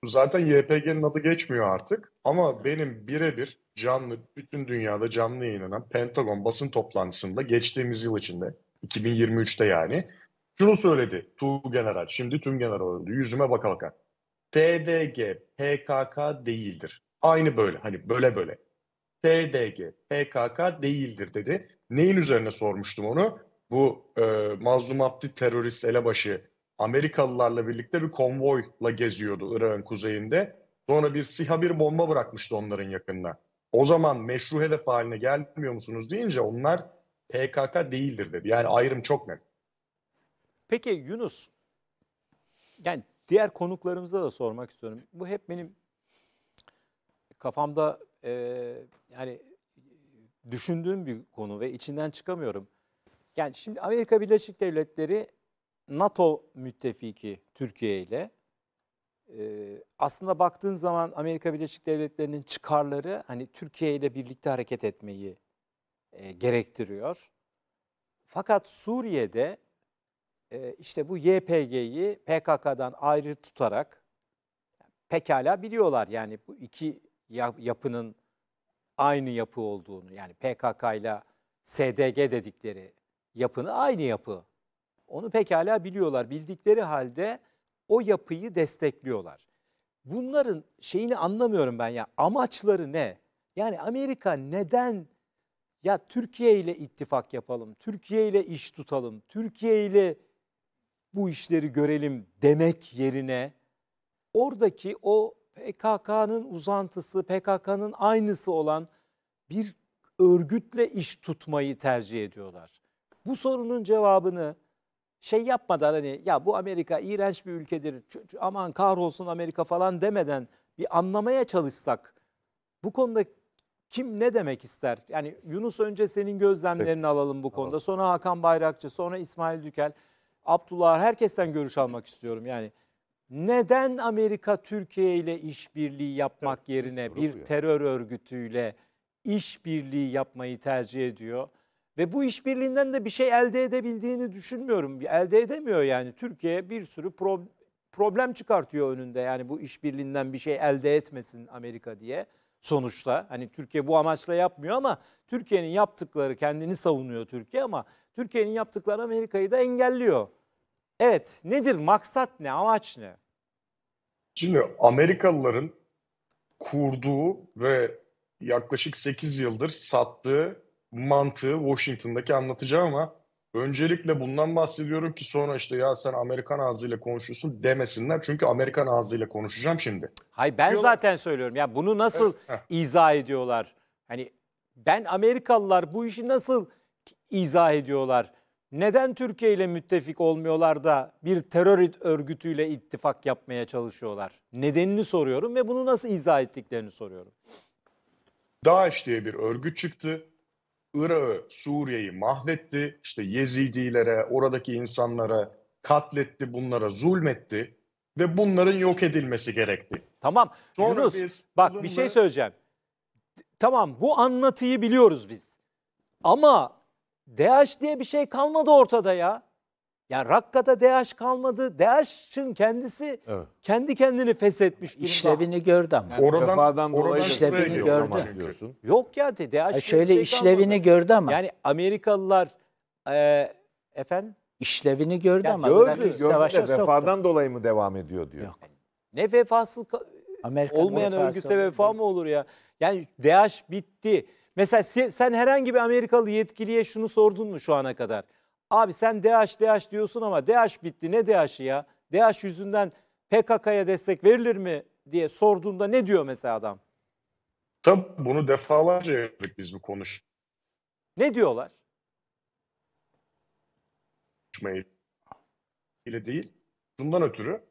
Zaten YPG'nin adı geçmiyor artık ama benim birebir canlı, bütün dünyada canlı yayınlanan Pentagon basın toplantısında geçtiğimiz yıl içinde, 2023'te yani şunu söyledi Tu General, şimdi Tüm General oldu yüzüme baka baka. TdG PKK değildir. Aynı böyle hani böyle böyle. TdG PKK değildir dedi. Neyin üzerine sormuştum onu? Bu e, Mazlum Abdi terörist elebaşı Amerikalılarla birlikte bir konvoyla geziyordu Irak'ın kuzeyinde. Sonra bir siha bir bomba bırakmıştı onların yakınına. O zaman meşru hedef haline gelmiyor musunuz deyince onlar PKK değildir dedi. Yani ayrım çok net. Peki Yunus, yani diğer konuklarımıza da sormak istiyorum. Bu hep benim kafamda e, yani düşündüğüm bir konu ve içinden çıkamıyorum. Yani şimdi Amerika Birleşik Devletleri NATO müttefiki Türkiye ile e, aslında baktığın zaman Amerika Birleşik Devletleri'nin çıkarları hani Türkiye ile birlikte hareket etmeyi e, gerektiriyor. Fakat Suriye'de e, işte bu YPG'yi PKK'dan ayrı tutarak pekala biliyorlar yani bu iki yapının aynı yapı olduğunu yani PKK ile SDG dedikleri yapını aynı yapı. Onu pekala biliyorlar. Bildikleri halde o yapıyı destekliyorlar. Bunların şeyini anlamıyorum ben ya. Amaçları ne? Yani Amerika neden ya Türkiye ile ittifak yapalım, Türkiye ile iş tutalım, Türkiye ile bu işleri görelim demek yerine oradaki o PKK'nın uzantısı, PKK'nın aynısı olan bir örgütle iş tutmayı tercih ediyorlar. Bu sorunun cevabını şey yapmadan hani ya bu Amerika iğrenç bir ülkedir aman kahrolsun Amerika falan demeden bir anlamaya çalışsak bu konuda kim ne demek ister? Yani Yunus önce senin gözlemlerini Peki. alalım bu konuda. Sonra Hakan Bayrakçı, sonra İsmail Dükel. Abdullah herkesten görüş almak istiyorum. Yani neden Amerika Türkiye ile işbirliği yapmak evet, yerine bir terör örgütüyle işbirliği yapmayı tercih ediyor? Ve bu işbirliğinden de bir şey elde edebildiğini düşünmüyorum. Elde edemiyor yani. Türkiye bir sürü pro problem çıkartıyor önünde. Yani bu işbirliğinden bir şey elde etmesin Amerika diye sonuçta. Hani Türkiye bu amaçla yapmıyor ama Türkiye'nin yaptıkları kendini savunuyor Türkiye ama Türkiye'nin yaptıkları Amerika'yı da engelliyor. Evet nedir maksat ne amaç ne? Şimdi Amerikalıların kurduğu ve yaklaşık 8 yıldır sattığı mantığı Washington'daki anlatacağım ama öncelikle bundan bahsediyorum ki sonra işte ya sen Amerikan ağzıyla konuşuyorsun demesinler. Çünkü Amerikan ağzıyla konuşacağım şimdi. Hay ben Diyorlar. zaten söylüyorum ya bunu nasıl izah ediyorlar? Hani ben Amerikalılar bu işi nasıl izah ediyorlar. Neden Türkiye ile müttefik olmuyorlar da bir terör örgütüyle ittifak yapmaya çalışıyorlar? Nedenini soruyorum ve bunu nasıl izah ettiklerini soruyorum. DAEŞ diye bir örgüt çıktı. Irak'ı, Suriye'yi mahvetti. İşte Yezidilere, oradaki insanlara katletti, bunlara zulmetti ve bunların yok edilmesi gerekti. Tamam. Sonra Yunus biz bak bir şey söyleyeceğim. Tamam bu anlatıyı biliyoruz biz. Ama DH diye bir şey kalmadı ortada ya. ya Rakka'da DH kalmadı. DH'ın kendisi evet. kendi kendini feshetmiş durumda. İşlevini gördü ama. Yani oradan, Vefadan oradan şey şey işlevini gördü. Yok ya DH yani şöyle şey işlevini kalmadı. gördü ama. Yani Amerikalılar e, efendim işlevini gördü yani ama gördü, gördü savaşa de, vefadan soktu. dolayı mı devam ediyor diyor. Yok. Ne vefası Amerika olmayan örgüte vefa mı olur ya? Yani DH bitti. Mesela sen herhangi bir Amerikalı yetkiliye şunu sordun mu şu ana kadar? Abi sen DH DH diyorsun ama DH bitti ne DH'i ya? DH yüzünden PKK'ya destek verilir mi diye sorduğunda ne diyor mesela adam? Tabii bunu defalarca yaptık biz bu konuş. Ne diyorlar? Konuşmayı ile değil. Bundan ötürü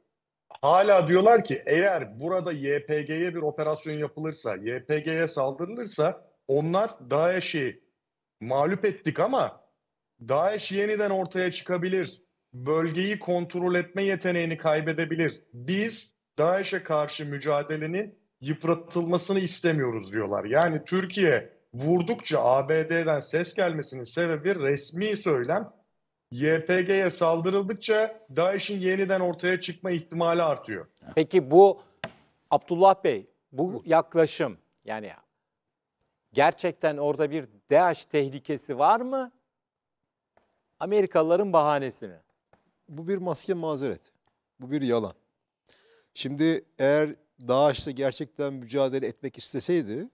hala diyorlar ki eğer burada YPG'ye bir operasyon yapılırsa, YPG'ye saldırılırsa onlar Daesh'i mağlup ettik ama Daesh yeniden ortaya çıkabilir. Bölgeyi kontrol etme yeteneğini kaybedebilir. Biz Daesh'e karşı mücadelenin yıpratılmasını istemiyoruz diyorlar. Yani Türkiye vurdukça ABD'den ses gelmesinin sebebi resmi söylem YPG'ye saldırıldıkça DAEŞ'in yeniden ortaya çıkma ihtimali artıyor. Peki bu Abdullah Bey bu yaklaşım yani Gerçekten orada bir DAEŞ tehlikesi var mı? Amerikalıların bahanesi mi? Bu bir maske mazeret. Bu bir yalan. Şimdi eğer DAEŞ'le gerçekten mücadele etmek isteseydi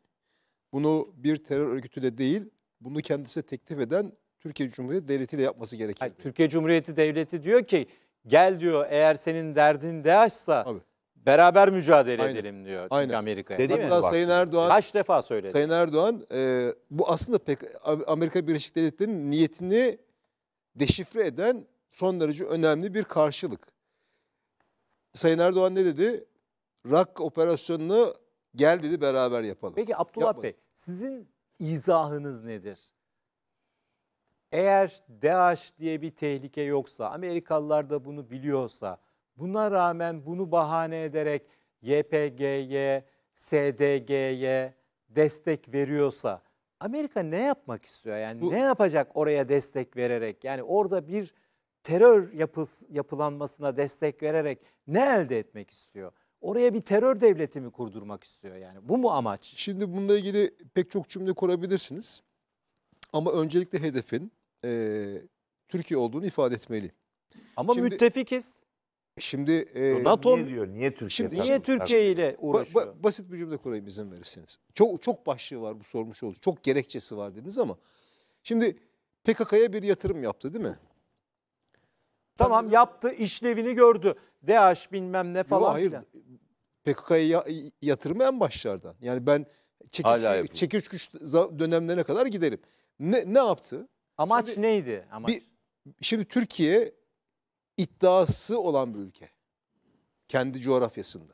bunu bir terör örgütü de değil bunu kendisi teklif eden Türkiye Cumhuriyeti Devleti ile yapması gerekir. Türkiye Cumhuriyeti Devleti diyor ki gel diyor eğer senin derdin DAEŞ'sa Tabii beraber mücadele Aynen. edelim diyor Aynen. Amerika'ya. Dedi mi? Sayın Erdoğan kaç defa söyledi? Sayın Erdoğan e, bu aslında pek Amerika Birleşik Devletleri'nin niyetini deşifre eden son derece önemli bir karşılık. Sayın Erdoğan ne dedi? Rak operasyonunu gel dedi beraber yapalım. Peki Abdullah Yapmadı. Bey sizin izahınız nedir? Eğer DAEŞ diye bir tehlike yoksa, Amerikalılar da bunu biliyorsa, Buna rağmen bunu bahane ederek YPG'ye, SDG'ye destek veriyorsa Amerika ne yapmak istiyor? Yani Bu, ne yapacak oraya destek vererek? Yani orada bir terör yapı, yapılanmasına destek vererek ne elde etmek istiyor? Oraya bir terör devleti mi kurdurmak istiyor yani? Bu mu amaç? Şimdi bununla ilgili pek çok cümle kurabilirsiniz. Ama öncelikle hedefin e, Türkiye olduğunu ifade etmeli. Ama Şimdi, müttefikiz. Şimdi e, NATO niye diyor? Niye Türkiye? Şimdi niye Türkiye ile uğraşıyor? Ba, ba, basit bir cümle kurayım izin verirseniz. Çok çok başlığı var bu sormuş oldu. Çok gerekçesi var dediniz ama şimdi PKK'ya bir yatırım yaptı değil mi? Tamam Tabii, yaptı, işlevini gördü. DH bilmem ne falan yok, hayır, PKK'ya yatırım en başlardan. Yani ben çekiç, çekiç güç dönemlerine kadar giderim. Ne, ne yaptı? Amaç şimdi, neydi? Amaç. Bir, şimdi Türkiye iddiası olan bir ülke. Kendi coğrafyasında.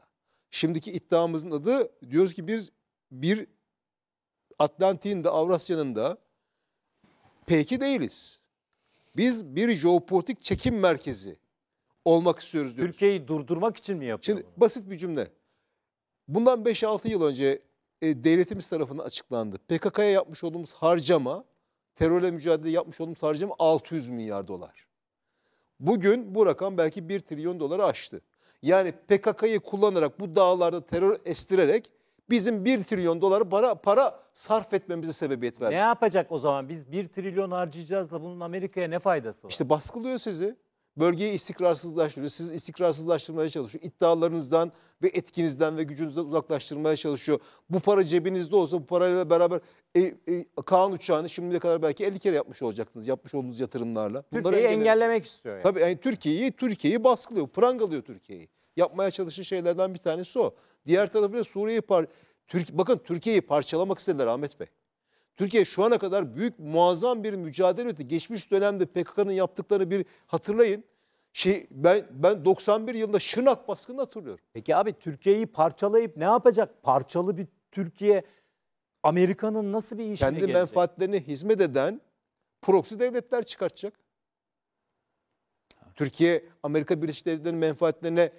Şimdiki iddiamızın adı diyoruz ki bir bir Atlantik'in de Avrasya'nın da peki değiliz. Biz bir jeopolitik çekim merkezi olmak istiyoruz diyoruz. Türkiye'yi durdurmak için mi yapıyor Şimdi bunu? basit bir cümle. Bundan 5-6 yıl önce e, devletimiz tarafından açıklandı. PKK'ya yapmış olduğumuz harcama, terörle mücadele yapmış olduğumuz harcama 600 milyar dolar. Bugün bu rakam belki 1 trilyon doları aştı. Yani PKK'yı kullanarak bu dağlarda terör estirerek bizim 1 trilyon doları para, para sarf etmemize sebebiyet verdi. Ne yapacak o zaman? Biz 1 trilyon harcayacağız da bunun Amerika'ya ne faydası var? İşte baskılıyor sizi bölgeyi istikrarsızlaştırıyor. Siz istikrarsızlaştırmaya çalışıyor. İddialarınızdan ve etkinizden ve gücünüzden uzaklaştırmaya çalışıyor. Bu para cebinizde olsa bu parayla beraber e, e, Kaan uçağını şimdiye kadar belki 50 kere yapmış olacaktınız. Yapmış olduğunuz yatırımlarla. Türkiye'yi engellemek istiyor. Yani. Tabii yani Türkiye'yi Türkiye'yi baskılıyor. Prangalıyor Türkiye'yi. Yapmaya çalışan şeylerden bir tanesi o. Diğer tarafı da Suriye'yi par Türk bakın Türkiye'yi parçalamak istediler Ahmet Bey. Türkiye şu ana kadar büyük muazzam bir mücadele etti. Geçmiş dönemde PKK'nın yaptıklarını bir hatırlayın. Şey, ben, ben 91 yılında Şırnak baskını hatırlıyorum. Peki abi Türkiye'yi parçalayıp ne yapacak? Parçalı bir Türkiye Amerika'nın nasıl bir işine Kendi gelecek? Kendi menfaatlerine hizmet eden proxy devletler çıkartacak. Türkiye Amerika Birleşik Devletleri'nin menfaatlerine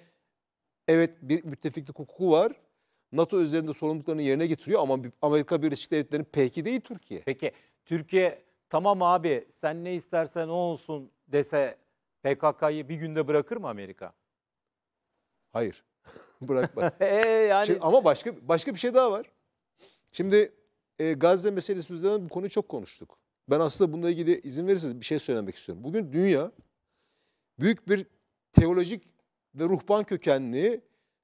evet bir müttefiklik hukuku var NATO üzerinde sorumluluklarını yerine getiriyor ama Amerika Birleşik Devletleri'nin peki değil Türkiye. Peki Türkiye tamam abi sen ne istersen o olsun dese PKK'yı bir günde bırakır mı Amerika? Hayır. Bırakmaz. e, yani... Şimdi, ama başka başka bir şey daha var. Şimdi e, Gazze meselesi üzerinden bu konuyu çok konuştuk. Ben aslında bununla ilgili izin verirseniz bir şey söylemek istiyorum. Bugün dünya büyük bir teolojik ve ruhban kökenli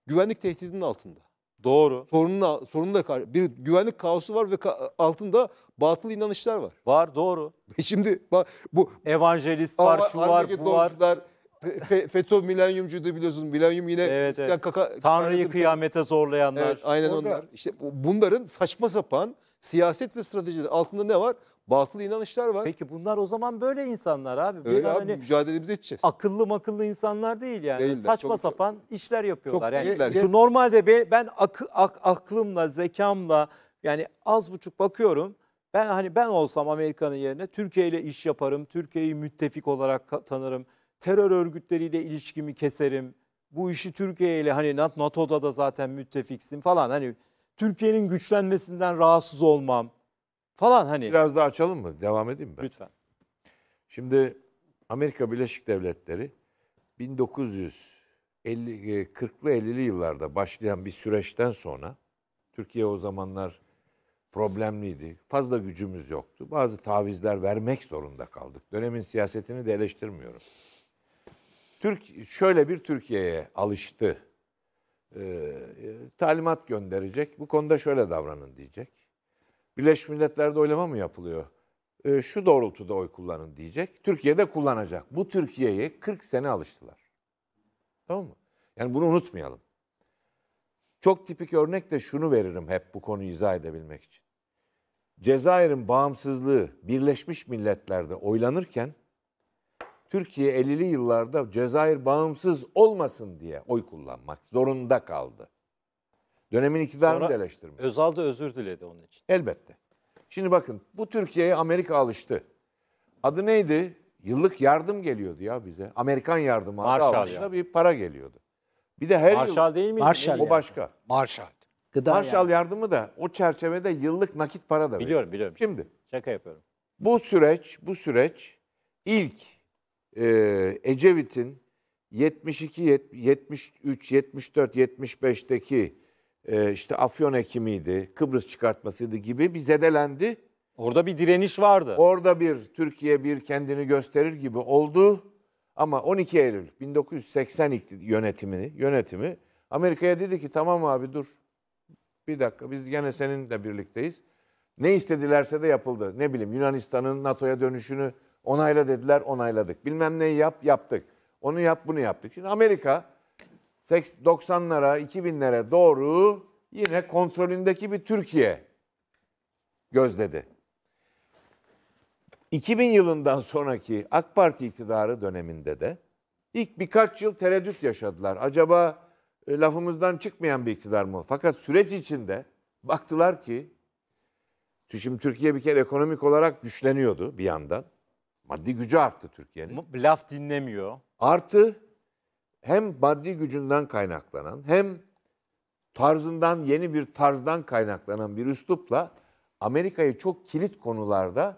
güvenlik tehdidinin altında. Doğru. Sorununa, sorunu da bir güvenlik kaosu var ve ka- altında batıl inanışlar var. Var doğru. Şimdi bak bu evangelist var, şu var, bu var. Fe, FETÖ milenyumcuydu biliyorsunuz. Milenyum yine evet, evet. Kaka, Tanrı'yı kıyamete zorlayanlar. Evet, aynen Orada. onlar. İşte bunların saçma sapan siyaset ve stratejiler altında ne var? Batılı inanışlar var. Peki bunlar o zaman böyle insanlar abi. Bunlar Öyle abi hani mücadelemizi edeceğiz. Akıllı makıllı insanlar değil yani. Değiller, Saçma çok, sapan çok, işler yapıyorlar. Çok yani şu normalde ben ak, ak, aklımla, zekamla yani az buçuk bakıyorum. Ben hani ben olsam Amerika'nın yerine Türkiye ile iş yaparım. Türkiye'yi müttefik olarak tanırım. Terör örgütleriyle ilişkimi keserim. Bu işi Türkiye ile hani NATO'da da zaten müttefiksin falan. Hani Türkiye'nin güçlenmesinden rahatsız olmam falan hani. Biraz daha açalım mı? Devam edeyim mi? Ben? Lütfen. Şimdi Amerika Birleşik Devletleri 1940'lı e, 50'li yıllarda başlayan bir süreçten sonra Türkiye o zamanlar problemliydi. Fazla gücümüz yoktu. Bazı tavizler vermek zorunda kaldık. Dönemin siyasetini de eleştirmiyorum. Türk şöyle bir Türkiye'ye alıştı. Ee, talimat gönderecek. Bu konuda şöyle davranın diyecek Birleşmiş Milletler'de oylama mı yapılıyor? E, şu doğrultuda oy kullanın diyecek. Türkiye'de kullanacak. Bu Türkiye'yi 40 sene alıştılar. Tamam mı? Yani bunu unutmayalım. Çok tipik örnek de şunu veririm hep bu konuyu izah edebilmek için. Cezayir'in bağımsızlığı Birleşmiş Milletler'de oylanırken Türkiye 50'li yıllarda Cezayir bağımsız olmasın diye oy kullanmak zorunda kaldı. Dönemin iktidarını Sonra da eleştirmiş. Özal da özür diledi onun için. Elbette. Şimdi bakın bu Türkiye'ye Amerika alıştı. Adı neydi? Yıllık yardım geliyordu ya bize. Amerikan yardımı. Marshall ya. bir para geliyordu. Bir de her Marshall yıl... değil mi? Marshall. O başka. Marshall. Gıda Marshall yani. yardımı da o çerçevede yıllık nakit para da Biliyorum veriyor. biliyorum. Şimdi. Şaka yapıyorum. Bu süreç, bu süreç ilk e, Ecevit'in 72, 73, 74, 75'teki e, işte Afyon ekimiydi, Kıbrıs çıkartmasıydı gibi bir zedelendi. Orada bir direniş vardı. Orada bir Türkiye bir kendini gösterir gibi oldu. Ama 12 Eylül 1980 yönetimini yönetimi Amerika'ya dedi ki tamam abi dur. Bir dakika biz gene seninle birlikteyiz. Ne istedilerse de yapıldı. Ne bileyim Yunanistan'ın NATO'ya dönüşünü onayla dediler, onayladık. Bilmem neyi yap, yaptık. Onu yap, bunu yaptık. Şimdi Amerika 90'lara, 2000'lere doğru yine kontrolündeki bir Türkiye gözledi. 2000 yılından sonraki AK Parti iktidarı döneminde de ilk birkaç yıl tereddüt yaşadılar. Acaba e, lafımızdan çıkmayan bir iktidar mı? Fakat süreç içinde baktılar ki şimdi Türkiye bir kere ekonomik olarak güçleniyordu bir yandan. Maddi gücü arttı Türkiye'nin. Laf dinlemiyor. Artı hem maddi gücünden kaynaklanan hem tarzından yeni bir tarzdan kaynaklanan bir üslupla Amerika'yı çok kilit konularda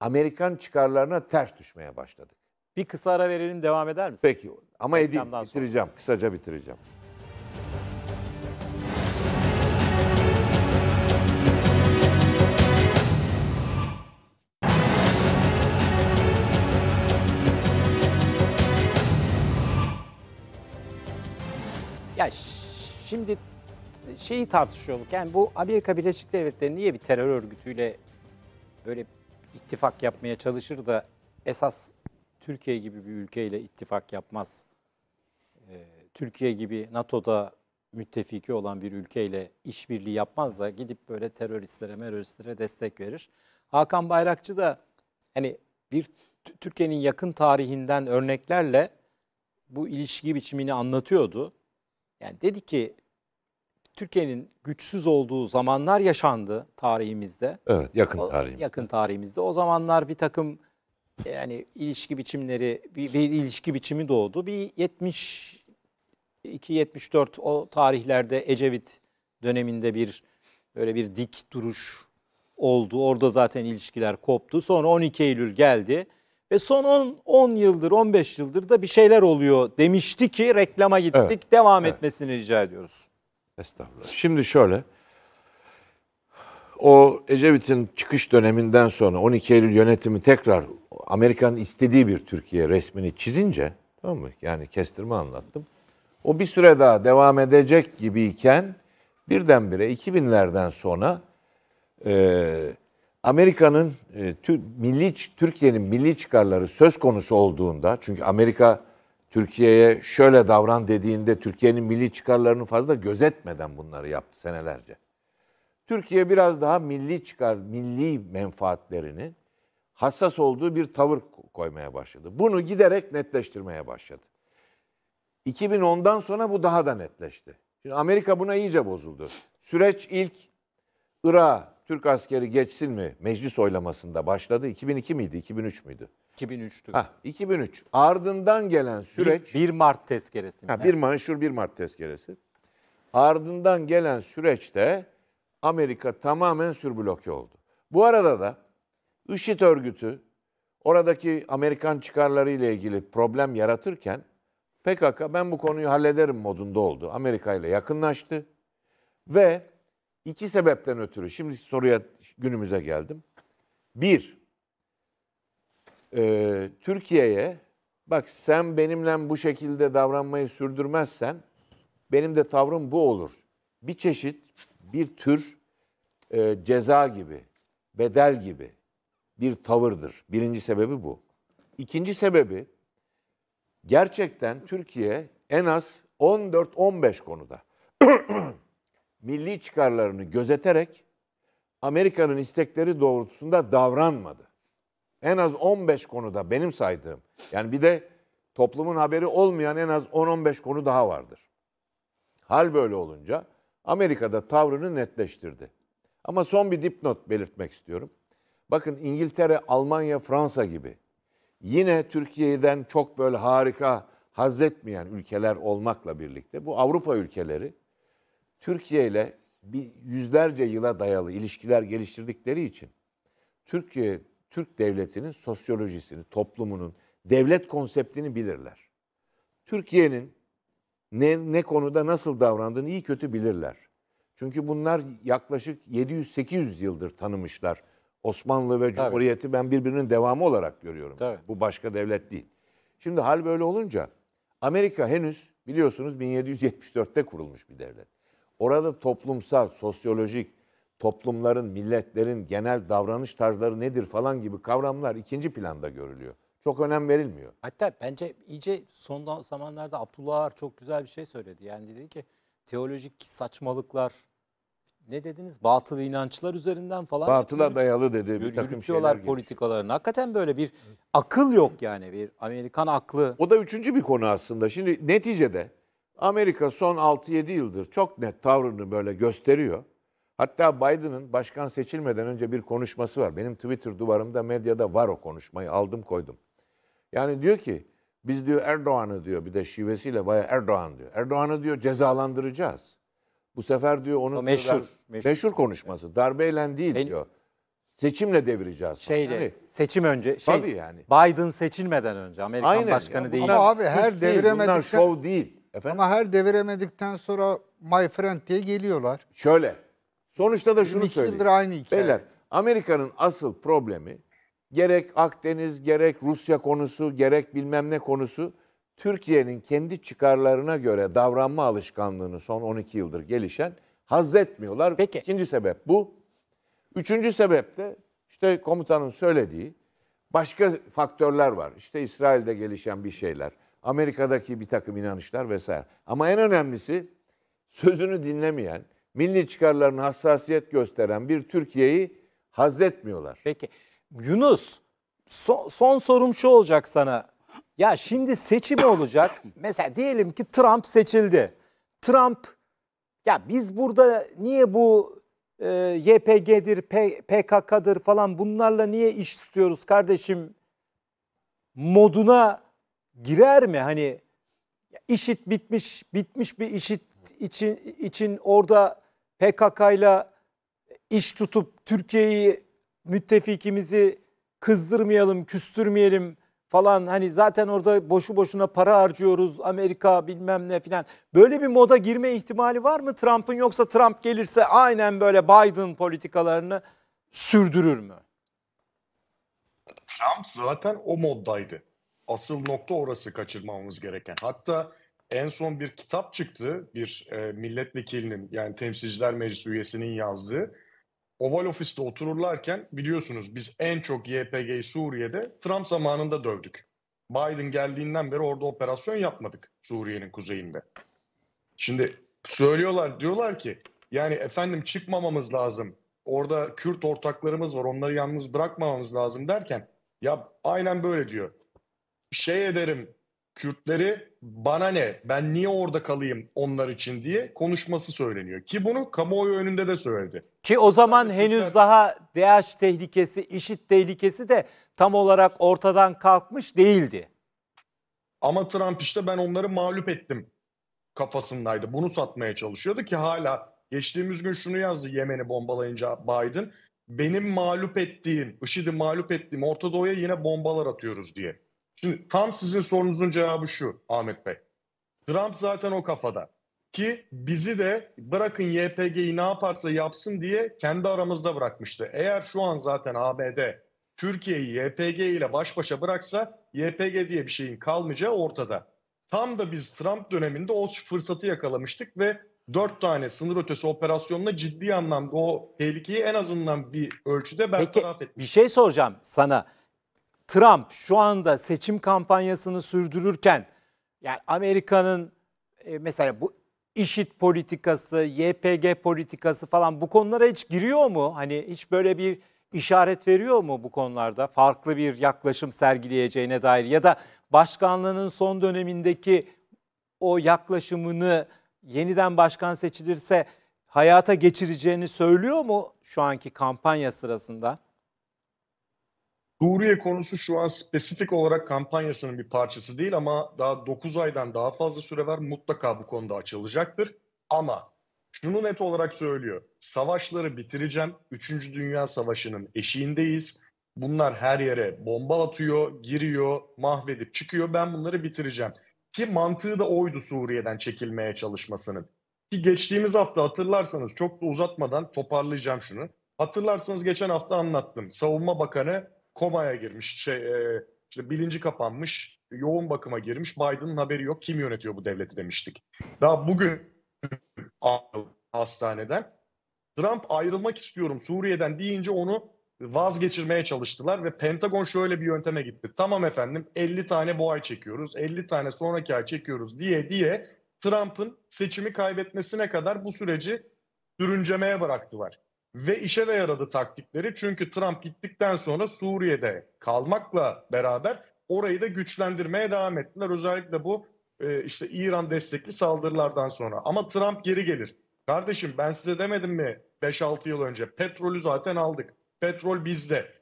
Amerikan çıkarlarına ters düşmeye başladık. Bir kısa ara verelim devam eder misin? Peki ama edeyim bitireceğim sonra. kısaca bitireceğim. Şimdi şeyi tartışıyorduk. Yani bu Amerika Birleşik Devletleri niye bir terör örgütüyle böyle ittifak yapmaya çalışır da esas Türkiye gibi bir ülkeyle ittifak yapmaz. Ee, Türkiye gibi NATO'da müttefiki olan bir ülkeyle işbirliği yapmaz da gidip böyle teröristlere, meröristlere destek verir. Hakan Bayrakçı da hani bir Türkiye'nin yakın tarihinden örneklerle bu ilişki biçimini anlatıyordu. Yani dedi ki Türkiye'nin güçsüz olduğu zamanlar yaşandı tarihimizde. Evet, yakın tarihimizde. Yakın tarihimizde. O zamanlar bir takım yani ilişki biçimleri, bir, bir ilişki biçimi doğdu. Bir 70 274 o tarihlerde Ecevit döneminde bir böyle bir dik duruş oldu. Orada zaten ilişkiler koptu. Sonra 12 Eylül geldi ve son 10, 10 yıldır 15 yıldır da bir şeyler oluyor demişti ki reklama gittik evet. devam evet. etmesini rica ediyoruz. Estağfurullah. Şimdi şöyle. O Ecevit'in çıkış döneminden sonra 12 Eylül yönetimi tekrar Amerika'nın istediği bir Türkiye resmini çizince tamam mı? Yani kestirme anlattım. O bir süre daha devam edecek gibiyken birdenbire 2000'lerden sonra e, Amerika'nın e, tü, milli Türkiye'nin milli çıkarları söz konusu olduğunda çünkü Amerika Türkiye'ye şöyle davran dediğinde Türkiye'nin milli çıkarlarını fazla gözetmeden bunları yaptı senelerce. Türkiye biraz daha milli çıkar, milli menfaatlerini hassas olduğu bir tavır koymaya başladı. Bunu giderek netleştirmeye başladı. 2010'dan sonra bu daha da netleşti. Şimdi Amerika buna iyice bozuldu. Süreç ilk Irak Türk askeri geçsin mi meclis oylamasında başladı. 2002 miydi, 2003 müydü? 2003'tü. Ha, 2003. Ardından gelen süreç... 1, 1 Mart tezkeresi. Ha, 1 Mart, meşhur 1 Mart tezkeresi. Ardından gelen süreçte Amerika tamamen sürbloke oldu. Bu arada da IŞİD örgütü oradaki Amerikan çıkarları ile ilgili problem yaratırken PKK ben bu konuyu hallederim modunda oldu. Amerika ile yakınlaştı ve iki sebepten ötürü şimdi soruya günümüze geldim. Bir, e, Türkiye'ye bak sen benimle bu şekilde davranmayı sürdürmezsen benim de tavrım bu olur. Bir çeşit, bir tür e, ceza gibi, bedel gibi bir tavırdır. Birinci sebebi bu. İkinci sebebi gerçekten Türkiye en az 14-15 konuda milli çıkarlarını gözeterek Amerika'nın istekleri doğrultusunda davranmadı en az 15 konuda benim saydığım. Yani bir de toplumun haberi olmayan en az 10-15 konu daha vardır. Hal böyle olunca Amerika'da tavrını netleştirdi. Ama son bir dipnot belirtmek istiyorum. Bakın İngiltere, Almanya, Fransa gibi yine Türkiye'den çok böyle harika haz ülkeler olmakla birlikte bu Avrupa ülkeleri Türkiye ile bir yüzlerce yıla dayalı ilişkiler geliştirdikleri için Türkiye Türk devletinin sosyolojisini, toplumunun, devlet konseptini bilirler. Türkiye'nin ne, ne konuda nasıl davrandığını iyi kötü bilirler. Çünkü bunlar yaklaşık 700-800 yıldır tanımışlar. Osmanlı ve Cumhuriyeti Tabii. ben birbirinin devamı olarak görüyorum. Tabii. Bu başka devlet değil. Şimdi hal böyle olunca Amerika henüz biliyorsunuz 1774'te kurulmuş bir devlet. Orada toplumsal, sosyolojik, toplumların, milletlerin genel davranış tarzları nedir falan gibi kavramlar ikinci planda görülüyor. Çok önem verilmiyor. Hatta bence iyice son zamanlarda Abdullah Ağar çok güzel bir şey söyledi. Yani dedi ki teolojik saçmalıklar ne dediniz? Batıl inançlar üzerinden falan. Batıla dayalı dedi. bir takım yürütüyorlar politikalarını. Hakikaten böyle bir akıl yok yani. Bir Amerikan aklı. O da üçüncü bir konu aslında. Şimdi neticede Amerika son 6-7 yıldır çok net tavrını böyle gösteriyor. Hatta Biden'ın başkan seçilmeden önce bir konuşması var. Benim Twitter duvarımda medyada var o konuşmayı aldım koydum. Yani diyor ki biz diyor Erdoğan'ı diyor bir de şivesiyle baya Erdoğan diyor. Erdoğan'ı diyor cezalandıracağız. Bu sefer diyor onun meşhur, dar, meşhur meşhur konuşması. Darbeyle değil ben, diyor. Seçimle devireceğiz. Şeyle yani, seçim önce şey tabii yani. Biden seçilmeden önce Amerikan Aynen, başkanı değil. Ama abi her deviremedikten şov değil. Efendim? Ama her deviremedikten sonra my friend diye geliyorlar. Şöyle Sonuçta da şunu söyleyeyim. yıldır aynı hikaye. Beyler, Amerika'nın asıl problemi gerek Akdeniz, gerek Rusya konusu, gerek bilmem ne konusu Türkiye'nin kendi çıkarlarına göre davranma alışkanlığını son 12 yıldır gelişen hazzetmiyorlar. Peki. İkinci sebep bu. Üçüncü sebep de işte komutanın söylediği başka faktörler var. İşte İsrail'de gelişen bir şeyler, Amerika'daki bir takım inanışlar vesaire. Ama en önemlisi sözünü dinlemeyen, milli çıkarlarına hassasiyet gösteren bir Türkiye'yi hazretmiyorlar. Peki Yunus son, son sorum şu olacak sana. Ya şimdi seçim olacak. Mesela diyelim ki Trump seçildi. Trump ya biz burada niye bu e, YPG'dir, P, PKK'dır falan bunlarla niye iş tutuyoruz kardeşim moduna girer mi? Hani işit bitmiş, bitmiş bir işit için, için orada PKK ile iş tutup Türkiye'yi müttefikimizi kızdırmayalım, küstürmeyelim falan hani zaten orada boşu boşuna para harcıyoruz Amerika bilmem ne filan. Böyle bir moda girme ihtimali var mı Trump'ın yoksa Trump gelirse aynen böyle Biden politikalarını sürdürür mü? Trump zaten o moddaydı. Asıl nokta orası kaçırmamamız gereken. Hatta en son bir kitap çıktı bir e, milletvekilinin yani temsilciler meclis üyesinin yazdığı. Oval ofiste otururlarken biliyorsunuz biz en çok YPG'yi Suriye'de Trump zamanında dövdük. Biden geldiğinden beri orada operasyon yapmadık Suriye'nin kuzeyinde. Şimdi söylüyorlar diyorlar ki yani efendim çıkmamamız lazım. Orada Kürt ortaklarımız var onları yalnız bırakmamamız lazım derken ya aynen böyle diyor. Şey ederim Kürtleri bana ne ben niye orada kalayım onlar için diye konuşması söyleniyor. Ki bunu kamuoyu önünde de söyledi. Ki o zaman henüz daha DH tehlikesi, işit tehlikesi de tam olarak ortadan kalkmış değildi. Ama Trump işte ben onları mağlup ettim kafasındaydı. Bunu satmaya çalışıyordu ki hala geçtiğimiz gün şunu yazdı Yemen'i bombalayınca Biden. Benim mağlup ettiğim, IŞİD'i mağlup ettiğim Orta Doğu'ya yine bombalar atıyoruz diye. Şimdi tam sizin sorunuzun cevabı şu Ahmet Bey. Trump zaten o kafada ki bizi de bırakın YPG'yi ne yaparsa yapsın diye kendi aramızda bırakmıştı. Eğer şu an zaten ABD Türkiye'yi YPG ile baş başa bıraksa YPG diye bir şeyin kalmayacağı ortada. Tam da biz Trump döneminde o fırsatı yakalamıştık ve dört tane sınır ötesi operasyonla ciddi anlamda o tehlikeyi en azından bir ölçüde bertaraf etmiş. Bir şey soracağım sana. Trump şu anda seçim kampanyasını sürdürürken yani Amerika'nın e, mesela bu işit politikası, YPG politikası falan bu konulara hiç giriyor mu? Hani hiç böyle bir işaret veriyor mu bu konularda farklı bir yaklaşım sergileyeceğine dair ya da başkanlığının son dönemindeki o yaklaşımını yeniden başkan seçilirse hayata geçireceğini söylüyor mu şu anki kampanya sırasında? Suriye konusu şu an spesifik olarak kampanyasının bir parçası değil ama daha 9 aydan daha fazla süre var. Mutlaka bu konuda açılacaktır. Ama şunu net olarak söylüyor. Savaşları bitireceğim. 3. Dünya Savaşı'nın eşiğindeyiz. Bunlar her yere bomba atıyor, giriyor, mahvedip çıkıyor. Ben bunları bitireceğim. Ki mantığı da oydu Suriye'den çekilmeye çalışmasının. Ki geçtiğimiz hafta hatırlarsanız çok da uzatmadan toparlayacağım şunu. Hatırlarsanız geçen hafta anlattım. Savunma Bakanı komaya girmiş, şey, e, işte bilinci kapanmış, yoğun bakıma girmiş. Biden'ın haberi yok. Kim yönetiyor bu devleti demiştik. Daha bugün hastaneden Trump ayrılmak istiyorum Suriye'den deyince onu vazgeçirmeye çalıştılar ve Pentagon şöyle bir yönteme gitti. Tamam efendim 50 tane bu ay çekiyoruz, 50 tane sonraki ay çekiyoruz diye diye Trump'ın seçimi kaybetmesine kadar bu süreci sürüncemeye bıraktılar ve işe de yaradı taktikleri. Çünkü Trump gittikten sonra Suriye'de kalmakla beraber orayı da güçlendirmeye devam ettiler. Özellikle bu e, işte İran destekli saldırılardan sonra. Ama Trump geri gelir. Kardeşim ben size demedim mi 5-6 yıl önce petrolü zaten aldık. Petrol bizde.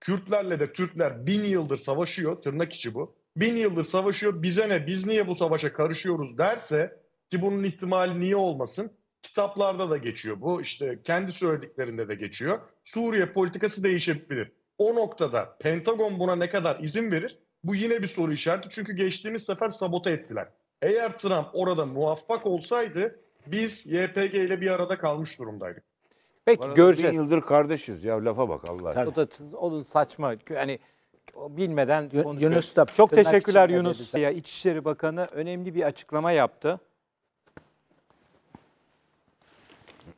Kürtlerle de Türkler bin yıldır savaşıyor tırnak içi bu. Bin yıldır savaşıyor bize ne biz niye bu savaşa karışıyoruz derse ki bunun ihtimali niye olmasın Kitaplarda da geçiyor bu. işte kendi söylediklerinde de geçiyor. Suriye politikası değişebilir. O noktada Pentagon buna ne kadar izin verir? Bu yine bir soru işareti. Çünkü geçtiğimiz sefer sabote ettiler. Eğer Trump orada muvaffak olsaydı biz YPG ile bir arada kalmış durumdaydık. Peki göreceğiz. Bin yıldır kardeşiz ya lafa bak Allah aşkına. O da onun saçma yani bilmeden konuşuyor. Yunus da Çok teşekkürler Yunus. Ya. İçişleri Bakanı önemli bir açıklama yaptı.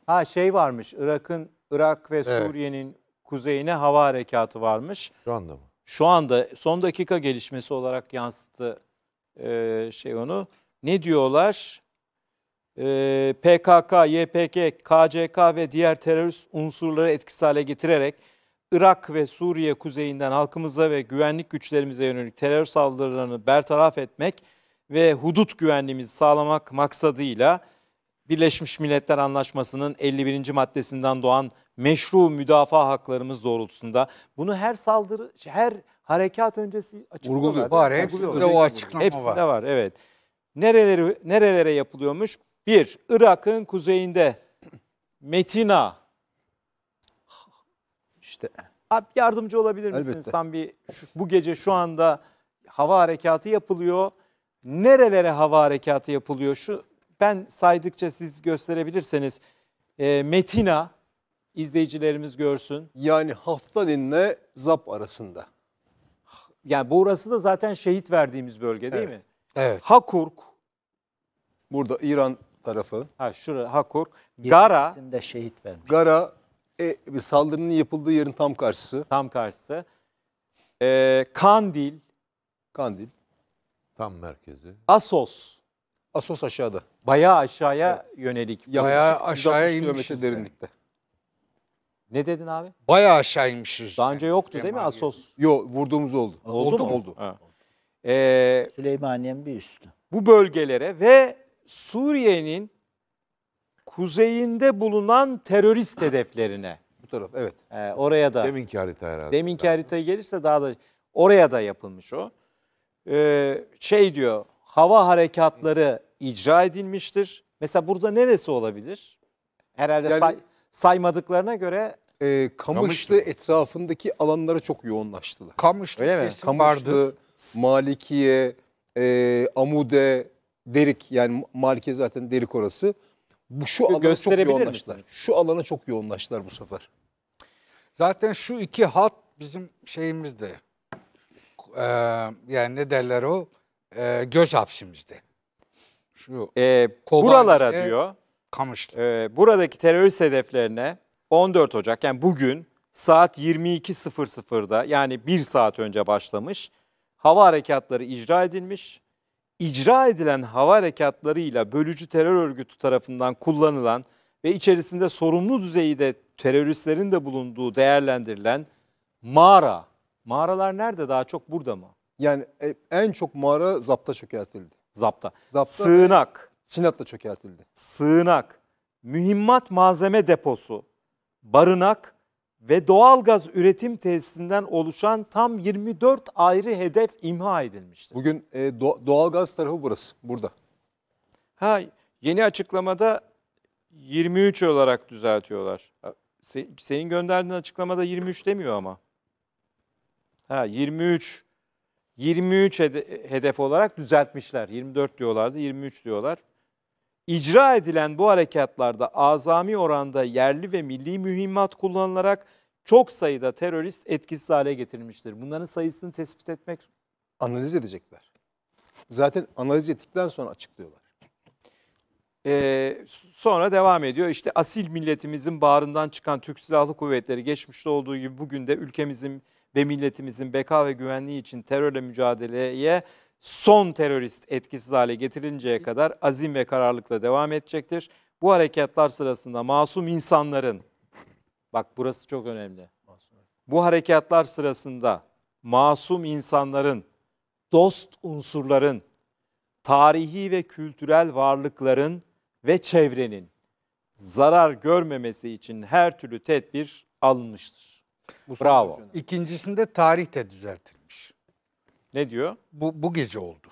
Ha şey varmış Irak'ın Irak ve Suriye'nin kuzeyine hava harekatı varmış. Şu anda mı? Şu anda son dakika gelişmesi olarak yansıttı e, şey onu. Ne diyorlar? E, PKK, YPG, KCK ve diğer terörist unsurları etkisiz hale getirerek Irak ve Suriye kuzeyinden halkımıza ve güvenlik güçlerimize yönelik terör saldırılarını bertaraf etmek ve hudut güvenliğimizi sağlamak maksadıyla Birleşmiş Milletler Anlaşması'nın 51. maddesinden doğan meşru müdafaa haklarımız doğrultusunda bunu her saldırı, her harekat öncesi açıklıyorlar. Var, hepsinde o açıklama Hepsi var. var. evet. Nereleri, nerelere yapılıyormuş? Bir, Irak'ın kuzeyinde Metina işte abi yardımcı olabilir misiniz? Elbette. Tam bir şu, bu gece şu anda hava harekatı yapılıyor. Nerelere hava harekatı yapılıyor? Şu ben saydıkça siz gösterebilirseniz. E, Metina izleyicilerimiz görsün. Yani hafta dinle zap arasında. Yani burası da zaten şehit verdiğimiz bölge değil evet. mi? Evet. Hakurk. Burada İran tarafı. Ha şura Hakurk. Gara. de şehit vermiş. Gara e, saldırının yapıldığı yerin tam karşısı. Tam karşısı. E, Kandil. Kandil. Tam merkezi. Asos. Asos aşağıda. Bayağı aşağıya yönelik. Bayağı aşağıya inmiş derinlikte. Ne dedin abi? Bayağı aşağı inmişiz. Daha önce yoktu değil mi Asos? Yok vurduğumuz oldu. Oldu, oldu mu? Oldu. Ee, Süleymaniye'nin bir üstü. Bu bölgelere ve Suriye'nin kuzeyinde bulunan terörist hedeflerine. Bu taraf evet. Ee, oraya da. Deminki harita herhalde. Deminki haritaya gelirse daha da oraya da yapılmış o. Ee, şey diyor hava harekatları icra edilmiştir. Mesela burada neresi olabilir? Herhalde Yani- say- saymadıklarına göre Ee, Kamışlı Kamışlı. etrafındaki alanlara çok yoğunlaştılar. Kamışlı Öyle Kamışlı, Malikiye, e, Amude, Derik yani Malikiye zaten Derik orası. Bu şu alana çok yoğunlaştılar. misiniz? Şu alana çok yoğunlaştılar bu sefer. Zaten şu iki hat bizim şeyimizde. Ee, yani ne derler o? e, göz hapsimizde. Şu e, buralara diyor. Kamışlı. E, buradaki terörist hedeflerine 14 Ocak yani bugün saat 22.00'da yani bir saat önce başlamış hava harekatları icra edilmiş. İcra edilen hava harekatlarıyla bölücü terör örgütü tarafından kullanılan ve içerisinde sorumlu düzeyde teröristlerin de bulunduğu değerlendirilen mağara. Mağaralar nerede daha çok burada mı? Yani e, en çok mağara zapta çökertildi. Zapta. zapta Sığınak. Sinat'ta çökertildi. Sığınak, mühimmat malzeme deposu, barınak ve doğalgaz üretim tesisinden oluşan tam 24 ayrı hedef imha edilmişti. Bugün e, do- doğalgaz tarafı burası, burada. Ha, yeni açıklamada 23 olarak düzeltiyorlar. Senin gönderdiğin açıklamada 23 demiyor ama. Ha 23 23 hedef olarak düzeltmişler. 24 diyorlardı, 23 diyorlar. İcra edilen bu harekatlarda azami oranda yerli ve milli mühimmat kullanılarak çok sayıda terörist etkisiz hale getirilmiştir. Bunların sayısını tespit etmek analiz edecekler. Zaten analiz ettikten sonra açıklıyorlar. Ee, sonra devam ediyor. İşte asil milletimizin bağrından çıkan Türk Silahlı Kuvvetleri geçmişte olduğu gibi bugün de ülkemizin ve milletimizin beka ve güvenliği için terörle mücadeleye son terörist etkisiz hale getirilinceye kadar azim ve kararlılıkla devam edecektir. Bu harekatlar sırasında masum insanların, bak burası çok önemli. Bu harekatlar sırasında masum insanların, dost unsurların, tarihi ve kültürel varlıkların ve çevrenin zarar görmemesi için her türlü tedbir alınmıştır. Bu Bravo. Sonucunu. İkincisinde tarih de düzeltilmiş. Ne diyor? Bu bu gece oldu.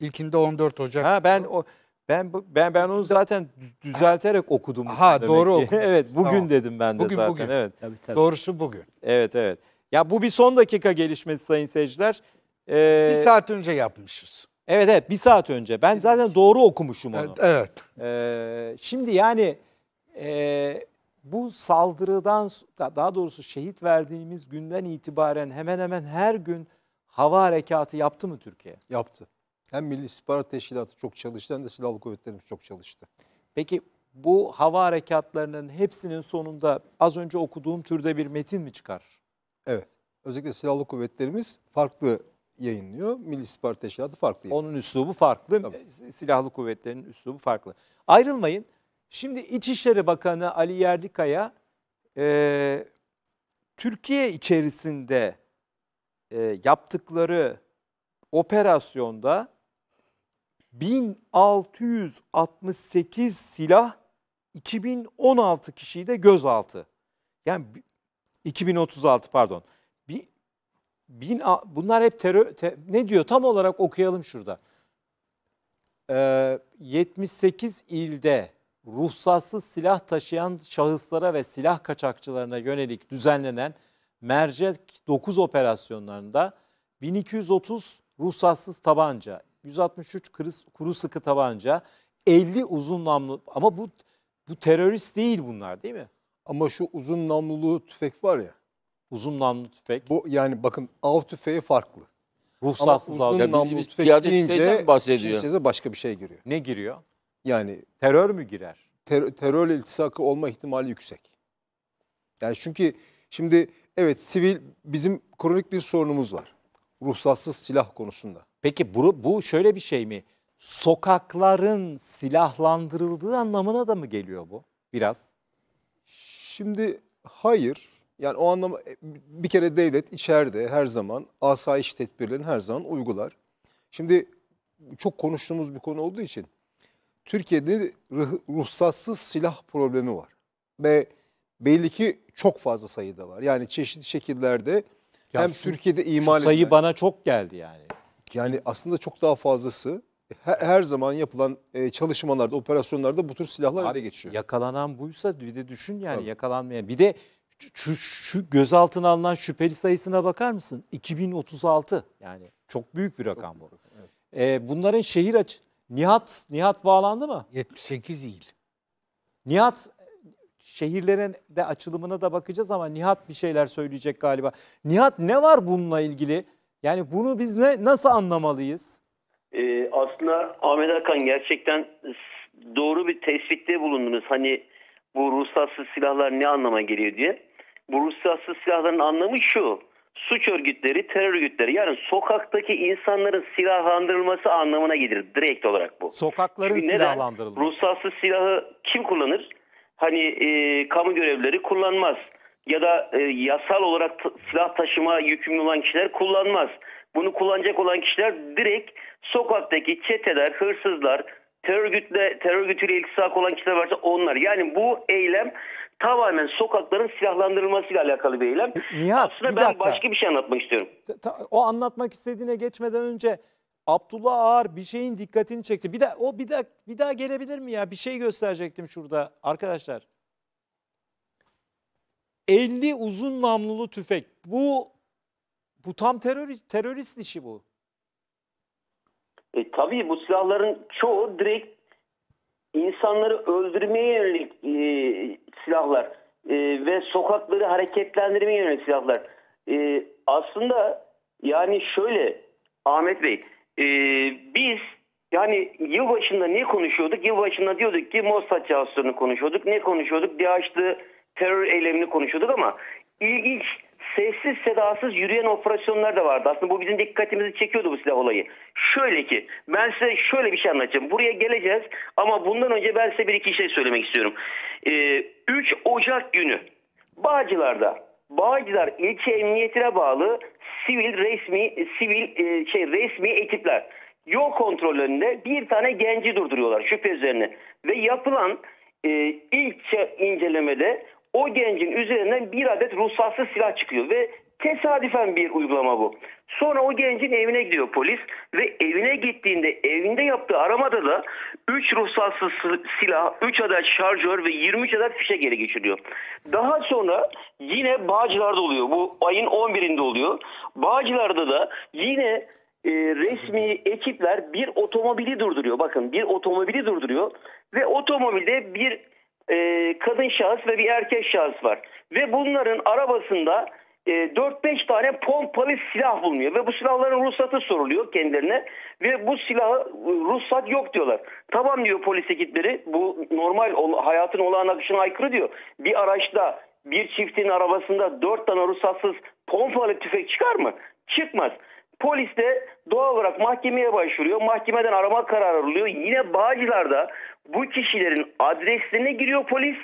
İlkinde 14 Ocak. Ha ben o ben ben ben onu zaten düzelterek okudum. Ha doğru okudum. evet bugün tamam. dedim ben de bugün, zaten. Bugün. Evet. Tabii, tabii. Doğrusu bugün. Evet evet. Ya bu bir son dakika gelişmesi sayın seyirciler. Ee, bir saat önce yapmışız. Evet evet bir saat önce. Ben zaten doğru okumuşum onu. Evet. evet. Ee, şimdi yani e, bu saldırıdan daha doğrusu şehit verdiğimiz günden itibaren hemen hemen her gün hava harekatı yaptı mı Türkiye? Yaptı. Hem Milli İstihbarat Teşkilatı çok çalıştı hem de Silahlı Kuvvetlerimiz çok çalıştı. Peki bu hava harekatlarının hepsinin sonunda az önce okuduğum türde bir metin mi çıkar? Evet. Özellikle Silahlı Kuvvetlerimiz farklı yayınlıyor. Milli İstihbarat Teşkilatı farklı yayınlıyor. Onun üslubu farklı. Tabii. E, silahlı Kuvvetlerin üslubu farklı. Ayrılmayın. Şimdi İçişleri Bakanı Ali Yerlikaya e, Türkiye içerisinde e, yaptıkları operasyonda 1668 silah 2016 kişiyi de gözaltı. Yani 2036 pardon. Bin, bin, bunlar hep terör te, ne diyor tam olarak okuyalım şurada. Ee, 78 ilde ruhsatsız silah taşıyan şahıslara ve silah kaçakçılarına yönelik düzenlenen mercek 9 operasyonlarında 1230 ruhsatsız tabanca, 163 kuru sıkı tabanca, 50 uzun namlu ama bu bu terörist değil bunlar değil mi? Ama şu uzun namlulu tüfek var ya. Uzun namlu tüfek. Bu yani bakın av tüfeği farklı. Ruhsatsız av. Uzun namlulu tüfek deyince bahsediyor. başka bir şey giriyor. Ne giriyor? Yani terör mü girer? Ter, terörle iltisakı olma ihtimali yüksek. Yani çünkü şimdi evet sivil bizim kronik bir sorunumuz var. Ruhsatsız silah konusunda. Peki bu, bu şöyle bir şey mi? Sokakların silahlandırıldığı anlamına da mı geliyor bu biraz? Şimdi hayır. Yani o anlam e, bir kere devlet içeride her zaman asayiş tedbirlerini her zaman uygular. Şimdi çok konuştuğumuz bir konu olduğu için Türkiye'de ruhsatsız silah problemi var. Ve belli ki çok fazla sayıda var. Yani çeşitli şekillerde ya hem şu, Türkiye'de imal şu sayı etme, bana çok geldi yani. Yani aslında çok daha fazlası her zaman yapılan e, çalışmalarda, operasyonlarda bu tür silahlar Abi, ele geçiyor. Yakalanan buysa bir de düşün yani Tabii. yakalanmayan. Bir de şu, şu gözaltına alınan şüpheli sayısına bakar mısın? 2036 yani çok büyük bir rakam çok bu. Evet. Ee, bunların şehir aç Nihat Nihat bağlandı mı? 78 il. Nihat şehirlerin de açılımına da bakacağız ama Nihat bir şeyler söyleyecek galiba. Nihat ne var bununla ilgili? Yani bunu biz ne nasıl anlamalıyız? Ee, aslında Ahmet Hakan gerçekten doğru bir tespitte bulundunuz. Hani bu ruhsatsız silahlar ne anlama geliyor diye. Bu ruhsatsız silahların anlamı şu suç örgütleri, terör örgütleri yani sokaktaki insanların silahlandırılması anlamına gelir direkt olarak bu. Sokakların Çünkü neden? Ruhsatsız silahı kim kullanır? Hani e, kamu görevlileri kullanmaz ya da e, yasal olarak silah taşıma yükümlü olan kişiler kullanmaz. Bunu kullanacak olan kişiler direkt sokaktaki çeteler, hırsızlar, terör örgütle terör örgütüyle iltisak olan kişiler varsa onlar. Yani bu eylem tamamen sokakların silahlandırılmasıyla alakalı bir eylem. Nihat, Aslında bir ben dakika. başka bir şey anlatmak istiyorum. O anlatmak istediğine geçmeden önce Abdullah Ağar bir şeyin dikkatini çekti. Bir de o bir daha bir daha gelebilir mi ya? Bir şey gösterecektim şurada arkadaşlar. 50 uzun namlulu tüfek. Bu bu tam terör terörist işi bu. E, tabii bu silahların çoğu direkt insanları öldürmeye yönelik e, silahlar e, ve sokakları hareketlendirmeye yönelik silahlar. E, aslında yani şöyle Ahmet Bey e, biz yani yılbaşında ne konuşuyorduk? Yılbaşında diyorduk ki Mossad casuslarını konuşuyorduk. Ne konuşuyorduk? DAEŞ'li terör eylemini konuşuyorduk ama ilginç sessiz sedasız yürüyen operasyonlar da vardı. Aslında bu bizim dikkatimizi çekiyordu bu silah olayı. Şöyle ki ben size şöyle bir şey anlatacağım. Buraya geleceğiz ama bundan önce ben size bir iki şey söylemek istiyorum. Ee, 3 Ocak günü Bağcılar'da Bağcılar ilçe emniyetine bağlı sivil resmi sivil e, şey resmi ekipler yol kontrolünde bir tane genci durduruyorlar şüphe üzerine ve yapılan e, ilk incelemede o gencin üzerinden bir adet ruhsatsız silah çıkıyor ve tesadüfen bir uygulama bu. Sonra o gencin evine gidiyor polis ve evine gittiğinde evinde yaptığı aramada da 3 ruhsatsız silah, 3 adet şarjör ve 23 adet fişe geri geçiriyor. Daha sonra yine Bağcılar'da oluyor. Bu ayın 11'inde oluyor. Bağcılar'da da yine e, resmi ekipler bir otomobili durduruyor. Bakın bir otomobili durduruyor ve otomobilde bir e, kadın şahıs ve bir erkek şahıs var. Ve bunların arabasında e, 4-5 tane pompalı silah bulunuyor. Ve bu silahların ruhsatı soruluyor kendilerine. Ve bu silahı e, ruhsat yok diyorlar. Tamam diyor polis ekipleri bu normal hayatın olağan akışına aykırı diyor. Bir araçta bir çiftin arabasında 4 tane ruhsatsız pompalı tüfek çıkar mı? Çıkmaz. Polis de doğal olarak mahkemeye başvuruyor. Mahkemeden arama kararı alıyor. Yine Bağcılar'da bu kişilerin adreslerine giriyor polis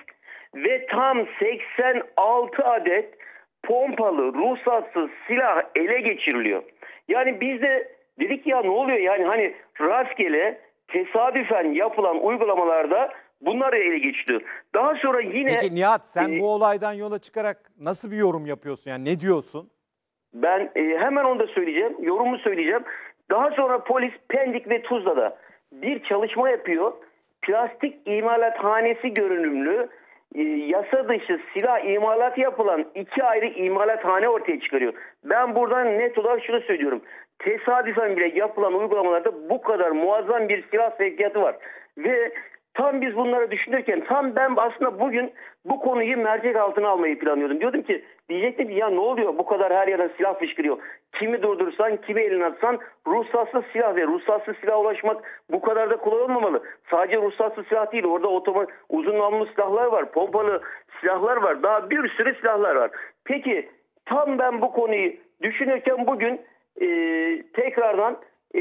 ve tam 86 adet pompalı ruhsatsız silah ele geçiriliyor. Yani biz de dedik ya ne oluyor yani hani rastgele tesadüfen yapılan uygulamalarda bunlar ele geçti. Daha sonra yine... Peki Nihat sen e, bu olaydan yola çıkarak nasıl bir yorum yapıyorsun yani ne diyorsun? Ben e, hemen onu da söyleyeceğim yorumu söyleyeceğim. Daha sonra polis Pendik ve Tuzla'da bir çalışma yapıyor plastik imalathanesi görünümlü e, yasa dışı silah imalat yapılan iki ayrı imalathane ortaya çıkarıyor. Ben buradan net olarak şunu söylüyorum. Tesadüfen bile yapılan uygulamalarda bu kadar muazzam bir silah sevkiyatı var. Ve tam biz bunları düşünürken tam ben aslında bugün bu konuyu mercek altına almayı planlıyordum. Diyordum ki diyecektim ki ya ne oluyor bu kadar her yerden silah fışkırıyor. Kimi durdursan, kimi eline atsan ruhsatsız silah ve ruhsatsız silah ulaşmak bu kadar da kolay olmamalı. Sadece ruhsatsız silah değil orada otomat uzun namlu silahlar var, pompalı silahlar var, daha bir sürü silahlar var. Peki tam ben bu konuyu düşünürken bugün e, tekrardan e,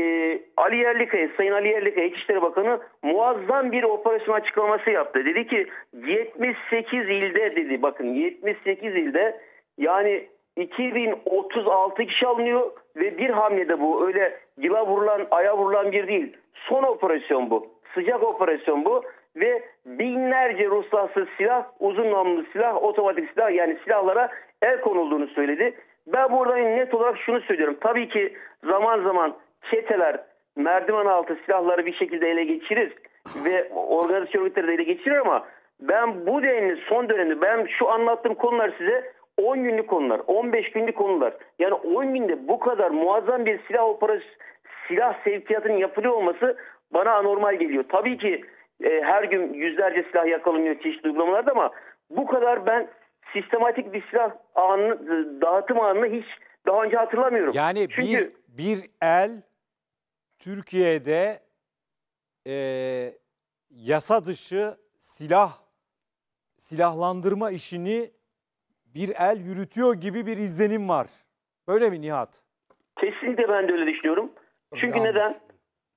Ali Yerlikaya, Sayın Ali Yerlikaya İçişleri Bakanı muazzam bir operasyon açıklaması yaptı. Dedi ki 78 ilde dedi bakın 78 ilde yani 2036 kişi alınıyor ve bir hamlede bu. Öyle yıla vurulan, aya vurulan bir değil. Son operasyon bu. Sıcak operasyon bu ve binlerce Ruslası silah, uzun namlı silah, otomatik silah yani silahlara el konulduğunu söyledi. Ben burada net olarak şunu söylüyorum. Tabii ki zaman zaman çeteler merdiven altı silahları bir şekilde ele geçirir ve organizasyon örgütleri de ele geçirir ama ben bu denli son dönemde ben şu anlattığım konular size 10 günlük konular, 15 günlük konular. Yani 10 günde bu kadar muazzam bir silah operasyonu, silah sevkiyatının yapılıyor olması bana anormal geliyor. Tabii ki e, her gün yüzlerce silah yakalanıyor çeşitli uygulamalarda ama bu kadar ben sistematik bir silah anını, e, dağıtım anını hiç daha önce hatırlamıyorum. Yani Çünkü, bir, bir el Türkiye'de e, yasa dışı silah silahlandırma işini bir el yürütüyor gibi bir izlenim var. Böyle mi Nihat? Kesinlikle ben de öyle düşünüyorum. Çünkü Yanlış. neden?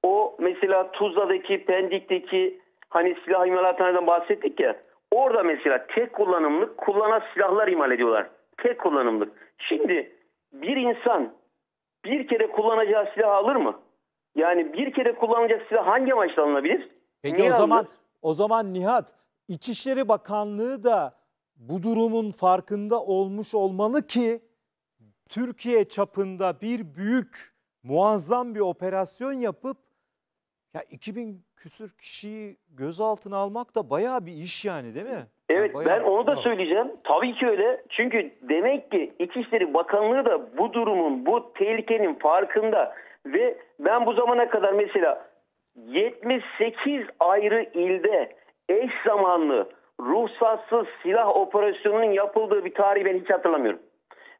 O mesela Tuzla'daki, Pendik'teki hani silah imalatlarından bahsettik ya. Orada mesela tek kullanımlık kullanan silahlar imal ediyorlar. Tek kullanımlık. Şimdi bir insan bir kere kullanacağı silah alır mı? Yani bir kere kullanacak silah hangi amaçla alınabilir? Peki Niye o zaman alınır? o zaman Nihat İçişleri Bakanlığı da bu durumun farkında olmuş olmalı ki Türkiye çapında bir büyük muazzam bir operasyon yapıp ya 2000 küsür kişiyi gözaltına almak da bayağı bir iş yani değil mi? Evet yani ben onu da söyleyeceğim. Tabii ki öyle. Çünkü demek ki İçişleri Bakanlığı da bu durumun, bu tehlikenin farkında ve ben bu zamana kadar mesela 78 ayrı ilde eş zamanlı ruhsatsız silah operasyonunun yapıldığı bir tarihi ben hiç hatırlamıyorum.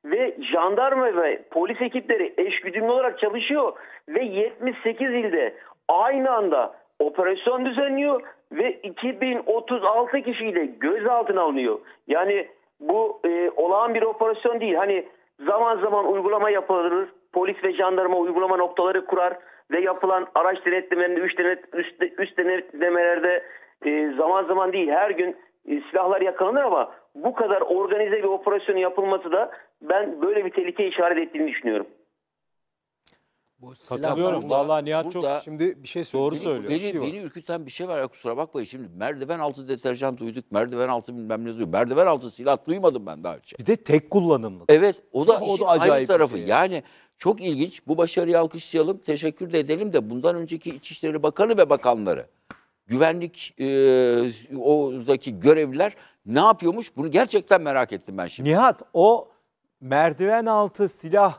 Ve jandarma ve polis ekipleri eşgüdümlü olarak çalışıyor ve 78 ilde aynı anda operasyon düzenliyor ve 2036 kişiyle gözaltına alınıyor. Yani bu e, olağan bir operasyon değil. Hani zaman zaman uygulama yapılır. Polis ve jandarma uygulama noktaları kurar ve yapılan araç denetlemelerinde üst, denet, denetlemelerde e, zaman zaman değil her gün e, silahlar yakalanır ama bu kadar organize bir operasyonun yapılması da ben böyle bir tehlike işaret ettiğini düşünüyorum. Bu Katılıyorum. Valla Nihat çok şimdi bir şey söylüyor. Doğru söylüyor. Beni, şey beni ürküten bir şey var. Ya, kusura bakmayın şimdi merdiven altı deterjan duyduk. Merdiven altı bilmem ne duyduk. Merdiven altı silah duymadım ben daha önce. Bir de tek kullanımlı. Evet. O da, o da acayip aynı tarafı. Şey. Yani çok ilginç. Bu başarıyı alkışlayalım. Teşekkür de edelim de bundan önceki İçişleri Bakanı ve bakanları güvenlik e, oradaki görevliler ne yapıyormuş? Bunu gerçekten merak ettim ben şimdi. Nihat o merdiven altı silah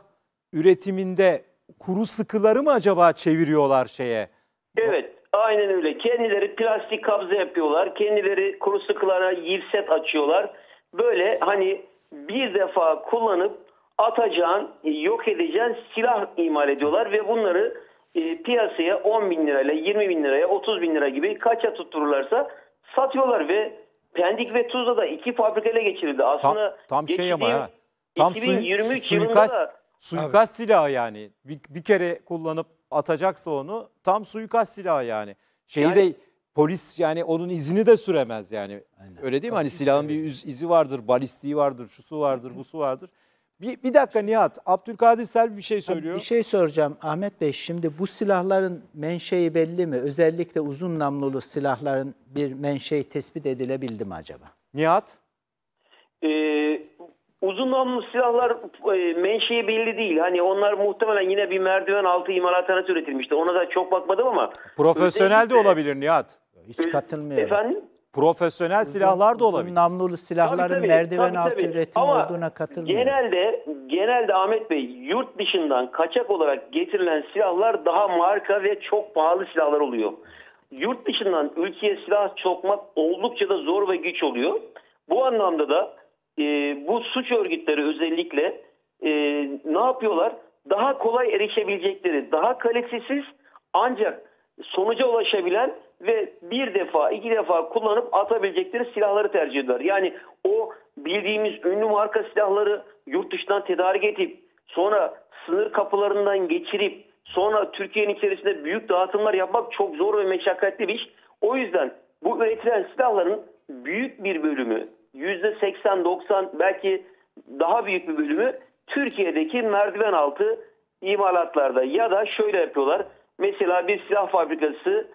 üretiminde kuru sıkıları mı acaba çeviriyorlar şeye? Evet aynen öyle. Kendileri plastik kabze yapıyorlar. Kendileri kuru sıkılara yivset açıyorlar. Böyle hani bir defa kullanıp atacağın, yok edeceğin silah imal ediyorlar ve bunları e, piyasaya 10 bin lirayla 20 bin liraya 30 bin lira gibi kaça tuttururlarsa satıyorlar ve Pendik ve Tuzla da iki fabrika ele geçirildi. Aslında tam, tam şey ama ha. Tam 2023 sui, suikast, yılında da, suikast silahı yani. Bir, bir kere kullanıp atacaksa onu tam suikast silahı yani. Şeyi yani, de polis yani onun izini de süremez yani. Aynen. Öyle değil mi? Hani silahın bir izi vardır, balistiği vardır, şusu vardır, busu vardır. Bir, bir dakika Nihat, Abdülkadir Selvi bir şey söylüyor. Bir şey soracağım Ahmet Bey. Şimdi bu silahların menşei belli mi? Özellikle uzun namlulu silahların bir menşei tespit edilebildi mi acaba? Nihat? Ee, uzun namlulu silahlar e, menşei belli değil. Hani onlar muhtemelen yine bir merdiven altı imalathanesi üretilmişti. Ona da çok bakmadım ama. Profesyonel de olabilir Nihat. Hiç katılmıyorum. Efendim? Profesyonel silahlar da olabilir. Namlulu silahların tabii, tabii, merdiven tabii, altı tabii. Ama olduğuna katılmıyorum. Genelde, genelde Ahmet Bey yurt dışından kaçak olarak getirilen silahlar daha marka ve çok pahalı silahlar oluyor. Yurt dışından ülkeye silah çokmak oldukça da zor ve güç oluyor. Bu anlamda da e, bu suç örgütleri özellikle e, ne yapıyorlar? Daha kolay erişebilecekleri, daha kalitesiz ancak sonuca ulaşabilen ve bir defa iki defa kullanıp atabilecekleri silahları tercih ediyorlar. Yani o bildiğimiz ünlü marka silahları yurt dışından tedarik edip sonra sınır kapılarından geçirip sonra Türkiye'nin içerisinde büyük dağıtımlar yapmak çok zor ve meşakkatli bir iş. O yüzden bu üretilen silahların büyük bir bölümü %80-90 belki daha büyük bir bölümü Türkiye'deki merdiven altı imalatlarda ya da şöyle yapıyorlar. Mesela bir silah fabrikası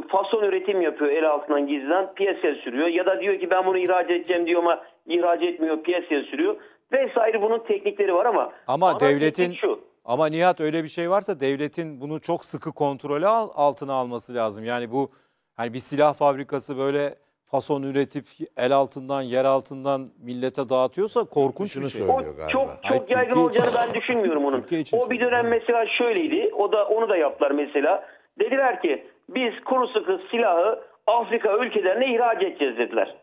fason üretim yapıyor el altından gizlen piyasaya sürüyor. Ya da diyor ki ben bunu ihraç edeceğim diyor ama ihraç etmiyor piyasaya sürüyor. Vesaire bunun teknikleri var ama. Ama devletin şu. Ama Nihat öyle bir şey varsa devletin bunu çok sıkı kontrolü altına alması lazım. Yani bu hani bir silah fabrikası böyle fason üretip el altından yer altından millete dağıtıyorsa korkunç bir şey. O çok çok Hayır, yaygın Türkiye olacağını ben düşünmüyorum onun. O bir dönem mesela şöyleydi. O da onu da yaptılar mesela. Dediler ki biz kuru sıkı silahı Afrika ülkelerine ihraç edeceğiz dediler.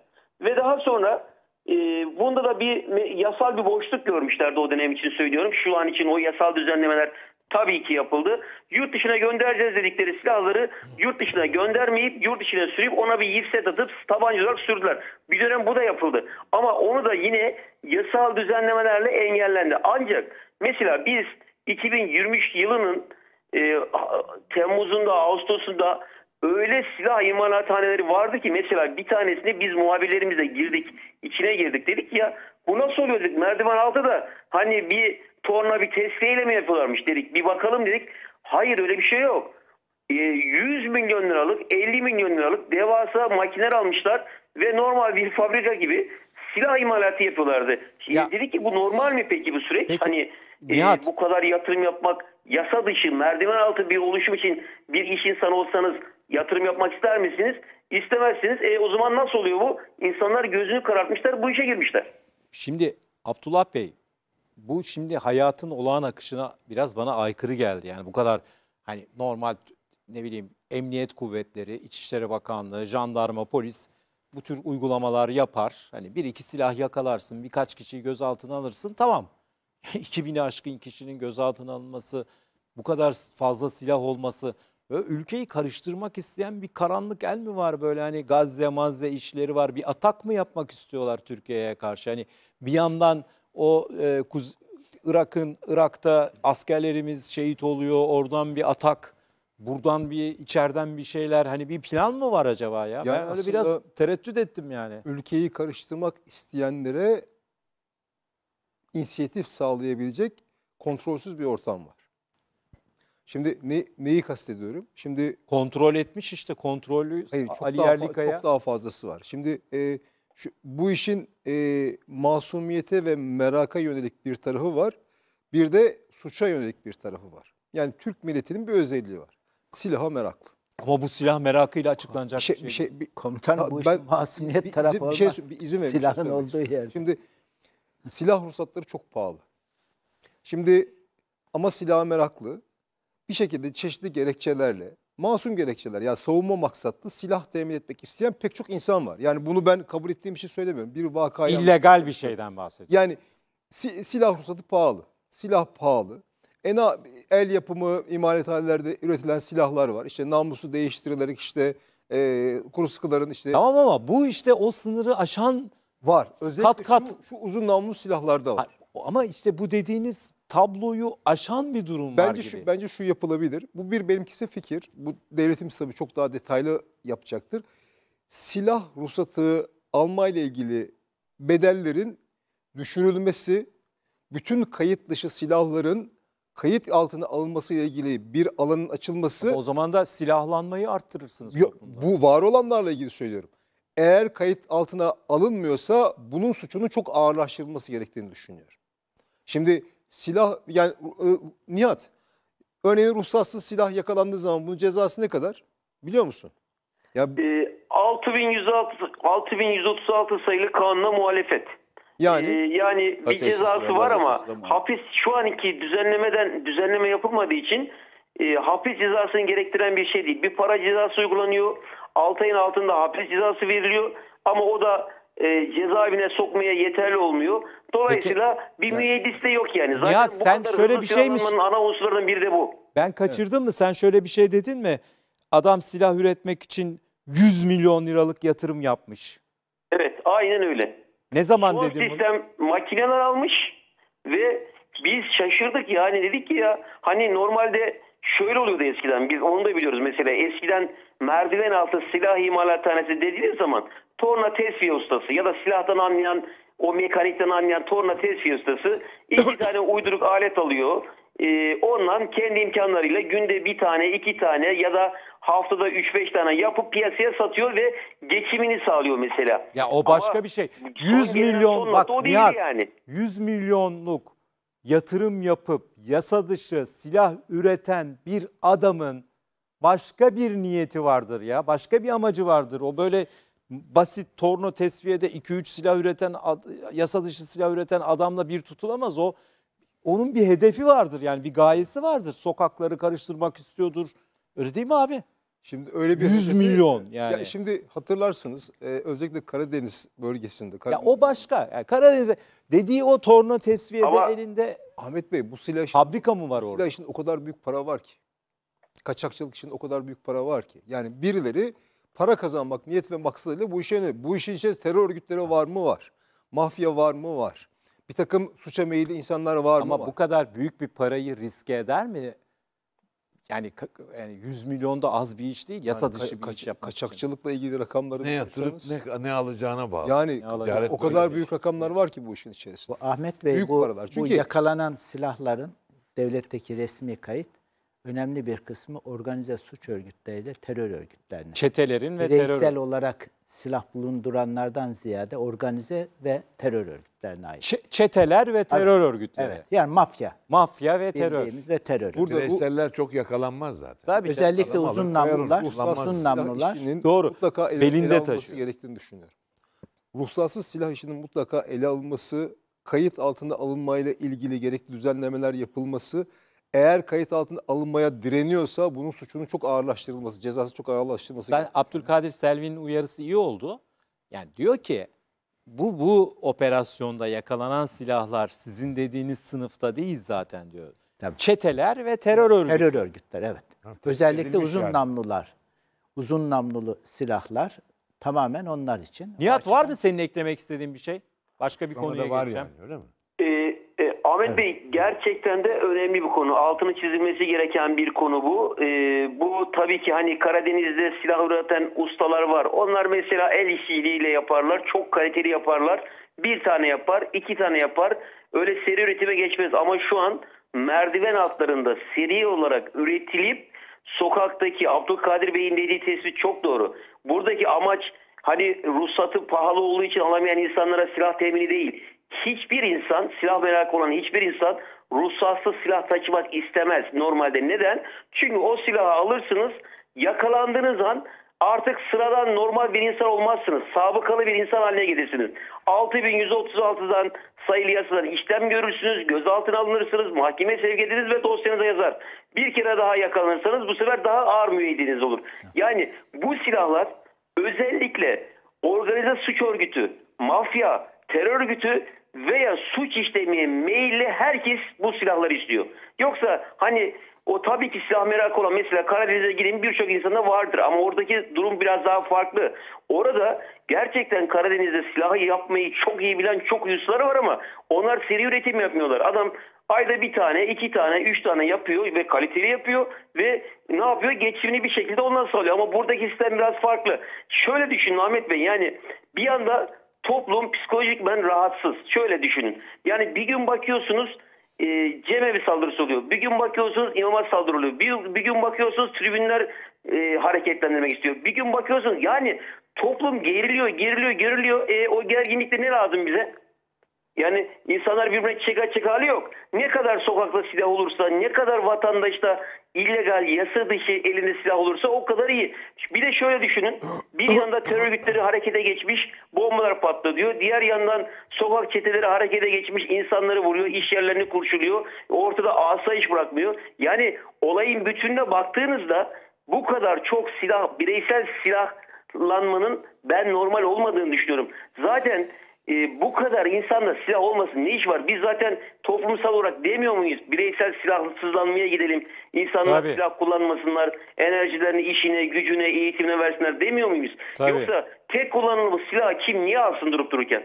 Ve daha sonra e, bunda da bir yasal bir boşluk görmüşlerdi o dönem için söylüyorum. Şu an için o yasal düzenlemeler tabii ki yapıldı. Yurt dışına göndereceğiz dedikleri silahları yurt dışına göndermeyip yurt dışına sürüp ona bir yifset atıp tabanca olarak sürdüler. Bir dönem bu da yapıldı. Ama onu da yine yasal düzenlemelerle engellendi. Ancak mesela biz 2023 yılının e, Temmuz'unda, Ağustos'unda öyle silah imalathaneleri vardı ki mesela bir tanesine biz muhabirlerimize girdik, içine girdik. Dedik ya bu nasıl oluyor dedik. Merdiven altı da hani bir torna bir tezkeyle mi yapıyorlarmış dedik. Bir bakalım dedik. Hayır öyle bir şey yok. E, ee, 100 milyon liralık, 50 milyon liralık devasa makineler almışlar ve normal bir fabrika gibi silah imalatı yapıyorlardı. Ya. Dedi ki bu normal mi peki bu süreç? Peki. Hani E, bu kadar yatırım yapmak yasa dışı, merdiven altı bir oluşum için bir iş insanı olsanız yatırım yapmak ister misiniz? İstemezsiniz. E o zaman nasıl oluyor bu? İnsanlar gözünü karartmışlar, bu işe girmişler. Şimdi Abdullah Bey, bu şimdi hayatın olağan akışına biraz bana aykırı geldi. Yani bu kadar hani normal ne bileyim emniyet kuvvetleri, İçişleri Bakanlığı, jandarma, polis bu tür uygulamalar yapar. Hani bir iki silah yakalarsın, birkaç kişiyi gözaltına alırsın tamam 2000'i aşkın kişinin gözaltına alınması, bu kadar fazla silah olması böyle ülkeyi karıştırmak isteyen bir karanlık el mi var böyle hani Gazze mazze işleri var bir atak mı yapmak istiyorlar Türkiye'ye karşı hani bir yandan o e, Kuz Irak'ın Irak'ta askerlerimiz şehit oluyor oradan bir atak buradan bir içeriden bir şeyler hani bir plan mı var acaba ya yani ben öyle biraz tereddüt ettim yani ülkeyi karıştırmak isteyenlere inisiyatif sağlayabilecek kontrolsüz bir ortam var. Şimdi ne, neyi kastediyorum? Şimdi kontrol etmiş işte kontrolü hayır, çok Ali daha, Yerlikaya. Çok daha fazlası var. Şimdi e, şu, bu işin e, masumiyete ve meraka yönelik bir tarafı var. Bir de suça yönelik bir tarafı var. Yani Türk milletinin bir özelliği var. Silaha meraklı. Ama bu silah merakıyla açıklanacak bir şey. Bir şey, bir, şey, Komutanım bu ben, masumiyet tarafı izin, şey olmaz. Bir şey, bir izin Silahın olduğu yer. Şimdi Silah ruhsatları çok pahalı. Şimdi ama silah meraklı bir şekilde çeşitli gerekçelerle masum gerekçeler yani savunma maksatlı silah temin etmek isteyen pek çok insan var. Yani bunu ben kabul ettiğim için söylemiyorum. Bir vakaya... illegal bir şeyden bahsediyorum. Yani si silah ruhsatı pahalı. Silah pahalı. Ena, el yapımı imalathanelerde üretilen silahlar var. İşte namusu değiştirilerek işte e, kuru sıkıların işte... Tamam ama bu işte o sınırı aşan Var. Özellikle kat kat. Şu, şu uzun namlu silahlarda var. Ama işte bu dediğiniz tabloyu aşan bir durum bence var gibi. Şu, bence şu yapılabilir. Bu bir benimkisi fikir. Bu devletimiz tabii çok daha detaylı yapacaktır. Silah ruhsatı alma ile ilgili bedellerin düşürülmesi, bütün kayıt dışı silahların kayıt altına alınması ile ilgili bir alanın açılması. Ama o zaman da silahlanmayı arttırırsınız. Yo, bu var olanlarla ilgili söylüyorum eğer kayıt altına alınmıyorsa bunun suçunun çok ağırlaştırılması gerektiğini düşünüyorum. Şimdi silah yani e, Nihat örneğin ruhsatsız silah yakalandığı zaman bunun cezası ne kadar biliyor musun? Ya e, 6106 6136 sayılı kanuna muhalefet. E, yani ee, yani bir cezası var ama hapis şu anki düzenlemeden düzenleme yapılmadığı için e, hapis cezasını gerektiren bir şey değil. Bir para cezası uygulanıyor 6 ayın altında hapis cezası veriliyor ama o da e, cezaevine sokmaya yeterli olmuyor. Dolayısıyla Peki, bir müeyyidisi de yok yani. Zaten ya bu sen kadar şöyle bir şey mi? Ana unsurlarının biri de bu. Ben kaçırdım evet. mı? Sen şöyle bir şey dedin mi? Adam silah üretmek için 100 milyon liralık yatırım yapmış. Evet, aynen öyle. Ne zaman Son dedim sistem bunu? makineler almış ve biz şaşırdık yani dedik ki ya hani normalde şöyle oluyordu eskiden. Biz onu da biliyoruz mesela. Eskiden merdiven altı silah imalathanesi dediğiniz zaman torna tesviye ustası ya da silahtan anlayan o mekanikten anlayan torna tesviye ustası iki tane uyduruk alet alıyor. Ee, ondan kendi imkanlarıyla günde bir tane iki tane ya da haftada 3-5 tane yapıp piyasaya satıyor ve geçimini sağlıyor mesela. Ya o başka Ama bir şey. 100 milyon bak Nihat yani. 100 milyonluk yatırım yapıp yasa dışı silah üreten bir adamın başka bir niyeti vardır ya. Başka bir amacı vardır. O böyle basit torno tesviyede 2-3 silah üreten, yasa dışı silah üreten adamla bir tutulamaz. O onun bir hedefi vardır yani bir gayesi vardır. Sokakları karıştırmak istiyordur. Öyle değil mi abi? Şimdi öyle bir 100 hedefi, milyon yani. Ya şimdi hatırlarsınız e, özellikle Karadeniz bölgesinde. Karadeniz. Ya o başka. Yani Karadeniz'de dediği o torno tesviyede Ama, elinde. Ahmet Bey bu silah. Fabrika mı var orada? Silah için o kadar büyük para var ki kaçakçılık için o kadar büyük para var ki. Yani birileri para kazanmak niyet ve maksadıyla bu işe ne, Bu işin içerisinde terör örgütleri var mı var? Mafya var mı var? Bir takım suça meyilli insanlar var Ama mı? Ama bu kadar büyük bir parayı riske eder mi? Yani, yani 100 milyon da az bir iş değil, yasa yani dışı ka- bir iş yapmak Kaçakçılıkla için. ilgili rakamları ne yatırıp ne, ne alacağına bağlı. Yani o kadar büyük rakamlar var ki bu işin içerisinde. Bu, Ahmet Bey büyük bu, paralar. Çünkü, bu yakalanan silahların devletteki resmi kayıt önemli bir kısmı organize suç örgütleriyle terör örgütlerine. Çetelerin ve Bireysel terör... olarak silah bulunduranlardan ziyade organize ve terör örgütlerine ait. Ç- çeteler ve terör örgütleri. Evet. Yani mafya. Mafya ve terör. ve terör. Burada Bireyseller bu... çok yakalanmaz zaten. Tabii Özellikle yakalanmaz. uzun namlular. Uzun namlular. Doğru. Mutlaka ele, Belinde ele alınması taşıyor. gerektiğini düşünüyorum. Ruhsatsız silah işinin mutlaka ele alınması, kayıt altında alınmayla ilgili gerekli düzenlemeler yapılması eğer kayıt altında alınmaya direniyorsa bunun suçunun çok ağırlaştırılması, cezası çok ağırlaştırılması. Ben Abdülkadir Selvi'nin uyarısı iyi oldu. Yani diyor ki bu bu operasyonda yakalanan silahlar sizin dediğiniz sınıfta değil zaten diyor. Tabii. Çeteler ve terör örgütleri. Terör örgütleri evet. Artık Özellikle uzun yani. namlular, uzun namlulu silahlar tamamen onlar için. Nihat var mı senin eklemek istediğin bir şey? Başka bir Sonra konuya var Yani, öyle mi? Ahmet evet. Bey gerçekten de önemli bir konu. Altını çizilmesi gereken bir konu bu. Ee, bu tabii ki hani Karadeniz'de silah üreten ustalar var. Onlar mesela el işçiliğiyle yaparlar. Çok kaliteli yaparlar. Bir tane yapar, iki tane yapar. Öyle seri üretime geçmez. Ama şu an merdiven altlarında seri olarak üretilip sokaktaki Abdülkadir Bey'in dediği tespit çok doğru. Buradaki amaç hani ruhsatı pahalı olduğu için alamayan insanlara silah temini değil hiçbir insan silah merakı olan hiçbir insan ruhsatsız silah taşımak istemez normalde. Neden? Çünkü o silahı alırsınız yakalandığınız an artık sıradan normal bir insan olmazsınız. Sabıkalı bir insan haline gelirsiniz. 6136'dan sayılı yasadan işlem görürsünüz, gözaltına alınırsınız, mahkeme sevk ediniz ve dosyanıza yazar. Bir kere daha yakalanırsanız bu sefer daha ağır müeyyidiniz olur. Yani bu silahlar özellikle organize suç örgütü, mafya, terör örgütü veya suç işlemeye meyilli herkes bu silahları istiyor. Yoksa hani o tabii ki silah merak olan mesela Karadeniz'e gidin birçok insanda vardır ama oradaki durum biraz daha farklı. Orada gerçekten Karadeniz'de silahı yapmayı çok iyi bilen çok ulusları var ama onlar seri üretim yapmıyorlar. Adam ayda bir tane, iki tane, üç tane yapıyor ve kaliteli yapıyor ve ne yapıyor? Geçimini bir şekilde ondan sağlıyor. Ama buradaki sistem biraz farklı. Şöyle düşün Ahmet Bey yani bir anda toplum psikolojik ben rahatsız. Şöyle düşünün. Yani bir gün bakıyorsunuz e, cemevi saldırısı oluyor. Bir gün bakıyorsunuz imama saldırı oluyor. Bir, bir gün bakıyorsunuz tribünler e, hareketlendirmek istiyor. Bir gün bakıyorsunuz yani toplum geriliyor, geriliyor, geriliyor. E, o gerginlikte ne lazım bize? Yani insanlar birbirine çeka çek hali yok. Ne kadar sokakta silah olursa, ne kadar vatandaşta illegal, yasa dışı elinde silah olursa o kadar iyi. Bir de şöyle düşünün. Bir yanda terör örgütleri harekete geçmiş, bombalar patlıyor Diğer yandan sokak çeteleri harekete geçmiş, insanları vuruyor, iş yerlerini kurşuluyor. Ortada asayiş bırakmıyor. Yani olayın bütününe baktığınızda bu kadar çok silah, bireysel silahlanmanın ben normal olmadığını düşünüyorum. Zaten e, bu kadar insanda silah olmasın ne iş var? Biz zaten toplumsal olarak demiyor muyuz? Bireysel silahsızlanmaya gidelim. İnsanlar Tabii. silah kullanmasınlar. Enerjilerini işine, gücüne, eğitimine versinler demiyor muyuz? Tabii. Yoksa tek kullanımlı silah kim niye alsın durup dururken?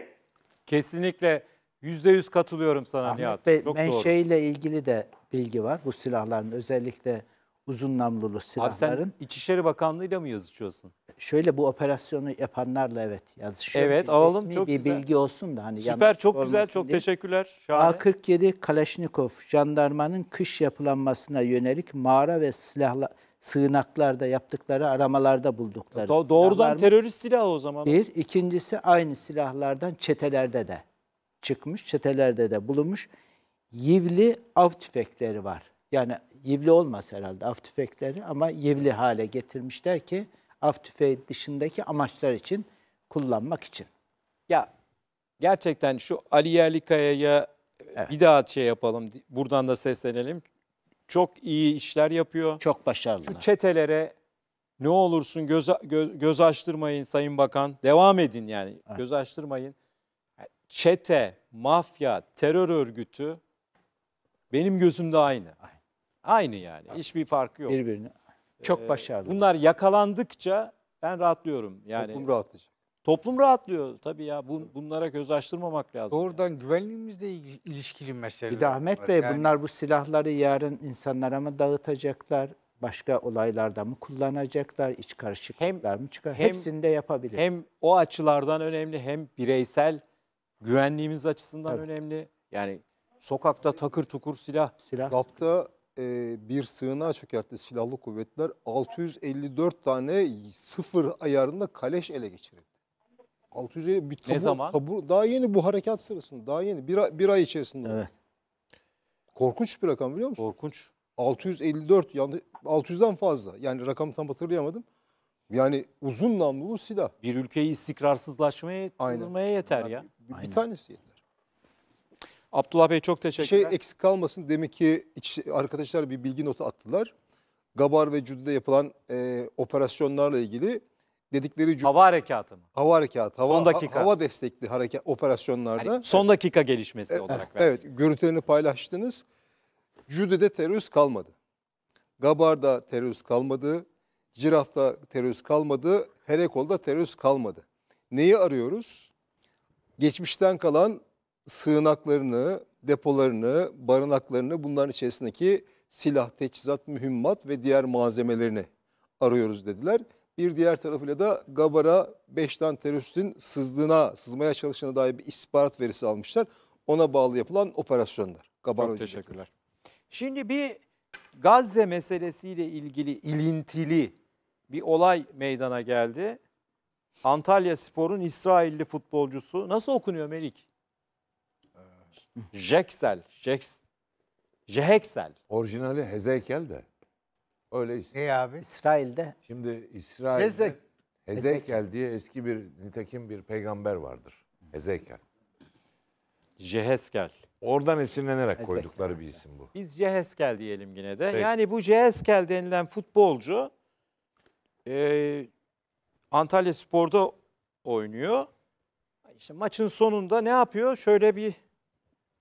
Kesinlikle yüzde yüz katılıyorum sana Ahmet Nihat. Bey, Çok menşeyle ilgili de bilgi var. Bu silahların özellikle uzun namlulu silahların. Abi sen İçişleri Bakanlığı'yla mı yazışıyorsun? Şöyle bu operasyonu yapanlarla evet yazışıyorum. Evet alalım Resmi çok bir güzel. bilgi olsun da hani Süper çok güzel çok diye. teşekkürler. Şahane. A47 Kalaşnikov jandarmanın kış yapılanmasına yönelik mağara ve silahla sığınaklarda yaptıkları aramalarda buldukları. Do doğrudan silahlar terörist silahı o zaman. Bir, ikincisi aynı silahlardan çetelerde de çıkmış, çetelerde de bulunmuş. Yivli av tüfekleri var. Yani yivli olmaz herhalde av tüfekleri ama yivli hale getirmişler ki av tüfeği dışındaki amaçlar için kullanmak için. Ya gerçekten şu Ali Yerlikaya'ya evet. bir daha şey yapalım. Buradan da seslenelim. Çok iyi işler yapıyor. Çok başarılı. Şu çetelere ne olursun göz, göz, göz açtırmayın Sayın Bakan. Devam edin yani. Evet. Göz açtırmayın. Çete, mafya, terör örgütü benim gözümde aynı. Aynı yani. Hiçbir farkı yok. Birbirine. Çok ee, başarılı. Bunlar yakalandıkça ben rahatlıyorum. Yani toplum rahatlayacak. Toplum rahatlıyor tabii ya. Bun, bunlara göz açtırmamak lazım. Doğrudan yani. güvenliğimizle ilişkili meseleler. Bir de Ahmet var. Bey yani... bunlar bu silahları yarın insanlara mı dağıtacaklar? Başka olaylarda mı kullanacaklar? iç karışıklıklar hem, mı çıkar? Hem, Hepsini de yapabilir. Hem o açılardan önemli hem bireysel güvenliğimiz açısından tabii. önemli. Yani sokakta takır tukur silah. silah. Zapta e, bir sığınağa çökertti silahlı kuvvetler. 654 tane sıfır ayarında kaleş ele geçirildi. 650 bir tabur, ne zaman? Tabur, daha yeni bu harekat sırasında daha yeni bir, bir ay içerisinde. Evet. Korkunç bir rakam biliyor musun? Korkunç. 654 yani 600'den fazla yani rakam tam hatırlayamadım. Yani uzun namlulu silah. Bir ülkeyi istikrarsızlaşmaya yeter ya. Bir, bir tanesi yeter. Abdullah Bey çok teşekkürler. Şey eksik kalmasın demek ki arkadaşlar bir bilgi notu attılar. Gabar ve Cüdü'de yapılan e, operasyonlarla ilgili dedikleri cümle. Hava harekatı mı? Hava harekatı. Hava, son dakika. Hava destekli hareket operasyonlarda. Yani son dakika gelişmesi e, olarak. Evet, evet görüntülerini paylaştınız. Cüde'de terörist kalmadı. Gabar'da terörist kalmadı. Ciraf'ta terörist kalmadı. Herekol'da terörist kalmadı. Neyi arıyoruz? Geçmişten kalan sığınaklarını, depolarını, barınaklarını, bunların içerisindeki silah, teçhizat, mühimmat ve diğer malzemelerini arıyoruz dediler. Bir diğer tarafıyla da Gabar'a 5 tane teröristin sızdığına, sızmaya çalıştığına dair bir istihbarat verisi almışlar. Ona bağlı yapılan operasyonlar. Gabar Çok teşekkürler. Şimdi bir Gazze meselesiyle ilgili ilintili bir olay meydana geldi. Antalya Spor'un İsrailli futbolcusu nasıl okunuyor Melik? Jexel, Jex, Jexel. Orijinali Hezekel de. Öyle is- Ne abi? İsrail'de Şimdi İsrail'de Hezek- Hezekel diye eski bir nitekim bir peygamber vardır. Hezekel. Jeheskel. Oradan esinlenerek koydukları bir isim bu. Biz Jeheskel diyelim yine de. Peki. Yani bu Jeheskel denilen futbolcu e, Antalya Spor'da oynuyor. İşte maçın sonunda ne yapıyor? Şöyle bir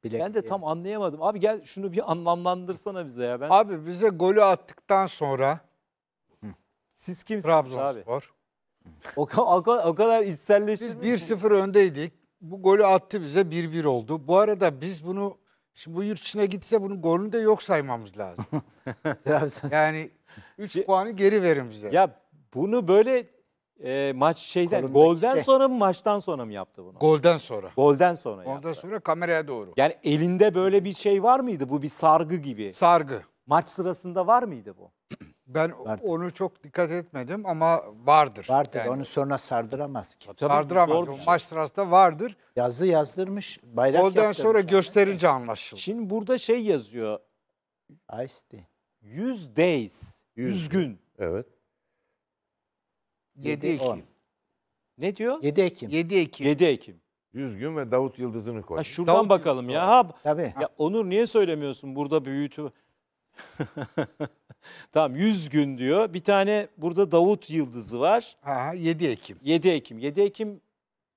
Bilek ben de diye. tam anlayamadım. Abi gel şunu bir anlamlandırsana bize ya. Ben... Abi bize golü attıktan sonra siz kimsiniz Trabzonspor. O, o, o kadar içselleşti. Biz 1-0 öndeydik. Bu golü attı bize 1-1 oldu. Bu arada biz bunu şimdi bu yurt içine gitse bunun golünü de yok saymamız lazım. yani 3 puanı geri verin bize. Ya bunu böyle e, maç şeyden Kolumdaki golden şey. sonra mı maçtan sonra mı yaptı bunu? Golden sonra. Golden sonra Ondan sonra kameraya doğru. Yani elinde böyle bir şey var mıydı? Bu bir sargı gibi. Sargı. Maç sırasında var mıydı bu? Ben Vardır. onu çok dikkat etmedim ama vardır. Vardır. Yani. Onu sonra sardıramaz ki. Tabii, Sardıramaz. Doğru. Şey. Maç sırasında vardır. Yazı yazdırmış. Bayrak Golden sonra yani. gösterince anlaşıldı. Şimdi burada şey yazıyor. Ice day. 100 days. 100 gün. Evet. 7 Ekim. 10. Ne diyor? 7 Ekim. 7 Ekim. 7 Ekim. 100 gün ve Davut Yıldız'ını koy. Ha şuradan Davut bakalım Yıldız ya. Ha, Tabii. Ya Onur niye söylemiyorsun burada büyütü? tamam 100 gün diyor. Bir tane burada Davut Yıldızı var. Ha, 7 Ekim. 7 Ekim. 7 Ekim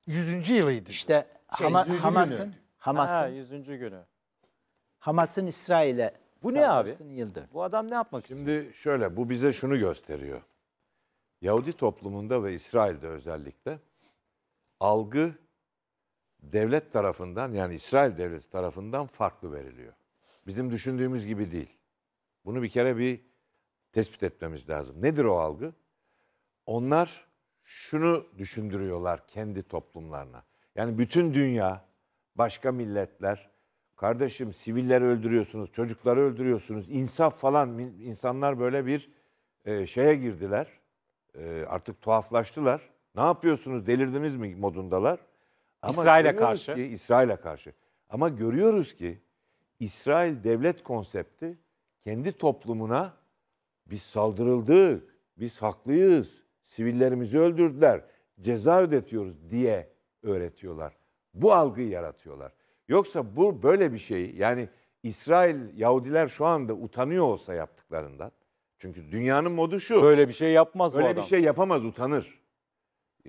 100. yılıydı. İşte şey, Hama, Hamas'ın Hamas'ın ha, 100. günü. Hamas'ın İsrail'e Bu ne abi? Yıldır. Bu adam ne yapmak Şimdi istiyor? Şimdi şöyle bu bize şunu gösteriyor. Yahudi toplumunda ve İsrail'de özellikle algı devlet tarafından yani İsrail devleti tarafından farklı veriliyor. Bizim düşündüğümüz gibi değil. Bunu bir kere bir tespit etmemiz lazım. Nedir o algı? Onlar şunu düşündürüyorlar kendi toplumlarına. Yani bütün dünya, başka milletler, kardeşim sivilleri öldürüyorsunuz, çocukları öldürüyorsunuz, insaf falan insanlar böyle bir e, şeye girdiler e, artık tuhaflaştılar. Ne yapıyorsunuz delirdiniz mi modundalar. Ama İsrail'e karşı. Ki, İsrail'e karşı. Ama görüyoruz ki İsrail devlet konsepti kendi toplumuna biz saldırıldık, biz haklıyız, sivillerimizi öldürdüler, ceza ödetiyoruz diye öğretiyorlar. Bu algıyı yaratıyorlar. Yoksa bu böyle bir şey yani İsrail Yahudiler şu anda utanıyor olsa yaptıklarından çünkü dünyanın modu şu. Böyle bir şey yapmaz Böyle bu adam. bir şey yapamaz utanır.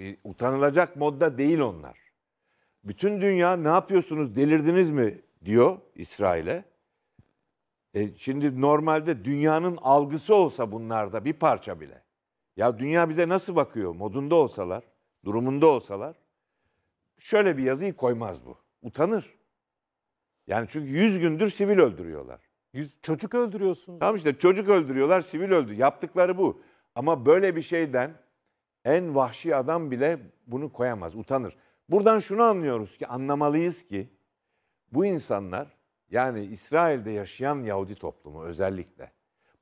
E, utanılacak modda değil onlar. Bütün dünya ne yapıyorsunuz delirdiniz mi diyor İsrail'e. E, şimdi normalde dünyanın algısı olsa bunlarda bir parça bile. Ya dünya bize nasıl bakıyor modunda olsalar, durumunda olsalar şöyle bir yazıyı koymaz bu. Utanır. Yani çünkü 100 gündür sivil öldürüyorlar. Yüz, çocuk öldürüyorsunuz. Tamam işte çocuk öldürüyorlar, sivil öldü. Yaptıkları bu. Ama böyle bir şeyden en vahşi adam bile bunu koyamaz, utanır. Buradan şunu anlıyoruz ki, anlamalıyız ki bu insanlar yani İsrail'de yaşayan Yahudi toplumu özellikle.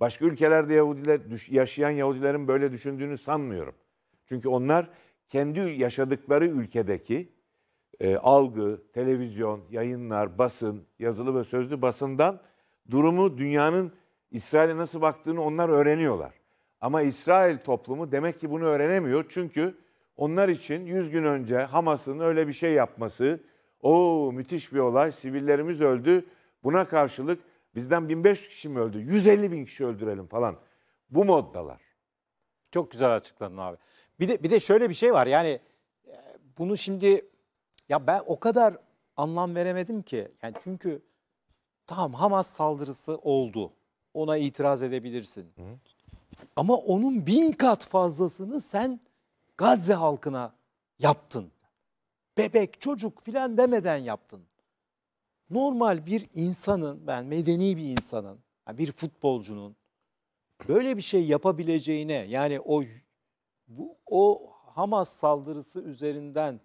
Başka ülkelerde Yahudiler yaşayan Yahudilerin böyle düşündüğünü sanmıyorum. Çünkü onlar kendi yaşadıkları ülkedeki e, algı, televizyon, yayınlar, basın, yazılı ve sözlü basından durumu dünyanın İsrail'e nasıl baktığını onlar öğreniyorlar. Ama İsrail toplumu demek ki bunu öğrenemiyor. Çünkü onlar için 100 gün önce Hamas'ın öyle bir şey yapması, o müthiş bir olay, sivillerimiz öldü. Buna karşılık bizden 1500 kişi mi öldü? 150 bin kişi öldürelim falan. Bu moddalar. Çok güzel açıkladın abi. Bir de bir de şöyle bir şey var. Yani e, bunu şimdi ya ben o kadar anlam veremedim ki. Yani çünkü Tamam Hamas saldırısı oldu. Ona itiraz edebilirsin. Hı. Ama onun bin kat fazlasını sen Gazze halkına yaptın. Bebek, çocuk filan demeden yaptın. Normal bir insanın, ben medeni bir insanın, bir futbolcunun böyle bir şey yapabileceğine yani o bu, o Hamas saldırısı üzerinden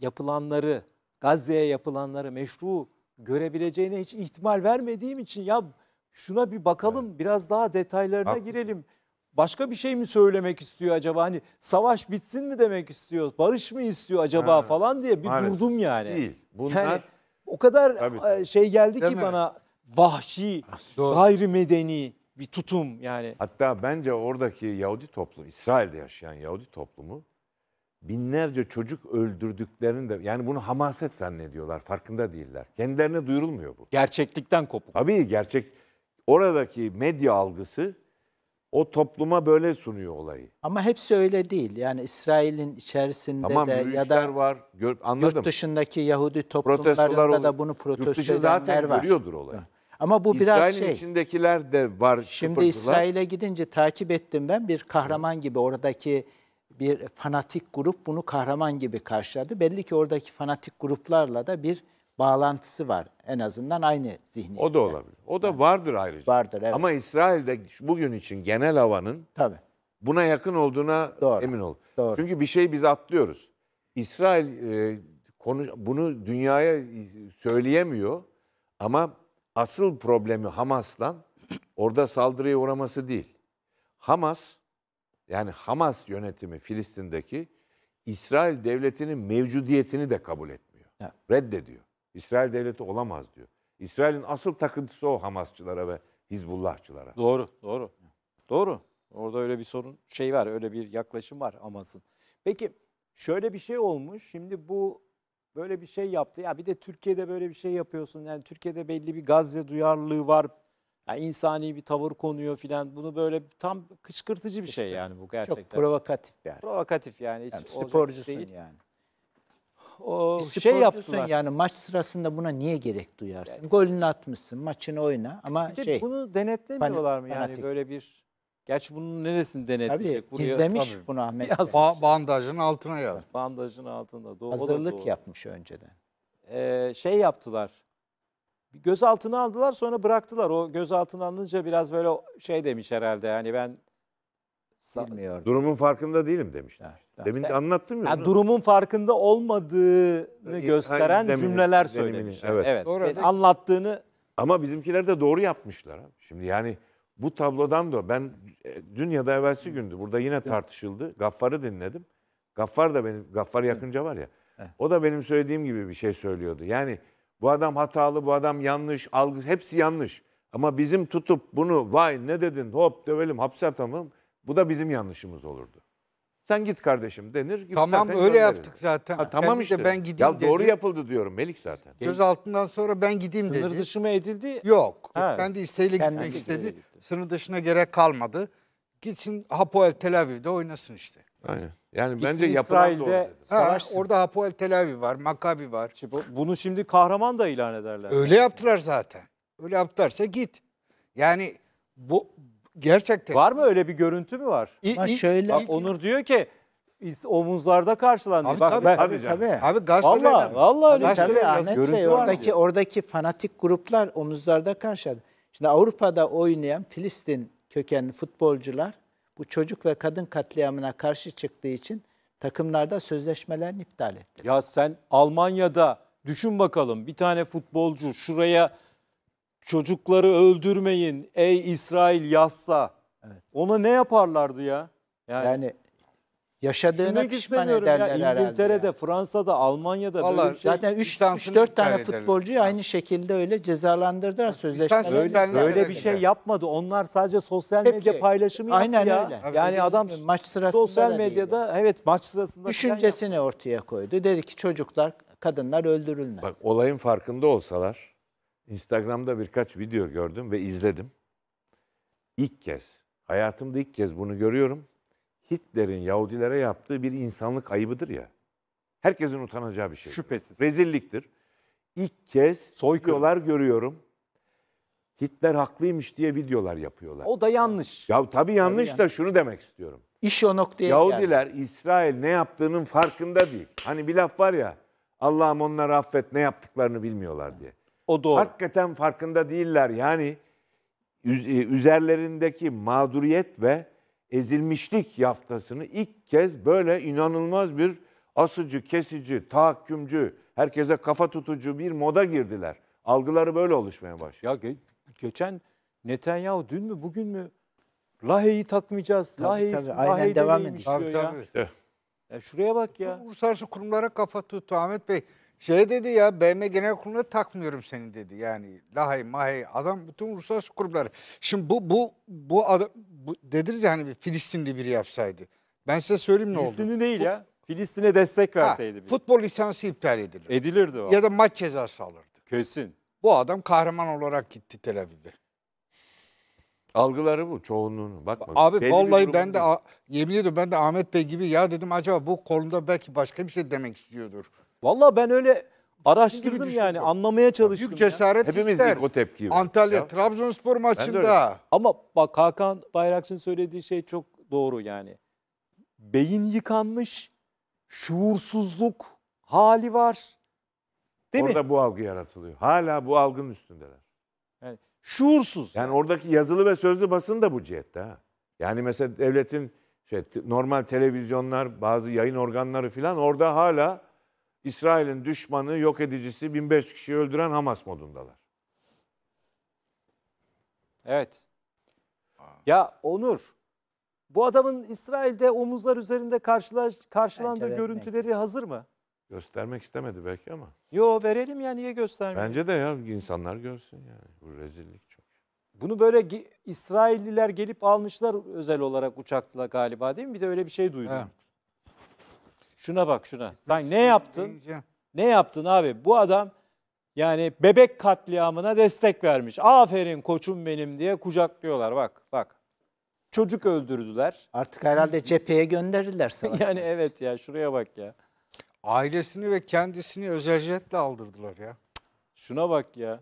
yapılanları, Gazze'ye yapılanları meşru görebileceğine hiç ihtimal vermediğim için ya şuna bir bakalım evet. biraz daha detaylarına Haklısın. girelim. Başka bir şey mi söylemek istiyor acaba? Hani savaş bitsin mi demek istiyor? Barış mı istiyor acaba ha, falan diye bir maalesef. durdum yani. Değil. Bunlar yani o kadar tabii, e, şey geldi ki mi? bana vahşi, Doğru. gayrimedeni bir tutum yani. Hatta bence oradaki Yahudi toplumu, İsrail'de yaşayan Yahudi toplumu binlerce çocuk öldürdüklerini de yani bunu hamaset zannediyorlar farkında değiller. Kendilerine duyurulmuyor bu. Gerçeklikten kopuk. Tabii gerçek oradaki medya algısı o topluma böyle sunuyor olayı. Ama hepsi öyle değil. Yani İsrail'in içerisinde tamam, de ya da var. Gör, anladım. yurt dışındaki Yahudi toplumlarında da bunu protesto yurt dışı zaten var. görüyordur olayı. Evet. Ama bu biraz İsrail'in şey. içindekiler de var. Şimdi İsrail'e gidince takip ettim ben bir kahraman gibi oradaki bir fanatik grup bunu kahraman gibi karşıladı. Belli ki oradaki fanatik gruplarla da bir bağlantısı var. En azından aynı zihni. O da olabilir. O da yani, vardır ayrıca. Vardır evet. Ama İsrail'de bugün için genel havanın Tabii. buna yakın olduğuna Doğru. emin ol. Doğru. Çünkü bir şey biz atlıyoruz. İsrail e, konu, bunu dünyaya söyleyemiyor ama asıl problemi Hamas'la orada saldırıya uğraması değil. Hamas yani Hamas yönetimi Filistin'deki İsrail devletinin mevcudiyetini de kabul etmiyor. Evet. Reddediyor. İsrail devleti olamaz diyor. İsrail'in asıl takıntısı o Hamasçılara ve Hizbullahçılara. Doğru, doğru. Doğru. Orada öyle bir sorun şey var, öyle bir yaklaşım var Hamas'ın. Peki şöyle bir şey olmuş. Şimdi bu böyle bir şey yaptı. Ya bir de Türkiye'de böyle bir şey yapıyorsun. Yani Türkiye'de belli bir Gazze duyarlılığı var yani insani bir tavır konuyor filan. Bunu böyle tam kışkırtıcı bir şey yani bu gerçekten. Çok provokatif yani. Provokatif yani. Hiç yani sporcusun şey değil. yani. O bir şey yaptılar. Yani maç sırasında buna niye gerek duyarsın? Yani. Golünü atmışsın, maçını oyna ama bir de şey. Bunu denetlemiyorlar mı yani fanatik. böyle bir Gerçi bunun neresini denetleyecek? Tabii, gizlemiş tabii. bunu Ahmet. Ba bandajın altına yaz Bandajın altında. Doğru, Hazırlık doğru. yapmış önceden. Ee, şey yaptılar gözaltına aldılar sonra bıraktılar. O gözaltına alınca biraz böyle şey demiş herhalde yani ben bilmiyorum. Durumun farkında değilim demişler. Demin de anlattım ya. Yani durumun farkında olmadığını gösteren demini, cümleler söylemiş. Evet. evet. Doğru. Senin anlattığını ama bizimkiler de doğru yapmışlar. Şimdi yani bu tablodan da ben e, dün ya da evvelsi gündü burada yine tartışıldı. Gaffar'ı dinledim. Gaffar da benim Gaffar Yakınca var ya. O da benim söylediğim gibi bir şey söylüyordu. Yani bu adam hatalı, bu adam yanlış, algı hepsi yanlış. Ama bizim tutup bunu vay ne dedin hop dövelim hapse atalım bu da bizim yanlışımız olurdu. Sen git kardeşim denir. Git tamam öyle gönderir. yaptık zaten. Ha, tamam Kendisi işte. Ben gideyim ya dedi. Doğru yapıldı diyorum Melik zaten. Göz altından sonra ben gideyim Sınır dedi. Sınır dışı mı edildi? Yok. Ha. Kendi isteğiyle gitmek istedi. Sınır dışına gerek kalmadı. Gitsin Hapoel Tel Aviv'de oynasın işte. Aynen. Yani Gitsin bence İsrail'de dedi. orada Hapoel Tel Aviv var, Makabi var. İşte Bunu şimdi kahraman da ilan ederler. Öyle yaptılar zaten. Öyle yaptılarsa git. Yani bu gerçekten. Var mı öyle bir görüntü mü var? İ- Ha, i- şöyle- Bak, Bak, Onur diyor ki is- omuzlarda karşılandı. Abi, Bak tabii, ben tabii, canım. tabii. Abi Galatasaray'la Valla valla öyle Tabii, tabii, Ahmet görüntü Bey, var mı oradaki diyor. oradaki fanatik gruplar omuzlarda karşıladı. Şimdi Avrupa'da oynayan Filistin kökenli futbolcular bu çocuk ve kadın katliamına karşı çıktığı için takımlarda sözleşmelerini iptal etti. Ya sen Almanya'da düşün bakalım bir tane futbolcu şuraya çocukları öldürmeyin ey İsrail yazsa evet. ona ne yaparlardı ya? Yani, yani Yaşadığını Düşünmek pişman ederler ya, İngiltere'de, yani. Fransa'da, Almanya'da Vallahi böyle bir şey. Zaten 3 lisansını 4 tane futbolcuyu aynı şekilde öyle cezalandırdılar Lisansı sözleşmeleri. Böyle, böyle bir şey yapmadı. Onlar sadece sosyal Tabii medya ki. paylaşımı Aynen ya. öyle. Tabii. Yani adam Maç sırasında sosyal değil. medyada evet maç sırasında Düşüncesini ortaya koydu. Dedi ki çocuklar, kadınlar öldürülmez. Bak olayın farkında olsalar Instagram'da birkaç video gördüm ve izledim. İlk kez hayatımda ilk kez bunu görüyorum. Hitler'in Yahudilere yaptığı bir insanlık ayıbıdır ya. Herkesin utanacağı bir şey. Şüphesiz. Rezilliktir. İlk kez Soykırım. görüyorum. Hitler haklıymış diye videolar yapıyorlar. O da yanlış. Ya tabii yanlış tabii da yanlış. şunu demek istiyorum. İş o noktaya Yahudiler geldi. İsrail ne yaptığının farkında değil. Hani bir laf var ya Allah'ım onları affet ne yaptıklarını bilmiyorlar diye. O doğru. Hakikaten farkında değiller. Yani e, üzerlerindeki mağduriyet ve ezilmişlik yaftasını ilk kez böyle inanılmaz bir asıcı, kesici, tahakkümcü, herkese kafa tutucu bir moda girdiler. Algıları böyle oluşmaya başladı. Ya ge- geçen Netanyahu dün mü bugün mü Lahey'i takmayacağız. Tabii, Lahey, tabii, aynen Lahey devam ediyor Tabii, tabii. Ya. ya. E, şuraya bak ya. Uluslararası kurumlara kafa tuttu Ahmet Bey. Şey dedi ya BM Genel Kurulu'na takmıyorum seni dedi. Yani lahay mahay adam bütün uluslararası kurumları. Şimdi bu bu bu adam bu, dediniz ya hani Filistinli biri yapsaydı. Ben size söyleyeyim ne oldu. Filistinli değil bu, ya. Filistin'e destek verseydi. Ha, futbol lisansı iptal edilir. Edilirdi o. Ya da maç cezası alırdı. Kesin. Bu adam kahraman olarak gitti Tel Aviv'e. Algıları bu çoğunluğunu. Bakma. Abi Belli vallahi ben de yemin ediyorum ben de Ahmet Bey gibi ya dedim acaba bu kolunda belki başka bir şey demek istiyordur. Valla ben öyle araştırdım yani anlamaya çalıştım. Büyük cesaret Hepimiz ister. ilk o tepkiyi Antalya ya. Trabzonspor maçında. Ama bak Hakan Bayraksın söylediği şey çok doğru yani. Beyin yıkanmış, şuursuzluk hali var. Değil Orada mi? bu algı yaratılıyor. Hala bu algının üstündeler. Yani şuursuz. Yani oradaki yazılı ve sözlü basın da bu cihette. Ha. Yani mesela devletin şey, normal televizyonlar, bazı yayın organları filan orada hala İsrail'in düşmanı, yok edicisi 1500 kişi öldüren Hamas modundalar. Evet. Ya Onur, bu adamın İsrail'de omuzlar üzerinde karşılaş, karşılandığı Bence görüntüleri vermek. hazır mı? Göstermek istemedi belki ama. Yo verelim ya niye göstermiyor? Bence de ya insanlar görsün yani. Bu rezillik çok. Bunu böyle İsrailliler gelip almışlar özel olarak uçakla galiba değil mi? Bir de öyle bir şey duydum. He. Şuna bak şuna. Sen ne yaptın? Ne yaptın abi? Bu adam yani bebek katliamına destek vermiş. Aferin koçum benim diye kucaklıyorlar. Bak bak. Çocuk öldürdüler. Artık herhalde cepheye gönderirler savaş. yani evet ya şuraya bak ya. Ailesini ve kendisini özel jetle aldırdılar ya. Şuna bak ya.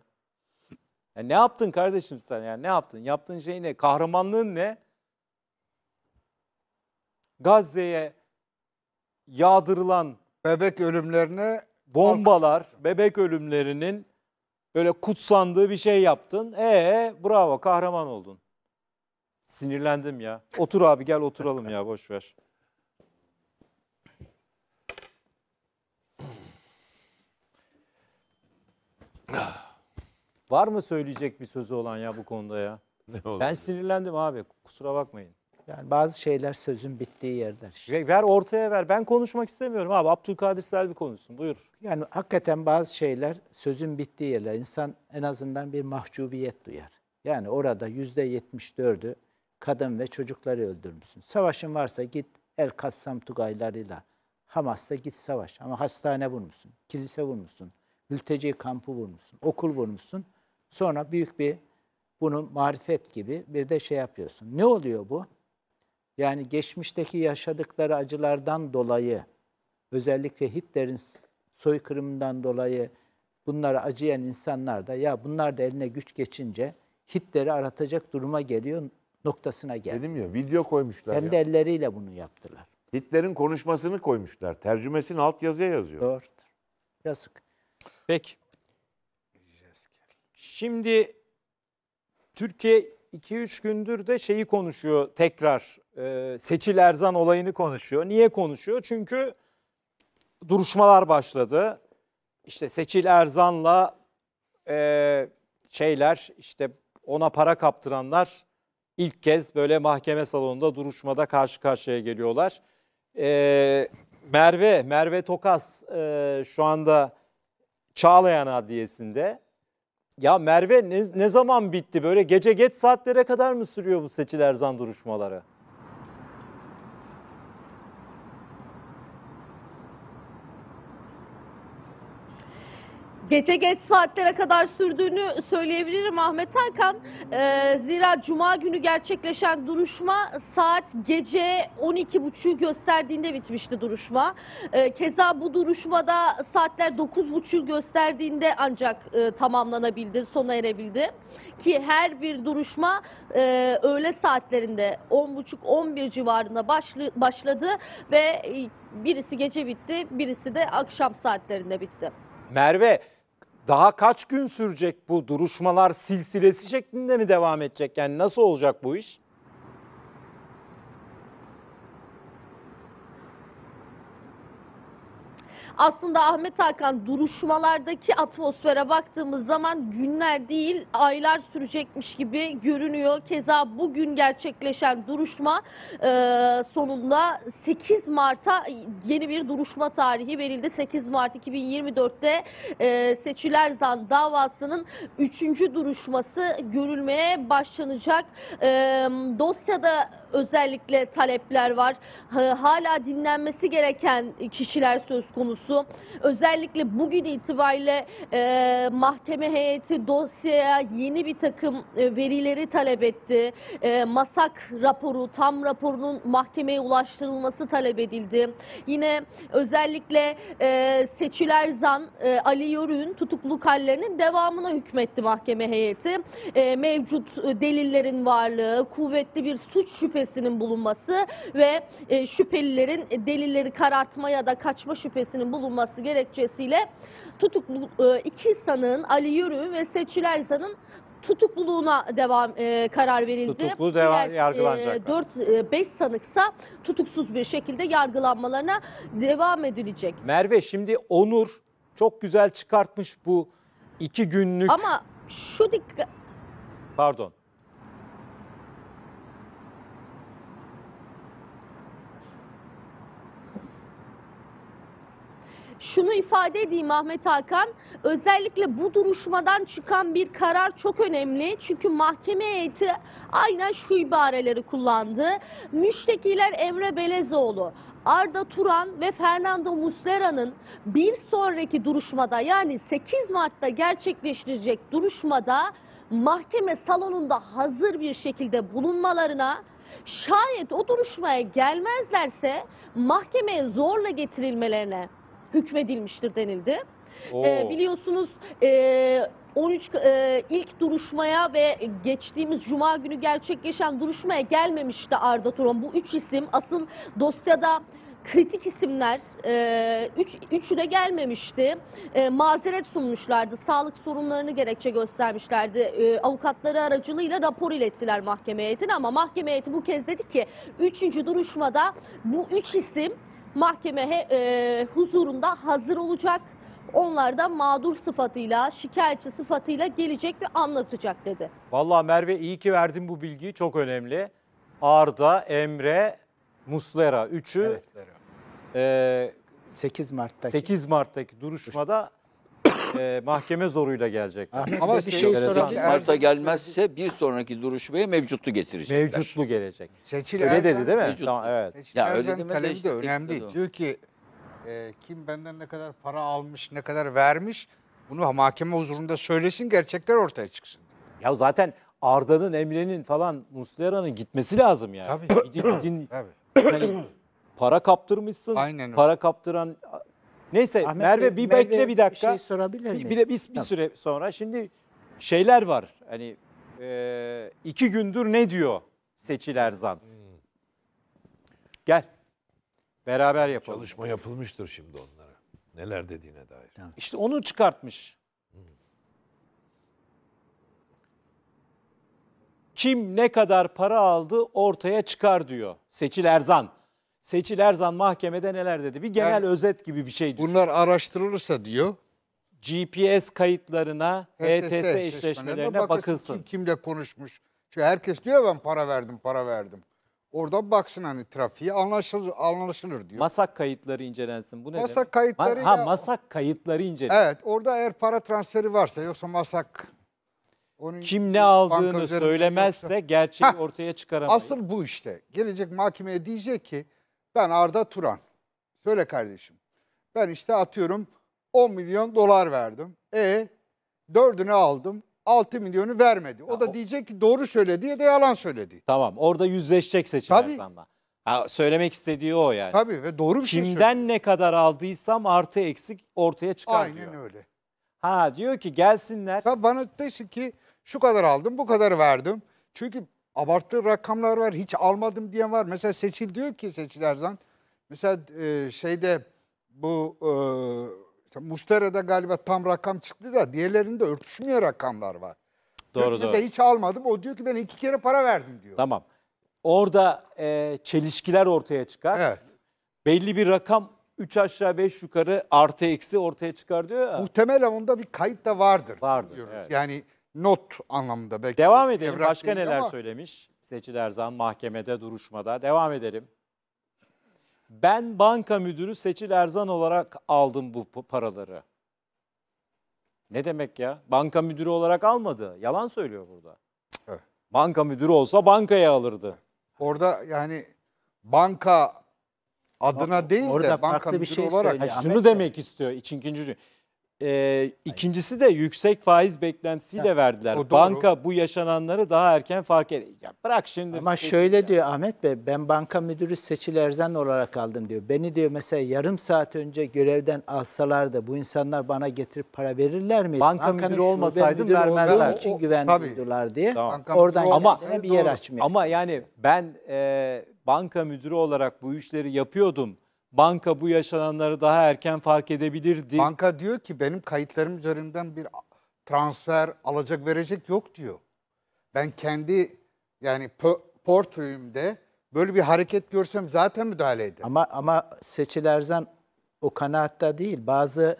ya. Ne yaptın kardeşim sen ya? Ne yaptın? Yaptığın şey ne? Kahramanlığın ne? Gazze'ye yağdırılan bebek ölümlerine bombalar, alkış. bebek ölümlerinin böyle kutsandığı bir şey yaptın. Ee, bravo kahraman oldun. Sinirlendim ya. Otur abi gel oturalım ya boş ver. Var mı söyleyecek bir sözü olan ya bu konuda ya? Ne Ben sinirlendim abi. Kusura bakmayın. Yani bazı şeyler sözün bittiği yerdir. Işte. Ver ortaya ver. Ben konuşmak istemiyorum abi. Abdülkadir Selvi konuşsun. Buyur. Yani hakikaten bazı şeyler sözün bittiği yerler. İnsan en azından bir mahcubiyet duyar. Yani orada yüzde yetmiş dördü kadın ve çocukları öldürmüşsün. Savaşın varsa git El Kassam Tugaylarıyla. Hamas'ta git savaş. Ama hastane vurmuşsun, kilise vurmuşsun, mülteci kampı vurmuşsun, okul vurmuşsun. Sonra büyük bir bunu marifet gibi bir de şey yapıyorsun. Ne oluyor bu? Yani geçmişteki yaşadıkları acılardan dolayı özellikle Hitler'in soykırımından dolayı bunlara acıyan insanlar da ya bunlar da eline güç geçince Hitler'i aratacak duruma geliyor noktasına geldi. Dedim ya video koymuşlar. Hem ya. de elleriyle bunu yaptılar. Hitler'in konuşmasını koymuşlar. Tercümesini yazıya yazıyor. Doğrudur. Yazık. Peki. Şimdi Türkiye 2-3 gündür de şeyi konuşuyor tekrar e, Seçil Erzan olayını konuşuyor. Niye konuşuyor? Çünkü duruşmalar başladı. İşte Seçil Erzan'la e, şeyler işte ona para kaptıranlar ilk kez böyle mahkeme salonunda duruşmada karşı karşıya geliyorlar. E, Merve, Merve Tokas e, şu anda Çağlayan Adliyesi'nde. Ya Merve ne, ne zaman bitti böyle gece geç saatlere kadar mı sürüyor bu Seçil Erzan duruşmaları? Gece geç saatlere kadar sürdüğünü söyleyebilirim Ahmet Hakan. Ee, zira Cuma günü gerçekleşen duruşma saat gece 12.30'u gösterdiğinde bitmişti duruşma. Ee, keza bu duruşmada saatler 9.30'u gösterdiğinde ancak e, tamamlanabildi, sona erebildi. Ki her bir duruşma e, öğle saatlerinde 10.30-11 civarında başlı, başladı ve e, birisi gece bitti, birisi de akşam saatlerinde bitti. Merve daha kaç gün sürecek bu duruşmalar silsilesi şeklinde mi devam edecek? Yani nasıl olacak bu iş? Aslında Ahmet Hakan duruşmalardaki atmosfere baktığımız zaman günler değil aylar sürecekmiş gibi görünüyor. Keza bugün gerçekleşen duruşma e, sonunda 8 Mart'a yeni bir duruşma tarihi verildi. 8 Mart 2024'te e, seçiler zan davasının 3. duruşması görülmeye başlanacak. E, dosyada özellikle talepler var. E, hala dinlenmesi gereken kişiler söz konusu konusu. Özellikle bugün itibariyle e, mahkeme heyeti dosyaya yeni bir takım e, verileri talep etti. E, masak raporu, tam raporunun mahkemeye ulaştırılması talep edildi. Yine özellikle e, Seçiler Zan, e, Ali Yörü'nün tutukluluk hallerinin devamına hükmetti mahkeme heyeti. E, mevcut e, delillerin varlığı, kuvvetli bir suç şüphesinin bulunması ve e, şüphelilerin delilleri karartma ya da kaçma şüphesinin bulunması gerekçesiyle tutuklu e, iki sanığın Ali Yürü ve Seçiler sanın tutukluluğuna devam e, karar verildi. Tutuklu devam Diğer, yargılanacak. 4 e, e sanıksa tutuksuz bir şekilde yargılanmalarına devam edilecek. Merve şimdi Onur çok güzel çıkartmış bu iki günlük. Ama şu dikkat Pardon. şunu ifade edeyim Ahmet Hakan. Özellikle bu duruşmadan çıkan bir karar çok önemli. Çünkü mahkeme heyeti aynen şu ibareleri kullandı. Müştekiler Emre Belezoğlu, Arda Turan ve Fernando Muslera'nın bir sonraki duruşmada yani 8 Mart'ta gerçekleştirecek duruşmada mahkeme salonunda hazır bir şekilde bulunmalarına şayet o duruşmaya gelmezlerse mahkemeye zorla getirilmelerine hükmedilmiştir denildi. E, biliyorsunuz e, 13 e, ilk duruşmaya ve geçtiğimiz cuma günü gerçekleşen duruşmaya gelmemişti Arda Turan. Bu üç isim asıl dosyada kritik isimler e, üç, üçü de gelmemişti. E, mazeret sunmuşlardı. Sağlık sorunlarını gerekçe göstermişlerdi. E, avukatları aracılığıyla rapor ilettiler mahkeme heyetine ama mahkeme heyeti bu kez dedi ki 3. duruşmada bu üç isim mahkeme e, huzurunda hazır olacak. Onlar da mağdur sıfatıyla, şikayetçi sıfatıyla gelecek ve anlatacak dedi. Vallahi Merve iyi ki verdin bu bilgiyi çok önemli. Arda, Emre, Muslera üçü evet, e, ee, 8 Mart'taki 8 Mart'taki duruşmada e, mahkeme zoruyla gelecek. Ah, Ama bir şey, şey soracağım. Mart'a gelmezse bir sonraki duruşmaya mevcutlu getirecekler. Mevcutlu gelecek. Seçil öyle dedi değil mi? Mevcutlu. Tamam, evet. ya öyle demedi talebi işte, de önemli. De Diyor ki e, kim benden ne kadar para almış, ne kadar vermiş bunu mahkeme huzurunda söylesin gerçekler ortaya çıksın. Ya zaten Arda'nın, Emre'nin falan Muslera'nın gitmesi lazım yani. Tabii. Gidin, gidin, Tabii. Yani para kaptırmışsın. Aynen öyle. Para kaptıran Neyse Ahmet Merve Bey, bir Merve bekle bir dakika. Bir şey sorabilir miyim? Bir, de bir, bir süre sonra şimdi şeyler var. Hani e, iki gündür ne diyor Seçil Erzan? Hmm. Gel. Beraber yapalım. Çalışma yapılmıştır şimdi onlara. Neler dediğine dair. İşte onu çıkartmış. Hmm. Kim ne kadar para aldı ortaya çıkar diyor Seçil Erzan. Seçil Erzan mahkemede neler dedi? Bir genel yani, özet gibi bir şey düşün. Bunlar araştırılırsa diyor. GPS kayıtlarına, HTS, HTS e eşleşmelerine, bakılsın. Kim kimle konuşmuş? Çünkü şey, herkes diyor ben para verdim, para verdim. Orada baksın hani trafiği anlaşılır, anlaşılır diyor. Masak kayıtları incelensin. Bu ne Masak demek? kayıtları. ha ya, masak kayıtları incelensin. Evet orada eğer para transferi varsa yoksa masak. Onun, Kim ne aldığını söylemezse yoksa... gerçeği ortaya çıkaramayız. Asıl bu işte. Gelecek mahkemeye diyecek ki ben Arda Turan. Söyle kardeşim. Ben işte atıyorum 10 milyon dolar verdim. E dördünü aldım. 6 milyonu vermedi. O ya da o... diyecek ki doğru söyledi ya da yalan söyledi. Tamam orada yüzleşecek seçim Tabii. Erzan'la. Ha, söylemek istediği o yani. Tabii ve doğru bir Kimden şey Kimden ne kadar aldıysam artı eksik ortaya çıkar Aynen diyor. Aynen öyle. Ha diyor ki gelsinler. Ya bana desin ki şu kadar aldım bu kadar verdim. Çünkü abarttığı rakamlar var. Hiç almadım diyen var. Mesela Seçil diyor ki Seçil Erzan. Mesela e, şeyde bu e, Mustera'da galiba tam rakam çıktı da diğerlerinde örtüşmüyor rakamlar var. Doğru diyor doğru. Mesela hiç almadım. O diyor ki ben iki kere para verdim diyor. Tamam. Orada e, çelişkiler ortaya çıkar. Evet. Belli bir rakam 3 aşağı 5 yukarı artı eksi ortaya çıkar diyor ya. Muhtemelen onda bir kayıt da vardır. Vardır. Evet. Yani not anlamında belki. Devam edelim. Başka neler ama... söylemiş Seçil Erzan mahkemede duruşmada? Devam edelim. Ben banka müdürü Seçil Erzan olarak aldım bu paraları. Ne demek ya? Banka müdürü olarak almadı. Yalan söylüyor burada. Evet. Banka müdürü olsa bankaya alırdı. Orada yani banka adına Bak, değil de banka müdürü şey olarak. Ha, şunu demek istiyor. İçinkinci e, ikincisi de yüksek faiz beklentisiyle ya, verdiler. Banka bu yaşananları daha erken fark ediyor. Ya bırak şimdi. Ama şöyle ya. diyor Ahmet Bey, ben banka müdürü Seçil Erzen olarak aldım diyor. Beni diyor mesela yarım saat önce görevden alsalardı bu insanlar bana getirip para verirler mi? Banka Bankanın müdürü olmasaydım vermezler. için güvenmiyorlar diye. Tamam. Oradan ama, bir yer açmıyor. Ama yani ben e, banka müdürü olarak bu işleri yapıyordum banka bu yaşananları daha erken fark edebilirdi. Banka diyor ki benim kayıtlarım üzerinden bir transfer alacak verecek yok diyor. Ben kendi yani portföyümde böyle bir hareket görsem zaten müdahale ederim. Ama ama Seçil o kanaatta değil. Bazı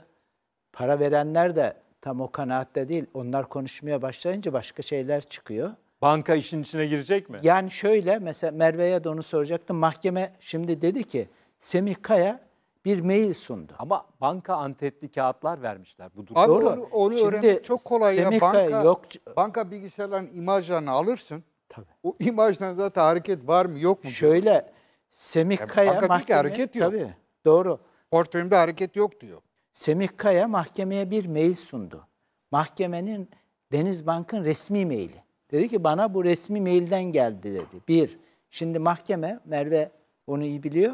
para verenler de tam o kanaatta değil. Onlar konuşmaya başlayınca başka şeyler çıkıyor. Banka işin içine girecek mi? Yani şöyle mesela Merve'ye de onu soracaktım. Mahkeme şimdi dedi ki Semih Kaya bir mail sundu. Ama banka antetli kağıtlar vermişler. Bu Abi doğru. onu, onu Şimdi öğrenmek çok kolay Semih ya. Banka, Kaya yok. banka bilgisayarların imajlarını alırsın. Tabii. O imajdan zaten hareket var mı yok mu? Şöyle diyor. Semih yani Kaya banka mahkeme, hareket yok. Tabii, doğru. Portföyümde hareket yok diyor. Semih Kaya mahkemeye bir mail sundu. Mahkemenin Deniz Bankın resmi maili. Dedi ki bana bu resmi mailden geldi dedi. Bir, şimdi mahkeme, Merve onu iyi biliyor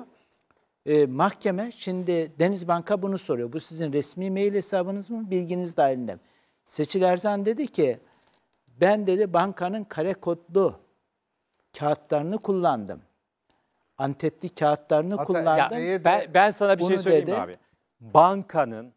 e, mahkeme şimdi Deniz Bank'a bunu soruyor. Bu sizin resmi mail hesabınız mı? Bilginiz dahilinde mi? Seçil Erzan dedi ki ben dedi bankanın kare kodlu kağıtlarını kullandım. Antetli kağıtlarını Hatta, kullandım. Ya, e, ben, ben sana bir şey söyleyeyim dedi, abi. Bankanın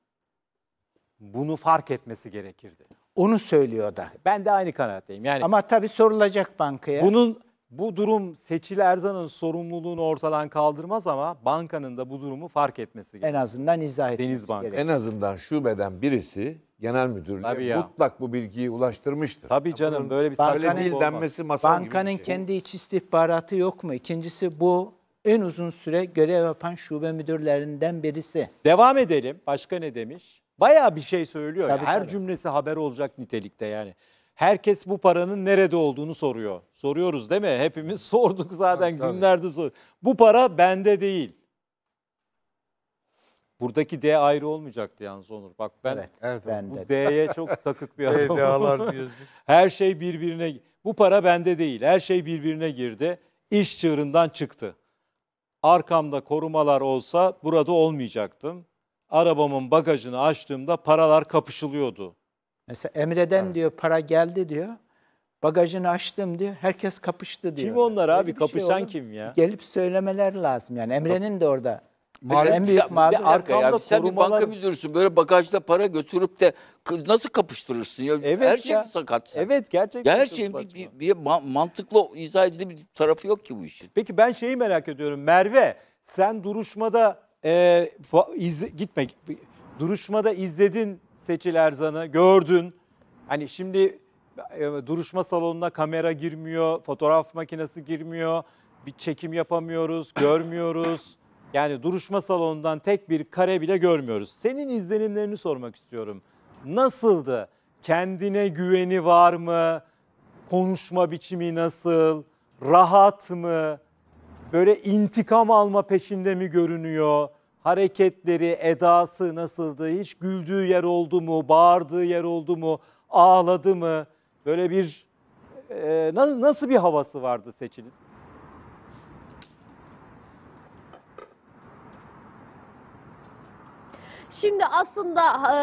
bunu fark etmesi gerekirdi. Onu söylüyor da. Ben de aynı kanaatteyim. Yani Ama tabii sorulacak bankaya. Bunun bu durum Seçil Erzan'ın sorumluluğunu ortadan kaldırmaz ama bankanın da bu durumu fark etmesi gerekiyor. En azından izah etmesi Deniz Bank. En azından şubeden birisi genel müdürlüğe mutlak bu bilgiyi ulaştırmıştır. Tabii canım Bunun böyle bir saçmalık değil denmesi masal Bankanın gibi şey. kendi iç istihbaratı yok mu? İkincisi bu en uzun süre görev yapan şube müdürlerinden birisi. Devam edelim. Başka ne demiş? Baya bir şey söylüyor. Tabii, Her tabii. cümlesi haber olacak nitelikte yani herkes bu paranın nerede olduğunu soruyor. Soruyoruz değil mi? Hepimiz sorduk zaten evet, günlerde sor. Bu para bende değil. Buradaki D ayrı olmayacaktı yalnız Onur. Bak ben, evet, evet, bu D'ye çok takık bir adamım. Her şey birbirine bu para bende değil. Her şey birbirine girdi. İş çığırından çıktı. Arkamda korumalar olsa burada olmayacaktım. Arabamın bagajını açtığımda paralar kapışılıyordu. Mesela Emre'den evet. diyor para geldi diyor. Bagajını açtım diyor. Herkes kapıştı diyor. Kim onlar abi? Şey Kapışan şey kim ya? Gelip söylemeler lazım yani. Emre'nin de orada Mağlup, en büyük mağlup arkamda ya. Sen bir banka müdürüsün. Böyle bagajda para götürüp de nasıl kapıştırırsın ya? Evet Her şey ya. sakat. Evet gerçekten. her şeyin bir, bir, bir mantıklı izah edilebilir bir tarafı yok ki bu işin. Peki ben şeyi merak ediyorum. Merve sen duruşmada e, iz, gitme duruşmada izledin Seçil Erzan'ı gördün. Hani şimdi e, duruşma salonuna kamera girmiyor, fotoğraf makinesi girmiyor, bir çekim yapamıyoruz, görmüyoruz. Yani duruşma salonundan tek bir kare bile görmüyoruz. Senin izlenimlerini sormak istiyorum. Nasıldı? Kendine güveni var mı? Konuşma biçimi nasıl? Rahat mı? Böyle intikam alma peşinde mi görünüyor? hareketleri, edası nasıldı? Hiç güldüğü yer oldu mu? Bağırdığı yer oldu mu? Ağladı mı? Böyle bir e, nasıl bir havası vardı Seçil'in? Şimdi aslında e,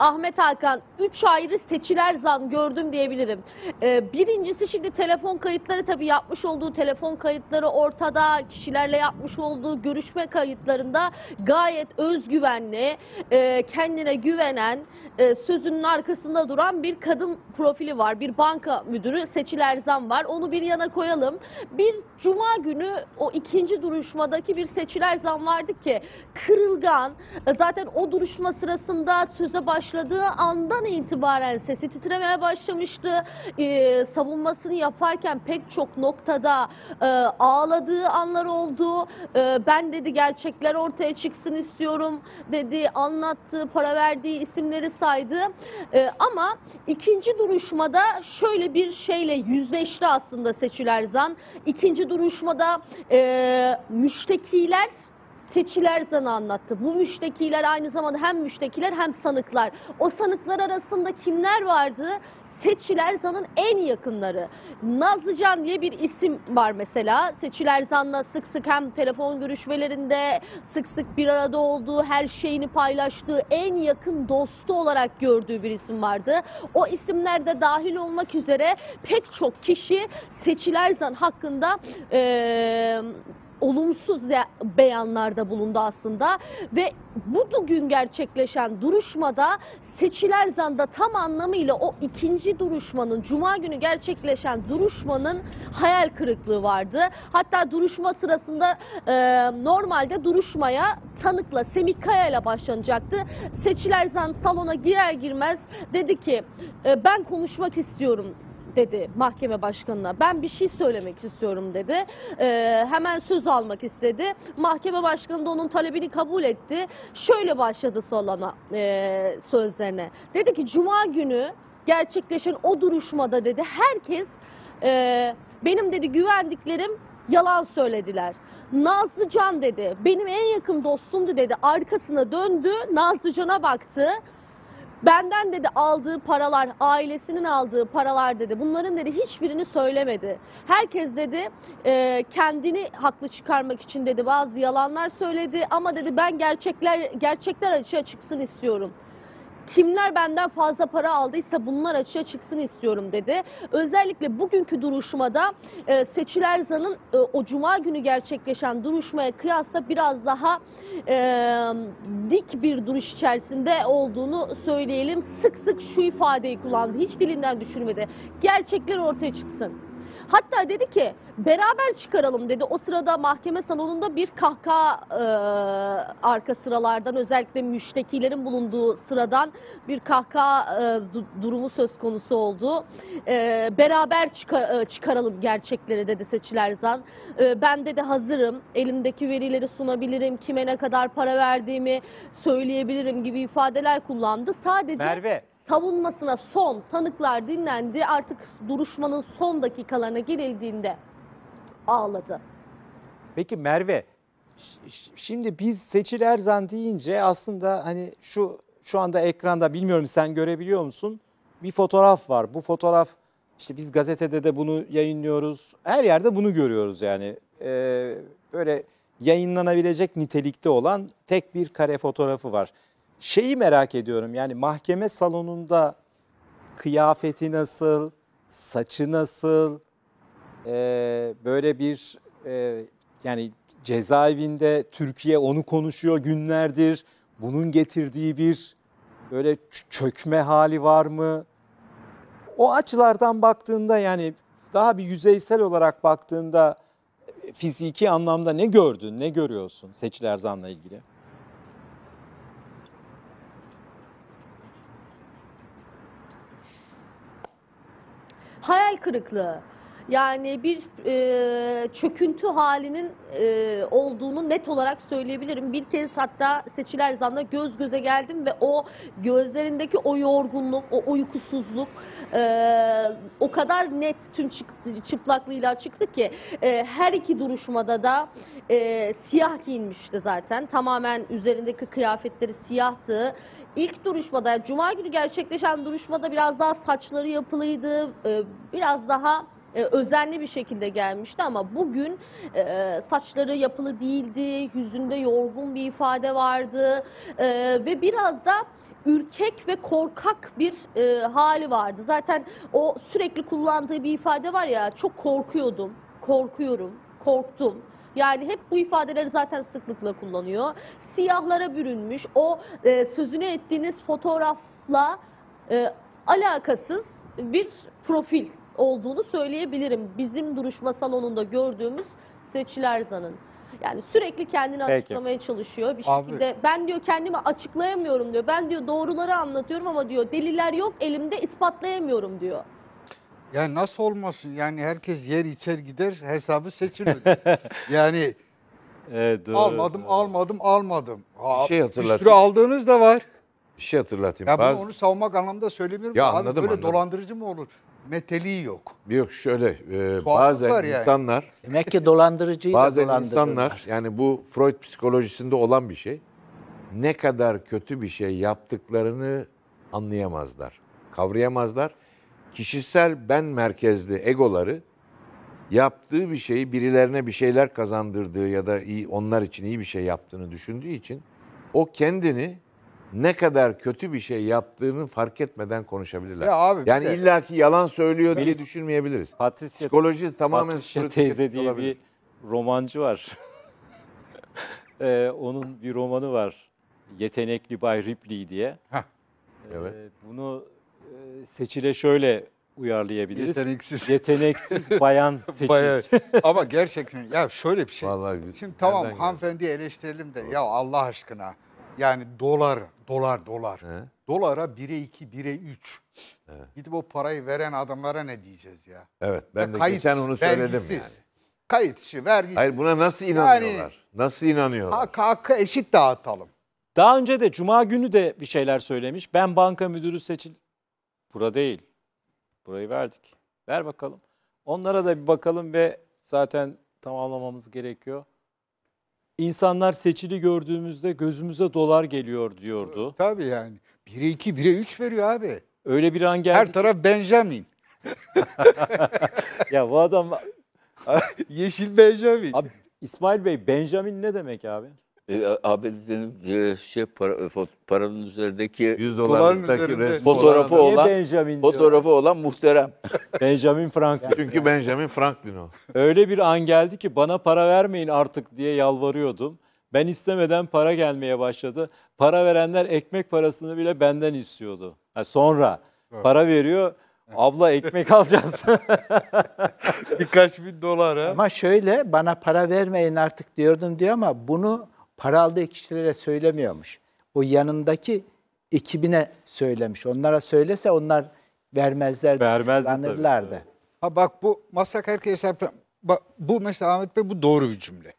Ahmet Hakan 3 ayrı seçiler zan gördüm diyebilirim. E, birincisi şimdi telefon kayıtları tabii yapmış olduğu telefon kayıtları ortada. Kişilerle yapmış olduğu görüşme kayıtlarında gayet özgüvenli, e, kendine güvenen, e, sözünün arkasında duran bir kadın profili var. Bir banka müdürü seçiler zan var. Onu bir yana koyalım. Bir cuma günü o ikinci duruşmadaki bir seçiler zan vardı ki kırılgan. E, zaten zaten o duruşma sırasında söze başladığı andan itibaren sesi titremeye başlamıştı. E, savunmasını yaparken pek çok noktada e, ağladığı anlar oldu. E, ben dedi gerçekler ortaya çıksın istiyorum dedi. Anlattı, para verdiği isimleri saydı. E, ama ikinci duruşmada şöyle bir şeyle yüzleşti aslında Seçil Erzan. İkinci duruşmada e, müştekiler Seçiler zanı anlattı. Bu müştekiler aynı zamanda hem müştekiler hem sanıklar. O sanıklar arasında kimler vardı? Seçilerzanın en yakınları. Nazlıcan diye bir isim var mesela. Seçilerzanla sık sık hem telefon görüşmelerinde sık sık bir arada olduğu, her şeyini paylaştığı, en yakın dostu olarak gördüğü bir isim vardı. O isimler de dahil olmak üzere pek çok kişi Seçilerzan hakkında... Ee, olumsuz beyanlarda bulundu aslında ve bu bugün gerçekleşen duruşmada seçiler zanda tam anlamıyla o ikinci duruşmanın, cuma günü gerçekleşen duruşmanın hayal kırıklığı vardı. Hatta duruşma sırasında e, normalde duruşmaya tanıkla, Semih Kaya ile başlanacaktı. Seçiler zan salona girer girmez dedi ki e, ben konuşmak istiyorum dedi mahkeme başkanına. Ben bir şey söylemek istiyorum dedi. Ee, hemen söz almak istedi. Mahkeme başkanı da onun talebini kabul etti. Şöyle başladı Solana e, sözlerine. Dedi ki cuma günü gerçekleşen o duruşmada dedi herkes e, benim dedi güvendiklerim yalan söylediler. Nazlıcan dedi benim en yakın dostumdu dedi arkasına döndü Nazlıcan'a baktı. Benden dedi aldığı paralar, ailesinin aldığı paralar dedi. Bunların dedi hiçbirini söylemedi. Herkes dedi e, kendini haklı çıkarmak için dedi bazı yalanlar söyledi. Ama dedi ben gerçekler gerçekler açığa çıksın istiyorum kimler benden fazla para aldıysa bunlar açığa çıksın istiyorum dedi. Özellikle bugünkü duruşmada e, Seçil Erzan'ın e, o cuma günü gerçekleşen duruşmaya kıyasla biraz daha e, dik bir duruş içerisinde olduğunu söyleyelim. Sık sık şu ifadeyi kullandı. Hiç dilinden düşürmedi. Gerçekler ortaya çıksın. Hatta dedi ki beraber çıkaralım dedi. O sırada mahkeme salonunda bir kahkaha e, arka sıralardan özellikle müştekilerin bulunduğu sıradan bir kahkaha e, durumu söz konusu oldu. E, beraber çıkar, e, çıkaralım gerçekleri dedi Seçilerzan. E, ben dedi hazırım. Elimdeki verileri sunabilirim. Kime ne kadar para verdiğimi söyleyebilirim gibi ifadeler kullandı. Sadece Merve savunmasına son tanıklar dinlendi. Artık duruşmanın son dakikalarına girildiğinde ağladı. Peki Merve şimdi biz Seçil Erzan deyince aslında hani şu şu anda ekranda bilmiyorum sen görebiliyor musun? Bir fotoğraf var. Bu fotoğraf işte biz gazetede de bunu yayınlıyoruz. Her yerde bunu görüyoruz yani. Ee, böyle yayınlanabilecek nitelikte olan tek bir kare fotoğrafı var. Şeyi merak ediyorum yani mahkeme salonunda kıyafeti nasıl, saçı nasıl, e, böyle bir e, yani cezaevinde Türkiye onu konuşuyor günlerdir. Bunun getirdiği bir böyle çökme hali var mı? O açılardan baktığında yani daha bir yüzeysel olarak baktığında e, fiziki anlamda ne gördün, ne görüyorsun Seçil Erzan'la ilgili? hayal kırıklığı. Yani bir e, çöküntü halinin e, olduğunu net olarak söyleyebilirim. Bir kez hatta seçiler Erzan'la göz göze geldim ve o gözlerindeki o yorgunluk, o uykusuzluk e, o kadar net tüm çıplaklığıyla çıktı ki e, her iki duruşmada da e, siyah giyinmişti zaten. Tamamen üzerindeki kıyafetleri siyahtı ilk duruşmada, Cuma günü gerçekleşen duruşmada biraz daha saçları yapılıydı, e, biraz daha e, özenli bir şekilde gelmişti ama bugün e, saçları yapılı değildi, yüzünde yorgun bir ifade vardı ve biraz da ürkek ve korkak bir hali vardı. Zaten o sürekli kullandığı bir ifade var ya çok korkuyordum, korkuyorum, korktum. Yani hep bu ifadeleri zaten sıklıkla kullanıyor siyahlara bürünmüş, o e, sözünü ettiğiniz fotoğrafla e, alakasız bir profil olduğunu söyleyebilirim. Bizim duruşma salonunda gördüğümüz Seçilerzan'ın. Yani sürekli kendini Peki. açıklamaya çalışıyor bir şekilde. Ben diyor kendimi açıklayamıyorum diyor. Ben diyor doğruları anlatıyorum ama diyor deliller yok elimde ispatlayamıyorum diyor. Yani nasıl olmasın? Yani herkes yer içer gider hesabı seçilir. yani Evet, doğru. Almadım, almadım, almadım. Bir şey hatırlatayım. Bir sürü aldığınız da var. Bir şey hatırlatayım. Ya Bazı... bunu onu savunmak anlamında söylemiyorum. Ya, abi, anladım, böyle anladım. dolandırıcı mı olur? Meteliği yok. Yok şöyle e, bazen yani. insanlar demek ki dolandırıcıyı bazen da insanlar yani bu Freud psikolojisinde olan bir şey ne kadar kötü bir şey yaptıklarını anlayamazlar, kavrayamazlar. Kişisel ben merkezli egoları yaptığı bir şeyi birilerine bir şeyler kazandırdığı ya da iyi onlar için iyi bir şey yaptığını düşündüğü için o kendini ne kadar kötü bir şey yaptığını fark etmeden konuşabilirler. Ya abi, yani de, illaki yalan söylüyor diye düşünmeyebiliriz. Patricia, Psikoloji tamamen Patricia teyze diye olabilir. bir romancı var. ee, onun bir romanı var. Yetenekli Bay Ripley diye. Heh. Ee, evet. Ee, bunu e, Seçile şöyle uyarlayabiliriz. Yeteneksiz. Yeteneksiz bayan seçici Bayağı. Ama gerçekten ya şöyle bir şey. Vallahi Şimdi tamam hanımefendiyi eleştirelim de ya Allah aşkına. Yani dolar, dolar, dolar. He? Dolara 1'e 2, 1'e 3. He. Gidip o parayı veren adamlara ne diyeceğiz ya? Evet ben ya de kayıt, geçen onu söyledim vergisiz. yani. Kayıt işi, vergisi. Hayır buna nasıl inanıyorlar? Yani, nasıl inanıyorlar? Hak, hakkı eşit dağıtalım. Daha önce de Cuma günü de bir şeyler söylemiş. Ben banka müdürü seçil. Bura değil. Burayı verdik. Ver bakalım. Onlara da bir bakalım ve zaten tamamlamamız gerekiyor. İnsanlar seçili gördüğümüzde gözümüze dolar geliyor diyordu. Tabii yani. 1'e 2, 1'e 3 veriyor abi. Öyle bir an geldi. Her taraf Benjamin. ya bu adam... Yeşil Benjamin. Abi, İsmail Bey Benjamin ne demek abi? E, ABD'nin e, şey para, e, paranın üzerindeki Yüz dolarlıktaki fotoğrafı olan- Benjamin fotoğrafı olan muhterem. Benjamin Franklin. Çünkü Benjamin Franklin o. Öyle bir an geldi ki bana para vermeyin artık diye yalvarıyordum. Ben istemeden para gelmeye başladı. Para verenler ekmek parasını bile benden istiyordu. Ha, sonra para veriyor. Abla ekmek alacağız. Birkaç bin dolar ha. Ama şöyle bana para vermeyin artık diyordum diyor ama bunu para aldığı kişilere söylemiyormuş. O yanındaki ekibine söylemiş. Onlara söylese onlar Vermezler vermezlerdi. Ha bak bu masak herkese bu mesela Ahmet Bey bu doğru bir cümle.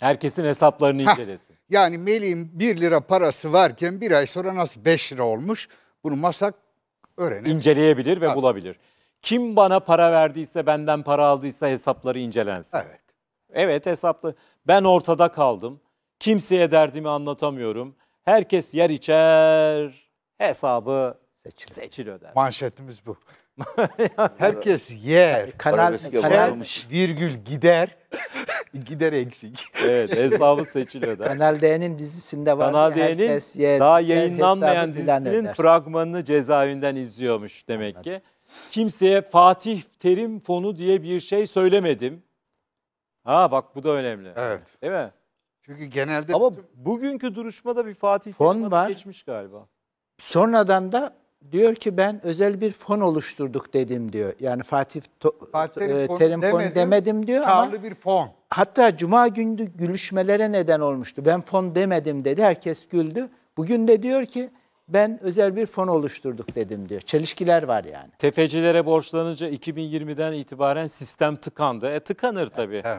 Herkesin hesaplarını Heh, incelesin. Yani Melih'in 1 lira parası varken bir ay sonra nasıl 5 lira olmuş bunu masak öğrenebilir. İnceleyebilir ve Tabii. bulabilir. Kim bana para verdiyse, benden para aldıysa hesapları incelensin. Evet. Evet hesaplı. Ben ortada kaldım. Kimseye derdimi anlatamıyorum. Herkes yer içer, hesabı seçil, seçil öder. Manşetimiz bu. Herkes yer, kanal, kanal virgül gider, gider eksik. Evet hesabı seçil öder. Kanal D'nin dizisinde var. Kanal D'nin daha yayınlanmayan dizisinin fragmanını cezaevinden izliyormuş demek ki. Kimseye Fatih Terim Fonu diye bir şey söylemedim. Ha bak bu da önemli. Evet. Değil mi? Çünkü genelde Ama bütün... bugünkü duruşmada bir Fatih Fon var. geçmiş galiba. Sonradan da diyor ki ben özel bir fon oluşturduk dedim diyor. Yani Fatih, to, Fatih e, Terim, fon, demedim, demedim diyor ama bir fon. Hatta cuma günü gülüşmelere neden olmuştu. Ben fon demedim dedi. Herkes güldü. Bugün de diyor ki ben özel bir fon oluşturduk dedim diyor. Çelişkiler var yani. Tefecilere borçlanınca 2020'den itibaren sistem tıkandı. E tıkanır tabii. Evet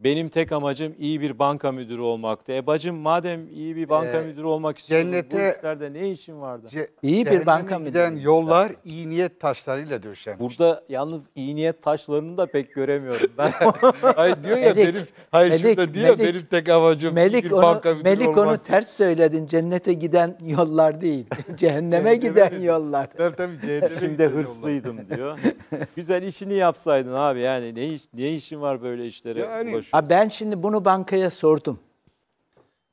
benim tek amacım iyi bir banka müdürü olmaktı. E bacım madem iyi bir banka ee, müdürü olmak istiyorsun, bu işlerde ne işin vardı? Ce, iyi bir banka müdürü. giden yollar yani. iyi niyet taşlarıyla döşenmiş. Burada yalnız iyi niyet taşlarını da pek göremiyorum ben. hayır diyor ya Melik, benim hayır Melik, şurada diyor Melik, benim tek amacım Melik iyi bir onu, banka müdürü Melik olmak. onu ters söyledin. Cennete giden yollar değil. Cehenneme giden yollar. Tabii tabii cehenneme. Şimdi hırslıydım diyor. Güzel işini yapsaydın abi yani ne ne işin var böyle işlere? Yani, boş konuşuyorsun? Ben şimdi bunu bankaya sordum.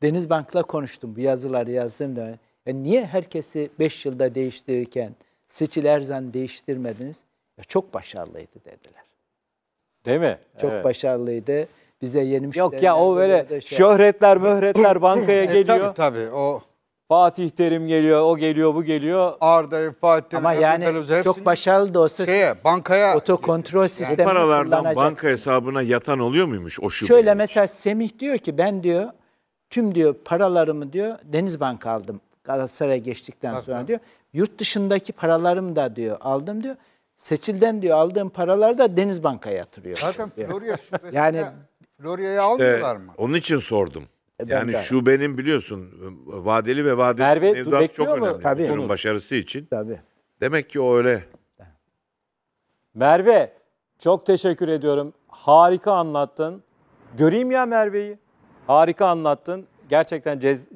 Deniz Bank'la konuştum. Bu yazıları yazdım. Da. E niye herkesi 5 yılda değiştirirken Seçil Erzan değiştirmediniz? E çok başarılıydı dediler. Değil mi? Çok evet. başarılıydı. Bize yeni Yok ya o böyle şey şöhretler, möhretler bankaya e, geliyor. E, tabii tabii o Fatih Terim geliyor, o geliyor, bu geliyor. Arda'yı, Fatih Terim, Ama yani çok başarılı da olsa şeye, bankaya, otokontrol sistemi yani paralardan banka hesabına yatan oluyor muymuş o şube? Şöyle mesela Semih diyor ki ben diyor tüm diyor paralarımı diyor Deniz aldım Galatasaray'a geçtikten sonra diyor. Yurt dışındaki paralarımı da diyor aldım diyor. Seçilden diyor aldığım paralar da Denizbank'a yatırıyor. Zaten Florya şubesine yani, Florya'yı almıyorlar mı? Onun için sordum. E, yani benden. şubenin biliyorsun vadeli ve vadeli Merve, mevduat çok mu? önemli. Tabii. Bunun başarısı için. Tabii. Demek ki o öyle. Merve çok teşekkür ediyorum. Harika anlattın. Göreyim ya Merve'yi. Harika anlattın. Gerçekten cez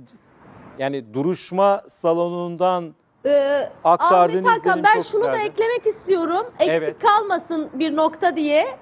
yani duruşma salonundan ee, aktardığın Ahmet Hakan, ben şunu güzeldi. da eklemek istiyorum. Eksik evet. kalmasın bir nokta diye.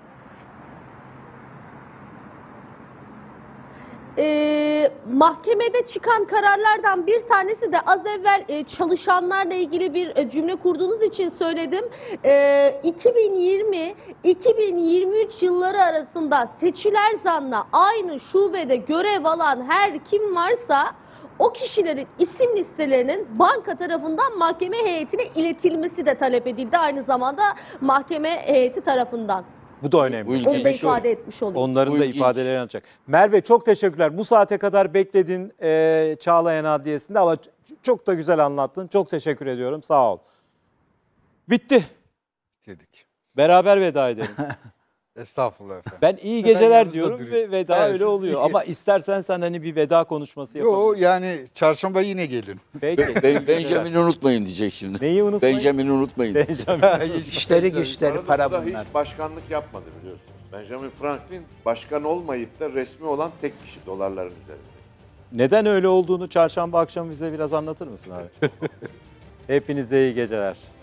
e, mahkemede çıkan kararlardan bir tanesi de az evvel e, çalışanlarla ilgili bir e, cümle kurduğunuz için söyledim. E, ee, 2020-2023 yılları arasında seçiler zanla aynı şubede görev alan her kim varsa o kişilerin isim listelerinin banka tarafından mahkeme heyetine iletilmesi de talep edildi aynı zamanda mahkeme heyeti tarafından. Bu da önemli. Bu ilginç. Onu da ifade etmiş olayım. Onların Bu da ilginç. ifadelerini alacak. Merve çok teşekkürler. Bu saate kadar bekledin e, Çağlayan Adliyesi'nde ama çok da güzel anlattın. Çok teşekkür ediyorum. Sağ ol. Bitti. Dedik. Beraber veda edelim. Estağfurullah efendim. Ben iyi geceler diyorum ve veda evet. öyle oluyor. Ama istersen sen hani bir veda konuşması yapalım. Yok yani çarşamba yine gelin. Peki. Ben, Benjamin'i unutmayın diyecek şimdi. Neyi unutmayın? Benjamin'i unutmayın. Benjamin. İşleri güçleri para bunlar. hiç başkanlık yapmadı biliyorsunuz. Benjamin Franklin başkan olmayıp da resmi olan tek kişi dolarların üzerinde. Neden öyle olduğunu çarşamba akşamı bize biraz anlatır mısın abi? Hepinize iyi geceler.